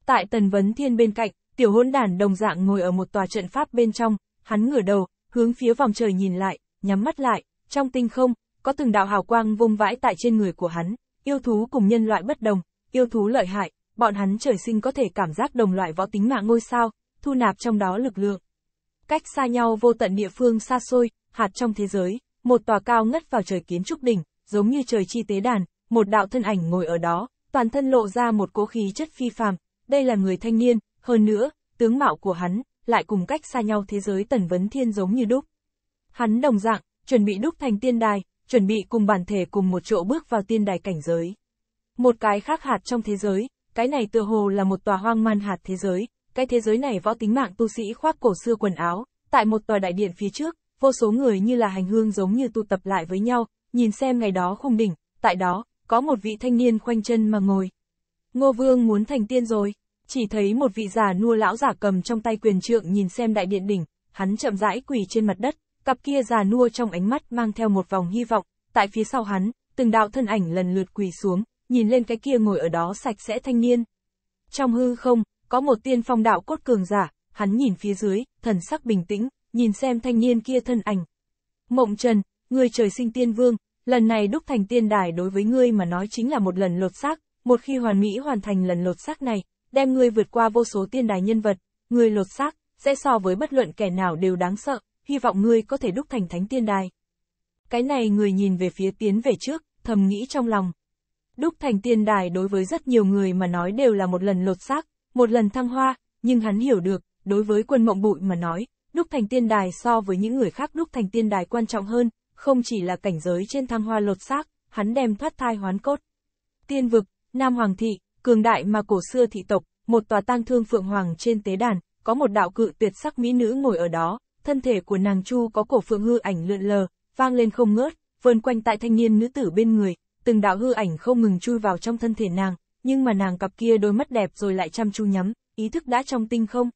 Tại Tần Vấn Thiên bên cạnh, Tiểu hỗn đản đồng dạng ngồi ở một tòa trận pháp bên trong, hắn ngửa đầu, hướng phía vòng trời nhìn lại, nhắm mắt lại, trong tinh không, có từng đạo hào quang vung vãi tại trên người của hắn, yêu thú cùng nhân loại bất đồng, yêu thú lợi hại, bọn hắn trời sinh có thể cảm giác đồng loại võ tính mạng ngôi sao, thu nạp trong đó lực lượng. Cách xa nhau vô tận địa phương xa xôi, hạt trong thế giới, một tòa cao ngất vào trời kiến trúc đỉnh, giống như trời chi tế đàn, một đạo thân ảnh ngồi ở đó, toàn thân lộ ra một cố khí chất phi phàm, đây là người thanh niên, hơn nữa, tướng mạo của hắn, lại cùng cách xa nhau thế giới Tần Vấn Thiên giống như đúc. Hắn đồng dạng, chuẩn bị đúc thành tiên đài, chuẩn bị cùng bản thể cùng một chỗ bước vào tiên đài cảnh giới. Một cái khác hạt trong thế giới, cái này tựa hồ là một tòa hoang man hạt thế giới, cái thế giới này võ tính mạng tu sĩ khoác cổ xưa quần áo, tại một tòa đại điện phía trước, vô số người như là hành hương giống như tụ tập lại với nhau, nhìn xem ngày đó khung đỉnh, tại đó, có một vị thanh niên khoanh chân mà ngồi. Ngô Vương muốn thành tiên rồi chỉ thấy một vị già nua lão giả cầm trong tay quyền trượng nhìn xem đại điện đỉnh, hắn chậm rãi quỳ trên mặt đất, cặp kia già nua trong ánh mắt mang theo một vòng hy vọng, tại phía sau hắn, từng đạo thân ảnh lần lượt quỳ xuống, nhìn lên cái kia ngồi ở đó sạch sẽ thanh niên. Trong hư không, có một tiên phong đạo cốt cường giả, hắn nhìn phía dưới, thần sắc bình tĩnh, nhìn xem thanh niên kia thân ảnh. Mộng Trần, người trời sinh tiên vương, lần này đúc thành tiên đài đối với ngươi mà nói chính là một lần lột xác, một khi hoàn mỹ hoàn thành lần lột xác này, đem ngươi vượt qua vô số tiên đài nhân vật, ngươi lột xác, sẽ so với bất luận kẻ nào đều đáng sợ, hy vọng ngươi có thể đúc thành thánh tiên đài. Cái này người nhìn về phía tiến về trước, thầm nghĩ trong lòng. Đúc thành tiên đài đối với rất nhiều người mà nói đều là một lần lột xác, một lần thăng hoa, nhưng hắn hiểu được, đối với quân mộng bụi mà nói, đúc thành tiên đài so với những người khác đúc thành tiên đài quan trọng hơn, không chỉ là cảnh giới trên thăng hoa lột xác, hắn đem thoát thai hoán cốt. Tiên vực, Nam Hoàng Thị, cường đại mà cổ xưa thị tộc, một tòa tang thương phượng hoàng trên tế đàn, có một đạo cự tuyệt sắc mỹ nữ ngồi ở đó, thân thể của nàng Chu có cổ phượng hư ảnh lượn lờ, vang lên không ngớt, vơn quanh tại thanh niên nữ tử bên người, từng đạo hư ảnh không ngừng chui vào trong thân thể nàng, nhưng mà nàng cặp kia đôi mắt đẹp rồi lại chăm chú nhắm, ý thức đã trong tinh không.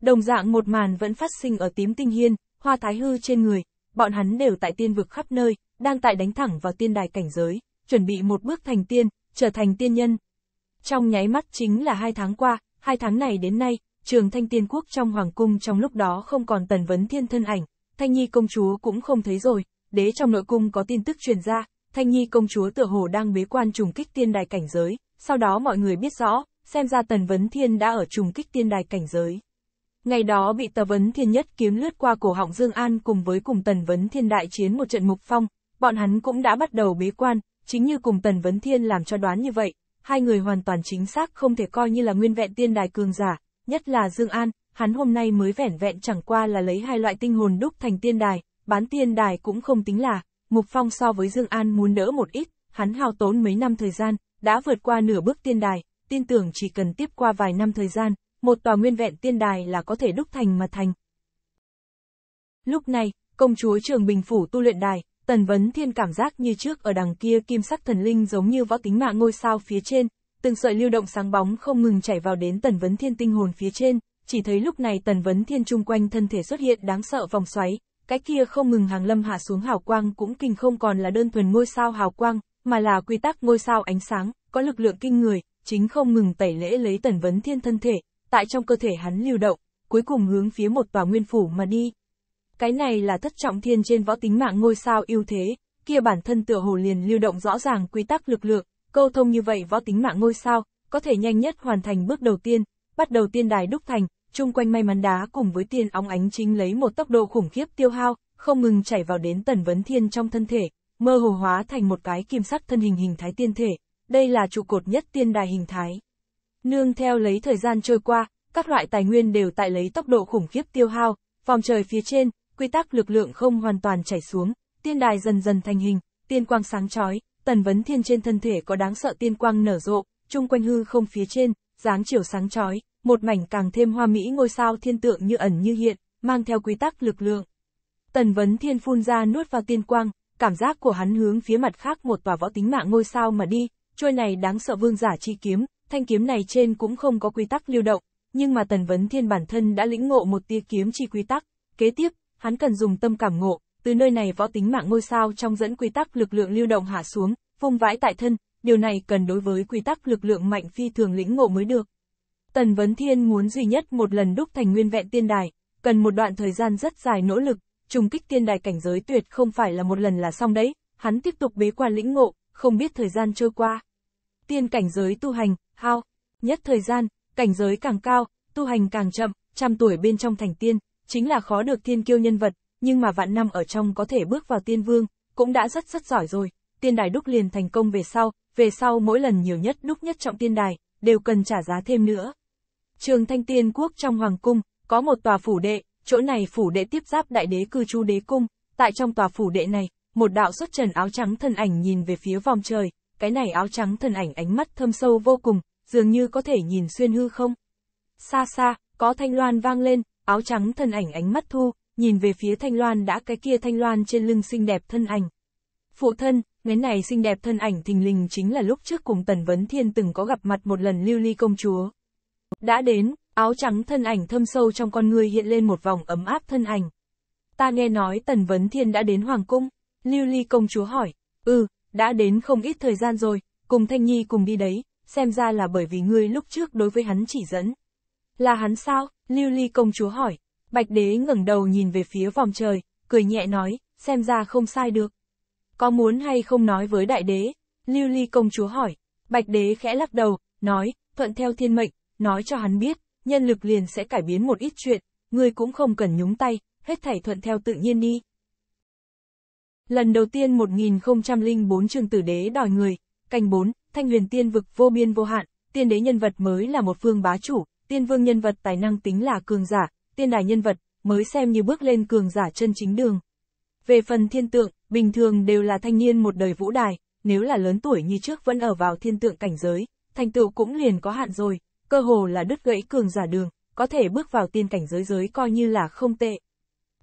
Đồng dạng một màn vẫn phát sinh ở tím tinh hiên, hoa thái hư trên người, bọn hắn đều tại tiên vực khắp nơi, đang tại đánh thẳng vào tiên đài cảnh giới, chuẩn bị một bước thành tiên, trở thành tiên nhân. Trong nháy mắt chính là hai tháng qua, hai tháng này đến nay, trường thanh tiên quốc trong hoàng cung trong lúc đó không còn tần vấn thiên thân ảnh, thanh nhi công chúa cũng không thấy rồi, đế trong nội cung có tin tức truyền ra, thanh nhi công chúa tựa hồ đang bế quan trùng kích tiên đài cảnh giới, sau đó mọi người biết rõ, xem ra tần vấn thiên đã ở trùng kích tiên đài cảnh giới. Ngày đó bị tờ vấn thiên nhất kiếm lướt qua cổ họng Dương An cùng với cùng tần vấn thiên đại chiến một trận mục phong, bọn hắn cũng đã bắt đầu bế quan, chính như cùng tần vấn thiên làm cho đoán như vậy, hai người hoàn toàn chính xác không thể coi như là nguyên vẹn tiên đài cường giả, nhất là Dương An, hắn hôm nay mới vẻn vẹn chẳng qua là lấy hai loại tinh hồn đúc thành tiên đài, bán tiên đài cũng không tính là, Mục Phong so với Dương An muốn đỡ một ít, hắn hao tốn mấy năm thời gian, đã vượt qua nửa bước tiên đài, tin tưởng chỉ cần tiếp qua vài năm thời gian, một tòa nguyên vẹn tiên đài là có thể đúc thành mà thành. Lúc này, công chúa Trường Bình Phủ tu luyện đài, Tần Vấn Thiên cảm giác như trước ở đằng kia kim sắc thần linh giống như võ tính mạng ngôi sao phía trên, từng sợi lưu động sáng bóng không ngừng chảy vào đến Tần Vấn Thiên tinh hồn phía trên, chỉ thấy lúc này Tần Vấn Thiên chung quanh thân thể xuất hiện đáng sợ vòng xoáy, cái kia không ngừng hàng lâm hạ xuống hào quang cũng kinh không còn là đơn thuần ngôi sao hào quang, mà là quy tắc ngôi sao ánh sáng, có lực lượng kinh người, chính không ngừng tẩy lễ lấy Tần Vấn Thiên thân thể, tại trong cơ thể hắn lưu động, cuối cùng hướng phía một tòa nguyên phủ mà đi. Cái này là thất trọng thiên trên võ tính mạng ngôi sao ưu thế, kia bản thân tựa hồ liền lưu động rõ ràng quy tắc lực lượng, câu thông như vậy võ tính mạng ngôi sao, có thể nhanh nhất hoàn thành bước đầu tiên, bắt đầu tiên đài đúc thành, chung quanh may mắn đá cùng với tiên óng ánh chính lấy một tốc độ khủng khiếp tiêu hao, không ngừng chảy vào đến tần vấn thiên trong thân thể, mơ hồ hóa thành một cái kim sắc thân hình hình thái tiên thể, đây là trụ cột nhất tiên đài hình thái. Nương theo lấy thời gian trôi qua, các loại tài nguyên đều tại lấy tốc độ khủng khiếp tiêu hao, vòng trời phía trên, quy tắc lực lượng không hoàn toàn chảy xuống, tiên đài dần dần thành hình, tiên quang sáng chói, tần vấn thiên trên thân thể có đáng sợ tiên quang nở rộ, chung quanh hư không phía trên, dáng chiều sáng chói, một mảnh càng thêm hoa mỹ ngôi sao thiên tượng như ẩn như hiện, mang theo quy tắc lực lượng. Tần vấn thiên phun ra nuốt vào tiên quang, cảm giác của hắn hướng phía mặt khác một tòa võ tính mạng ngôi sao mà đi, trôi này đáng sợ vương giả chi kiếm, thanh kiếm này trên cũng không có quy tắc lưu động, nhưng mà tần vấn thiên bản thân đã lĩnh ngộ một tia kiếm chi quy tắc, kế tiếp, hắn cần dùng tâm cảm ngộ, từ nơi này võ tính mạng ngôi sao trong dẫn quy tắc lực lượng lưu động hạ xuống, vùng vãi tại thân, điều này cần đối với quy tắc lực lượng mạnh phi thường lĩnh ngộ mới được. Tần Vấn Thiên muốn duy nhất một lần đúc thành nguyên vẹn tiên đài, cần một đoạn thời gian rất dài nỗ lực, trùng kích tiên đài cảnh giới tuyệt không phải là một lần là xong đấy, hắn tiếp tục bế quan lĩnh ngộ, không biết thời gian trôi qua. Tiên cảnh giới tu hành, hao, nhất thời gian, cảnh giới càng cao, tu hành càng chậm, trăm tuổi bên trong thành tiên, chính là khó được tiên kiêu nhân vật, nhưng mà vạn năm ở trong có thể bước vào tiên vương, cũng đã rất rất giỏi rồi, tiên đài đúc liền thành công về sau, về sau mỗi lần nhiều nhất đúc nhất trọng tiên đài, đều cần trả giá thêm nữa. Trường Thanh Tiên Quốc trong Hoàng Cung, có một tòa phủ đệ, chỗ này phủ đệ tiếp giáp đại đế cư trú đế cung, tại trong tòa phủ đệ này, một đạo xuất trần áo trắng thần ảnh nhìn về phía vòng trời, cái này áo trắng thần ảnh ánh mắt thâm sâu vô cùng, dường như có thể nhìn xuyên hư không. Xa xa, có thanh loan vang lên, áo trắng thân ảnh ánh mắt thu, nhìn về phía thanh loan đã cái kia thanh loan trên lưng xinh đẹp thân ảnh. Phụ thân, cái này xinh đẹp thân ảnh thình lình chính là lúc trước cùng Tần Vấn Thiên từng có gặp mặt một lần lưu ly công chúa. Đã đến, áo trắng thân ảnh thâm sâu trong con người hiện lên một vòng ấm áp thân ảnh. Ta nghe nói Tần Vấn Thiên đã đến Hoàng Cung, lưu ly công chúa hỏi, ừ, đã đến không ít thời gian rồi, cùng Thanh Nhi cùng đi đấy, xem ra là bởi vì ngươi lúc trước đối với hắn chỉ dẫn. Là hắn sao? Lưu Ly công chúa hỏi. Bạch đế ngẩng đầu nhìn về phía vòng trời, cười nhẹ nói, xem ra không sai được. Có muốn hay không nói với đại đế? Lưu Ly công chúa hỏi. Bạch đế khẽ lắc đầu, nói, thuận theo thiên mệnh, nói cho hắn biết, nhân lực liền sẽ cải biến một ít chuyện, ngươi cũng không cần nhúng tay, hết thảy thuận theo tự nhiên đi. Lần đầu tiên 1004 trường tử đế đòi người, canh 4, thanh huyền tiên vực vô biên vô hạn, tiên đế nhân vật mới là một phương bá chủ, tiên vương nhân vật tài năng tính là cường giả, tiên đài nhân vật, mới xem như bước lên cường giả chân chính đường. Về phần thiên tượng, bình thường đều là thanh niên một đời vũ đài, nếu là lớn tuổi như trước vẫn ở vào thiên tượng cảnh giới, thành tựu cũng liền có hạn rồi, cơ hồ là đứt gãy cường giả đường, có thể bước vào tiên cảnh giới giới coi như là không tệ.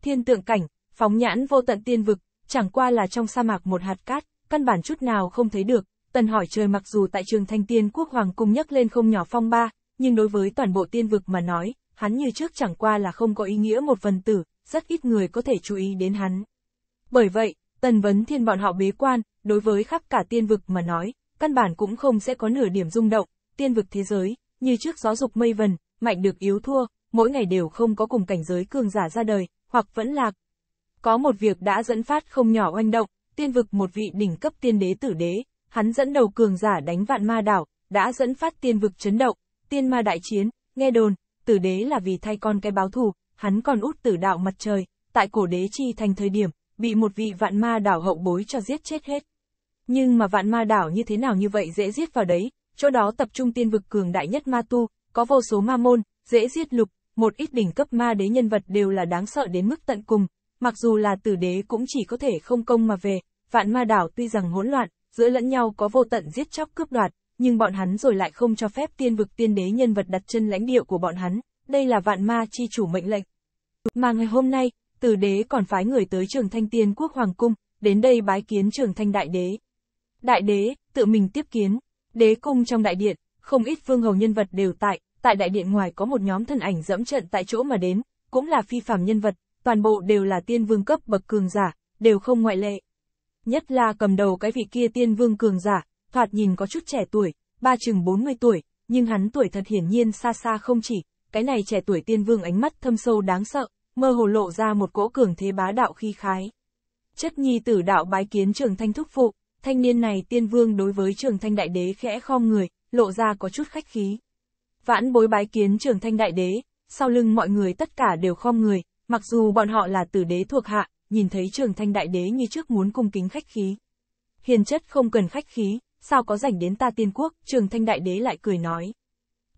Thiên tượng cảnh, phóng nhãn vô tận tiên vực, chẳng qua là trong sa mạc một hạt cát, căn bản chút nào không thấy được, tần hỏi trời mặc dù tại trường thanh tiên quốc hoàng cung nhấc lên không nhỏ phong ba, nhưng đối với toàn bộ tiên vực mà nói, hắn như trước chẳng qua là không có ý nghĩa một phần tử, rất ít người có thể chú ý đến hắn. Bởi vậy, tần vấn thiên bọn họ bế quan, đối với khắp cả tiên vực mà nói, căn bản cũng không sẽ có nửa điểm rung động, tiên vực thế giới, như trước gió dục mây vần, mạnh được yếu thua, mỗi ngày đều không có cùng cảnh giới cường giả ra đời, hoặc vẫn lạc. Có một việc đã dẫn phát không nhỏ oanh động, tiên vực một vị đỉnh cấp tiên đế tử đế, hắn dẫn đầu cường giả đánh vạn ma đảo, đã dẫn phát tiên vực chấn động, Tiên ma đại chiến, nghe đồn, tử đế là vì thay con cái báo thù, hắn còn út tử đạo mặt trời, tại cổ đế chi thành thời điểm, bị một vị vạn ma đảo hậu bối cho giết chết hết. Nhưng mà vạn ma đảo như thế nào như vậy dễ giết vào đấy, chỗ đó tập trung tiên vực cường đại nhất ma tu, có vô số ma môn, dễ giết lục, một ít đỉnh cấp ma đế nhân vật đều là đáng sợ đến mức tận cùng, mặc dù là tử đế cũng chỉ có thể không công mà về, vạn ma đảo tuy rằng hỗn loạn, giữa lẫn nhau có vô tận giết chóc cướp đoạt, nhưng bọn hắn rồi lại không cho phép tiên vực tiên đế nhân vật đặt chân lãnh địa của bọn hắn, đây là vạn ma chi chủ mệnh lệnh. Mà ngày hôm nay, tử đế còn phái người tới trường thanh tiên quốc hoàng cung, đến đây bái kiến trường thanh đại đế. Đại đế, tự mình tiếp kiến, đế cung trong đại điện, không ít vương hầu nhân vật đều tại, tại đại điện ngoài có một nhóm thân ảnh dẫm trận tại chỗ mà đến, cũng là phi phàm nhân vật, toàn bộ đều là tiên vương cấp bậc cường giả, đều không ngoại lệ. Nhất là cầm đầu cái vị kia tiên vương cường giả, thoạt nhìn có chút trẻ tuổi, ba chừng 40 tuổi, nhưng hắn tuổi thật hiển nhiên xa xa không chỉ, cái này trẻ tuổi tiên vương ánh mắt thâm sâu đáng sợ, mơ hồ lộ ra một cỗ cường thế bá đạo khi khái. Chất nhi tử đạo bái kiến trường thanh thúc phụ, thanh niên này tiên vương đối với trường thanh đại đế khẽ khom người, lộ ra có chút khách khí. Vãn bối bái kiến trường thanh đại đế, sau lưng mọi người tất cả đều khom người, mặc dù bọn họ là tử đế thuộc hạ, nhìn thấy trường thanh đại đế như trước muốn cung kính khách khí. Hiền chất không cần khách khí, sao có rảnh đến ta tiên quốc, trường thanh đại đế lại cười nói.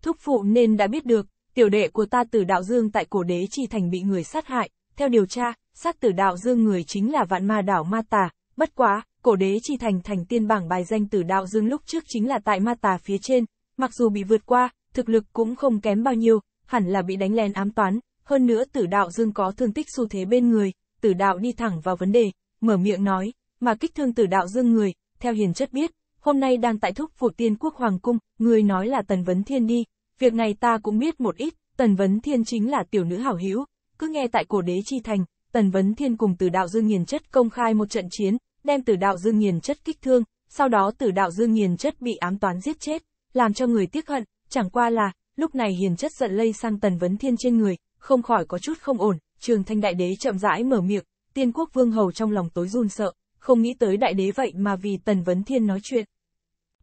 Thúc phụ nên đã biết được, tiểu đệ của ta tử đạo dương tại cổ đế chi thành bị người sát hại, theo điều tra, sát tử đạo dương người chính là vạn ma đảo ma tà, bất quá, cổ đế chi thành thành tiên bảng bài danh tử đạo dương lúc trước chính là tại ma tà phía trên, mặc dù bị vượt qua, thực lực cũng không kém bao nhiêu, hẳn là bị đánh lén ám toán, hơn nữa tử đạo dương có thương tích xu thế bên người, tử đạo đi thẳng vào vấn đề, mở miệng nói, mà kích thương tử đạo dương người, theo hiền chất biết, hôm nay đang tại thúc phủ tiên quốc hoàng cung, người nói là Tần Vấn Thiên đi, việc này ta cũng biết một ít, Tần Vấn Thiên chính là tiểu nữ hảo hữu, cứ nghe tại cổ đế chi thành, Tần Vấn Thiên cùng Tử đạo dương nghiền chất công khai một trận chiến, đem Tử đạo dương nghiền chất kích thương, sau đó Tử đạo dương nghiền chất bị ám toán giết chết, làm cho người tiếc hận, chẳng qua là, lúc này hiền chất giận lây sang Tần Vấn Thiên trên người, không khỏi có chút không ổn, trường thanh đại đế chậm rãi mở miệng, tiên quốc vương hầu trong lòng tối run sợ, không nghĩ tới đại đế vậy mà vì Tần Vấn Thiên nói chuyện,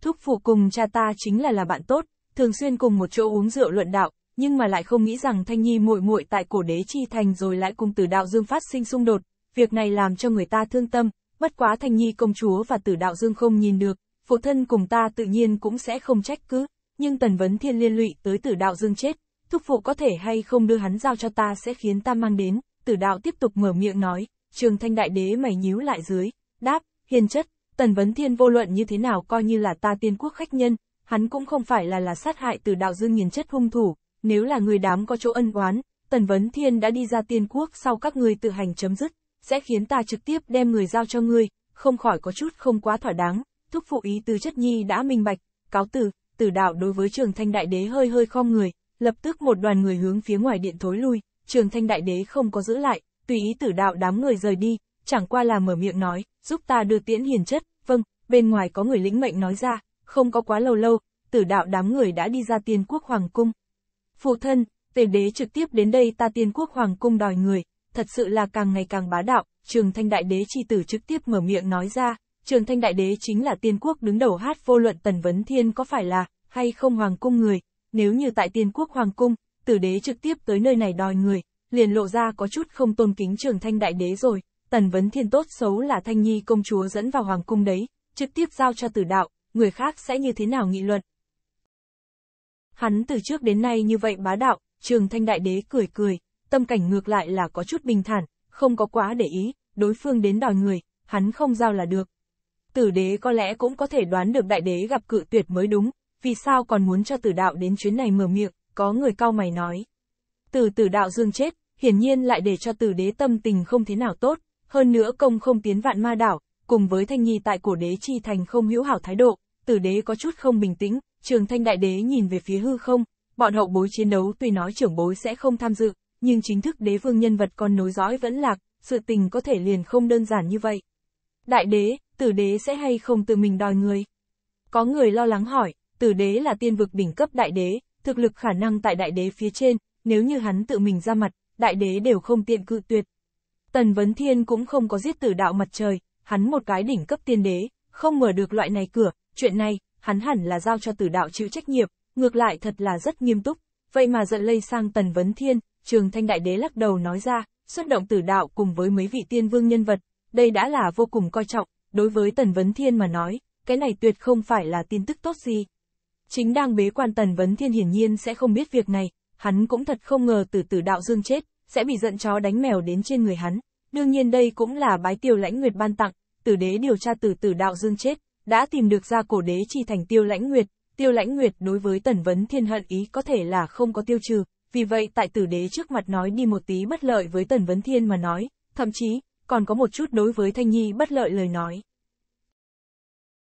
Thúc phụ cùng cha ta chính là là bạn tốt, thường xuyên cùng một chỗ uống rượu luận đạo, nhưng mà lại không nghĩ rằng Thanh Nhi muội muội tại cổ đế chi thành rồi lại cùng Tử Đạo Dương phát sinh xung đột, việc này làm cho người ta thương tâm, bất quá Thanh Nhi công chúa và Tử Đạo Dương không nhìn được, phụ thân cùng ta tự nhiên cũng sẽ không trách cứ, nhưng Tần Vấn Thiên liên lụy tới Tử Đạo Dương chết, thúc phụ có thể hay không đưa hắn giao cho ta sẽ khiến ta mang đến, Tử Đạo tiếp tục mở miệng nói, Trường Thanh Đại Đế mày nhíu lại dưới, đáp, hiền chất, Tần Vấn Thiên vô luận như thế nào coi như là ta tiên quốc khách nhân, hắn cũng không phải là là sát hại từ đạo dương nghiền chất hung thủ, nếu là người đám có chỗ ân oán, Tần Vấn Thiên đã đi ra tiên quốc sau các người tự hành chấm dứt, sẽ khiến ta trực tiếp đem người giao cho ngươi, không khỏi có chút không quá thỏa đáng, thúc phụ ý từ chất nhi đã minh bạch, cáo từ, tử đạo đối với trường thanh đại đế hơi hơi khom người, lập tức một đoàn người hướng phía ngoài điện thối lui, trường thanh đại đế không có giữ lại, tùy ý tử đạo đám người rời đi, chẳng qua là mở miệng nói, giúp ta đưa tiễn hiền chất, bên ngoài có người lĩnh mệnh nói ra, không có quá lâu lâu, tử đạo đám người đã đi ra tiên quốc hoàng cung. Phụ thân, tề đế trực tiếp đến đây ta tiên quốc hoàng cung đòi người, thật sự là càng ngày càng bá đạo, trường thanh đại đế chi tử trực tiếp mở miệng nói ra, trường thanh đại đế chính là tiên quốc đứng đầu hát vô luận tần vấn thiên có phải là, hay không hoàng cung người, nếu như tại tiên quốc hoàng cung, tử đế trực tiếp tới nơi này đòi người, liền lộ ra có chút không tôn kính trường thanh đại đế rồi, tần vấn thiên tốt xấu là thanh nhi công chúa dẫn vào hoàng cung đấy, trực tiếp giao cho tử đạo, người khác sẽ như thế nào nghị luận. Hắn từ trước đến nay như vậy bá đạo, trường thanh đại đế cười cười, tâm cảnh ngược lại là có chút bình thản, không có quá để ý, đối phương đến đòi người, hắn không giao là được. Tử đế có lẽ cũng có thể đoán được đại đế gặp cự tuyệt mới đúng, vì sao còn muốn cho tử đạo đến chuyến này mở miệng, có người cao mày nói. Từ tử đạo dương chết, hiển nhiên lại để cho tử đế tâm tình không thế nào tốt, hơn nữa công không tiến vạn ma đảo, cùng với Thanh Nhi tại cổ đế chi thành không hữu hảo thái độ, tử đế có chút không bình tĩnh, trường thanh đại đế nhìn về phía hư không, bọn hậu bối chiến đấu tuy nói trưởng bối sẽ không tham dự, nhưng chính thức đế vương nhân vật còn nối dõi vẫn lạc, sự tình có thể liền không đơn giản như vậy. Đại đế, tử đế sẽ hay không tự mình đòi người? Có người lo lắng hỏi, tử đế là tiên vực đỉnh cấp đại đế, thực lực khả năng tại đại đế phía trên, nếu như hắn tự mình ra mặt, đại đế đều không tiện cự tuyệt. Tần Vấn Thiên cũng không có giết tử đạo mặt trời, hắn một cái đỉnh cấp tiên đế, không mở được loại này cửa, chuyện này, hắn hẳn là giao cho tử đạo chịu trách nhiệm, ngược lại thật là rất nghiêm túc, vậy mà giận lây sang Tần Vấn Thiên, trường thanh đại đế lắc đầu nói ra, xuất động tử đạo cùng với mấy vị tiên vương nhân vật, đây đã là vô cùng coi trọng, đối với Tần Vấn Thiên mà nói, cái này tuyệt không phải là tin tức tốt gì. Chính đang bế quan Tần Vấn Thiên hiển nhiên sẽ không biết việc này, hắn cũng thật không ngờ tử tử đạo dương chết, sẽ bị giận chó đánh mèo đến trên người hắn. Đương nhiên đây cũng là bái tiểu lãnh nguyệt ban tặng, tử đế điều tra từ tử đạo dương chết, đã tìm được ra cổ đế chi thành tiêu lãnh nguyệt, tiêu lãnh nguyệt đối với tần vấn thiên hận ý có thể là không có tiêu trừ, vì vậy tại tử đế trước mặt nói đi một tí bất lợi với tần vấn thiên mà nói, thậm chí, còn có một chút đối với thanh nhi bất lợi lời nói.